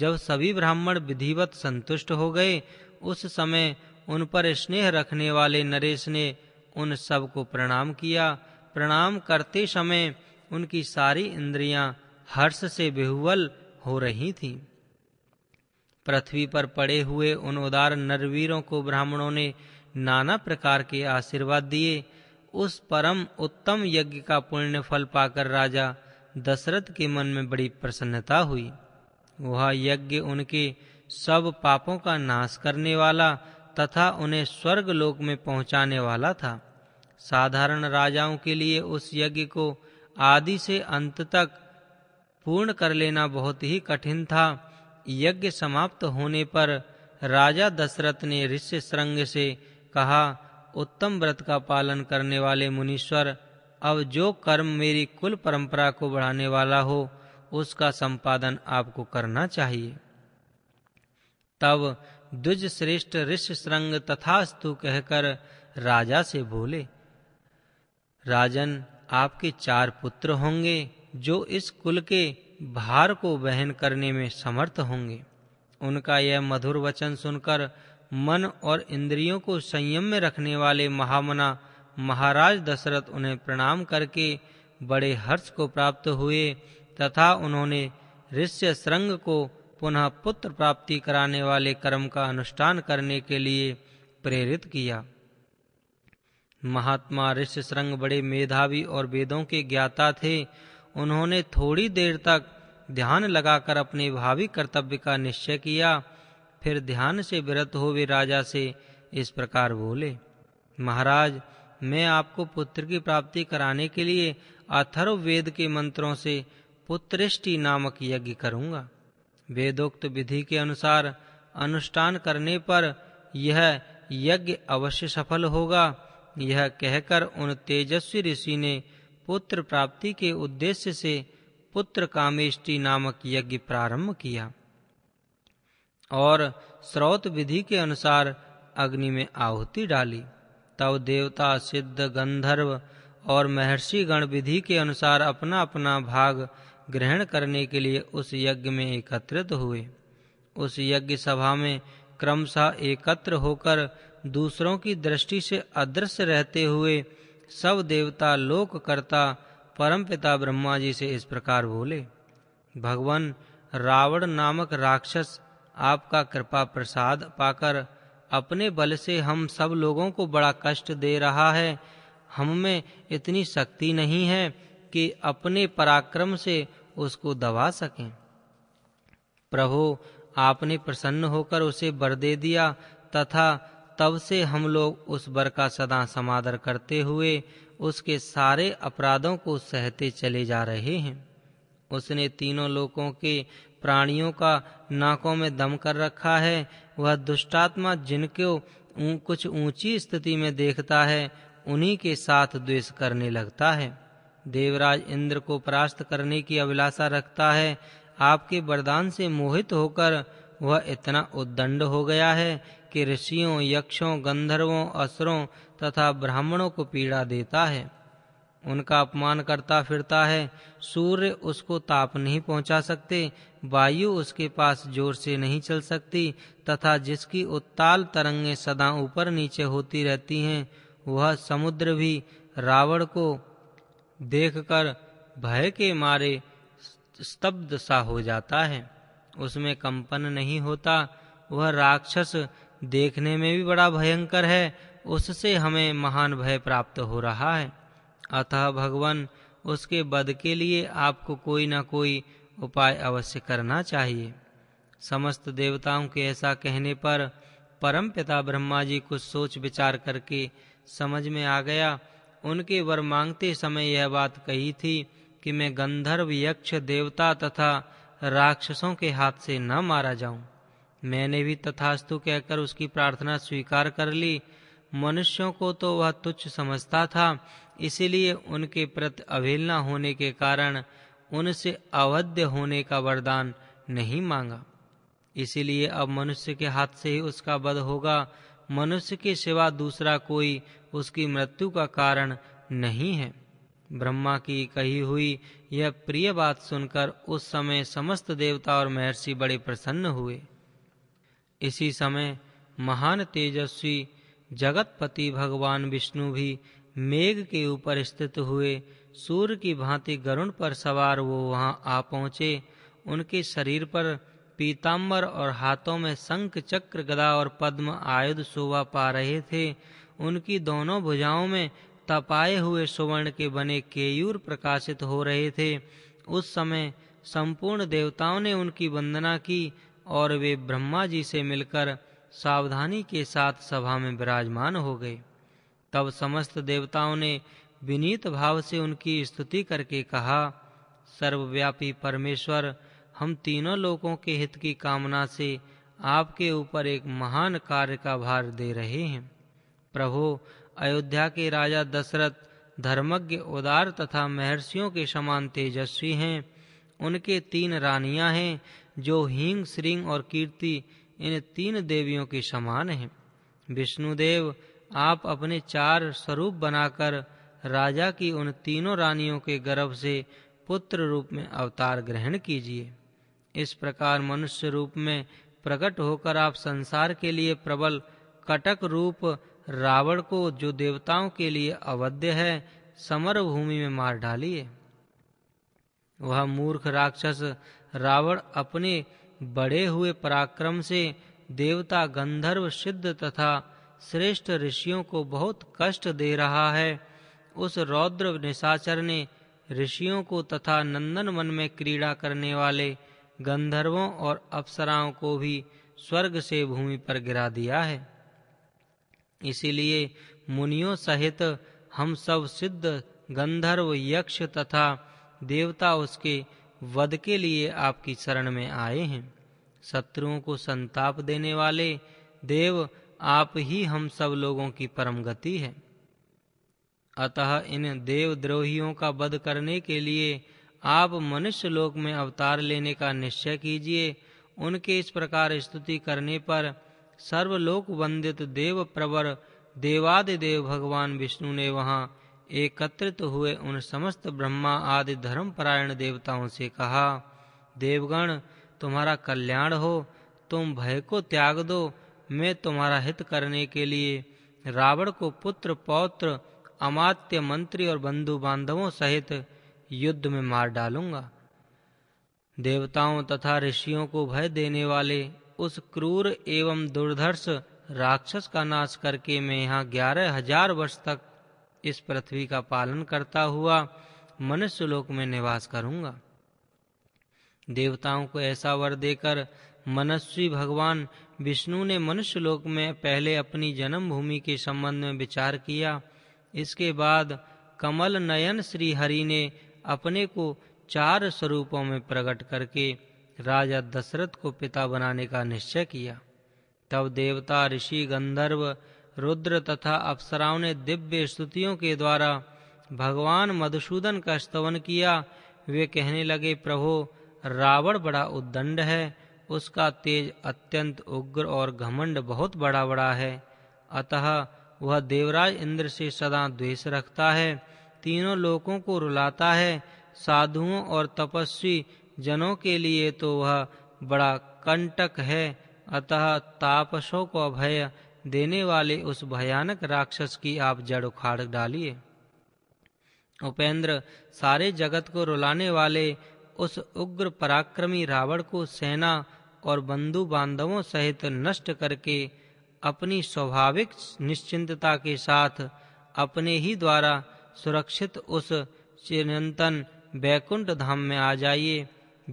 जब सभी ब्राह्मण विधिवत संतुष्ट हो गए उस समय उन पर स्नेह रखने वाले नरेश ने उन सबको प्रणाम किया प्रणाम करते समय उनकी सारी इंद्रियां हर्ष से बेहुवल हो रही थीं पृथ्वी पर पड़े हुए उन उदार नरवीरों को ब्राह्मणों ने नाना प्रकार के आशीर्वाद दिए उस परम उत्तम यज्ञ का पुण्य फल पाकर राजा दशरथ के मन में बड़ी प्रसन्नता हुई वह यज्ञ उनके सब पापों का नाश करने वाला तथा उन्हें स्वर्ग लोक में पहुंचाने वाला था साधारण राजाओं के लिए उस यज्ञ को आदि से अंत तक पूर्ण कर लेना बहुत ही कठिन था यज्ञ समाप्त होने पर राजा दशरथ ने ऋष्य श्रृंग से कहा उत्तम व्रत का पालन करने वाले मुनीश्वर अब जो कर्म मेरी कुल परंपरा को बढ़ाने वाला हो उसका संपादन आपको करना चाहिए तब द्विज श्रेष्ठ ऋषि श्रृंग तथास्तु कहकर राजा से बोले राजन आपके चार पुत्र होंगे जो इस कुल के भार को वहन करने में समर्थ होंगे उनका यह मधुर वचन सुनकर मन और इंद्रियों को संयम में रखने वाले महामना महाराज दशरथ उन्हें प्रणाम करके बड़े हर्ष को प्राप्त हुए तथा उन्होंने ऋष्य श्रृंग को पुनः पुत्र प्राप्ति कराने वाले कर्म का अनुष्ठान करने के लिए प्रेरित किया महात्मा ऋष्य श्रृंग बड़े मेधावी और वेदों के ज्ञाता थे उन्होंने थोड़ी देर तक ध्यान लगाकर अपने भावी कर्तव्य का निश्चय किया फिर ध्यान से विरत हो वे राजा से इस प्रकार बोले महाराज मैं आपको पुत्र की प्राप्ति कराने के लिए अथर्ववेद के मंत्रों से पुत्रिष्टि नामक यज्ञ करूंगा वेदोक्त विधि के अनुसार अनुष्ठान करने पर यह यज्ञ अवश्य सफल होगा यह कहकर उन तेजस्वी ऋषि ने पुत्र प्राप्ति के उद्देश्य से पुत्र कामेष्टि नामक यज्ञ प्रारंभ किया और स्रोत विधि के अनुसार अग्नि में आहुति डाली तब देवता सिद्ध गंधर्व और महर्षि गण विधि के अनुसार अपना अपना भाग ग्रहण करने के लिए उस यज्ञ में एकत्रित हुए उस यज्ञ सभा में क्रमशः एकत्र होकर दूसरों की दृष्टि से अदृश्य रहते हुए सब देवता लोक करता पिता ब्रह्मा जी से इस प्रकार बोले भगवान रावण नामक राक्षस आपका कृपा प्रसाद पाकर अपने बल से हम सब लोगों को बड़ा कष्ट दे रहा है हम में इतनी शक्ति नहीं है कि अपने पराक्रम से उसको दबा सकें प्रभु आपने प्रसन्न होकर उसे बर दे दिया तथा तब से हम लोग उस बर का सदा समादर करते हुए उसके सारे अपराधों को सहते चले जा रहे हैं उसने तीनों लोगों के प्राणियों का नाकों में दम कर रखा है वह दुष्टात्मा जिनको कुछ ऊंची स्थिति में देखता है उन्हीं के साथ द्वेष करने लगता है देवराज इंद्र को परास्त करने की अभिलाषा रखता है आपके वरदान से मोहित होकर वह इतना उद्दंड हो गया है के ऋषियों यक्षों गंधर्वों असुरों तथा ब्राह्मणों को पीड़ा देता है उनका अपमान करता फिरता है सूर्य उसको ताप नहीं पहुंचा सकते वायु उसके पास जोर से नहीं चल सकती तथा जिसकी उत्ताल तरंगें सदा ऊपर नीचे होती रहती हैं वह समुद्र भी रावण को देखकर भय के मारे स्तब्ध सा हो जाता है उसमें कंपन नहीं होता वह राक्षस देखने में भी बड़ा भयंकर है उससे हमें महान भय प्राप्त हो रहा है अतः भगवान उसके बद के लिए आपको कोई ना कोई उपाय अवश्य करना चाहिए समस्त देवताओं के ऐसा कहने पर परम पिता ब्रह्मा जी कुछ सोच विचार करके समझ में आ गया उनके वर मांगते समय यह बात कही थी कि मैं गंधर्व यक्ष देवता तथा राक्षसों के हाथ से न मारा जाऊं मैंने भी तथास्तु कहकर उसकी प्रार्थना स्वीकार कर ली मनुष्यों को तो वह तुच्छ समझता था इसीलिए उनके प्रति अवहेलना होने के कारण उनसे अवध्य होने का वरदान नहीं मांगा इसीलिए अब मनुष्य के हाथ से ही उसका वध होगा मनुष्य के सिवा दूसरा कोई उसकी मृत्यु का कारण नहीं है ब्रह्मा की कही हुई यह प्रिय बात सुनकर उस समय समस्त देवता और महर्षि बड़े प्रसन्न हुए इसी समय महान तेजस्वी जगतपति भगवान विष्णु भी मेघ के ऊपर स्थित हुए सूर्य की भांति गरुण पर सवार वो वहाँ आ पहुँचे उनके शरीर पर पीताम्बर और हाथों में शंख चक्र गदा और पद्म आयुध शोभा पा रहे थे उनकी दोनों भुजाओं में तपाए हुए सुवर्ण के बने केयूर प्रकाशित हो रहे थे उस समय संपूर्ण देवताओं ने उनकी वंदना की और वे ब्रह्मा जी से मिलकर सावधानी के साथ सभा में विराजमान हो गए तब समस्त देवताओं ने विनीत भाव से उनकी स्तुति करके कहा सर्वव्यापी परमेश्वर हम तीनों लोगों के हित की कामना से आपके ऊपर एक महान कार्य का भार दे रहे हैं प्रभु अयोध्या के राजा दशरथ धर्मज्ञ उदार तथा महर्षियों के समान तेजस्वी हैं उनके तीन रानियां हैं जो हिंग श्रृंग और कीर्ति इन तीन देवियों के समान हैं विष्णुदेव आप अपने चार स्वरूप बनाकर राजा की उन तीनों रानियों के गर्भ से पुत्र रूप में अवतार ग्रहण कीजिए इस प्रकार मनुष्य रूप में प्रकट होकर आप संसार के लिए प्रबल कटक रूप रावण को जो देवताओं के लिए अवध्य है समर भूमि में मार डालिए वह मूर्ख राक्षस रावण अपने बड़े हुए पराक्रम से देवता गंधर्व सिद्ध तथा श्रेष्ठ ऋषियों को बहुत कष्ट दे रहा है उस रौद्र निशाचर ने ऋषियों को तथा नंदन मन में क्रीड़ा करने वाले गंधर्वों और अप्सराओं को भी स्वर्ग से भूमि पर गिरा दिया है इसीलिए मुनियों सहित हम सब सिद्ध गंधर्व यक्ष तथा देवता उसके वध के लिए आपकी शरण में आए हैं शत्रुओं को संताप देने वाले देव आप ही हम सब लोगों की परम गति है अतः इन देवद्रोहियों का वध करने के लिए आप मनुष्य लोक में अवतार लेने का निश्चय कीजिए उनके इस प्रकार स्तुति करने पर सर्वलोक वंदित देव प्रवर देवादिदेव भगवान विष्णु ने वहां एकत्रित हुए उन समस्त ब्रह्मा आदि धर्मपरायण देवताओं से कहा देवगण तुम्हारा कल्याण हो तुम भय को त्याग दो मैं तुम्हारा हित करने के लिए रावण को पुत्र पौत्र अमात्य मंत्री और बंधु बांधवों सहित युद्ध में मार डालूंगा देवताओं तथा ऋषियों को भय देने वाले उस क्रूर एवं दुर्धर्ष राक्षस का नाश करके मैं यहाँ ग्यारह हजार वर्ष तक इस पृथ्वी का पालन करता हुआ मनुष्य लोक में निवास करूंगा देवताओं को ऐसा वर देकर मनस्वी भगवान विष्णु ने मनुष्य लोक में पहले अपनी जन्मभूमि के संबंध में विचार किया इसके बाद कमल नयन श्री हरि ने अपने को चार स्वरूपों में प्रकट करके राजा दशरथ को पिता बनाने का निश्चय किया तब देवता ऋषि गंधर्व रुद्र तथा अप्सराओं ने दिव्य स्तुतियों के द्वारा भगवान मधुसूदन का स्तवन किया वे कहने लगे प्रभो रावण बड़ा उद्दंड है उसका तेज अत्यंत उग्र और घमंड बहुत बड़ा बड़ा है अतः वह देवराज इंद्र से सदा द्वेष रखता है तीनों लोगों को रुलाता है साधुओं और तपस्वी जनों के लिए तो वह बड़ा कंटक है अतः तापसों को अभय देने वाले उस भयानक राक्षस की आप जड़ उखाड़ डालिए उपेंद्र सारे जगत को रुलाने वाले उस उग्र पराक्रमी रावण को सेना और बंधु बांधवों सहित नष्ट करके अपनी स्वाभाविक निश्चिंतता के साथ अपने ही द्वारा सुरक्षित उस चिरंतन बैकुंठ धाम में आ जाइए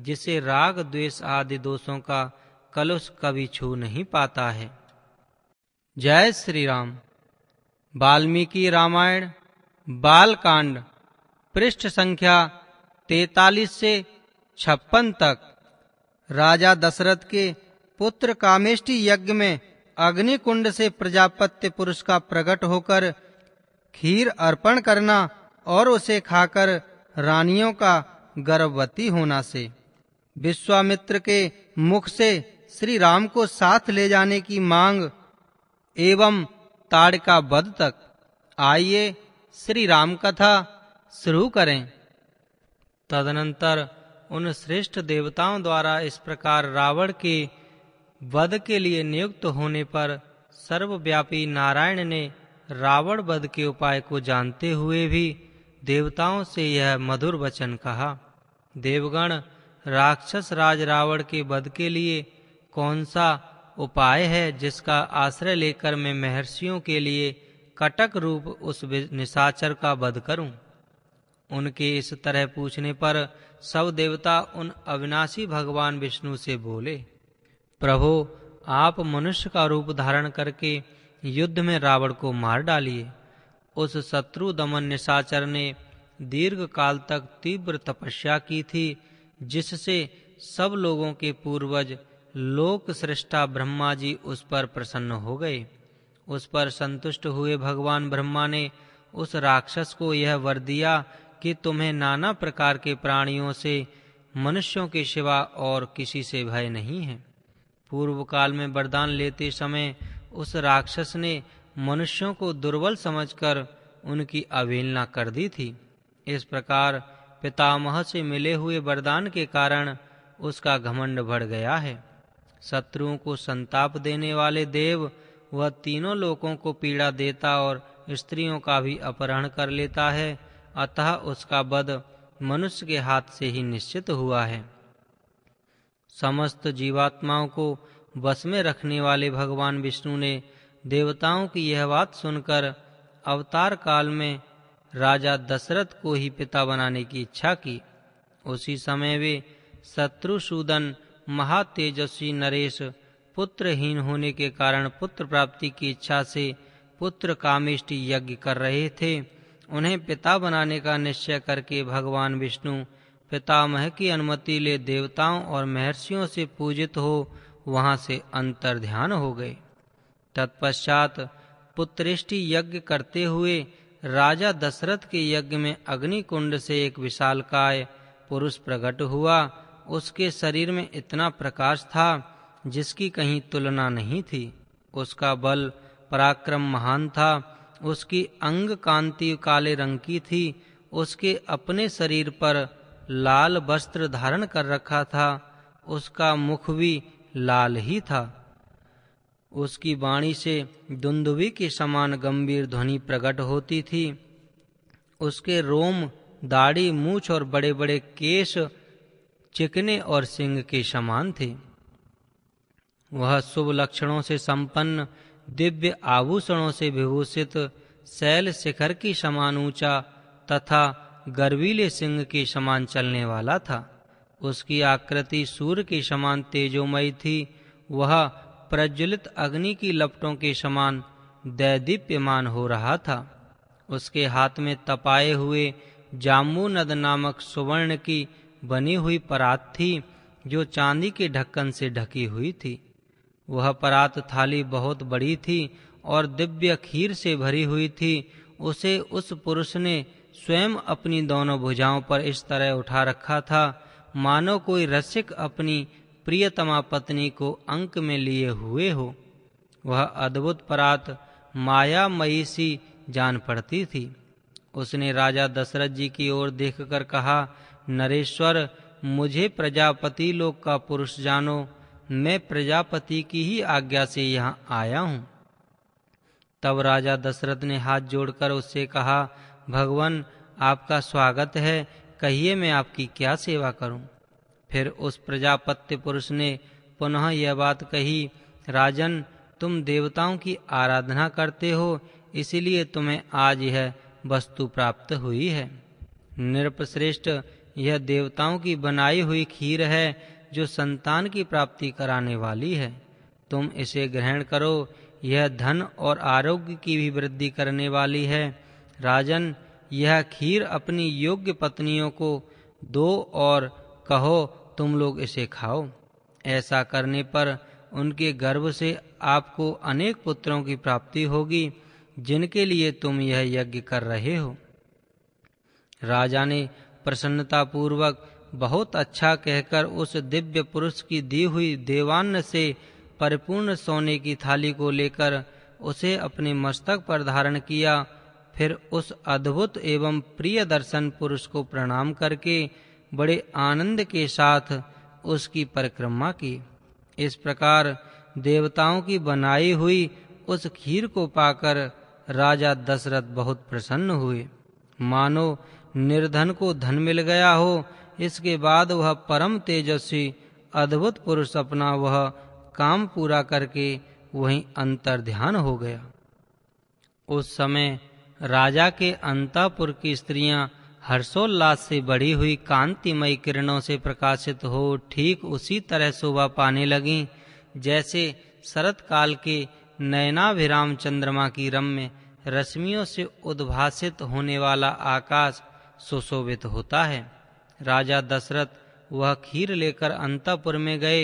जिसे राग द्वेष आदि दोषों का कलुष कभी छू नहीं पाता है जय श्री राम वाल्मीकि रामायण बालकांड पृष्ठ संख्या तैतालीस से छप्पन तक राजा दशरथ के पुत्र कामेष्टि यज्ञ में अग्निकुंड से प्रजापत्य पुरुष का प्रकट होकर खीर अर्पण करना और उसे खाकर रानियों का गर्भवती होना से विश्वामित्र के मुख से श्री राम को साथ ले जाने की मांग एवं ताड़का बद तक आइए श्री राम कथा शुरू करें तदनंतर उन श्रेष्ठ देवताओं द्वारा इस प्रकार रावण के वध के लिए नियुक्त होने पर सर्वव्यापी नारायण ने रावण वध के उपाय को जानते हुए भी देवताओं से यह मधुर वचन कहा देवगण राक्षस राज रावण के वध के लिए कौन सा उपाय है जिसका आश्रय लेकर मैं महर्षियों के लिए कटक रूप उस निशाचर का वध करूं उनके इस तरह पूछने पर सब देवता उन अविनाशी भगवान विष्णु से बोले प्रभो आप मनुष्य का रूप धारण करके युद्ध में रावण को मार डालिए उस शत्रु दमन निशाचर ने दीर्घ काल तक तीव्र तपस्या की थी जिससे सब लोगों के पूर्वज लोक सृष्टा ब्रह्मा जी उस पर प्रसन्न हो गए उस पर संतुष्ट हुए भगवान ब्रह्मा ने उस राक्षस को यह वर दिया कि तुम्हें नाना प्रकार के प्राणियों से मनुष्यों के सिवा और किसी से भय नहीं है पूर्व काल में वरदान लेते समय उस राक्षस ने मनुष्यों को दुर्बल समझकर उनकी अवहेलना कर दी थी इस प्रकार पितामह से मिले हुए वरदान के कारण उसका घमंड बढ़ गया है शत्रुओं को संताप देने वाले देव वह तीनों लोगों को पीड़ा देता और स्त्रियों का भी अपहरण कर लेता है अतः उसका बद मनुष्य के हाथ से ही निश्चित हुआ है समस्त जीवात्माओं को बस में रखने वाले भगवान विष्णु ने देवताओं की यह बात सुनकर अवतार काल में राजा दशरथ को ही पिता बनाने की इच्छा की उसी समय वे शत्रुसूदन महातेजस्वी नरेश पुत्रहीन होने के कारण पुत्र प्राप्ति की इच्छा से पुत्र कामिष्टि यज्ञ कर रहे थे उन्हें पिता बनाने का निश्चय करके भगवान विष्णु पितामह की अनुमति ले देवताओं और महर्षियों से पूजित हो वहां से अंतर ध्यान हो गए तत्पश्चात पुत्रिष्टि यज्ञ करते हुए राजा दशरथ के यज्ञ में अग्नि कुंड से एक विशालकाय पुरुष प्रकट हुआ उसके शरीर में इतना प्रकाश था जिसकी कहीं तुलना नहीं थी उसका बल पराक्रम महान था उसकी अंग कांति काले रंग की थी उसके अपने शरीर पर लाल वस्त्र धारण कर रखा था उसका मुख भी लाल ही था उसकी वाणी से दुंदुवी के समान गंभीर ध्वनि प्रकट होती थी उसके रोम दाढ़ी मूछ और बड़े बड़े केश चिकने और सिंह के समान थे वह शुभ लक्षणों से संपन्न दिव्य आभूषणों से विभूषित शैल शिखर के समान ऊंचा तथा गर्वीले सिंह के समान चलने वाला था उसकी आकृति सूर्य के समान तेजोमयी थी वह प्रज्वलित अग्नि की लपटों के समान दैदीप्यमान हो रहा था उसके हाथ में तपाए हुए जाम्बू नद नामक सुवर्ण की बनी हुई परात थी जो चांदी के ढक्कन से ढकी हुई थी वह परात थाली बहुत बड़ी थी और दिव्य खीर से भरी हुई थी उसे उस पुरुष ने स्वयं अपनी दोनों भुजाओं पर इस तरह उठा रखा था मानो कोई रसिक अपनी प्रियतमा पत्नी को अंक में लिए हुए हो वह अद्भुत परात मायामयी सी जान पड़ती थी उसने राजा दशरथ जी की ओर देखकर कहा नरेश्वर मुझे प्रजापति लोक का पुरुष जानो मैं प्रजापति की ही आज्ञा से यहाँ आया हूँ तब राजा दशरथ ने हाथ जोड़कर उससे कहा भगवान आपका स्वागत है कहिए मैं आपकी क्या सेवा करूँ फिर उस प्रजापत्य पुरुष ने पुनः यह बात कही राजन तुम देवताओं की आराधना करते हो इसलिए तुम्हें आज यह वस्तु प्राप्त हुई है नृपश्रेष्ठ यह देवताओं की बनाई हुई खीर है जो संतान की प्राप्ति कराने वाली है तुम इसे ग्रहण करो यह धन और आरोग्य की भी वृद्धि करने वाली है राजन यह खीर अपनी योग्य पत्नियों को दो और कहो तुम लोग इसे खाओ ऐसा करने पर उनके गर्भ से आपको अनेक पुत्रों की प्राप्ति होगी जिनके लिए तुम यह यज्ञ कर रहे हो राजा ने प्रसन्नतापूर्वक बहुत अच्छा कहकर उस दिव्य पुरुष की दी हुई देवान्न से परिपूर्ण सोने की थाली को लेकर उसे अपने मस्तक पर धारण किया फिर उस अद्भुत एवं प्रिय दर्शन पुरुष को प्रणाम करके बड़े आनंद के साथ उसकी परिक्रमा की इस प्रकार देवताओं की बनाई हुई उस खीर को पाकर राजा दशरथ बहुत प्रसन्न हुए मानो निर्धन को धन मिल गया हो इसके बाद वह परम तेजस्वी अद्भुत पुरुष अपना वह काम पूरा करके वहीं अंतर ध्यान हो गया उस समय राजा के अंतापुर की स्त्रियां हर्षोल्लास से बढ़ी हुई कांतिमय किरणों से प्रकाशित हो ठीक उसी तरह शोभा पाने लगीं जैसे शरत काल के नयनाभिराम चंद्रमा की रम में रश्मियों से उद्भासित होने वाला आकाश सुशोभित होता है राजा दशरथ वह खीर लेकर अंतापुर में गए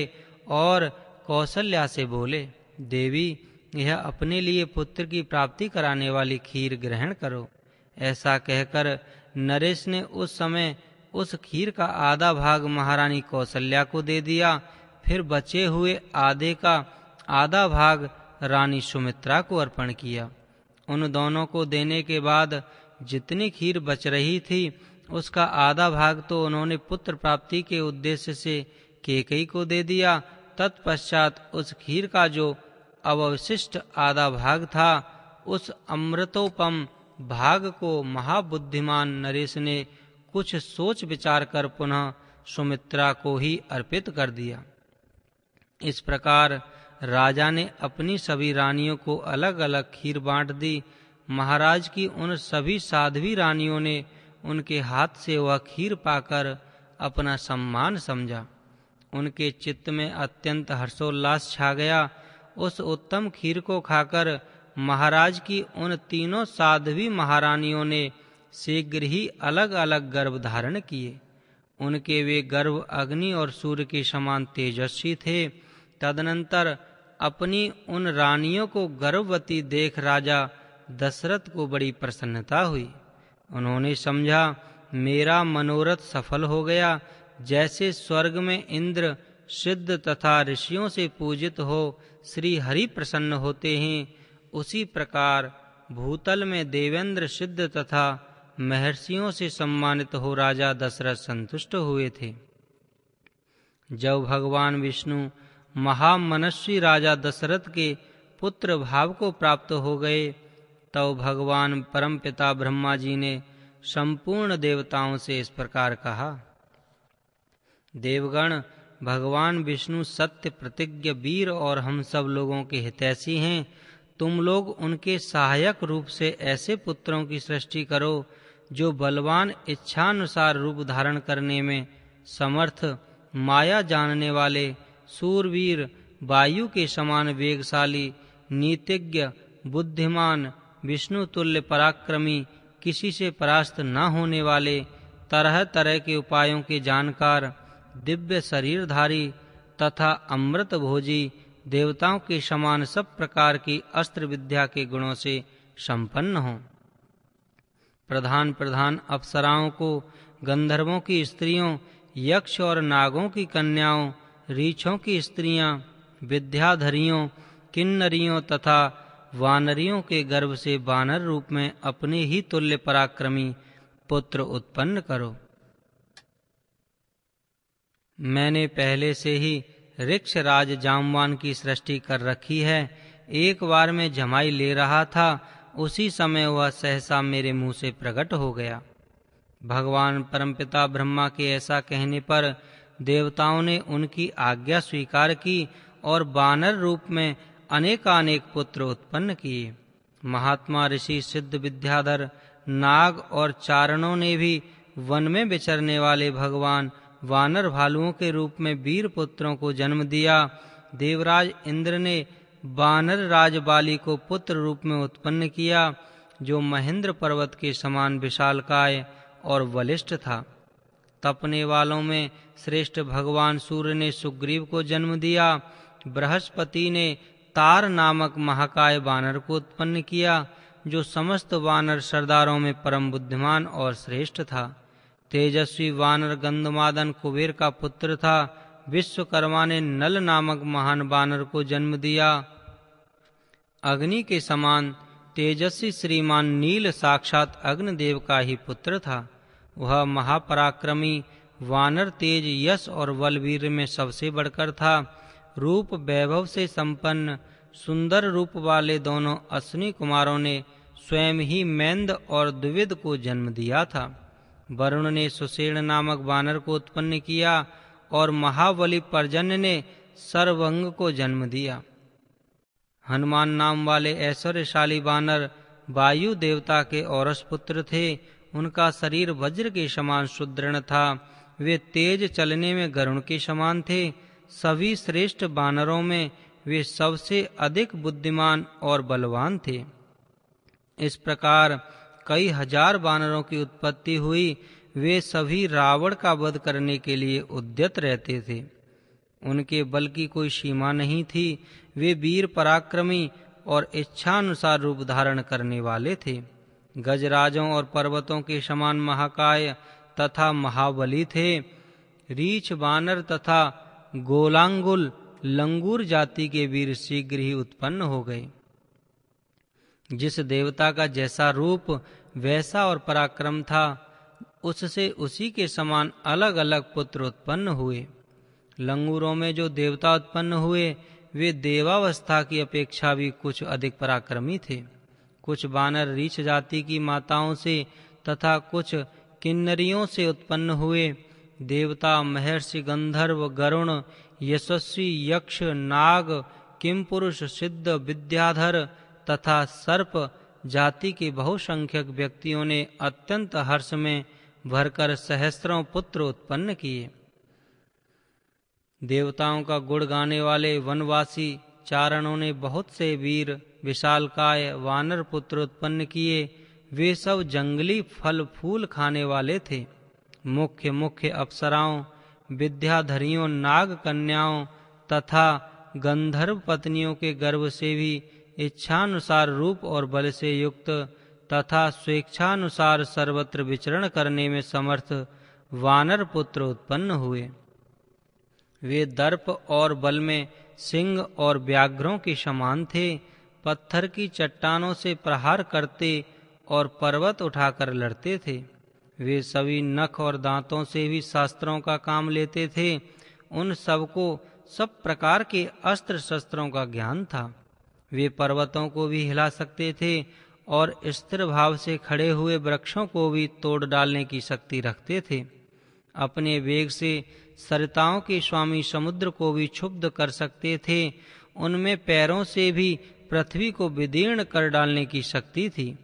और कौशल्या से बोले देवी यह अपने लिए पुत्र की प्राप्ति कराने वाली खीर ग्रहण करो ऐसा कहकर नरेश ने उस समय उस खीर का आधा भाग महारानी कौशल्या को दे दिया फिर बचे हुए आधे का आधा भाग रानी सुमित्रा को अर्पण किया उन दोनों को देने के बाद जितनी खीर बच रही थी उसका आधा भाग तो उन्होंने पुत्र प्राप्ति के उद्देश्य से केकई को दे दिया तत्पश्चात उस खीर का जो अवशिष्ट आधा भाग था उस अमृतोपम भाग को महाबुद्धिमान नरेश ने कुछ सोच विचार कर पुनः सुमित्रा को ही अर्पित कर दिया इस प्रकार राजा ने अपनी सभी रानियों को अलग अलग खीर बांट दी महाराज की उन सभी साध्वी रानियों ने उनके हाथ से वह खीर पाकर अपना सम्मान समझा उनके चित्त में अत्यंत हर्षोल्लास छा गया उस उत्तम खीर को खाकर महाराज की उन तीनों साध्वी महारानियों ने शीघ्र ही अलग अलग गर्भ धारण किए उनके वे गर्भ अग्नि और सूर्य के समान तेजस्वी थे तदनंतर अपनी उन रानियों को गर्भवती देख राजा दशरथ को बड़ी प्रसन्नता हुई उन्होंने समझा मेरा मनोरथ सफल हो गया जैसे स्वर्ग में इंद्र सिद्ध तथा ऋषियों से पूजित हो श्री हरि प्रसन्न होते हैं उसी प्रकार भूतल में देवेंद्र सिद्ध तथा महर्षियों से सम्मानित हो राजा दशरथ संतुष्ट हुए थे जब भगवान विष्णु महामनस्वी राजा दशरथ के पुत्र भाव को प्राप्त हो गए तब भगवान परम पिता ब्रह्मा जी ने संपूर्ण देवताओं से इस प्रकार कहा देवगण भगवान विष्णु सत्य प्रतिज्ञ वीर और हम सब लोगों के हितैषी हैं तुम लोग उनके सहायक रूप से ऐसे पुत्रों की सृष्टि करो जो बलवान इच्छानुसार रूप धारण करने में समर्थ माया जानने वाले सूरवीर वायु के समान वेगशाली नीतिज्ञ बुद्धिमान विष्णु तुल्य पराक्रमी किसी से परास्त न होने वाले तरह तरह के उपायों के जानकार दिव्य शरीरधारी तथा अमृत भोजी देवताओं के समान सब प्रकार की अस्त्र विद्या के गुणों से संपन्न हों प्रधान प्रधान अप्सराओं को गंधर्वों की स्त्रियों यक्ष और नागों की कन्याओं रीछों की स्त्रियां विद्याधरियों किन्नरियों तथा वानरियों के गर्भ से वानर रूप में अपने ही तुल्य पराक्रमी पुत्र उत्पन्न करो मैंने पहले से ही राज जामवान की सृष्टि कर रखी है एक बार में जमाई ले रहा था उसी समय वह सहसा मेरे मुंह से प्रकट हो गया भगवान परमपिता ब्रह्मा के ऐसा कहने पर देवताओं ने उनकी आज्ञा स्वीकार की और बानर रूप में अनेकानेक पुत्र उत्पन्न किए महात्मा ऋषि सिद्ध विद्याधर नाग और चारणों ने भी वन में विचरने वाले भगवान वानर भालुओं के रूप में वीर पुत्रों को जन्म दिया देवराज इंद्र ने राज राजबाली को पुत्र रूप में उत्पन्न किया जो महेंद्र पर्वत के समान विशालकाय और वलिष्ठ था तपने वालों में श्रेष्ठ भगवान सूर्य ने सुग्रीव को जन्म दिया बृहस्पति ने तार नामक महाकाय वानर को उत्पन्न किया जो समस्त वानर सरदारों में परम बुद्धिमान और श्रेष्ठ था तेजस्वी वानर गंधमादन कुबेर का पुत्र था विश्वकर्मा ने नल नामक महान वानर को जन्म दिया अग्नि के समान तेजस्वी श्रीमान नील साक्षात अग्निदेव का ही पुत्र था वह महापराक्रमी वानर तेज यश और बलवीर में सबसे बढ़कर था रूप वैभव से संपन्न सुंदर रूप वाले दोनों अश्विनी कुमारों ने स्वयं ही मैंद और द्विविद को जन्म दिया था वरुण ने सुसेण नामक वानर को उत्पन्न किया और महाबली परजन्य ने सर्वंग को जन्म दिया हनुमान नाम वाले ऐश्वर्यशाली वानर वायु देवता के औरस पुत्र थे उनका शरीर वज्र के समान सुदृढ़ था वे तेज चलने में गरुण के समान थे सभी श्रेष्ठ बानरों में वे सबसे अधिक बुद्धिमान और बलवान थे इस प्रकार कई हजार बानरों की उत्पत्ति हुई वे सभी रावण का वध करने के लिए उद्यत रहते थे उनके बल की कोई सीमा नहीं थी वे वीर पराक्रमी और इच्छानुसार रूप धारण करने वाले थे गजराजों और पर्वतों के समान महाकाय तथा महाबली थे रीछ बानर तथा गोलांगुल लंगूर जाति के वीर शीघ्र ही उत्पन्न हो गए जिस देवता का जैसा रूप वैसा और पराक्रम था उससे उसी के समान अलग अलग पुत्र उत्पन्न हुए लंगूरों में जो देवता उत्पन्न हुए वे देवावस्था की अपेक्षा भी कुछ अधिक पराक्रमी थे कुछ बानर रीछ जाति की माताओं से तथा कुछ किन्नरियों से उत्पन्न हुए देवता महर्षि गंधर्व गरुण यशस्वी यक्ष नाग किम पुरुष सिद्ध विद्याधर तथा सर्प जाति के बहुसंख्यक व्यक्तियों ने अत्यंत हर्ष में भरकर सहस्त्रों पुत्र उत्पन्न किए देवताओं का गुण गाने वाले वनवासी चारणों ने बहुत से वीर विशालकाय वानर पुत्र उत्पन्न किए वे सब जंगली फल फूल खाने वाले थे मुख्य मुख्य अप्सराओं विद्याधरियों नाग कन्याओं तथा गंधर्व पत्नियों के गर्भ से भी इच्छानुसार रूप और बल से युक्त तथा स्वेच्छानुसार सर्वत्र विचरण करने में समर्थ वानर पुत्र उत्पन्न हुए वे दर्प और बल में सिंह और व्याघ्रों के समान थे पत्थर की चट्टानों से प्रहार करते और पर्वत उठाकर लड़ते थे वे सभी नख और दांतों से भी शास्त्रों का काम लेते थे उन सबको सब प्रकार के अस्त्र शस्त्रों का ज्ञान था वे पर्वतों को भी हिला सकते थे और स्थिर भाव से खड़े हुए वृक्षों को भी तोड़ डालने की शक्ति रखते थे अपने वेग से सरिताओं के स्वामी समुद्र को भी क्षुब्ध कर सकते थे उनमें पैरों से भी पृथ्वी को विदीर्ण कर डालने की शक्ति थी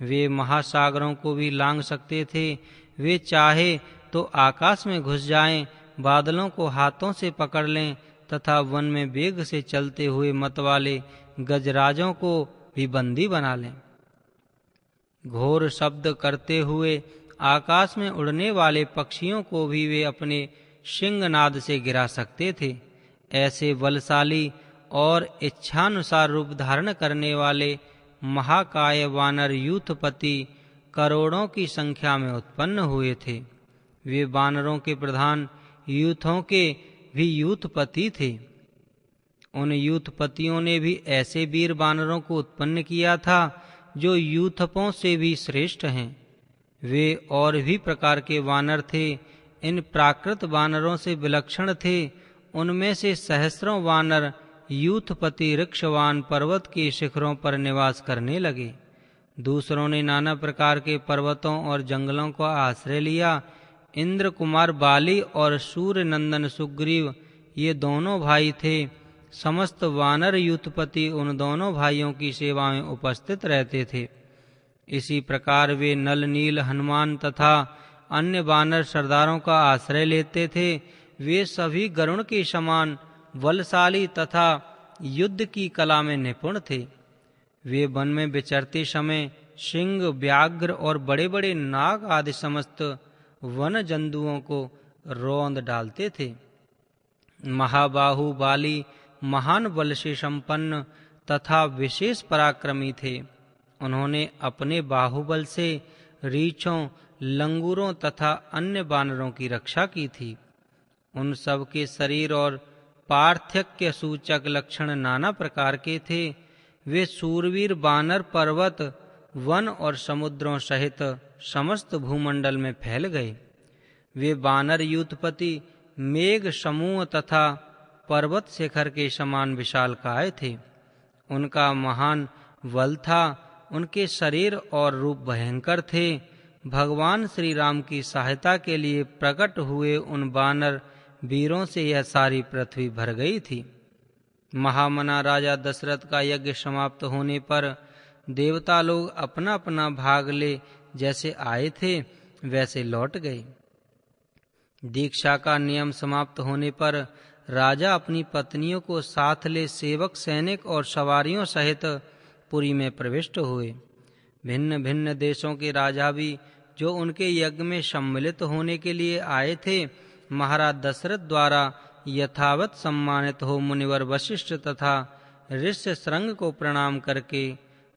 वे महासागरों को भी लांग सकते थे वे चाहे तो आकाश में घुस जाएं, बादलों को हाथों से पकड़ लें तथा वन में वेग से चलते हुए मत वाले गजराजों को भी बंदी बना लें घोर शब्द करते हुए आकाश में उड़ने वाले पक्षियों को भी वे अपने शिंगनाद से गिरा सकते थे ऐसे बलशाली और इच्छानुसार रूप धारण करने वाले महाकाय वानर यूथपति करोड़ों की संख्या में उत्पन्न हुए थे वे वानरों के प्रधान यूथों के भी यूथपति थे उन यूथपतियों ने भी ऐसे वीर वानरों को उत्पन्न किया था जो यूथपों से भी श्रेष्ठ हैं वे और भी प्रकार के वानर थे इन प्राकृत वानरों से विलक्षण थे उनमें से सहस्रों वानर यूथपति रक्षवान पर्वत के शिखरों पर निवास करने लगे दूसरों ने नाना प्रकार के पर्वतों और जंगलों का आश्रय लिया इंद्र कुमार बाली और सूर्य नंदन सुग्रीव ये दोनों भाई थे समस्त वानर युद्धपति उन दोनों भाइयों की सेवा में उपस्थित रहते थे इसी प्रकार वे नल नील हनुमान तथा अन्य वानर सरदारों का आश्रय लेते थे वे सभी गरुण के समान बलशाली तथा युद्ध की कला में निपुण थे वे वन में विचरते समय सिंह व्याघ्र और बड़े बड़े नाग आदि समस्त वन जंतुओं को रौंद डालते थे महाबाहु बाली महान बल से संपन्न तथा विशेष पराक्रमी थे उन्होंने अपने बाहुबल से रीछों लंगूरों तथा अन्य बानरों की रक्षा की थी उन सबके शरीर और पार्थक्य सूचक लक्षण नाना प्रकार के थे वे सूरवीर बानर पर्वत वन और समुद्रों सहित समस्त भूमंडल में फैल गए वे बानर युद्धपति मेघ समूह तथा पर्वत शिखर के समान विशाल काय थे उनका महान बल था उनके शरीर और रूप भयंकर थे भगवान श्री राम की सहायता के लिए प्रकट हुए उन बानर वीरों से यह सारी पृथ्वी भर गई थी महामना राजा दशरथ का यज्ञ समाप्त होने पर देवता लोग अपना अपना भाग ले जैसे आए थे वैसे लौट गए दीक्षा का नियम समाप्त होने पर राजा अपनी पत्नियों को साथ ले सेवक सैनिक और सवारियों सहित पुरी में प्रविष्ट हुए भिन्न भिन्न देशों के राजा भी जो उनके यज्ञ में सम्मिलित होने के लिए आए थे महाराज दशरथ द्वारा यथावत सम्मानित हो मुनिवर वशिष्ठ तथा ऋष्य श्रृंग को प्रणाम करके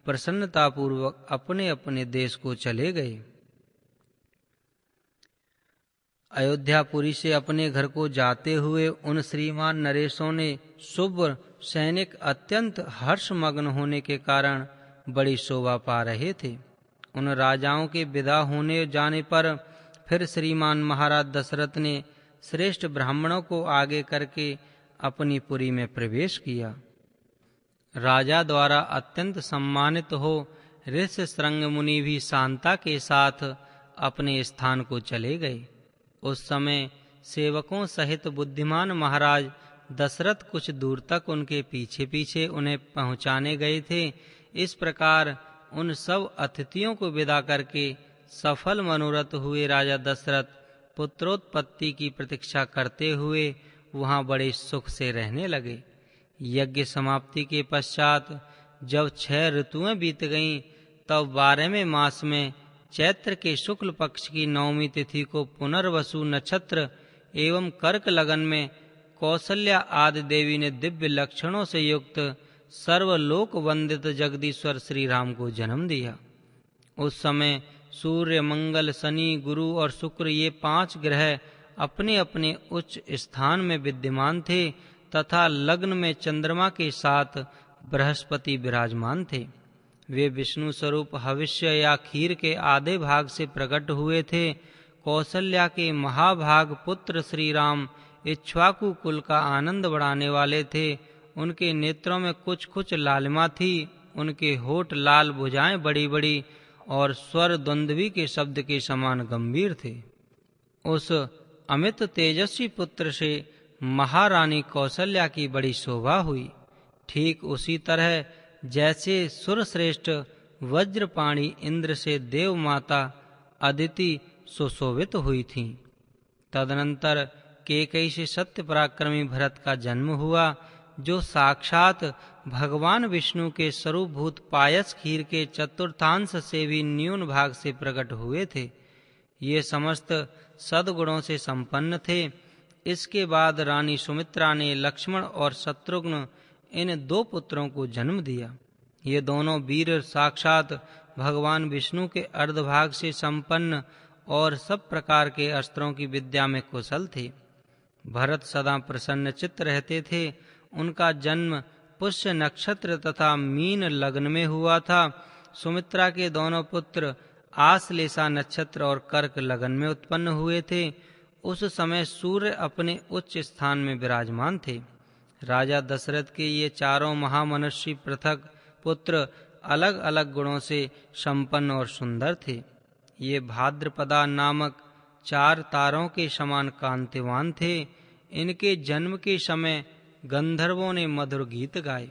प्रसन्नतापूर्वक अपने अपने देश को चले गए अयोध्यापुरी से अपने घर को जाते हुए उन श्रीमान नरेशों ने शुभ सैनिक अत्यंत हर्षमग्न होने के कारण बड़ी शोभा पा रहे थे उन राजाओं के विदा होने जाने पर फिर श्रीमान महाराज दशरथ ने श्रेष्ठ ब्राह्मणों को आगे करके अपनी पुरी में प्रवेश किया राजा द्वारा अत्यंत सम्मानित हो ऋष श्रृंग मुनि भी शांता के साथ अपने स्थान को चले गए उस समय सेवकों सहित बुद्धिमान महाराज दशरथ कुछ दूर तक उनके पीछे पीछे उन्हें पहुंचाने गए थे इस प्रकार उन सब अतिथियों को विदा करके सफल मनोरथ हुए राजा दशरथ पुत्रोत्पत्ति की प्रतीक्षा करते हुए वहां बड़े सुख से रहने लगे यज्ञ समाप्ति के पश्चात जब छह ऋतुएं बीत गईं तब तो बारहवें मास में चैत्र के शुक्ल पक्ष की नवमी तिथि को पुनर्वसु नक्षत्र एवं कर्क लगन में कौशल्या आदि देवी ने दिव्य लक्षणों से युक्त सर्वलोक वंदित जगदीश्वर श्री राम को जन्म दिया उस समय सूर्य मंगल शनि गुरु और शुक्र ये पांच ग्रह अपने अपने उच्च स्थान में विद्यमान थे तथा लग्न में चंद्रमा के साथ बृहस्पति विराजमान थे वे विष्णु स्वरूप हविष्य या खीर के आधे भाग से प्रकट हुए थे कौशल्या के महाभाग पुत्र श्री राम इच्छुआकु कुल का आनंद बढ़ाने वाले थे उनके नेत्रों में कुछ कुछ लालिमा थी उनके होठ लाल भुजाएं बड़ी बड़ी और स्वर द्वंद्वी के शब्द के समान गंभीर थे उस अमित तेजस्वी पुत्र से महारानी कौशल्या की बड़ी शोभा हुई ठीक उसी तरह जैसे सुरश्रेष्ठ वज्रपाणी इंद्र से देव माता अदिति सुशोभित हुई थीं तदनंतर केकई से सत्य पराक्रमी भरत का जन्म हुआ जो साक्षात भगवान विष्णु के स्वरूप भूत पायस खीर के चतुर्थांश से भी न्यून भाग से प्रकट हुए थे ये समस्त सदगुणों से संपन्न थे इसके बाद रानी सुमित्रा ने लक्ष्मण और शत्रुघ्न इन दो पुत्रों को जन्म दिया ये दोनों वीर साक्षात भगवान विष्णु के अर्धभाग से संपन्न और सब प्रकार के अस्त्रों की विद्या में कुशल थे भरत सदा प्रसन्न चित्त रहते थे उनका जन्म पुष्य नक्षत्र तथा मीन लग्न में हुआ था सुमित्रा के दोनों पुत्र आसलेसा नक्षत्र और कर्क लग्न में उत्पन्न हुए थे उस समय सूर्य अपने उच्च स्थान में विराजमान थे राजा दशरथ के ये चारों महामनुष्य पृथक पुत्र अलग अलग गुणों से संपन्न और सुंदर थे ये भाद्रपदा नामक चार तारों के समान कांतिवान थे इनके जन्म के समय गंधर्वों ने मधुर गीत गाए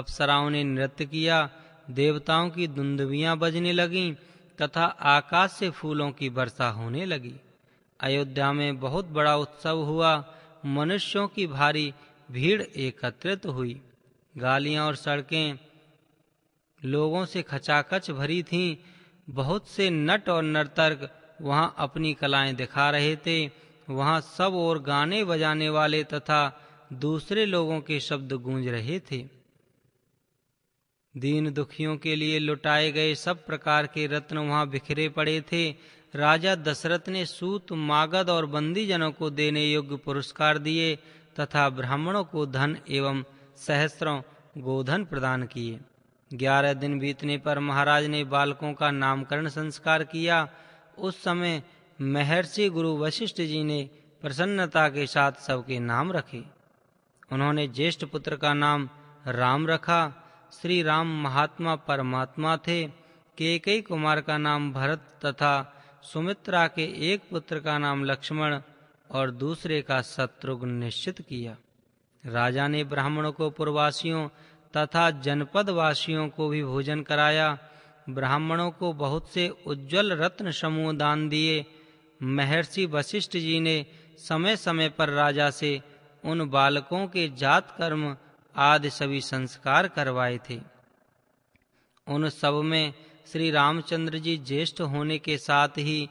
अप्सराओं ने नृत्य किया देवताओं की दुंदुबियाँ बजने लगीं तथा आकाश से फूलों की वर्षा होने लगी अयोध्या में बहुत बड़ा उत्सव हुआ मनुष्यों की भारी भीड़ एकत्रित हुई गालियां और सड़कें लोगों से खचाखच भरी थीं बहुत से नट और नर्तक वहां अपनी कलाएं दिखा रहे थे वहाँ सब और गाने बजाने वाले तथा दूसरे लोगों के शब्द गूंज रहे थे दीन दुखियों के लिए लुटाए गए सब प्रकार के रत्न वहाँ बिखरे पड़े थे राजा दशरथ ने सूत मागध और बंदीजनों को देने योग्य पुरस्कार दिए तथा ब्राह्मणों को धन एवं सहस्रों गोधन प्रदान किए ग्यारह दिन बीतने पर महाराज ने बालकों का नामकरण संस्कार किया उस समय महर्षि गुरु वशिष्ठ जी ने प्रसन्नता के साथ सबके नाम रखे उन्होंने ज्येष्ठ पुत्र का नाम राम रखा श्री राम महात्मा परमात्मा थे केकई कुमार का नाम भरत तथा सुमित्रा के एक पुत्र का नाम लक्ष्मण और दूसरे का शत्रुघ्न निश्चित किया राजा ने ब्राह्मणों को पूर्ववासियों तथा जनपद वासियों को भी भोजन कराया ब्राह्मणों को बहुत से उज्जवल रत्न समूह दान दिए महर्षि वशिष्ठ जी ने समय समय पर राजा से उन बालकों के जात कर्म आदि सभी संस्कार करवाए थे उन सब में श्री रामचंद्र जी ज्येष्ठ होने के साथ ही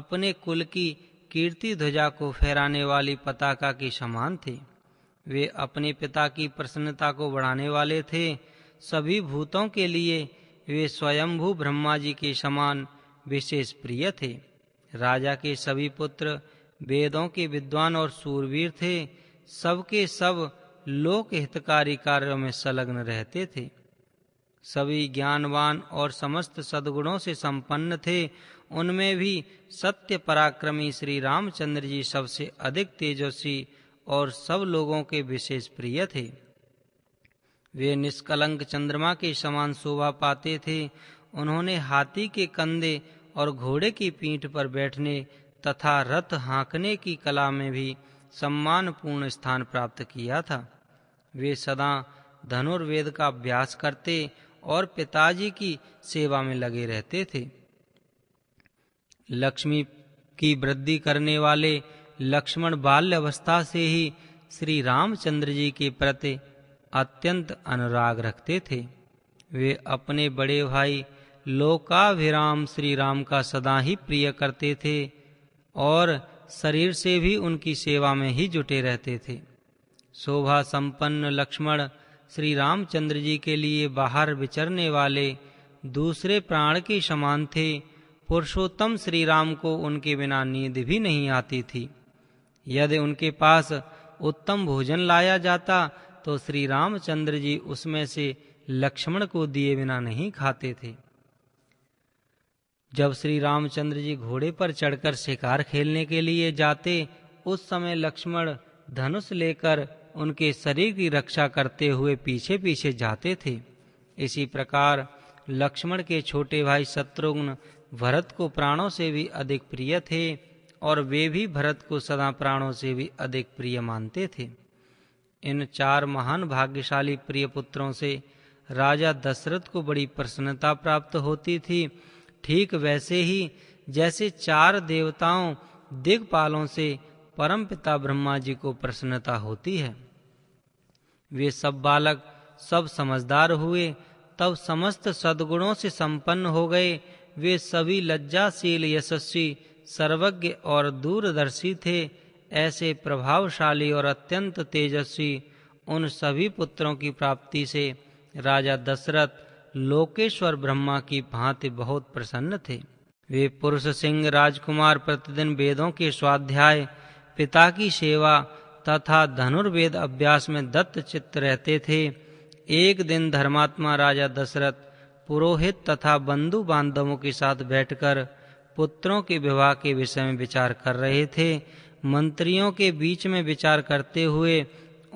अपने कुल की कीर्ति ध्वजा को फहराने वाली पताका के समान थे वे अपने पिता की प्रसन्नता को बढ़ाने वाले थे सभी भूतों के लिए वे स्वयंभू ब्रह्मा जी के समान विशेष प्रिय थे राजा के सभी पुत्र वेदों के विद्वान और सूरवीर थे सबके सब लोक हितकारी कार्यों में संलग्न रहते थे सभी ज्ञानवान और समस्त सद्गुणों से संपन्न थे उनमें भी सत्य पराक्रमी श्री रामचंद्र जी सबसे अधिक तेजस्वी और सब लोगों के विशेष प्रिय थे वे निष्कलंक चंद्रमा के समान शोभा पाते थे उन्होंने हाथी के कंधे और घोड़े की पीठ पर बैठने तथा रथ हाँकने की कला में भी सम्मानपूर्ण स्थान प्राप्त किया था वे सदा धनुर्वेद का अभ्यास करते और पिताजी की सेवा में लगे रहते थे लक्ष्मी की वृद्धि करने वाले लक्ष्मण बाल्यावस्था से ही श्री रामचंद्र जी के प्रति अत्यंत अनुराग रखते थे वे अपने बड़े भाई लोकाभिराम श्री राम का सदा ही प्रिय करते थे और शरीर से भी उनकी सेवा में ही जुटे रहते थे शोभा संपन्न लक्ष्मण श्री रामचंद्र जी के लिए बाहर विचरने वाले दूसरे प्राण के समान थे पुरुषोत्तम श्री राम को उनके बिना नींद भी नहीं आती थी यदि उनके पास उत्तम भोजन लाया जाता तो श्री रामचंद्र जी उसमें से लक्ष्मण को दिए बिना नहीं खाते थे जब श्री रामचंद्र जी घोड़े पर चढ़कर शिकार खेलने के लिए जाते उस समय लक्ष्मण धनुष लेकर उनके शरीर की रक्षा करते हुए पीछे पीछे जाते थे इसी प्रकार लक्ष्मण के छोटे भाई शत्रुघ्न भरत को प्राणों से भी अधिक प्रिय थे और वे भी भरत को सदा प्राणों से भी अधिक प्रिय मानते थे इन चार महान भाग्यशाली प्रिय पुत्रों से राजा दशरथ को बड़ी प्रसन्नता प्राप्त होती थी ठीक वैसे ही जैसे चार देवताओं दिग्पालों से परम पिता ब्रह्मा जी को प्रसन्नता होती है वे सब बालक सब समझदार हुए तब समस्त सद्गुणों से संपन्न हो गए वे सभी लज्जाशील यशस्वी सर्वज्ञ और दूरदर्शी थे ऐसे प्रभावशाली और अत्यंत तेजस्वी उन सभी पुत्रों की प्राप्ति से राजा दशरथ लोकेश्वर ब्रह्मा की भांति बहुत प्रसन्न थे वे पुरुष सिंह राजकुमार प्रतिदिन वेदों के स्वाध्याय पिता की सेवा तथा धनुर्वेद अभ्यास में दत्त चित्त रहते थे एक दिन धर्मात्मा राजा दशरथ पुरोहित तथा बंधु बांधवों के साथ बैठकर पुत्रों के विवाह के विषय में विचार कर रहे थे मंत्रियों के बीच में विचार करते हुए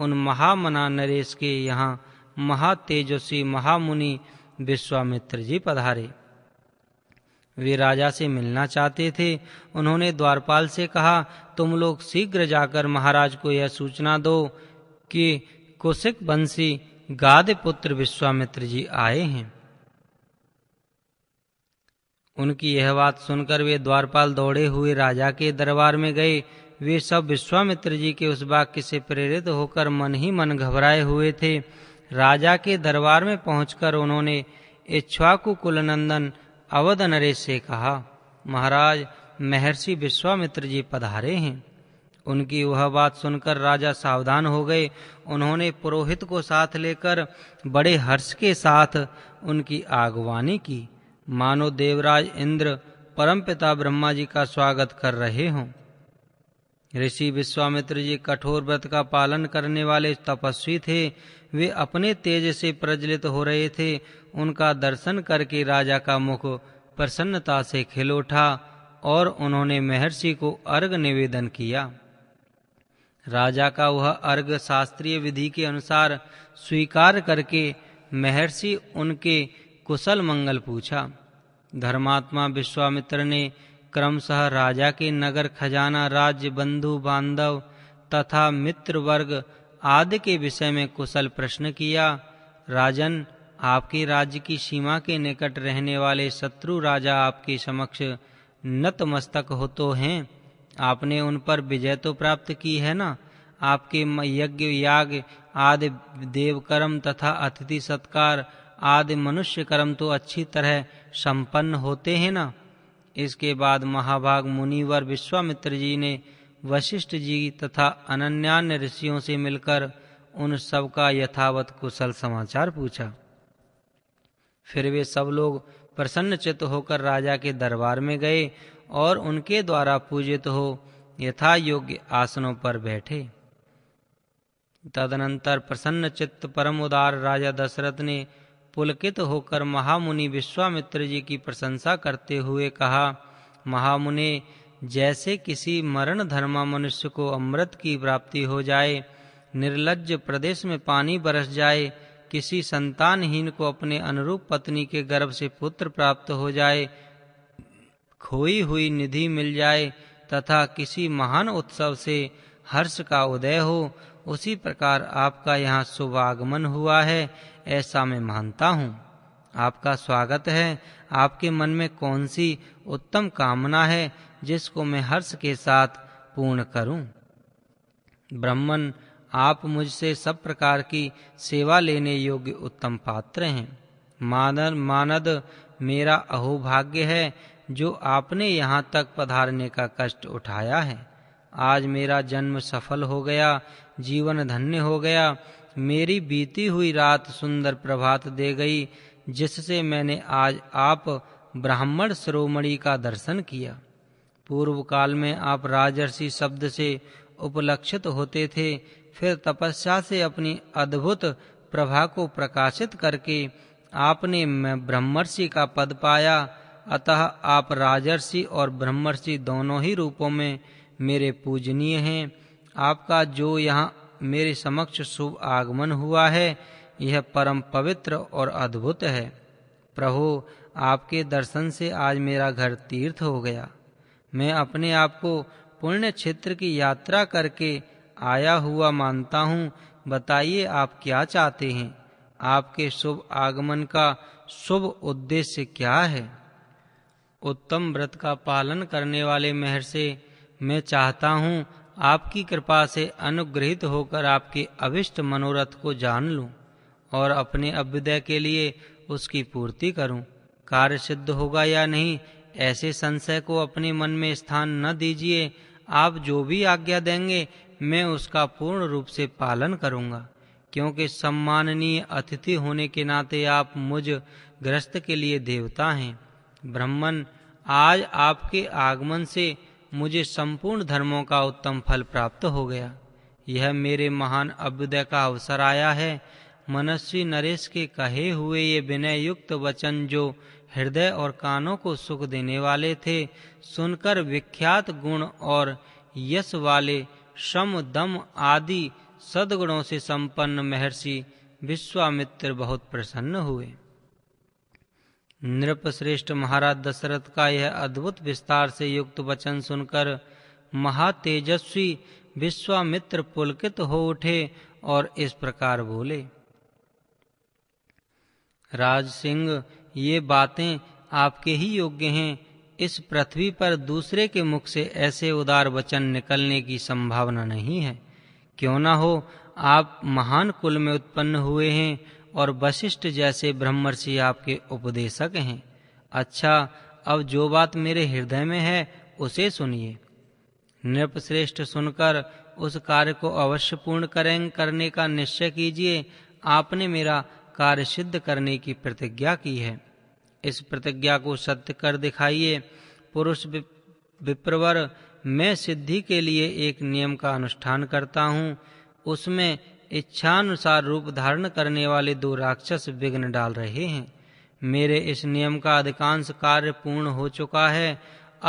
उन महामना नरेश के यहाँ महातेजस्वी महामुनि विश्वामित्र जी पधारे वे राजा से मिलना चाहते थे उन्होंने द्वारपाल से कहा तुम लोग शीघ्र जाकर महाराज को यह सूचना दो कि कुशिक बंशी गाद पुत्र विश्वामित्र जी आए हैं उनकी यह बात सुनकर वे द्वारपाल दौड़े हुए राजा के दरबार में गए वे सब विश्वामित्र जी के उस वाक्य से प्रेरित होकर मन ही मन घबराए हुए थे राजा के दरबार में पहुंचकर उन्होंने इच्छाकु कुलनंदन अवध नरेश से कहा महाराज महर्षि विश्वामित्र जी पधारे हैं उनकी वह बात सुनकर राजा सावधान हो गए उन्होंने पुरोहित को साथ लेकर बड़े हर्ष के साथ उनकी आगवानी की मानो देवराज इंद्र परमपिता ब्रह्मा जी का स्वागत कर रहे हों ऋषि विश्वामित्र जी कठोर व्रत का पालन करने वाले तपस्वी थे वे अपने तेज से प्रज्वलित हो रहे थे उनका दर्शन करके राजा का मुख प्रसन्नता से खिल उठा और उन्होंने महर्षि को अर्घ निवेदन किया राजा का वह अर्घ शास्त्रीय विधि के अनुसार स्वीकार करके महर्षि उनके कुशल मंगल पूछा धर्मात्मा विश्वामित्र ने क्रमशः राजा के नगर खजाना राज्य बंधु बांधव तथा मित्र वर्ग आदि के विषय में कुशल प्रश्न किया राजन आपके राज्य की सीमा के निकट रहने वाले शत्रु राजा आपके समक्ष नतमस्तक हो तो हैं आपने उन पर विजय तो प्राप्त की है ना आपके यज्ञ याग आदि देवकर्म तथा अतिथि सत्कार आदि मनुष्य कर्म तो अच्छी तरह संपन्न होते हैं ना इसके बाद महाभाग मुनिवर विश्वामित्र जी ने वशिष्ठ जी तथा अनन्यान्य ऋषियों से मिलकर उन सब का यथावत कुशल समाचार पूछा फिर वे सब लोग प्रसन्नचित होकर राजा के दरबार में गए और उनके द्वारा पूजित हो यथा योग्य आसनों पर बैठे तदनंतर प्रसन्न चित्त परम उदार राजा दशरथ ने पुलकित होकर महामुनि विश्वामित्र जी की प्रशंसा करते हुए कहा महामुनि जैसे किसी मरण धर्मा मनुष्य को अमृत की प्राप्ति हो जाए निर्लज प्रदेश में पानी बरस जाए किसी संतानहीन को अपने अनुरूप पत्नी के गर्भ से पुत्र प्राप्त हो जाए खोई हुई निधि मिल जाए तथा किसी महान उत्सव से हर्ष का उदय हो उसी प्रकार आपका यहाँ शुभ आगमन हुआ है ऐसा मैं मानता हूँ आपका स्वागत है आपके मन में कौन सी उत्तम कामना है जिसको मैं हर्ष के साथ पूर्ण करूं ब्रह्मन आप मुझसे सब प्रकार की सेवा लेने योग्य उत्तम पात्र हैं मानद मानद मेरा अहोभाग्य है जो आपने यहाँ तक पधारने का कष्ट उठाया है आज मेरा जन्म सफल हो गया जीवन धन्य हो गया मेरी बीती हुई रात सुंदर प्रभात दे गई जिससे मैंने आज आप ब्राह्मण सरोमणि का दर्शन किया पूर्व काल में आप राजर्षि शब्द से उपलक्षित होते थे फिर तपस्या से अपनी अद्भुत प्रभा को प्रकाशित करके आपने ब्रह्मर्षि का पद पाया अतः आप राजर्षि और ब्रह्मर्षि दोनों ही रूपों में मेरे पूजनीय हैं आपका जो यहाँ मेरे समक्ष शुभ आगमन हुआ है यह परम पवित्र और अद्भुत है प्रभु आपके दर्शन से आज मेरा घर तीर्थ हो गया मैं अपने आप को पुण्य क्षेत्र की यात्रा करके आया हुआ मानता हूँ बताइए आप क्या चाहते हैं आपके शुभ आगमन का शुभ उद्देश्य क्या है उत्तम व्रत का पालन करने वाले महर्षि मैं चाहता हूँ आपकी कृपा से अनुग्रहित होकर आपके अविष्ट मनोरथ को जान लूं और अपने अभ्युदय के लिए उसकी पूर्ति करूं कार्य सिद्ध होगा या नहीं ऐसे संशय को अपने मन में स्थान न दीजिए आप जो भी आज्ञा देंगे मैं उसका पूर्ण रूप से पालन करूंगा क्योंकि सम्माननीय अतिथि होने के नाते आप मुझ ग्रस्त के लिए देवता हैं ब्रह्मन आज आपके आगमन से मुझे संपूर्ण धर्मों का उत्तम फल प्राप्त हो गया यह मेरे महान अभ्युदय का अवसर आया है मनस्वी नरेश के कहे हुए ये विनय युक्त वचन जो हृदय और कानों को सुख देने वाले थे सुनकर विख्यात गुण और यश वाले श्रम दम आदि सद्गुणों से संपन्न महर्षि विश्वामित्र बहुत प्रसन्न हुए नृपश्रेष्ठ महाराज दशरथ का यह अद्भुत विस्तार से युक्त वचन सुनकर महातेजस्वी विश्वामित्र पुलकित हो उठे और इस प्रकार बोले राज सिंह ये बातें आपके ही योग्य हैं इस पृथ्वी पर दूसरे के मुख से ऐसे उदार वचन निकलने की संभावना नहीं है क्यों ना हो आप महान कुल में उत्पन्न हुए हैं और वशिष्ठ जैसे ब्रह्मर्षि आपके उपदेशक हैं अच्छा अब जो बात मेरे हृदय में है उसे सुनिए नृपश्रेष्ठ सुनकर उस कार्य को अवश्य पूर्ण करें करने का निश्चय कीजिए आपने मेरा कार्य सिद्ध करने की प्रतिज्ञा की है इस प्रतिज्ञा को सत्य कर दिखाइए पुरुष विप्रवर मैं सिद्धि के लिए एक नियम का अनुष्ठान करता हूँ उसमें इच्छानुसार रूप धारण करने वाले दो राक्षस विघ्न डाल रहे हैं मेरे इस नियम का अधिकांश कार्य पूर्ण हो चुका है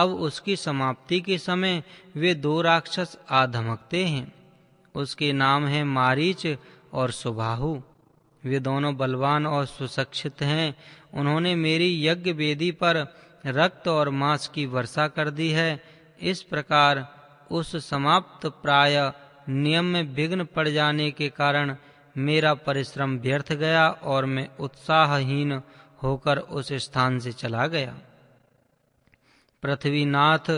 अब उसकी समाप्ति के समय वे दो राक्षस आ धमकते हैं उसके नाम हैं मारीच और सुबाहु वे दोनों बलवान और सुशिक्षित हैं उन्होंने मेरी यज्ञ वेदी पर रक्त और मांस की वर्षा कर दी है इस प्रकार उस समाप्त प्राय नियम में विघ्न पड़ जाने के कारण मेरा परिश्रम व्यर्थ गया और मैं उत्साहहीन होकर उस स्थान से चला गया पृथ्वीनाथ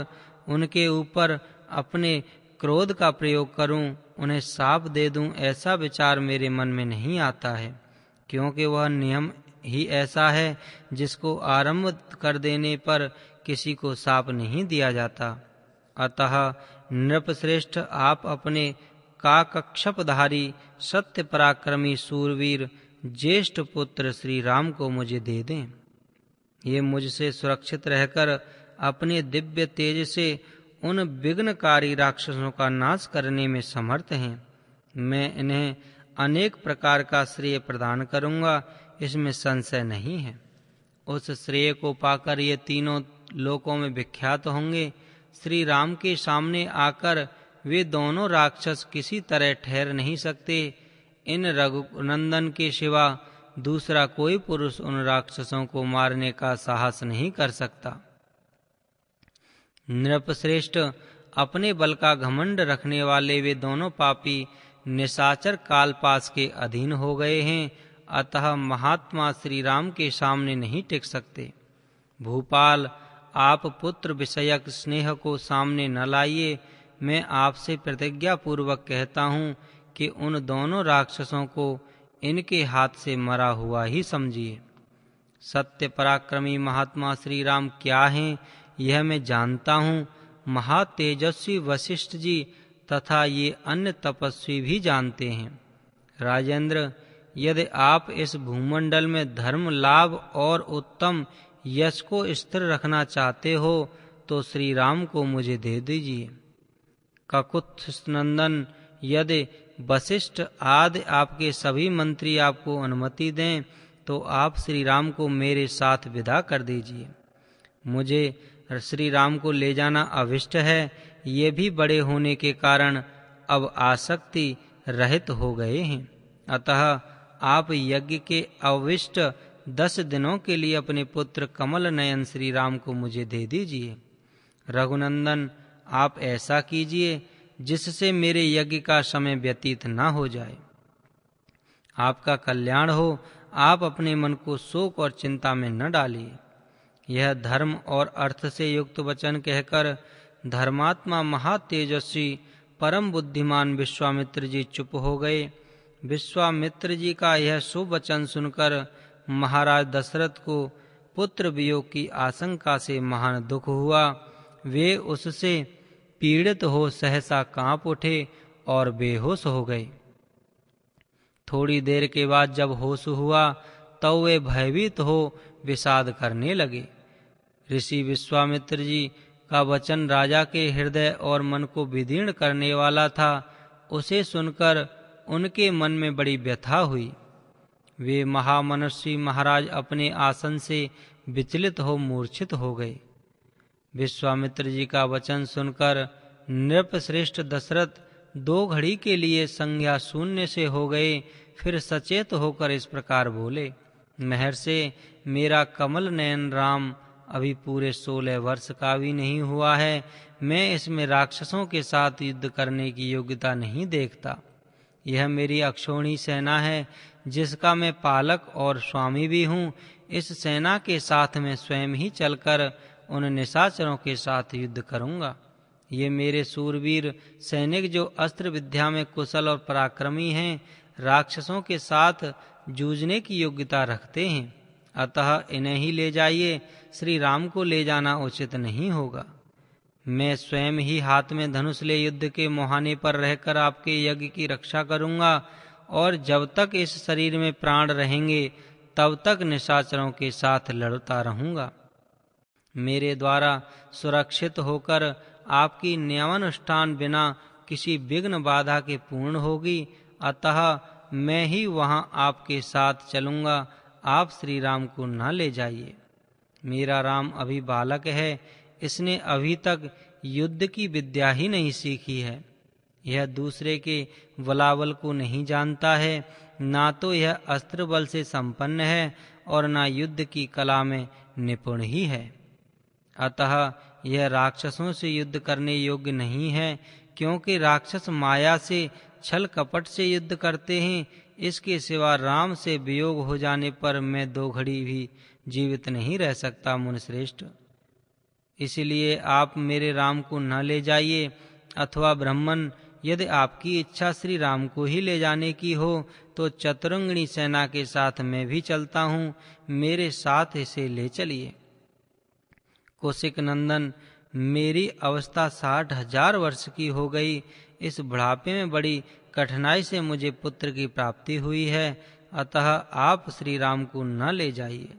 उनके ऊपर अपने क्रोध का प्रयोग करूं उन्हें साप दे दूं ऐसा विचार मेरे मन में नहीं आता है क्योंकि वह नियम ही ऐसा है जिसको आरंभ कर देने पर किसी को साप नहीं दिया जाता अतः नृपश्रेष्ठ आप अपने काकक्षपधारी सत्य पराक्रमी सूरवीर ज्येष्ठ पुत्र श्री राम को मुझे दे दें ये मुझसे सुरक्षित रहकर अपने दिव्य तेज से उन विघ्नकारी राक्षसों का नाश करने में समर्थ हैं मैं इन्हें अनेक प्रकार का श्रेय प्रदान करूंगा इसमें संशय नहीं है उस श्रेय को पाकर ये तीनों लोकों में विख्यात होंगे श्री राम के सामने आकर वे दोनों राक्षस किसी तरह ठहर नहीं सकते इन रघुनंदन के सिवा दूसरा कोई पुरुष उन राक्षसों को मारने का साहस नहीं कर सकता नृपश्रेष्ठ अपने बल का घमंड रखने वाले वे दोनों पापी निशाचर कालपास के अधीन हो गए हैं अतः महात्मा श्री राम के सामने नहीं टिक सकते भूपाल आप पुत्र विषयक स्नेह को सामने न लाइए मैं आपसे प्रतिज्ञा पूर्वक कहता हूँ कि उन दोनों राक्षसों को इनके हाथ से मरा हुआ ही समझिए सत्य पराक्रमी महात्मा श्री राम क्या हैं यह मैं जानता हूँ महातेजस्वी वशिष्ठ जी तथा ये अन्य तपस्वी भी जानते हैं राजेंद्र यदि आप इस भूमंडल में धर्म लाभ और उत्तम यश को स्थिर रखना चाहते हो तो श्री राम को मुझे दे दीजिए ककुत्थ नंदन यदि वशिष्ठ आदि आपके सभी मंत्री आपको अनुमति दें तो आप श्री राम को मेरे साथ विदा कर दीजिए मुझे श्री राम को ले जाना अविष्ट है ये भी बड़े होने के कारण अब आसक्ति रहित हो गए हैं अतः आप यज्ञ के अविष्ट दस दिनों के लिए अपने पुत्र कमल नयन श्री राम को मुझे दे दीजिए रघुनंदन आप ऐसा कीजिए जिससे मेरे यज्ञ का समय व्यतीत ना हो जाए आपका कल्याण हो आप अपने मन को शोक और चिंता में न डालिए यह धर्म और अर्थ से युक्त वचन कहकर धर्मात्मा महातेजस्वी परम बुद्धिमान विश्वामित्र जी चुप हो गए विश्वामित्र जी का यह शुभ वचन सुनकर महाराज दशरथ को पुत्र वियोग की आशंका से महान दुख हुआ वे उससे पीड़ित हो सहसा कांप उठे और बेहोश हो गए थोड़ी देर के बाद जब होश हुआ तब तो वे भयभीत हो विषाद करने लगे ऋषि विश्वामित्र जी का वचन राजा के हृदय और मन को विदीर्ण करने वाला था उसे सुनकर उनके मन में बड़ी व्यथा हुई वे महामनुष्य महाराज अपने आसन से विचलित हो मूर्छित हो गए विश्वामित्र जी का वचन सुनकर नृपश्रेष्ठ दशरथ दो घड़ी के लिए संज्ञा शून्य से हो गए फिर सचेत होकर इस प्रकार बोले महर से मेरा कमल नयन राम अभी पूरे सोलह वर्ष का भी नहीं हुआ है मैं इसमें राक्षसों के साथ युद्ध करने की योग्यता नहीं देखता यह मेरी अक्षोणी सेना है जिसका मैं पालक और स्वामी भी हूँ इस सेना के साथ में स्वयं ही चलकर उन निशाचरों के साथ युद्ध करूँगा ये मेरे सूरवीर सैनिक जो अस्त्र विद्या में कुशल और पराक्रमी हैं राक्षसों के साथ जूझने की योग्यता रखते हैं अतः इन्हें ही ले जाइए श्री राम को ले जाना उचित नहीं होगा मैं स्वयं ही हाथ में धनुष ले युद्ध के मुहाने पर रहकर आपके यज्ञ की रक्षा करूंगा और जब तक इस शरीर में प्राण रहेंगे तब तक निशाचरों के साथ लड़ता रहूँगा मेरे द्वारा सुरक्षित होकर आपकी नियमानुष्ठान बिना किसी विघ्न बाधा के पूर्ण होगी अतः मैं ही वहाँ आपके साथ चलूंगा आप श्री राम को न ले जाइए मेरा राम अभी बालक है इसने अभी तक युद्ध की विद्या ही नहीं सीखी है यह दूसरे के वलावल को नहीं जानता है ना तो यह अस्त्र बल से संपन्न है और ना युद्ध की कला में निपुण ही है अतः यह राक्षसों से युद्ध करने योग्य नहीं है क्योंकि राक्षस माया से छल कपट से युद्ध करते हैं इसके सिवा राम से वियोग हो जाने पर मैं दो घड़ी भी जीवित नहीं रह सकता मुनिश्रेष्ठ इसलिए आप मेरे राम को न ले जाइए अथवा ब्राह्मण यदि आपकी इच्छा श्री राम को ही ले जाने की हो तो चतुरंगणी सेना के साथ मैं भी चलता हूँ मेरे साथ इसे ले चलिए कौशिक नंदन मेरी अवस्था साठ हजार वर्ष की हो गई इस बुढ़ापे में बड़ी कठिनाई से मुझे पुत्र की प्राप्ति हुई है अतः आप श्री राम को न ले जाइए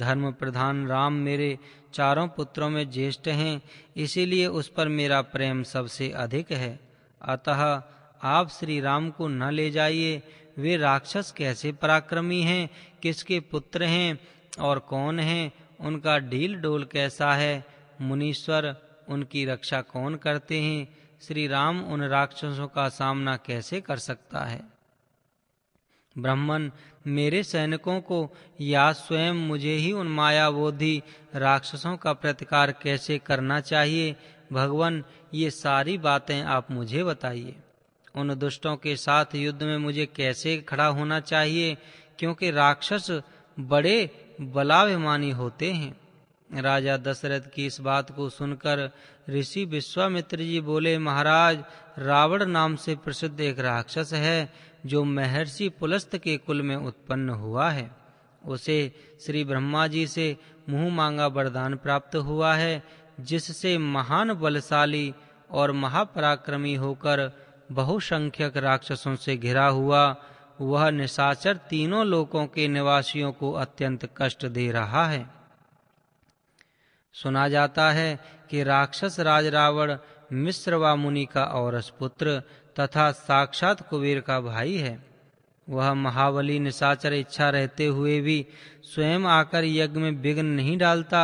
धर्म प्रधान राम मेरे चारों पुत्रों में ज्येष्ठ हैं इसीलिए उस पर मेरा प्रेम सबसे अधिक है अतः आप श्री राम को न ले जाइए वे राक्षस कैसे पराक्रमी हैं किसके पुत्र हैं और कौन हैं उनका ढील डोल कैसा है मुनीश्वर उनकी रक्षा कौन करते हैं श्री राम उन राक्षसों का सामना कैसे कर सकता है ब्राह्मण मेरे सैनिकों को या स्वयं मुझे ही उन मायावोधि राक्षसों का प्रतिकार कैसे करना चाहिए भगवान ये सारी बातें आप मुझे बताइए उन दुष्टों के साथ युद्ध में मुझे कैसे खड़ा होना चाहिए क्योंकि राक्षस बड़े बलाभिमानी होते हैं राजा दशरथ की इस बात को सुनकर ऋषि विश्वामित्र जी बोले महाराज रावण नाम से प्रसिद्ध एक राक्षस है जो महर्षि पुलस्त के कुल में उत्पन्न हुआ है उसे श्री ब्रह्मा जी से मुंह मांगा वरदान प्राप्त हुआ है जिससे महान बलशाली और महापराक्रमी होकर बहुसंख्यक राक्षसों से घिरा हुआ वह निशाचर तीनों लोकों के निवासियों को अत्यंत कष्ट दे रहा है सुना जाता है कि राक्षस राज रावण मिश्रवा मुनि का औरस पुत्र तथा साक्षात कुबेर का भाई है वह महाबली निशाचर इच्छा रहते हुए भी स्वयं आकर यज्ञ में विघ्न नहीं डालता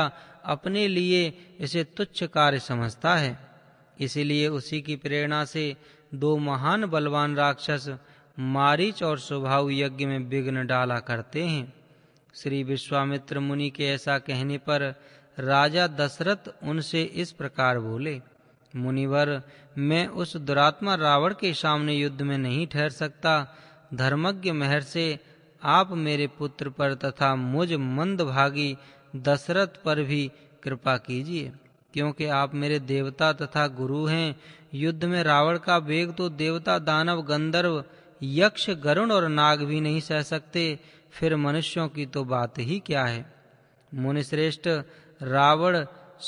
अपने लिए इसे तुच्छ कार्य समझता है इसलिए उसी की प्रेरणा से दो महान बलवान राक्षस मारिच और स्वभाव यज्ञ में विघ्न डाला करते हैं श्री विश्वामित्र मुनि के ऐसा कहने पर राजा दशरथ उनसे इस प्रकार बोले मुनिवर मैं उस दुरात्मा रावण के सामने युद्ध में नहीं ठहर सकता धर्मज्ञ महर्षि आप मेरे पुत्र पर तथा मुझ मंदभागी दशरथ पर भी कृपा कीजिए क्योंकि आप मेरे देवता तथा गुरु हैं युद्ध में रावण का वेग तो देवता दानव गंधर्व यक्ष गरुण और नाग भी नहीं सह सकते फिर मनुष्यों की तो बात ही क्या है मुनिश्रेष्ठ रावण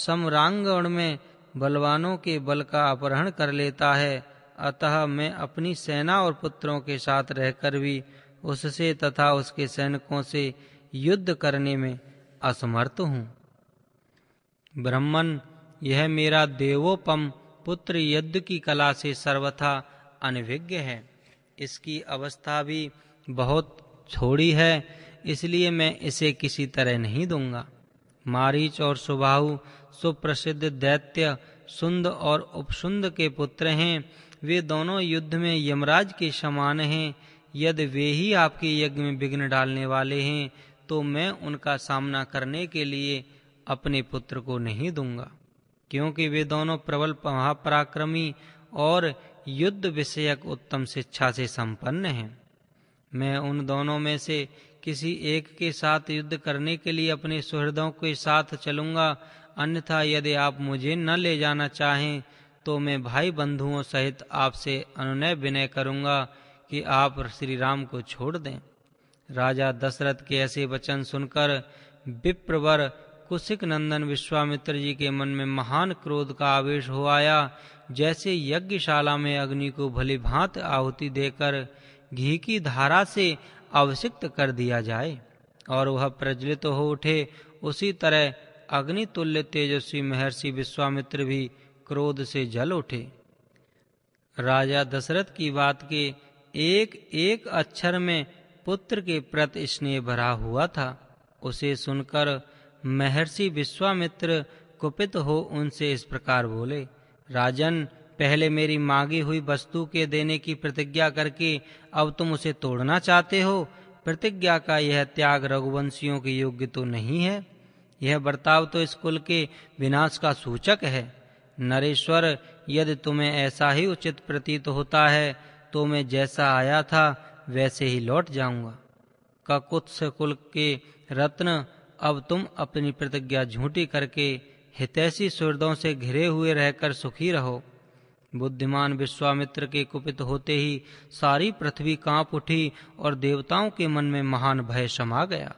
समरांगण में बलवानों के बल का अपहरण कर लेता है अतः मैं अपनी सेना और पुत्रों के साथ रहकर भी उससे तथा उसके सैनिकों से युद्ध करने में असमर्थ हूँ ब्रह्मन यह मेरा देवोपम पुत्र यज्ञ की कला से सर्वथा अनभिज्ञ है इसकी अवस्था भी बहुत छोड़ी है इसलिए मैं इसे किसी तरह नहीं दूंगा मारीच और सुबाहु सुप्रसिद्ध दैत्य सुंद और उपसुंद के पुत्र हैं वे दोनों युद्ध में यमराज के समान हैं यद वे ही आपके यज्ञ में विघ्न डालने वाले हैं तो मैं उनका सामना करने के लिए अपने पुत्र को नहीं दूंगा क्योंकि वे दोनों प्रबल महापराक्रमी और युद्ध विषयक उत्तम शिक्षा से संपन्न हैं मैं उन दोनों में से किसी एक के साथ युद्ध करने के लिए अपने सुहृदों के साथ चलूंगा अन्यथा यदि आप मुझे न ले जाना चाहें तो मैं भाई बंधुओं सहित आपसे अनुनय विनय करूंगा कि आप श्री राम को छोड़ दें राजा दशरथ के ऐसे वचन सुनकर विप्रवर कुशिक नंदन विश्वामित्र जी के मन में महान क्रोध का आवेश हो आया जैसे यज्ञशाला में अग्नि को भली भांत आहुति देकर घी की धारा से अवसिक्त कर दिया जाए और वह प्रज्वलित तो हो उठे उसी तरह अग्नि तुल्य तेजस्वी महर्षि विश्वामित्र भी क्रोध से जल उठे राजा दशरथ की बात के एक एक अक्षर में पुत्र के प्रति स्नेह भरा हुआ था उसे सुनकर महर्षि विश्वामित्र कुपित हो उनसे इस प्रकार बोले राजन पहले मेरी मांगी हुई वस्तु के देने की प्रतिज्ञा करके अब तुम उसे तोड़ना चाहते हो प्रतिज्ञा का यह त्याग रघुवंशियों के योग्य तो नहीं है यह बर्ताव तो इस कुल के विनाश का सूचक है नरेश्वर यदि तुम्हें ऐसा ही उचित प्रतीत होता है तो मैं जैसा आया था वैसे ही लौट जाऊंगा ककुत्स कुल के रत्न अब तुम अपनी प्रतिज्ञा झूठी करके हितैषी सुरदों से घिरे हुए रहकर सुखी रहो बुद्धिमान विश्वामित्र के कुपित होते ही सारी पृथ्वी कांप उठी और देवताओं के मन में महान भय समा गया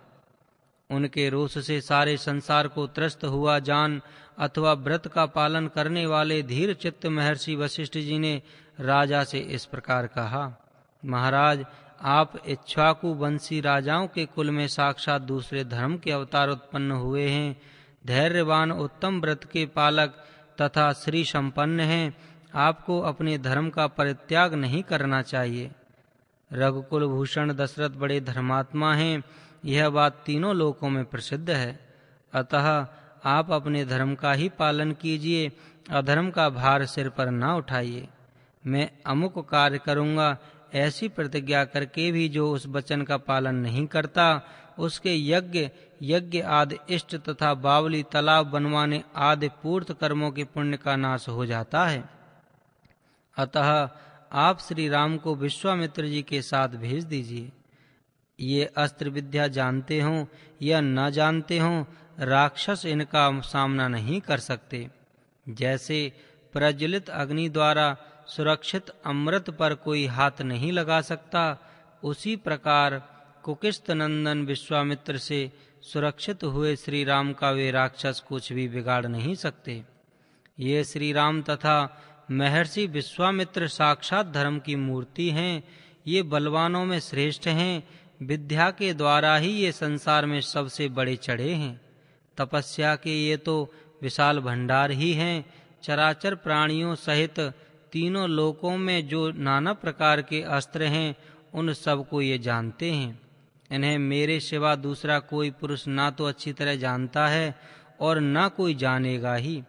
उनके रोष से सारे संसार को त्रस्त हुआ जान अथवा व्रत का पालन करने वाले धीर चित्त महर्षि वशिष्ठ जी ने राजा से इस प्रकार कहा महाराज आप इच्छाकु वंशी राजाओं के कुल में साक्षात दूसरे धर्म के अवतार उत्पन्न हुए हैं धैर्यवान उत्तम व्रत के पालक तथा श्री संपन्न हैं आपको अपने धर्म का परित्याग नहीं करना चाहिए रघुकुल भूषण दशरथ बड़े धर्मात्मा हैं यह बात तीनों लोकों में प्रसिद्ध है अतः आप अपने धर्म का ही पालन कीजिए अधर्म का भार सिर पर ना उठाइए मैं अमुक कार्य करूँगा ऐसी प्रतिज्ञा करके भी जो उस वचन का पालन नहीं करता उसके यज्ञ यज्ञ आदि इष्ट तथा बावली तालाब बनवाने आदि पूर्त कर्मों के पुण्य का नाश हो जाता है अतः आप श्री राम को विश्वामित्र जी के साथ भेज दीजिए ये अस्त्र विद्या जानते हों या न जानते हों राक्षस इनका सामना नहीं कर सकते जैसे प्रज्वलित अग्नि द्वारा सुरक्षित अमृत पर कोई हाथ नहीं लगा सकता उसी प्रकार कुकिस्त नंदन विश्वामित्र से सुरक्षित हुए श्री राम का वे राक्षस कुछ भी बिगाड़ नहीं सकते ये श्री राम तथा महर्षि विश्वामित्र साक्षात धर्म की मूर्ति हैं ये बलवानों में श्रेष्ठ हैं विद्या के द्वारा ही ये संसार में सबसे बड़े चढ़े हैं तपस्या के ये तो विशाल भंडार ही हैं चराचर प्राणियों सहित तीनों लोकों में जो नाना प्रकार के अस्त्र हैं उन सबको ये जानते हैं इन्हें मेरे सिवा दूसरा कोई पुरुष ना तो अच्छी तरह जानता है और ना कोई जानेगा ही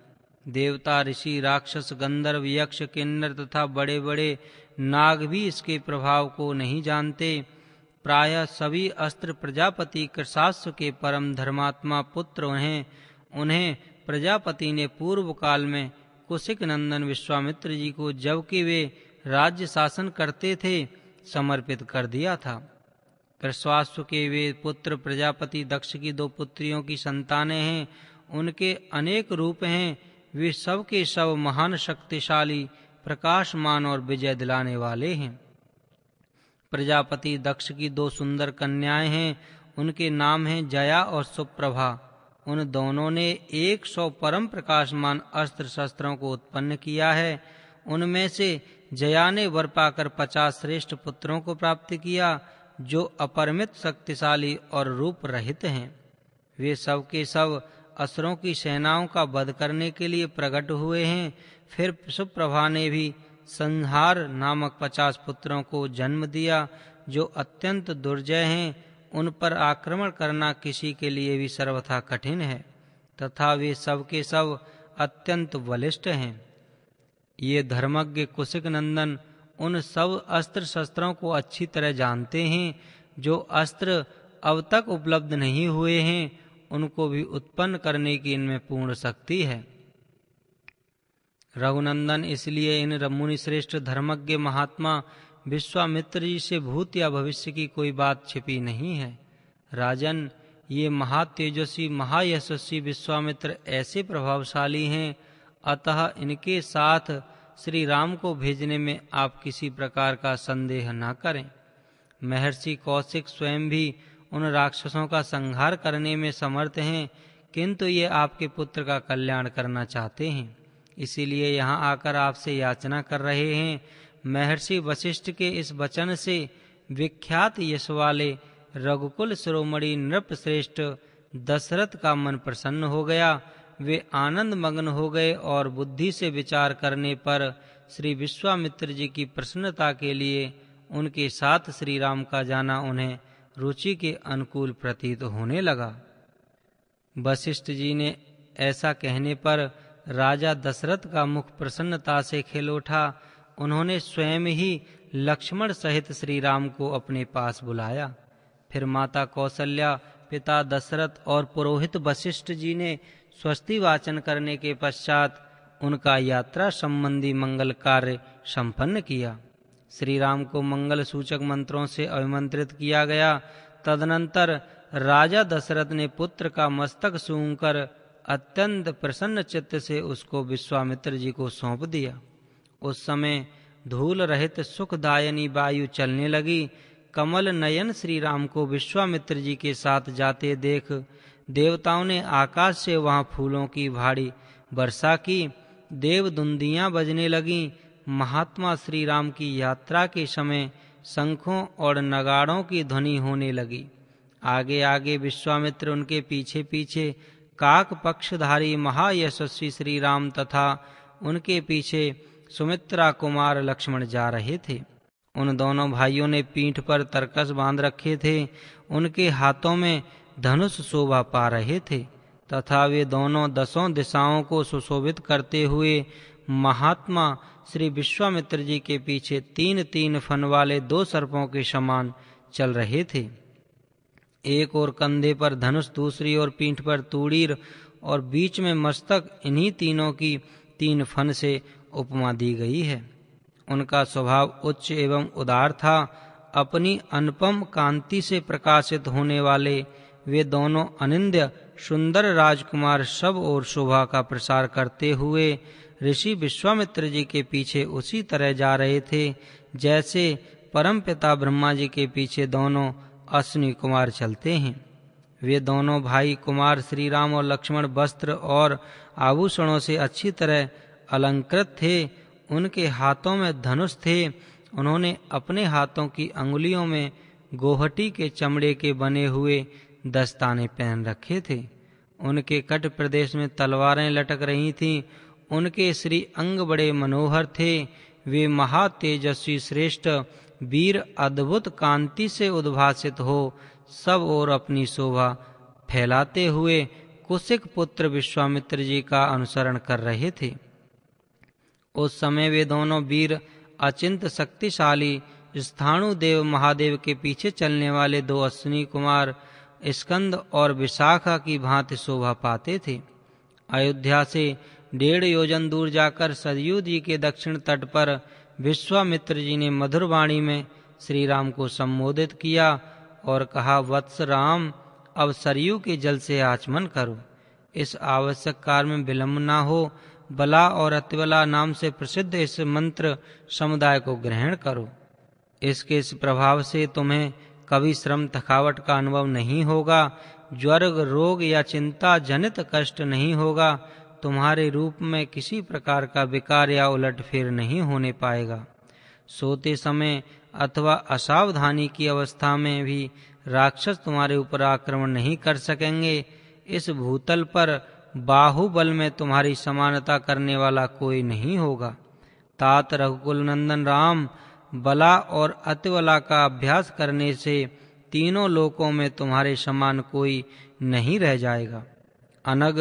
देवता ऋषि राक्षस गंधर्व यक्ष किन्नर तथा बड़े बड़े नाग भी इसके प्रभाव को नहीं जानते प्राय सभी अस्त्र प्रजापति कृषास्व के परम धर्मात्मा पुत्र हैं उन्हें प्रजापति ने पूर्व काल में कुशिक नंदन विश्वामित्र जी को जबकि वे राज्य शासन करते थे समर्पित कर दिया था प्रश्वास के वे पुत्र प्रजापति दक्ष की दो पुत्रियों की संतानें हैं उनके अनेक रूप हैं वे सब के सब महान शक्तिशाली प्रकाशमान और विजय दिलाने वाले हैं प्रजापति दक्ष की दो सुंदर कन्याएं हैं उनके नाम हैं जया और सुप्रभा उन दोनों ने 100 परम प्रकाशमान अस्त्र शस्त्रों को उत्पन्न किया है उनमें से जया ने वर पाकर पचास श्रेष्ठ पुत्रों को प्राप्त किया जो अपरमित शक्तिशाली और रूप रहित हैं वे सब के सब असरों की सेनाओं का वध करने के लिए प्रकट हुए हैं फिर सुप्रभा ने भी संहार नामक पचास पुत्रों को जन्म दिया जो अत्यंत दुर्जय हैं उन पर आक्रमण करना किसी के लिए भी सर्वथा कठिन है तथा वे सबके सब अत्यंत बलिष्ठ हैं ये धर्मज्ञ कुशिक नंदन उन सब अस्त्र शस्त्रों को अच्छी तरह जानते हैं जो अस्त्र अब तक उपलब्ध नहीं हुए हैं उनको भी उत्पन्न करने की इनमें पूर्ण शक्ति है रघुनंदन इसलिए इन मुनिश्रेष्ठ धर्मज्ञ महात्मा विश्वामित्र जी से भूत या भविष्य की कोई बात छिपी नहीं है राजन ये महातेजस्वी महायशस्वी विश्वामित्र ऐसे प्रभावशाली हैं अतः इनके साथ श्री राम को भेजने में आप किसी प्रकार का संदेह न करें महर्षि कौशिक स्वयं भी उन राक्षसों का संहार करने में समर्थ हैं किंतु ये आपके पुत्र का कल्याण करना चाहते हैं इसीलिए यहाँ आकर आपसे याचना कर रहे हैं महर्षि वशिष्ठ के इस वचन से विख्यात यश वाले रघुकुल शिरोमणि नृप श्रेष्ठ दशरथ का मन प्रसन्न हो गया वे आनंद मग्न हो गए और बुद्धि से विचार करने पर श्री विश्वामित्र जी की प्रसन्नता के लिए उनके साथ श्री राम का जाना उन्हें रुचि के अनुकूल प्रतीत होने लगा वशिष्ठ जी ने ऐसा कहने पर राजा दशरथ का मुख प्रसन्नता से खिल उठा उन्होंने स्वयं ही लक्ष्मण सहित श्री राम को अपने पास बुलाया फिर माता कौशल्या पिता दशरथ और पुरोहित वशिष्ठ जी ने स्वस्ति वाचन करने के पश्चात उनका यात्रा संबंधी मंगल कार्य संपन्न किया श्री राम को मंगल सूचक मंत्रों से अभिमंत्रित किया गया तदनंतर राजा दशरथ ने पुत्र का मस्तक सूंघकर अत्यंत प्रसन्न चित्त से उसको विश्वामित्र जी को सौंप दिया उस समय धूल रहित सुखदायनी वायु चलने लगी कमल नयन श्री राम को विश्वामित्र जी के साथ जाते देख देवताओं ने आकाश से वहां फूलों की भारी वर्षा की देवदुंदियां बजने लगीं महात्मा श्री राम की यात्रा के समय शंखों और नगाड़ों की ध्वनि होने लगी आगे आगे विश्वामित्र उनके पीछे पीछे काक पक्षधारी महायशस्वी श्री राम तथा उनके पीछे सुमित्रा कुमार लक्ष्मण जा रहे थे उन दोनों भाइयों ने पीठ पर तरकस बांध रखे थे उनके हाथों में धनुष शोभा पा रहे थे तथा वे दोनों दसों दिशाओं को सुशोभित करते हुए महात्मा श्री विश्वामित्र जी के पीछे तीन तीन फन वाले दो सर्पों के समान चल रहे थे एक और कंधे पर धनुष दूसरी और पीठ पर तूड़ीर और बीच में मस्तक इन्हीं तीनों की तीन फन से उपमा दी गई है उनका स्वभाव उच्च एवं उदार था अपनी अनुपम कांति से प्रकाशित होने वाले वे दोनों अनिंद्य सुंदर राजकुमार सब और शोभा का प्रसार करते हुए ऋषि विश्वामित्र जी के पीछे उसी तरह जा रहे थे जैसे परम पिता ब्रह्मा जी के पीछे दोनों अश्विनी कुमार चलते हैं वे दोनों भाई कुमार श्री राम और लक्ष्मण वस्त्र और आभूषणों से अच्छी तरह अलंकृत थे उनके हाथों में धनुष थे उन्होंने अपने हाथों की अंगुलियों में गोहटी के चमड़े के बने हुए दस्ताने पहन रखे थे उनके कट प्रदेश में तलवारें लटक रही थीं उनके श्री अंग बड़े मनोहर थे वे महातेजस्वी श्रेष्ठ वीर अद्भुत कांति से उद्भासित हो सब और अपनी शोभा फैलाते हुए कुशिक पुत्र विश्वामित्र जी का अनुसरण कर रहे थे उस समय वे दोनों वीर अचिंत शक्तिशाली स्थाणु देव महादेव के पीछे चलने वाले दो अश्विनी कुमार स्कंद और विशाखा की भांति शोभा पाते थे अयोध्या से डेढ़ योजन दूर जाकर सरयू जी के दक्षिण तट पर विश्वामित्र जी ने मधुर वाणी में श्री राम को संबोधित किया और कहा वत्स राम अब सरयू के जल से आचमन करो इस आवश्यक कार्य में विलम्ब ना हो बला और अतिबला नाम से प्रसिद्ध इस मंत्र समुदाय को ग्रहण करो इसके इस प्रभाव से तुम्हें कभी श्रम थकावट का अनुभव नहीं होगा ज्वर रोग या चिंता जनित कष्ट नहीं होगा तुम्हारे रूप में किसी प्रकार का विकार या उलट फिर नहीं होने पाएगा सोते समय अथवा असावधानी की अवस्था में भी राक्षस तुम्हारे ऊपर आक्रमण नहीं कर सकेंगे इस भूतल पर बाहुबल में तुम्हारी समानता करने वाला कोई नहीं होगा तात रघुकुल नंदन राम बला और अतिवला का अभ्यास करने से तीनों लोकों में तुम्हारे समान कोई नहीं रह जाएगा अनग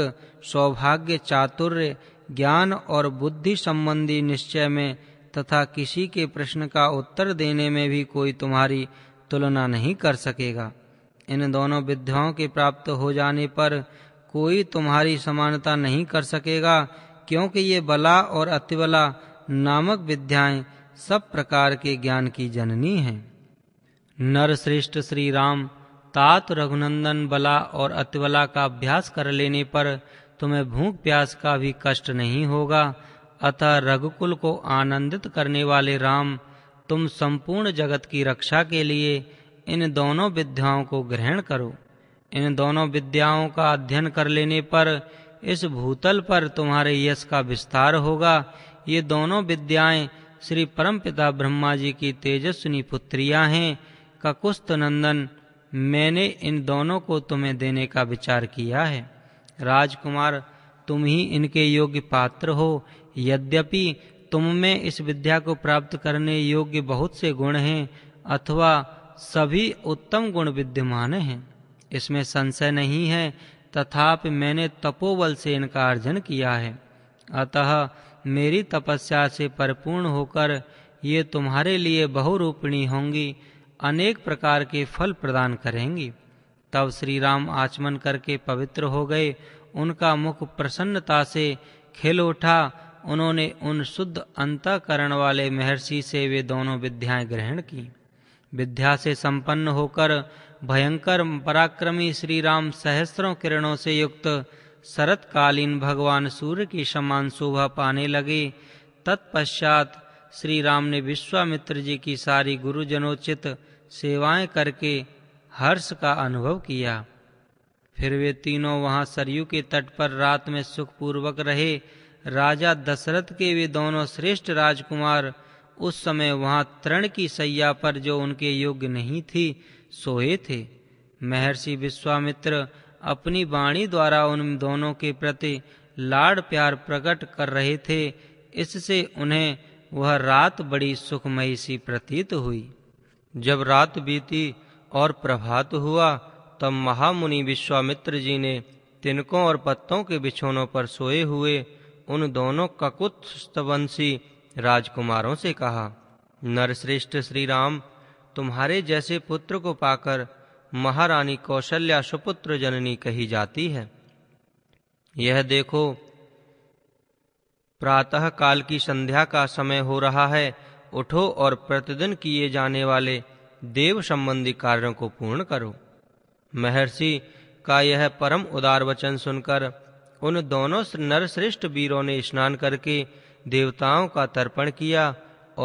सौभाग्य चातुर्य ज्ञान और बुद्धि संबंधी निश्चय में तथा किसी के प्रश्न का उत्तर देने में भी कोई तुम्हारी तुलना नहीं कर सकेगा इन दोनों विद्याओं के प्राप्त हो जाने पर कोई तुम्हारी समानता नहीं कर सकेगा क्योंकि ये बला और अतिबला नामक विद्याएं सब प्रकार के ज्ञान की जननी हैं नरश्रेष्ठ श्री राम तात रघुनंदन बला और अतिबला का अभ्यास कर लेने पर तुम्हें भूख प्यास का भी कष्ट नहीं होगा अतः रघुकुल को आनंदित करने वाले राम तुम संपूर्ण जगत की रक्षा के लिए इन दोनों विद्याओं को ग्रहण करो इन दोनों विद्याओं का अध्ययन कर लेने पर इस भूतल पर तुम्हारे यश का विस्तार होगा ये दोनों विद्याएं श्री परमपिता ब्रह्मा जी की तेजस्विनी पुत्रियां हैं ककुस्त नंदन मैंने इन दोनों को तुम्हें देने का विचार किया है राजकुमार तुम ही इनके योग्य पात्र हो यद्यपि तुम में इस विद्या को प्राप्त करने योग्य बहुत से गुण हैं अथवा सभी उत्तम गुण विद्यमान हैं इसमें संशय नहीं है तथापि मैंने तपोबल से इनका अर्जन किया है अतः मेरी तपस्या से परिपूर्ण होकर ये तुम्हारे लिए बहुरूपिणी होंगी अनेक प्रकार के फल प्रदान करेंगी तब श्री राम आचमन करके पवित्र हो गए उनका मुख प्रसन्नता से खिल उठा उन्होंने उन शुद्ध अंतकरण वाले महर्षि से वे दोनों विद्याएं ग्रहण की विद्या से संपन्न होकर भयंकर पराक्रमी श्री राम सहस्त्रों किरणों से युक्त शरतकालीन भगवान सूर्य की समान शोभा पाने लगे तत्पश्चात श्री राम ने विश्वामित्र जी की सारी गुरुजनोचित सेवाएं करके हर्ष का अनुभव किया फिर वे तीनों वहां सरयू के तट पर रात में सुखपूर्वक रहे राजा दशरथ के वे दोनों श्रेष्ठ राजकुमार उस समय वहां तृण की सैया पर जो उनके योग्य नहीं थी सोए थे महर्षि विश्वामित्र अपनी वाणी द्वारा उन दोनों के प्रति लाड प्यार प्रकट कर रहे थे इससे उन्हें वह रात बड़ी सुखमयी सी प्रतीत हुई जब रात बीती और प्रभात हुआ तब महामुनि विश्वामित्र जी ने तिनकों और पत्तों के बिछोनों पर सोए हुए उन दोनों ककुत्स्तवंशी राजकुमारों से कहा नरश्रेष्ठ श्री राम तुम्हारे जैसे पुत्र को पाकर महारानी कौशल्या सुपुत्र जननी कही जाती है यह देखो प्रातः काल की संध्या का समय हो रहा है उठो और प्रतिदिन किए जाने वाले देव संबंधी कार्यों को पूर्ण करो महर्षि का यह परम उदार वचन सुनकर उन दोनों नरश्रेष्ठ वीरों ने स्नान करके देवताओं का तर्पण किया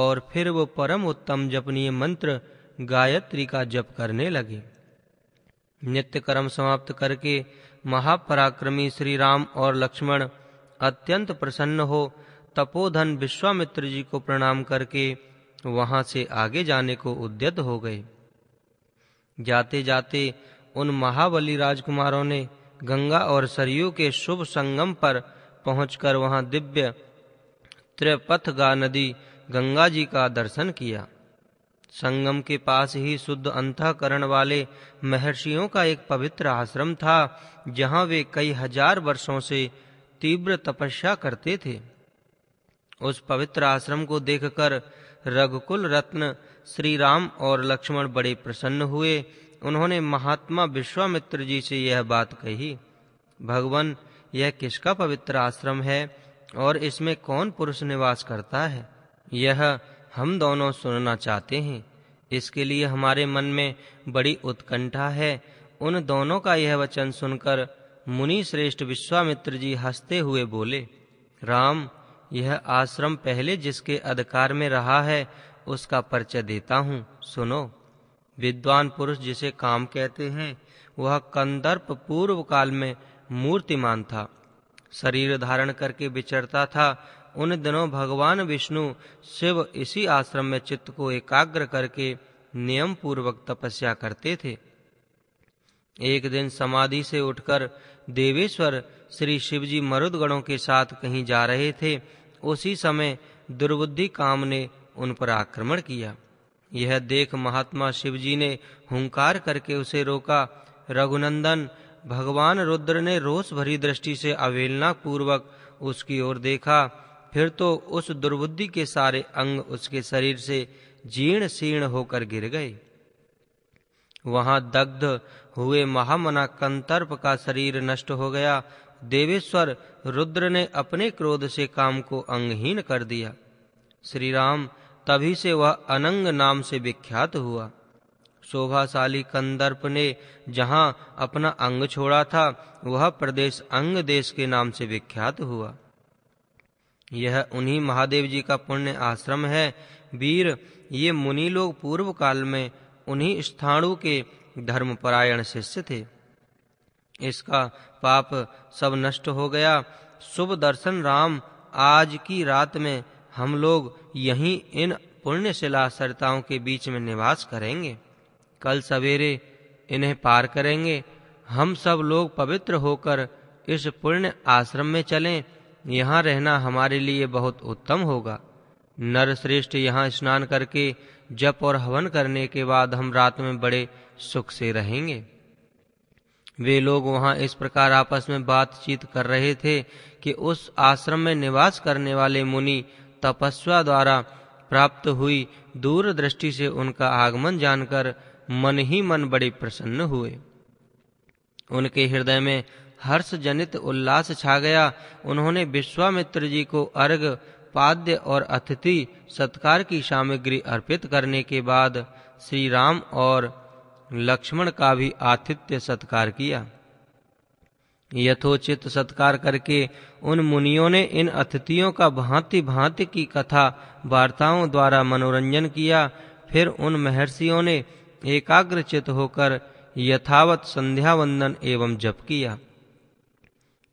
और फिर वो परम उत्तम जपनीय मंत्र गायत्री का जप करने लगे नित्य कर्म समाप्त करके महापराक्रमी श्री राम और लक्ष्मण अत्यंत प्रसन्न हो तपोधन विश्वामित्र जी को प्रणाम करके वहां से आगे जाने को उद्यत हो गए जाते जाते उन महाबली राजकुमारों ने गंगा और सरयू के शुभ संगम पर पहुंचकर वहां दिव्य त्रिपथगा नदी गंगा जी का दर्शन किया संगम के पास ही शुद्ध अंतकरण वाले महर्षियों का एक पवित्र आश्रम था जहां वे कई हजार वर्षों से तीव्र तपस्या करते थे उस पवित्र आश्रम को देखकर रघुकुल रत्न श्री राम और लक्ष्मण बड़े प्रसन्न हुए उन्होंने महात्मा विश्वामित्र जी से यह बात कही भगवान यह किसका पवित्र आश्रम है और इसमें कौन पुरुष निवास करता है यह हम दोनों सुनना चाहते हैं इसके लिए हमारे मन में बड़ी उत्कंठा है उन दोनों का यह वचन सुनकर मुनि श्रेष्ठ विश्वामित्र जी हंसते हुए बोले राम यह आश्रम पहले जिसके अधिकार में रहा है उसका परिचय देता हूँ सुनो विद्वान पुरुष जिसे काम कहते हैं वह कंदर्प पूर्व काल में मूर्तिमान था शरीर धारण करके विचरता था उन दिनों भगवान विष्णु शिव इसी आश्रम में चित्त को एकाग्र करके नियम पूर्वक तपस्या करते थे एक दिन समाधि से उठकर देवेश्वर श्री शिवजी मरुदगणों के साथ कहीं जा रहे थे उसी समय दुर्बुद्धि काम ने उन पर आक्रमण किया यह देख महात्मा शिवजी ने हुंकार करके उसे रोका रघुनंदन भगवान रुद्र ने रोष भरी दृष्टि से अवेलना पूर्वक उसकी ओर देखा फिर तो उस दुर्बुद्धि के सारे अंग उसके शरीर से जीर्ण शीर्ण होकर गिर गए वहां दग्ध हुए महामना कंतर्प का शरीर नष्ट हो गया देवेश्वर रुद्र ने अपने क्रोध से काम को अंगहीन कर दिया श्री राम तभी से वह अनंग नाम से विख्यात हुआ शोभाशाली कंदर्प ने जहां अपना अंग छोड़ा था वह प्रदेश अंग देश के नाम से विख्यात हुआ यह उन्हीं महादेव जी का पुण्य आश्रम है वीर ये मुनि लोग पूर्व काल में उन्हीं स्थाणु के धर्मपरायण शिष्य थे इसका पाप सब नष्ट हो गया शुभ दर्शन राम आज की रात में हम लोग यहीं इन पुण्यशिला सरिताओं के बीच में निवास करेंगे कल सवेरे इन्हें पार करेंगे हम सब लोग पवित्र होकर इस पुण्य आश्रम में चलें यहाँ रहना हमारे लिए बहुत उत्तम होगा नरश्रेष्ठ यहाँ स्नान करके जप और हवन करने के बाद हम रात में बड़े सुख से रहेंगे वे लोग वहाँ इस प्रकार आपस में बातचीत कर रहे थे कि उस आश्रम में निवास करने वाले मुनि तपस्या द्वारा प्राप्त हुई दूरदृष्टि से उनका आगमन जानकर मन ही मन बड़े प्रसन्न हुए उनके हृदय में हर्ष जनित उल्लास छा गया उन्होंने विश्वामित्र जी को अर्घ पाद्य और अतिथि सत्कार की सामग्री अर्पित करने के बाद श्री राम और लक्ष्मण का भी आतिथ्य सत्कार किया यथोचित सत्कार करके उन मुनियों ने इन अतिथियों का भांति भांति की कथा वार्ताओं द्वारा मनोरंजन किया फिर उन महर्षियों ने एकाग्रचित होकर यथावत संध्या वंदन एवं जप किया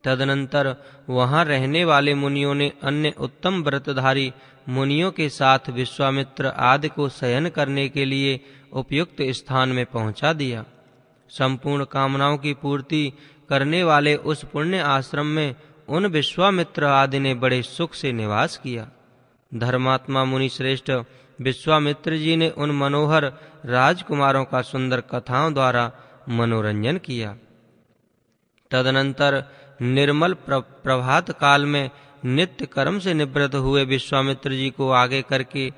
तदनंतर वहां रहने वाले मुनियों ने अन्य उत्तम व्रतधारी मुनियों के साथ विश्वामित्र आदि को शयन करने के लिए उपयुक्त स्थान में पहुंचा दिया संपूर्ण कामनाओं की पूर्ति करने वाले उस पुण्य आश्रम में उन विश्वामित्र आदि ने बड़े सुख से निवास किया धर्मात्मा मुनि श्रेष्ठ विश्वामित्र जी ने उन मनोहर राजकुमारों का सुंदर कथाओं द्वारा मनोरंजन किया तदनंतर निर्मल प्रभात काल में नित्य कर्म से निवृत्त हुए विश्वामित्र जी को आगे करके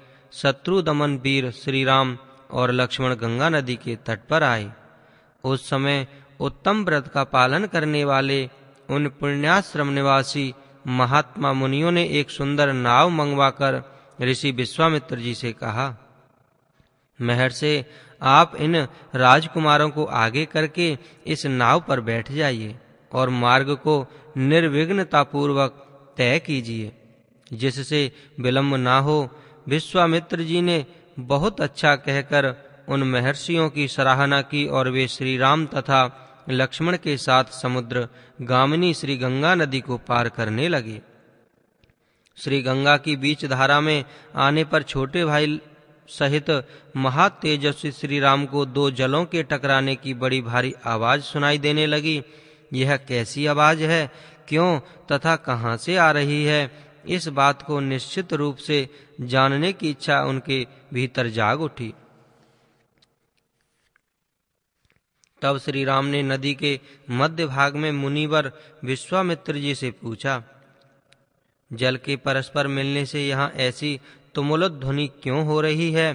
शत्रु दमन वीर श्री राम और लक्ष्मण गंगा नदी के तट पर आए उस समय उत्तम व्रत का पालन करने वाले उन पुण्याश्रम निवासी महात्मा मुनियों ने एक सुंदर नाव मंगवाकर ऋषि विश्वामित्र जी से कहा महर्षि आप इन राजकुमारों को आगे करके इस नाव पर बैठ जाइए और मार्ग को निर्विघ्नतापूर्वक तय कीजिए जिससे विलंब ना हो विश्वामित्र जी ने बहुत अच्छा कहकर उन महर्षियों की सराहना की और वे श्री राम तथा लक्ष्मण के साथ समुद्र गामिनी श्री गंगा नदी को पार करने लगे श्री गंगा की बीच धारा में आने पर छोटे भाई सहित महातेजस्वी श्री राम को दो जलों के टकराने की बड़ी भारी आवाज सुनाई देने लगी यह कैसी आवाज है क्यों तथा कहां से आ रही है इस बात को निश्चित रूप से जानने की इच्छा उनके भीतर जाग उठी तब श्री राम ने नदी के मध्य भाग में मुनिवर विश्वामित्र जी से पूछा जल के परस्पर मिलने से यहाँ ऐसी तुमुलत ध्वनि क्यों हो रही है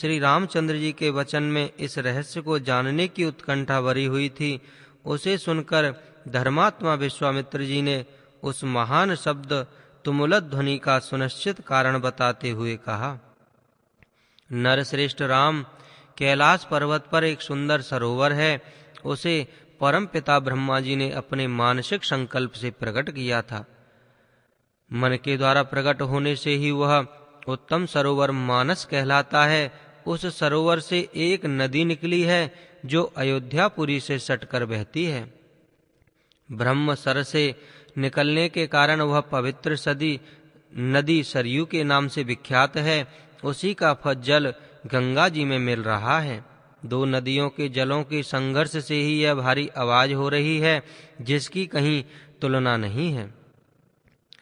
श्री रामचंद्र जी के वचन में इस रहस्य को जानने की उत्कंठा भरी हुई थी उसे सुनकर धर्मात्मा विश्वामित्र जी ने उस महान शब्द तुमुल ध्वनि का सुनिश्चित कारण बताते हुए कहा नरश्रेष्ठ राम कैलाश पर्वत पर एक सुंदर सरोवर है उसे परम पिता ब्रह्मा जी ने अपने मानसिक संकल्प से प्रकट किया था मन के द्वारा प्रकट होने से ही वह उत्तम सरोवर मानस कहलाता है उस सरोवर से एक नदी निकली है जो अयोध्यापुरी से सटकर बहती है सर से निकलने के कारण वह पवित्र सदी नदी सरयू के नाम से विख्यात है उसी का जल गंगा जी में मिल रहा है दो नदियों के जलों के संघर्ष से ही यह भारी आवाज हो रही है जिसकी कहीं तुलना नहीं है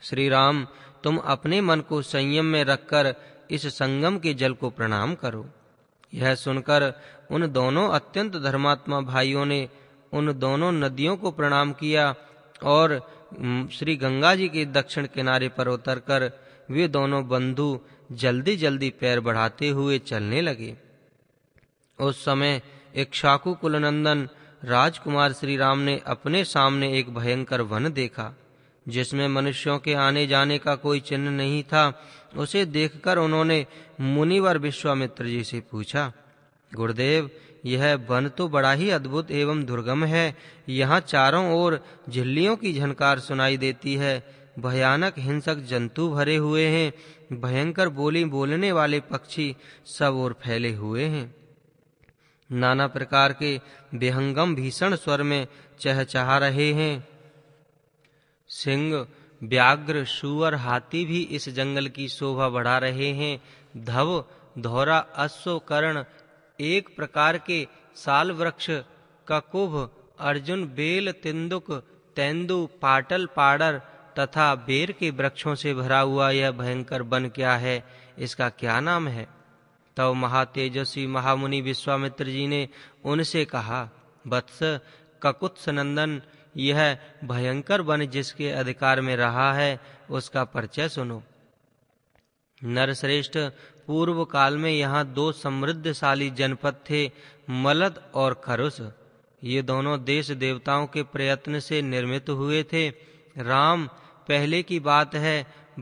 श्री राम तुम अपने मन को संयम में रखकर इस संगम के जल को प्रणाम करो यह सुनकर उन दोनों अत्यंत धर्मात्मा भाइयों ने उन दोनों नदियों को प्रणाम किया और श्री गंगा जी के दक्षिण किनारे पर उतरकर वे दोनों बंधु जल्दी जल्दी पैर बढ़ाते हुए चलने लगे उस समय शाकु कुलनंदन राजकुमार श्री राम ने अपने सामने एक भयंकर वन देखा जिसमें मनुष्यों के आने जाने का कोई चिन्ह नहीं था उसे देखकर उन्होंने मुनिवर विश्वामित्र जी से पूछा गुरुदेव यह वन तो बड़ा ही अद्भुत एवं दुर्गम है यहाँ चारों ओर झिल्लियों की झनकार सुनाई देती है भयानक हिंसक जंतु भरे हुए हैं भयंकर बोली बोलने वाले पक्षी सब ओर फैले हुए हैं नाना प्रकार के बेहंगम भीषण स्वर में चहचहा रहे हैं सिंह व्याघ्र शुअर हाथी भी इस जंगल की शोभा बढ़ा रहे हैं धव धौरा अश्व कर्ण एक प्रकार के साल वृक्ष ककुभ अर्जुन बेल तिंदुक तेंदु पाटल पाड़र तथा बेर के वृक्षों से भरा हुआ यह भयंकर बन क्या है इसका क्या नाम है तब तो महातेजस्वी महामुनि विश्वामित्र जी ने उनसे कहा वत्स ककुत्स नंदन यह भयंकर वन जिसके अधिकार में रहा है उसका परिचय सुनो नरश्रेष्ठ पूर्व काल में यहाँ दो समृद्धशाली जनपद थे मलद और खरुस ये दोनों देश देवताओं के प्रयत्न से निर्मित हुए थे राम पहले की बात है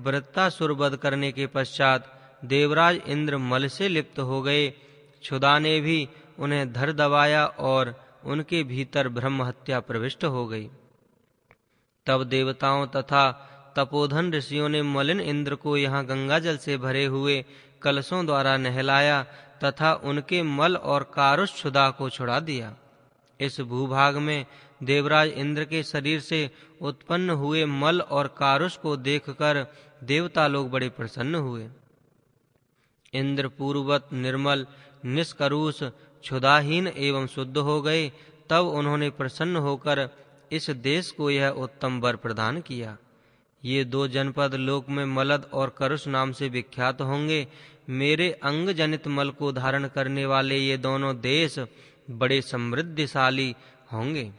वृत्तासुर वध करने के पश्चात देवराज इंद्र मल से लिप्त हो गए क्षुदा ने भी उन्हें धर दबाया और उनके भीतर ब्रह्म हत्या प्रविष्ट हो गई तब देवताओं तथा तपोधन ऋषियों ने मलिन इंद्र को यहाँ गंगा जल से भरे हुए कलशों द्वारा नहलाया तथा उनके मल और कारुष क्षुदा को छुड़ा दिया इस भूभाग में देवराज इंद्र के शरीर से उत्पन्न हुए मल और कारुष को देखकर देवता लोग बड़े प्रसन्न हुए इंद्र पूर्ववत निर्मल निष्करुष क्षुदाहीन एवं शुद्ध हो गए तब उन्होंने प्रसन्न होकर इस देश को यह उत्तम वर प्रदान किया ये दो जनपद लोक में मलद और करुष नाम से विख्यात होंगे मेरे अंग जनित मल को धारण करने वाले ये दोनों देश बड़े समृद्धशाली होंगे